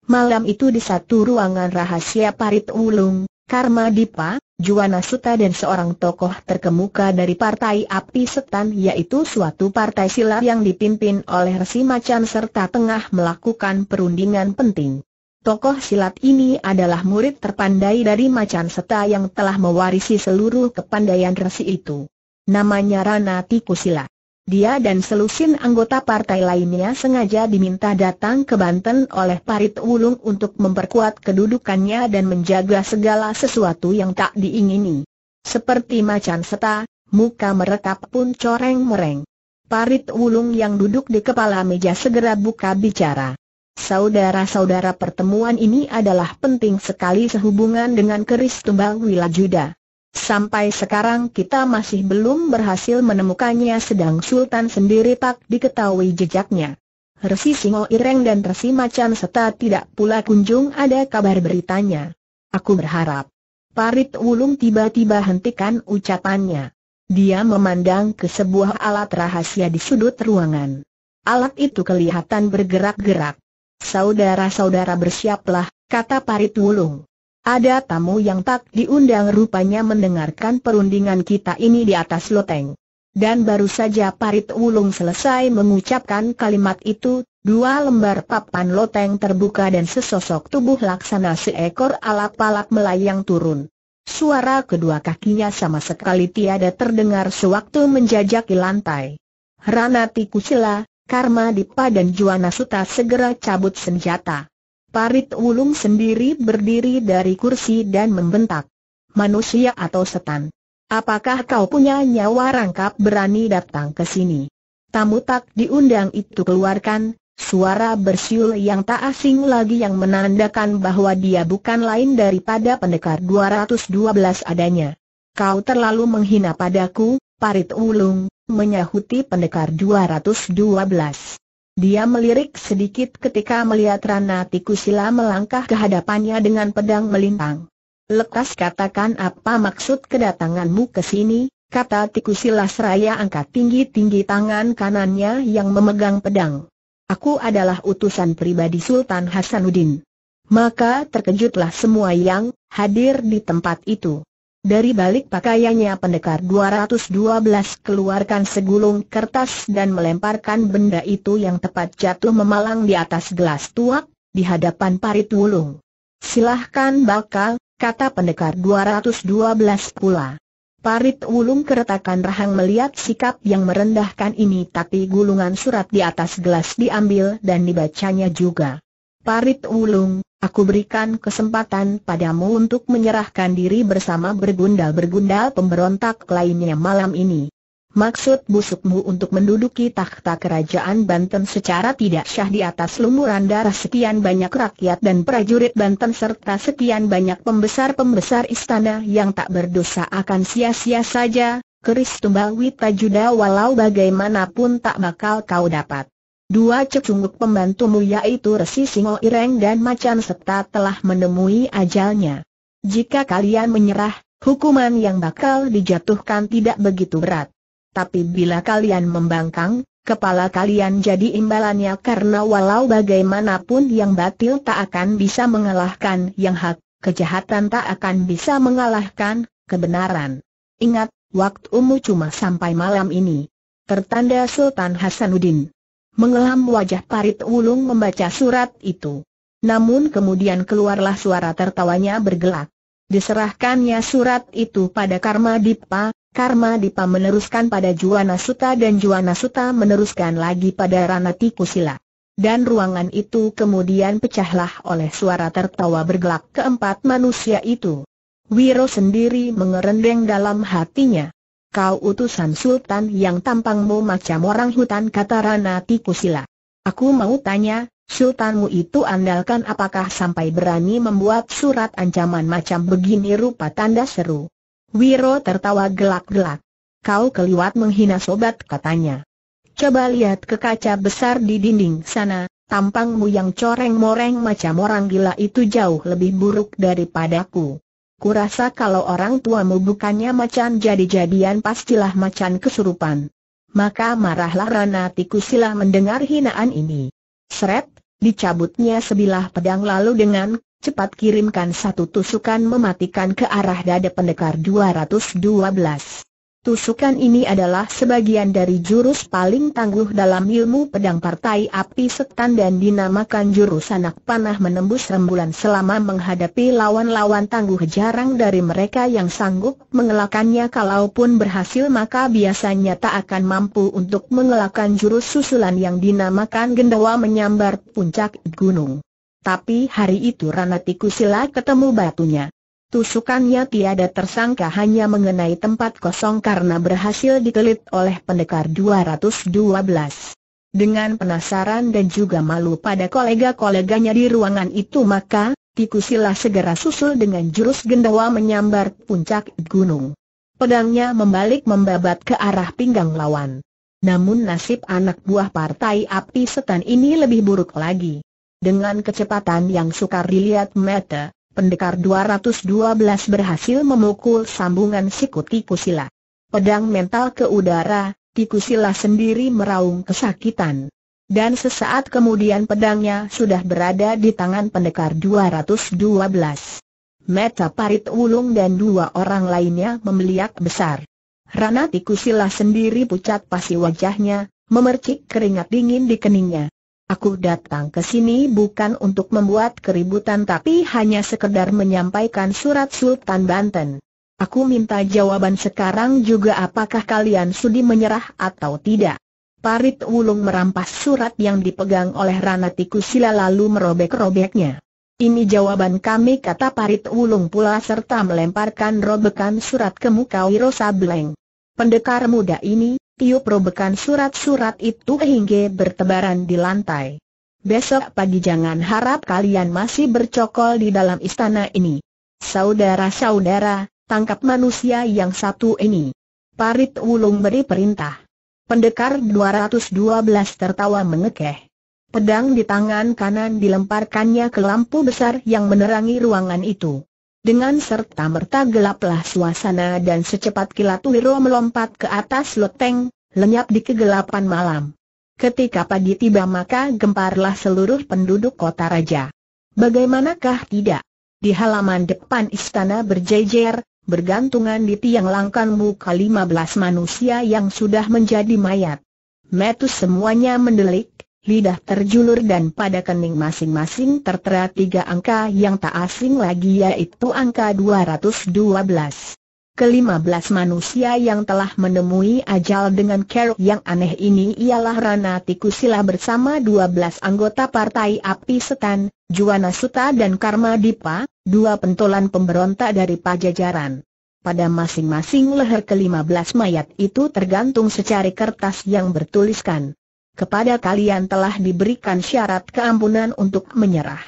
Malam itu di satu ruangan rahasia Parit Ulung, Karma Dipa, Juana Suta dan seorang tokoh terkemuka dari Partai Api Setan yaitu suatu partai silat yang dipimpin oleh Resi Macan serta tengah melakukan perundingan penting. Tokoh silat ini adalah murid terpandai dari Macan Seta yang telah mewarisi seluruh kepandaian Resi itu. Namanya Rana Tiku Tikusila. Dia dan selusin anggota partai lainnya sengaja diminta datang ke Banten oleh Parit Wulung untuk memperkuat kedudukannya dan menjaga segala sesuatu yang tak diingini. Seperti macan seta, muka merekap pun coreng-mereng. Parit Wulung yang duduk di kepala meja segera buka bicara. Saudara-saudara pertemuan ini adalah penting sekali sehubungan dengan keris tumbang Wilajuda. Sampai sekarang kita masih belum berhasil menemukannya sedang Sultan sendiri tak diketahui jejaknya. Resi Singo Ireng dan Resi Macan serta tidak pula kunjung ada kabar beritanya. Aku berharap. Parit Wulung tiba-tiba hentikan ucapannya. Dia memandang ke sebuah alat rahasia di sudut ruangan. Alat itu kelihatan bergerak-gerak. Saudara-saudara bersiaplah, kata Parit Wulung. Ada tamu yang tak diundang rupanya mendengarkan perundingan kita ini di atas loteng. Dan baru saja Parit Wulung selesai mengucapkan kalimat itu, dua lembar papan loteng terbuka dan sesosok tubuh laksana seekor alap-alap melayang turun. Suara kedua kakinya sama sekali tiada terdengar sewaktu menjajaki lantai. Ranati Kusila, Karma Dipa dan Juana Suta segera cabut senjata. Parit Wulung sendiri berdiri dari kursi dan membentak. Manusia atau setan? Apakah kau punya nyawa rangkap berani datang ke sini? Tamu tak diundang itu keluarkan, suara bersiul yang tak asing lagi yang menandakan bahwa dia bukan lain daripada pendekar 212 adanya. Kau terlalu menghina padaku, Parit Ulung, menyahuti pendekar 212. Dia melirik sedikit ketika melihat Rana Tikusila melangkah ke hadapannya dengan pedang melintang. Lekas katakan apa maksud kedatanganmu ke sini, kata Tikusila seraya angkat tinggi-tinggi tangan kanannya yang memegang pedang. Aku adalah utusan pribadi Sultan Hasanuddin. Maka terkejutlah semua yang hadir di tempat itu. Dari balik pakaiannya pendekar 212 keluarkan segulung kertas dan melemparkan benda itu yang tepat jatuh memalang di atas gelas tuak, di hadapan parit wulung. Silahkan bakal, kata pendekar 212 pula. Parit wulung keretakan rahang melihat sikap yang merendahkan ini tapi gulungan surat di atas gelas diambil dan dibacanya juga. Parit Wulung, aku berikan kesempatan padamu untuk menyerahkan diri bersama bergundal-bergundal pemberontak lainnya malam ini. Maksud busukmu untuk menduduki takhta kerajaan Banten secara tidak syah di atas lumuran darah sekian banyak rakyat dan prajurit Banten serta sekian banyak pembesar-pembesar istana yang tak berdosa akan sia-sia saja, keris tumbal Witajuda walau bagaimanapun tak bakal kau dapat. Dua cecunguk pembantumu yaitu Resi Singo Ireng dan Macan Serta telah menemui ajalnya. Jika kalian menyerah, hukuman yang bakal dijatuhkan tidak begitu berat. Tapi bila kalian membangkang, kepala kalian jadi imbalannya karena walau bagaimanapun yang batil tak akan bisa mengalahkan yang hak, kejahatan tak akan bisa mengalahkan kebenaran. Ingat, waktumu cuma sampai malam ini. Tertanda Sultan Hasanuddin Mengelam wajah Parit Ulung membaca surat itu. Namun kemudian keluarlah suara tertawanya bergelak. Diserahkannya surat itu pada Karma Dipa, Karma Dipa meneruskan pada Juwana Suta dan Juwana Suta meneruskan lagi pada Ranati Kusila. Dan ruangan itu kemudian pecahlah oleh suara tertawa bergelak keempat manusia itu. Wiro sendiri mengerendeng dalam hatinya. Kau utusan sultan yang tampangmu macam orang hutan kata Rana Tikusila. Aku mau tanya, sultanmu itu andalkan apakah sampai berani membuat surat ancaman macam begini rupa tanda seru. Wiro tertawa gelak-gelak. Kau keliwat menghina sobat katanya. Coba lihat ke kaca besar di dinding sana, tampangmu yang coreng-moreng macam orang gila itu jauh lebih buruk daripadaku. Kurasa kalau orang tuamu bukannya macan jadi-jadian pastilah macan kesurupan. Maka marahlah Rana Tikusila mendengar hinaan ini. Seret, dicabutnya sebilah pedang lalu dengan cepat kirimkan satu tusukan mematikan ke arah dada pendekar 212. Tusukan ini adalah sebagian dari jurus paling tangguh dalam ilmu pedang partai api setan dan dinamakan jurus anak panah menembus rembulan selama menghadapi lawan-lawan tangguh jarang dari mereka yang sanggup mengelakannya kalaupun berhasil maka biasanya tak akan mampu untuk mengelakkan jurus susulan yang dinamakan gendawa menyambar puncak gunung. Tapi hari itu Ranatikusila ketemu batunya. Tusukannya tiada tersangka hanya mengenai tempat kosong karena berhasil ditelit oleh pendekar 212. Dengan penasaran dan juga malu pada kolega-koleganya di ruangan itu maka, Tikusila segera susul dengan jurus gendawa menyambar puncak gunung. Pedangnya membalik membabat ke arah pinggang lawan. Namun nasib anak buah partai api setan ini lebih buruk lagi. Dengan kecepatan yang sukar dilihat mata, Pendekar 212 berhasil memukul sambungan siku Tikusila. Pedang mental ke udara, Tikusila sendiri meraung kesakitan. Dan sesaat kemudian pedangnya sudah berada di tangan pendekar 212. Meta Parit Ulung dan dua orang lainnya memeliak besar. Rana Tikusila sendiri pucat pasi wajahnya, memercik keringat dingin di keningnya. Aku datang ke sini bukan untuk membuat keributan tapi hanya sekedar menyampaikan surat Sultan Banten. Aku minta jawaban sekarang juga apakah kalian sudi menyerah atau tidak. Parit Wulung merampas surat yang dipegang oleh Rana Tikusila lalu merobek-robeknya. Ini jawaban kami kata Parit Wulung pula serta melemparkan robekan surat ke muka Wiro Sableng. Pendekar muda ini, tiup robekan surat-surat itu hingga bertebaran di lantai. Besok pagi jangan harap kalian masih bercokol di dalam istana ini. Saudara-saudara, tangkap manusia yang satu ini. Parit Wulung beri perintah. Pendekar 212 tertawa mengekeh. Pedang di tangan kanan dilemparkannya ke lampu besar yang menerangi ruangan itu. Dengan serta merta gelaplah suasana dan secepat kilat Wiro melompat ke atas loteng, lenyap di kegelapan malam. Ketika pagi tiba maka gemparlah seluruh penduduk kota raja. Bagaimanakah tidak? Di halaman depan istana berjejer, bergantungan di tiang langkan muka belas manusia yang sudah menjadi mayat. Metus semuanya mendelik, lidah terjulur dan pada kening masing-masing tertera tiga angka yang tak asing lagi yaitu angka 212. Kelima belas manusia yang telah menemui ajal dengan keruk yang aneh ini ialah Rana Tikusila bersama dua belas anggota Partai Api Setan, Juwana Suta dan Karma Dipa, dua pentolan pemberontak dari Pajajaran. Pada masing-masing leher kelima belas mayat itu tergantung secari kertas yang bertuliskan kepada kalian telah diberikan syarat keampunan untuk menyerah.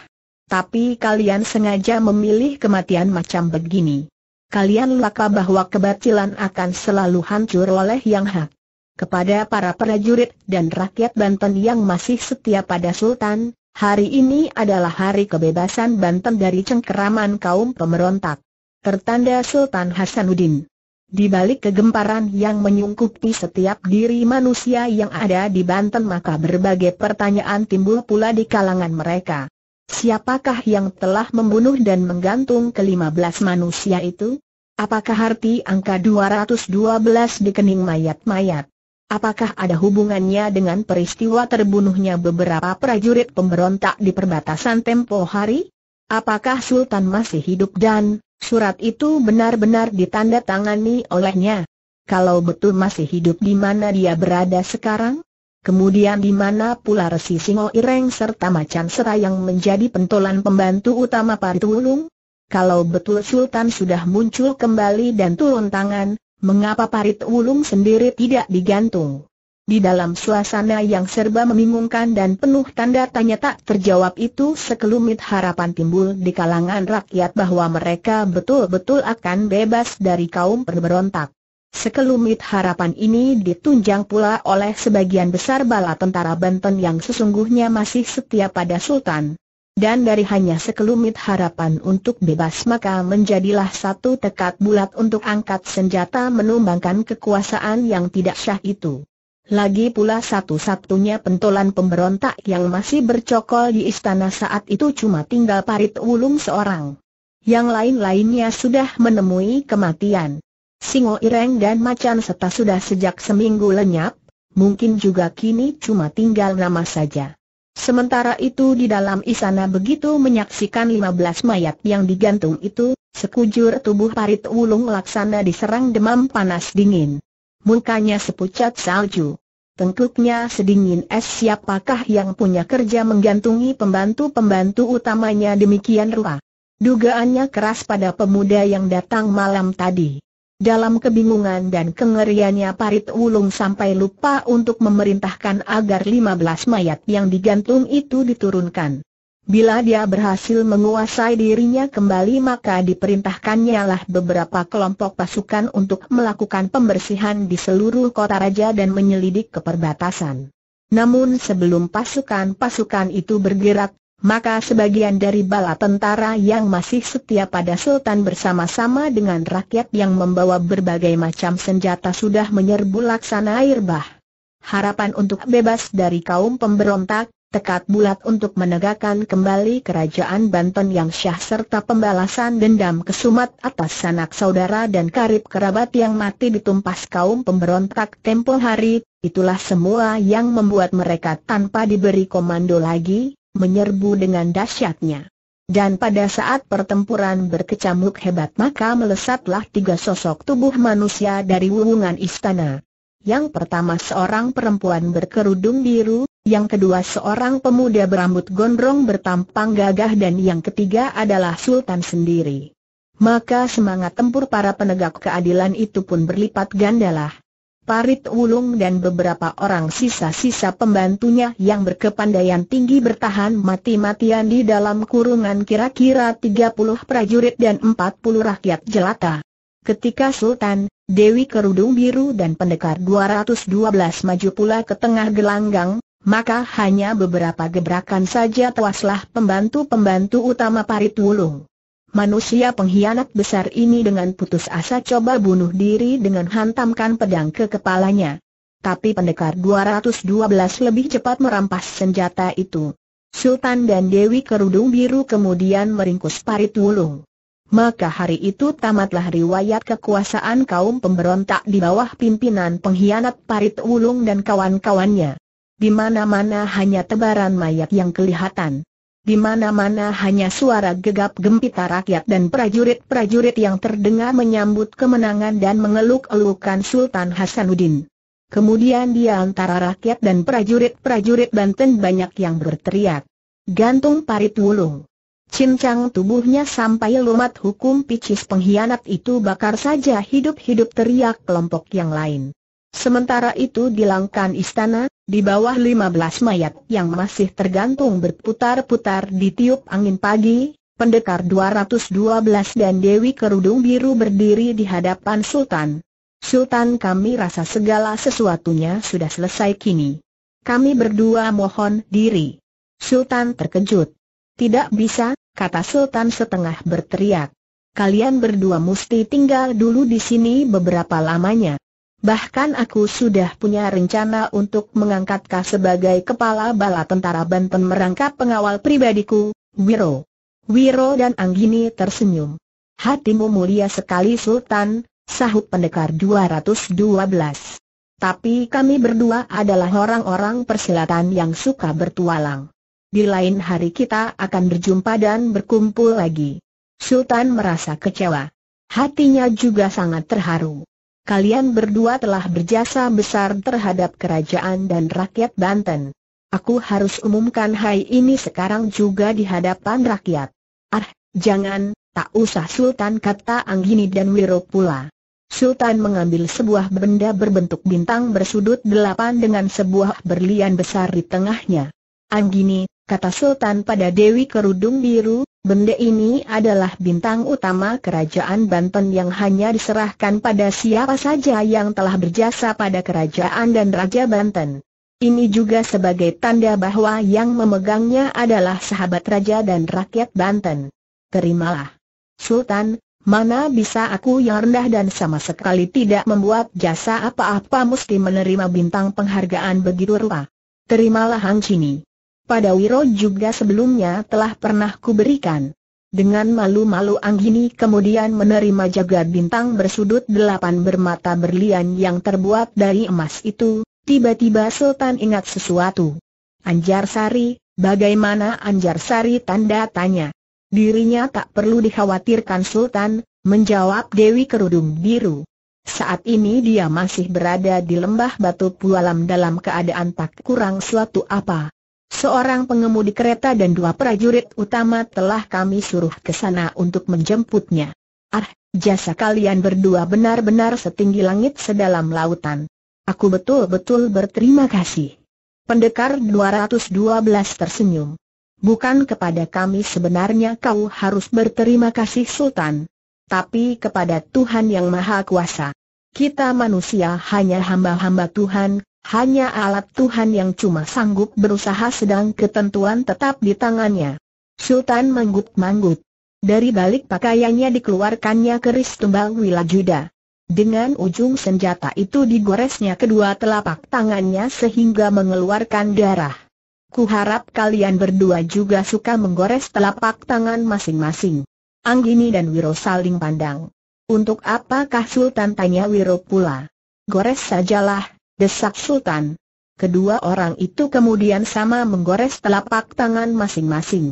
Tapi kalian sengaja memilih kematian macam begini. Kalian laka bahwa kebatilan akan selalu hancur oleh yang hak. Kepada para prajurit dan rakyat Banten yang masih setia pada Sultan, hari ini adalah hari kebebasan Banten dari cengkeraman kaum pemberontak. Tertanda Sultan Hasanuddin di balik kegemparan yang menyungkupi setiap diri manusia yang ada di Banten maka berbagai pertanyaan timbul pula di kalangan mereka. Siapakah yang telah membunuh dan menggantung ke-15 manusia itu? Apakah arti angka 212 di kening mayat-mayat? Apakah ada hubungannya dengan peristiwa terbunuhnya beberapa prajurit pemberontak di perbatasan tempo hari? Apakah Sultan masih hidup dan Surat itu benar-benar ditandatangani olehnya. Kalau betul masih hidup di mana dia berada sekarang? Kemudian di mana pula Resi Singo Ireng serta Macan Sera yang menjadi pentolan pembantu utama Paritulung? Kalau betul Sultan sudah muncul kembali dan turun tangan, mengapa Parit Wulung sendiri tidak digantung? Di dalam suasana yang serba membingungkan dan penuh tanda tanya tak terjawab itu sekelumit harapan timbul di kalangan rakyat bahwa mereka betul-betul akan bebas dari kaum pemberontak. Sekelumit harapan ini ditunjang pula oleh sebagian besar bala tentara Banten yang sesungguhnya masih setia pada Sultan. Dan dari hanya sekelumit harapan untuk bebas maka menjadilah satu tekad bulat untuk angkat senjata menumbangkan kekuasaan yang tidak sah itu. Lagi pula satu-satunya pentolan pemberontak yang masih bercokol di istana saat itu cuma tinggal Parit Ulung seorang. Yang lain-lainnya sudah menemui kematian. Singo Ireng dan Macan Seta sudah sejak seminggu lenyap, mungkin juga kini cuma tinggal nama saja. Sementara itu di dalam istana begitu menyaksikan 15 mayat yang digantung itu, sekujur tubuh Parit Ulung laksana diserang demam panas dingin mukanya sepucat salju. Tengkuknya sedingin es siapakah yang punya kerja menggantungi pembantu-pembantu utamanya demikian rupa. Dugaannya keras pada pemuda yang datang malam tadi. Dalam kebingungan dan kengeriannya Parit Ulung sampai lupa untuk memerintahkan agar 15 mayat yang digantung itu diturunkan. Bila dia berhasil menguasai dirinya kembali maka diperintahkannya lah beberapa kelompok pasukan untuk melakukan pembersihan di seluruh kota raja dan menyelidik ke perbatasan. Namun sebelum pasukan-pasukan itu bergerak, maka sebagian dari bala tentara yang masih setia pada Sultan bersama-sama dengan rakyat yang membawa berbagai macam senjata sudah menyerbu laksana air bah. Harapan untuk bebas dari kaum pemberontak, tekad bulat untuk menegakkan kembali kerajaan Banten yang syah serta pembalasan dendam kesumat atas sanak saudara dan karib kerabat yang mati ditumpas kaum pemberontak tempo hari, itulah semua yang membuat mereka tanpa diberi komando lagi, menyerbu dengan dahsyatnya. Dan pada saat pertempuran berkecamuk hebat maka melesatlah tiga sosok tubuh manusia dari wulungan istana. Yang pertama seorang perempuan berkerudung biru, yang kedua seorang pemuda berambut gondrong bertampang gagah dan yang ketiga adalah Sultan sendiri. Maka semangat tempur para penegak keadilan itu pun berlipat gandalah. Parit ulung dan beberapa orang sisa-sisa pembantunya yang berkepandaian tinggi bertahan mati-matian di dalam kurungan kira-kira 30 prajurit dan 40 rakyat jelata. Ketika Sultan, Dewi Kerudung Biru dan Pendekar 212 maju pula ke tengah gelanggang, maka hanya beberapa gebrakan saja tewaslah pembantu-pembantu utama Parit Wulung. Manusia pengkhianat besar ini dengan putus asa coba bunuh diri dengan hantamkan pedang ke kepalanya. Tapi pendekar 212 lebih cepat merampas senjata itu. Sultan dan Dewi Kerudung Biru kemudian meringkus Parit Wulung maka hari itu tamatlah riwayat kekuasaan kaum pemberontak di bawah pimpinan pengkhianat Parit Wulung dan kawan-kawannya. Di mana-mana hanya tebaran mayat yang kelihatan. Di mana-mana hanya suara gegap gempita rakyat dan prajurit-prajurit yang terdengar menyambut kemenangan dan mengeluk-elukan Sultan Hasanuddin. Kemudian di antara rakyat dan prajurit-prajurit Banten banyak yang berteriak. Gantung parit wulung. Cincang tubuhnya sampai lumat hukum picis pengkhianat itu bakar saja hidup-hidup teriak kelompok yang lain. Sementara itu di langkan istana, di bawah 15 mayat yang masih tergantung berputar-putar di tiup angin pagi, Pendekar 212 dan Dewi Kerudung Biru berdiri di hadapan Sultan. Sultan kami rasa segala sesuatunya sudah selesai kini. Kami berdua mohon diri. Sultan terkejut. Tidak bisa, kata Sultan setengah berteriak. Kalian berdua mesti tinggal dulu di sini beberapa lamanya. Bahkan aku sudah punya rencana untuk mengangkat kau sebagai kepala bala tentara Banten merangkap pengawal pribadiku, Wiro. Wiro dan Anggini tersenyum. Hatimu mulia sekali Sultan, sahut pendekar 212. Tapi kami berdua adalah orang-orang persilatan yang suka bertualang di lain hari kita akan berjumpa dan berkumpul lagi. Sultan merasa kecewa. Hatinya juga sangat terharu. Kalian berdua telah berjasa besar terhadap kerajaan dan rakyat Banten. Aku harus umumkan hai ini sekarang juga di hadapan rakyat. Ah, jangan, tak usah Sultan kata Anggini dan Wiro pula. Sultan mengambil sebuah benda berbentuk bintang bersudut delapan dengan sebuah berlian besar di tengahnya. Anggini, kata Sultan pada Dewi Kerudung Biru, benda ini adalah bintang utama kerajaan Banten yang hanya diserahkan pada siapa saja yang telah berjasa pada kerajaan dan Raja Banten. Ini juga sebagai tanda bahwa yang memegangnya adalah sahabat raja dan rakyat Banten. Terimalah. Sultan, mana bisa aku yang rendah dan sama sekali tidak membuat jasa apa-apa mesti menerima bintang penghargaan begitu rupa. Terimalah Hang Chini pada Wiro juga sebelumnya telah pernah kuberikan. Dengan malu-malu Anggini kemudian menerima jagad bintang bersudut delapan bermata berlian yang terbuat dari emas itu, tiba-tiba Sultan ingat sesuatu. Anjar Sari, bagaimana Anjar Sari tanda tanya? Dirinya tak perlu dikhawatirkan Sultan, menjawab Dewi Kerudung Biru. Saat ini dia masih berada di lembah batu pualam dalam keadaan tak kurang suatu apa. Seorang pengemudi kereta dan dua prajurit utama telah kami suruh ke sana untuk menjemputnya. Ah, jasa kalian berdua benar-benar setinggi langit sedalam lautan. Aku betul-betul berterima kasih. Pendekar 212 tersenyum. Bukan kepada kami sebenarnya kau harus berterima kasih Sultan. Tapi kepada Tuhan Yang Maha Kuasa. Kita manusia hanya hamba-hamba Tuhan, hanya alat Tuhan yang cuma sanggup berusaha sedang ketentuan tetap di tangannya. Sultan manggut-manggut. Dari balik pakaiannya dikeluarkannya keris tumbal Wilajuda. Dengan ujung senjata itu digoresnya kedua telapak tangannya sehingga mengeluarkan darah. Kuharap kalian berdua juga suka menggores telapak tangan masing-masing. Anggini dan Wiro saling pandang. Untuk apakah Sultan tanya Wiro pula? Gores sajalah, desak Sultan. Kedua orang itu kemudian sama menggores telapak tangan masing-masing.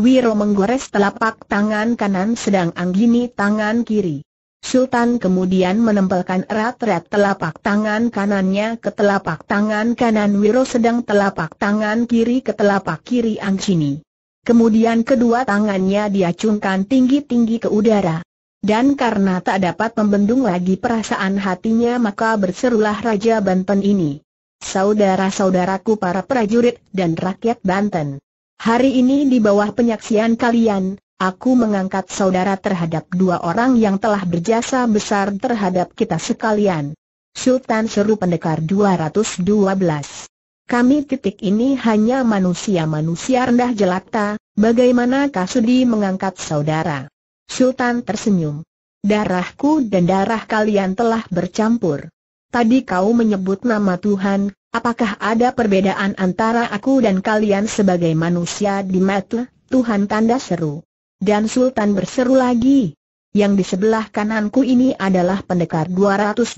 Wiro menggores telapak tangan kanan sedang Anggini tangan kiri. Sultan kemudian menempelkan erat-erat telapak tangan kanannya ke telapak tangan kanan Wiro sedang telapak tangan kiri ke telapak kiri Anggini. Kemudian kedua tangannya diacungkan tinggi-tinggi ke udara. Dan karena tak dapat membendung lagi perasaan hatinya maka berserulah Raja Banten ini. Saudara-saudaraku para prajurit dan rakyat Banten. Hari ini di bawah penyaksian kalian, aku mengangkat saudara terhadap dua orang yang telah berjasa besar terhadap kita sekalian. Sultan Seru Pendekar 212 Kami titik ini hanya manusia-manusia rendah jelata, Bagaimana Kasudi mengangkat saudara? Sultan tersenyum. Darahku dan darah kalian telah bercampur. Tadi kau menyebut nama Tuhan, apakah ada perbedaan antara aku dan kalian sebagai manusia di mata Tuhan tanda seru. Dan Sultan berseru lagi. Yang di sebelah kananku ini adalah pendekar 212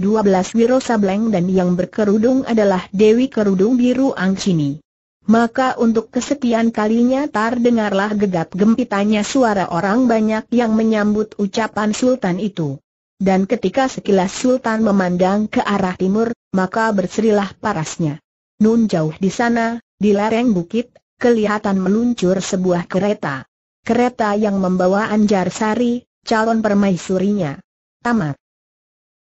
Wiro Sableng dan yang berkerudung adalah Dewi Kerudung Biru Angcini. Maka untuk kesekian kalinya tar dengarlah gegap gempitannya suara orang banyak yang menyambut ucapan Sultan itu. Dan ketika sekilas Sultan memandang ke arah timur, maka berserilah parasnya. Nun jauh di sana, di lereng bukit, kelihatan meluncur sebuah kereta. Kereta yang membawa Anjar Sari, calon permaisurinya. Tamat.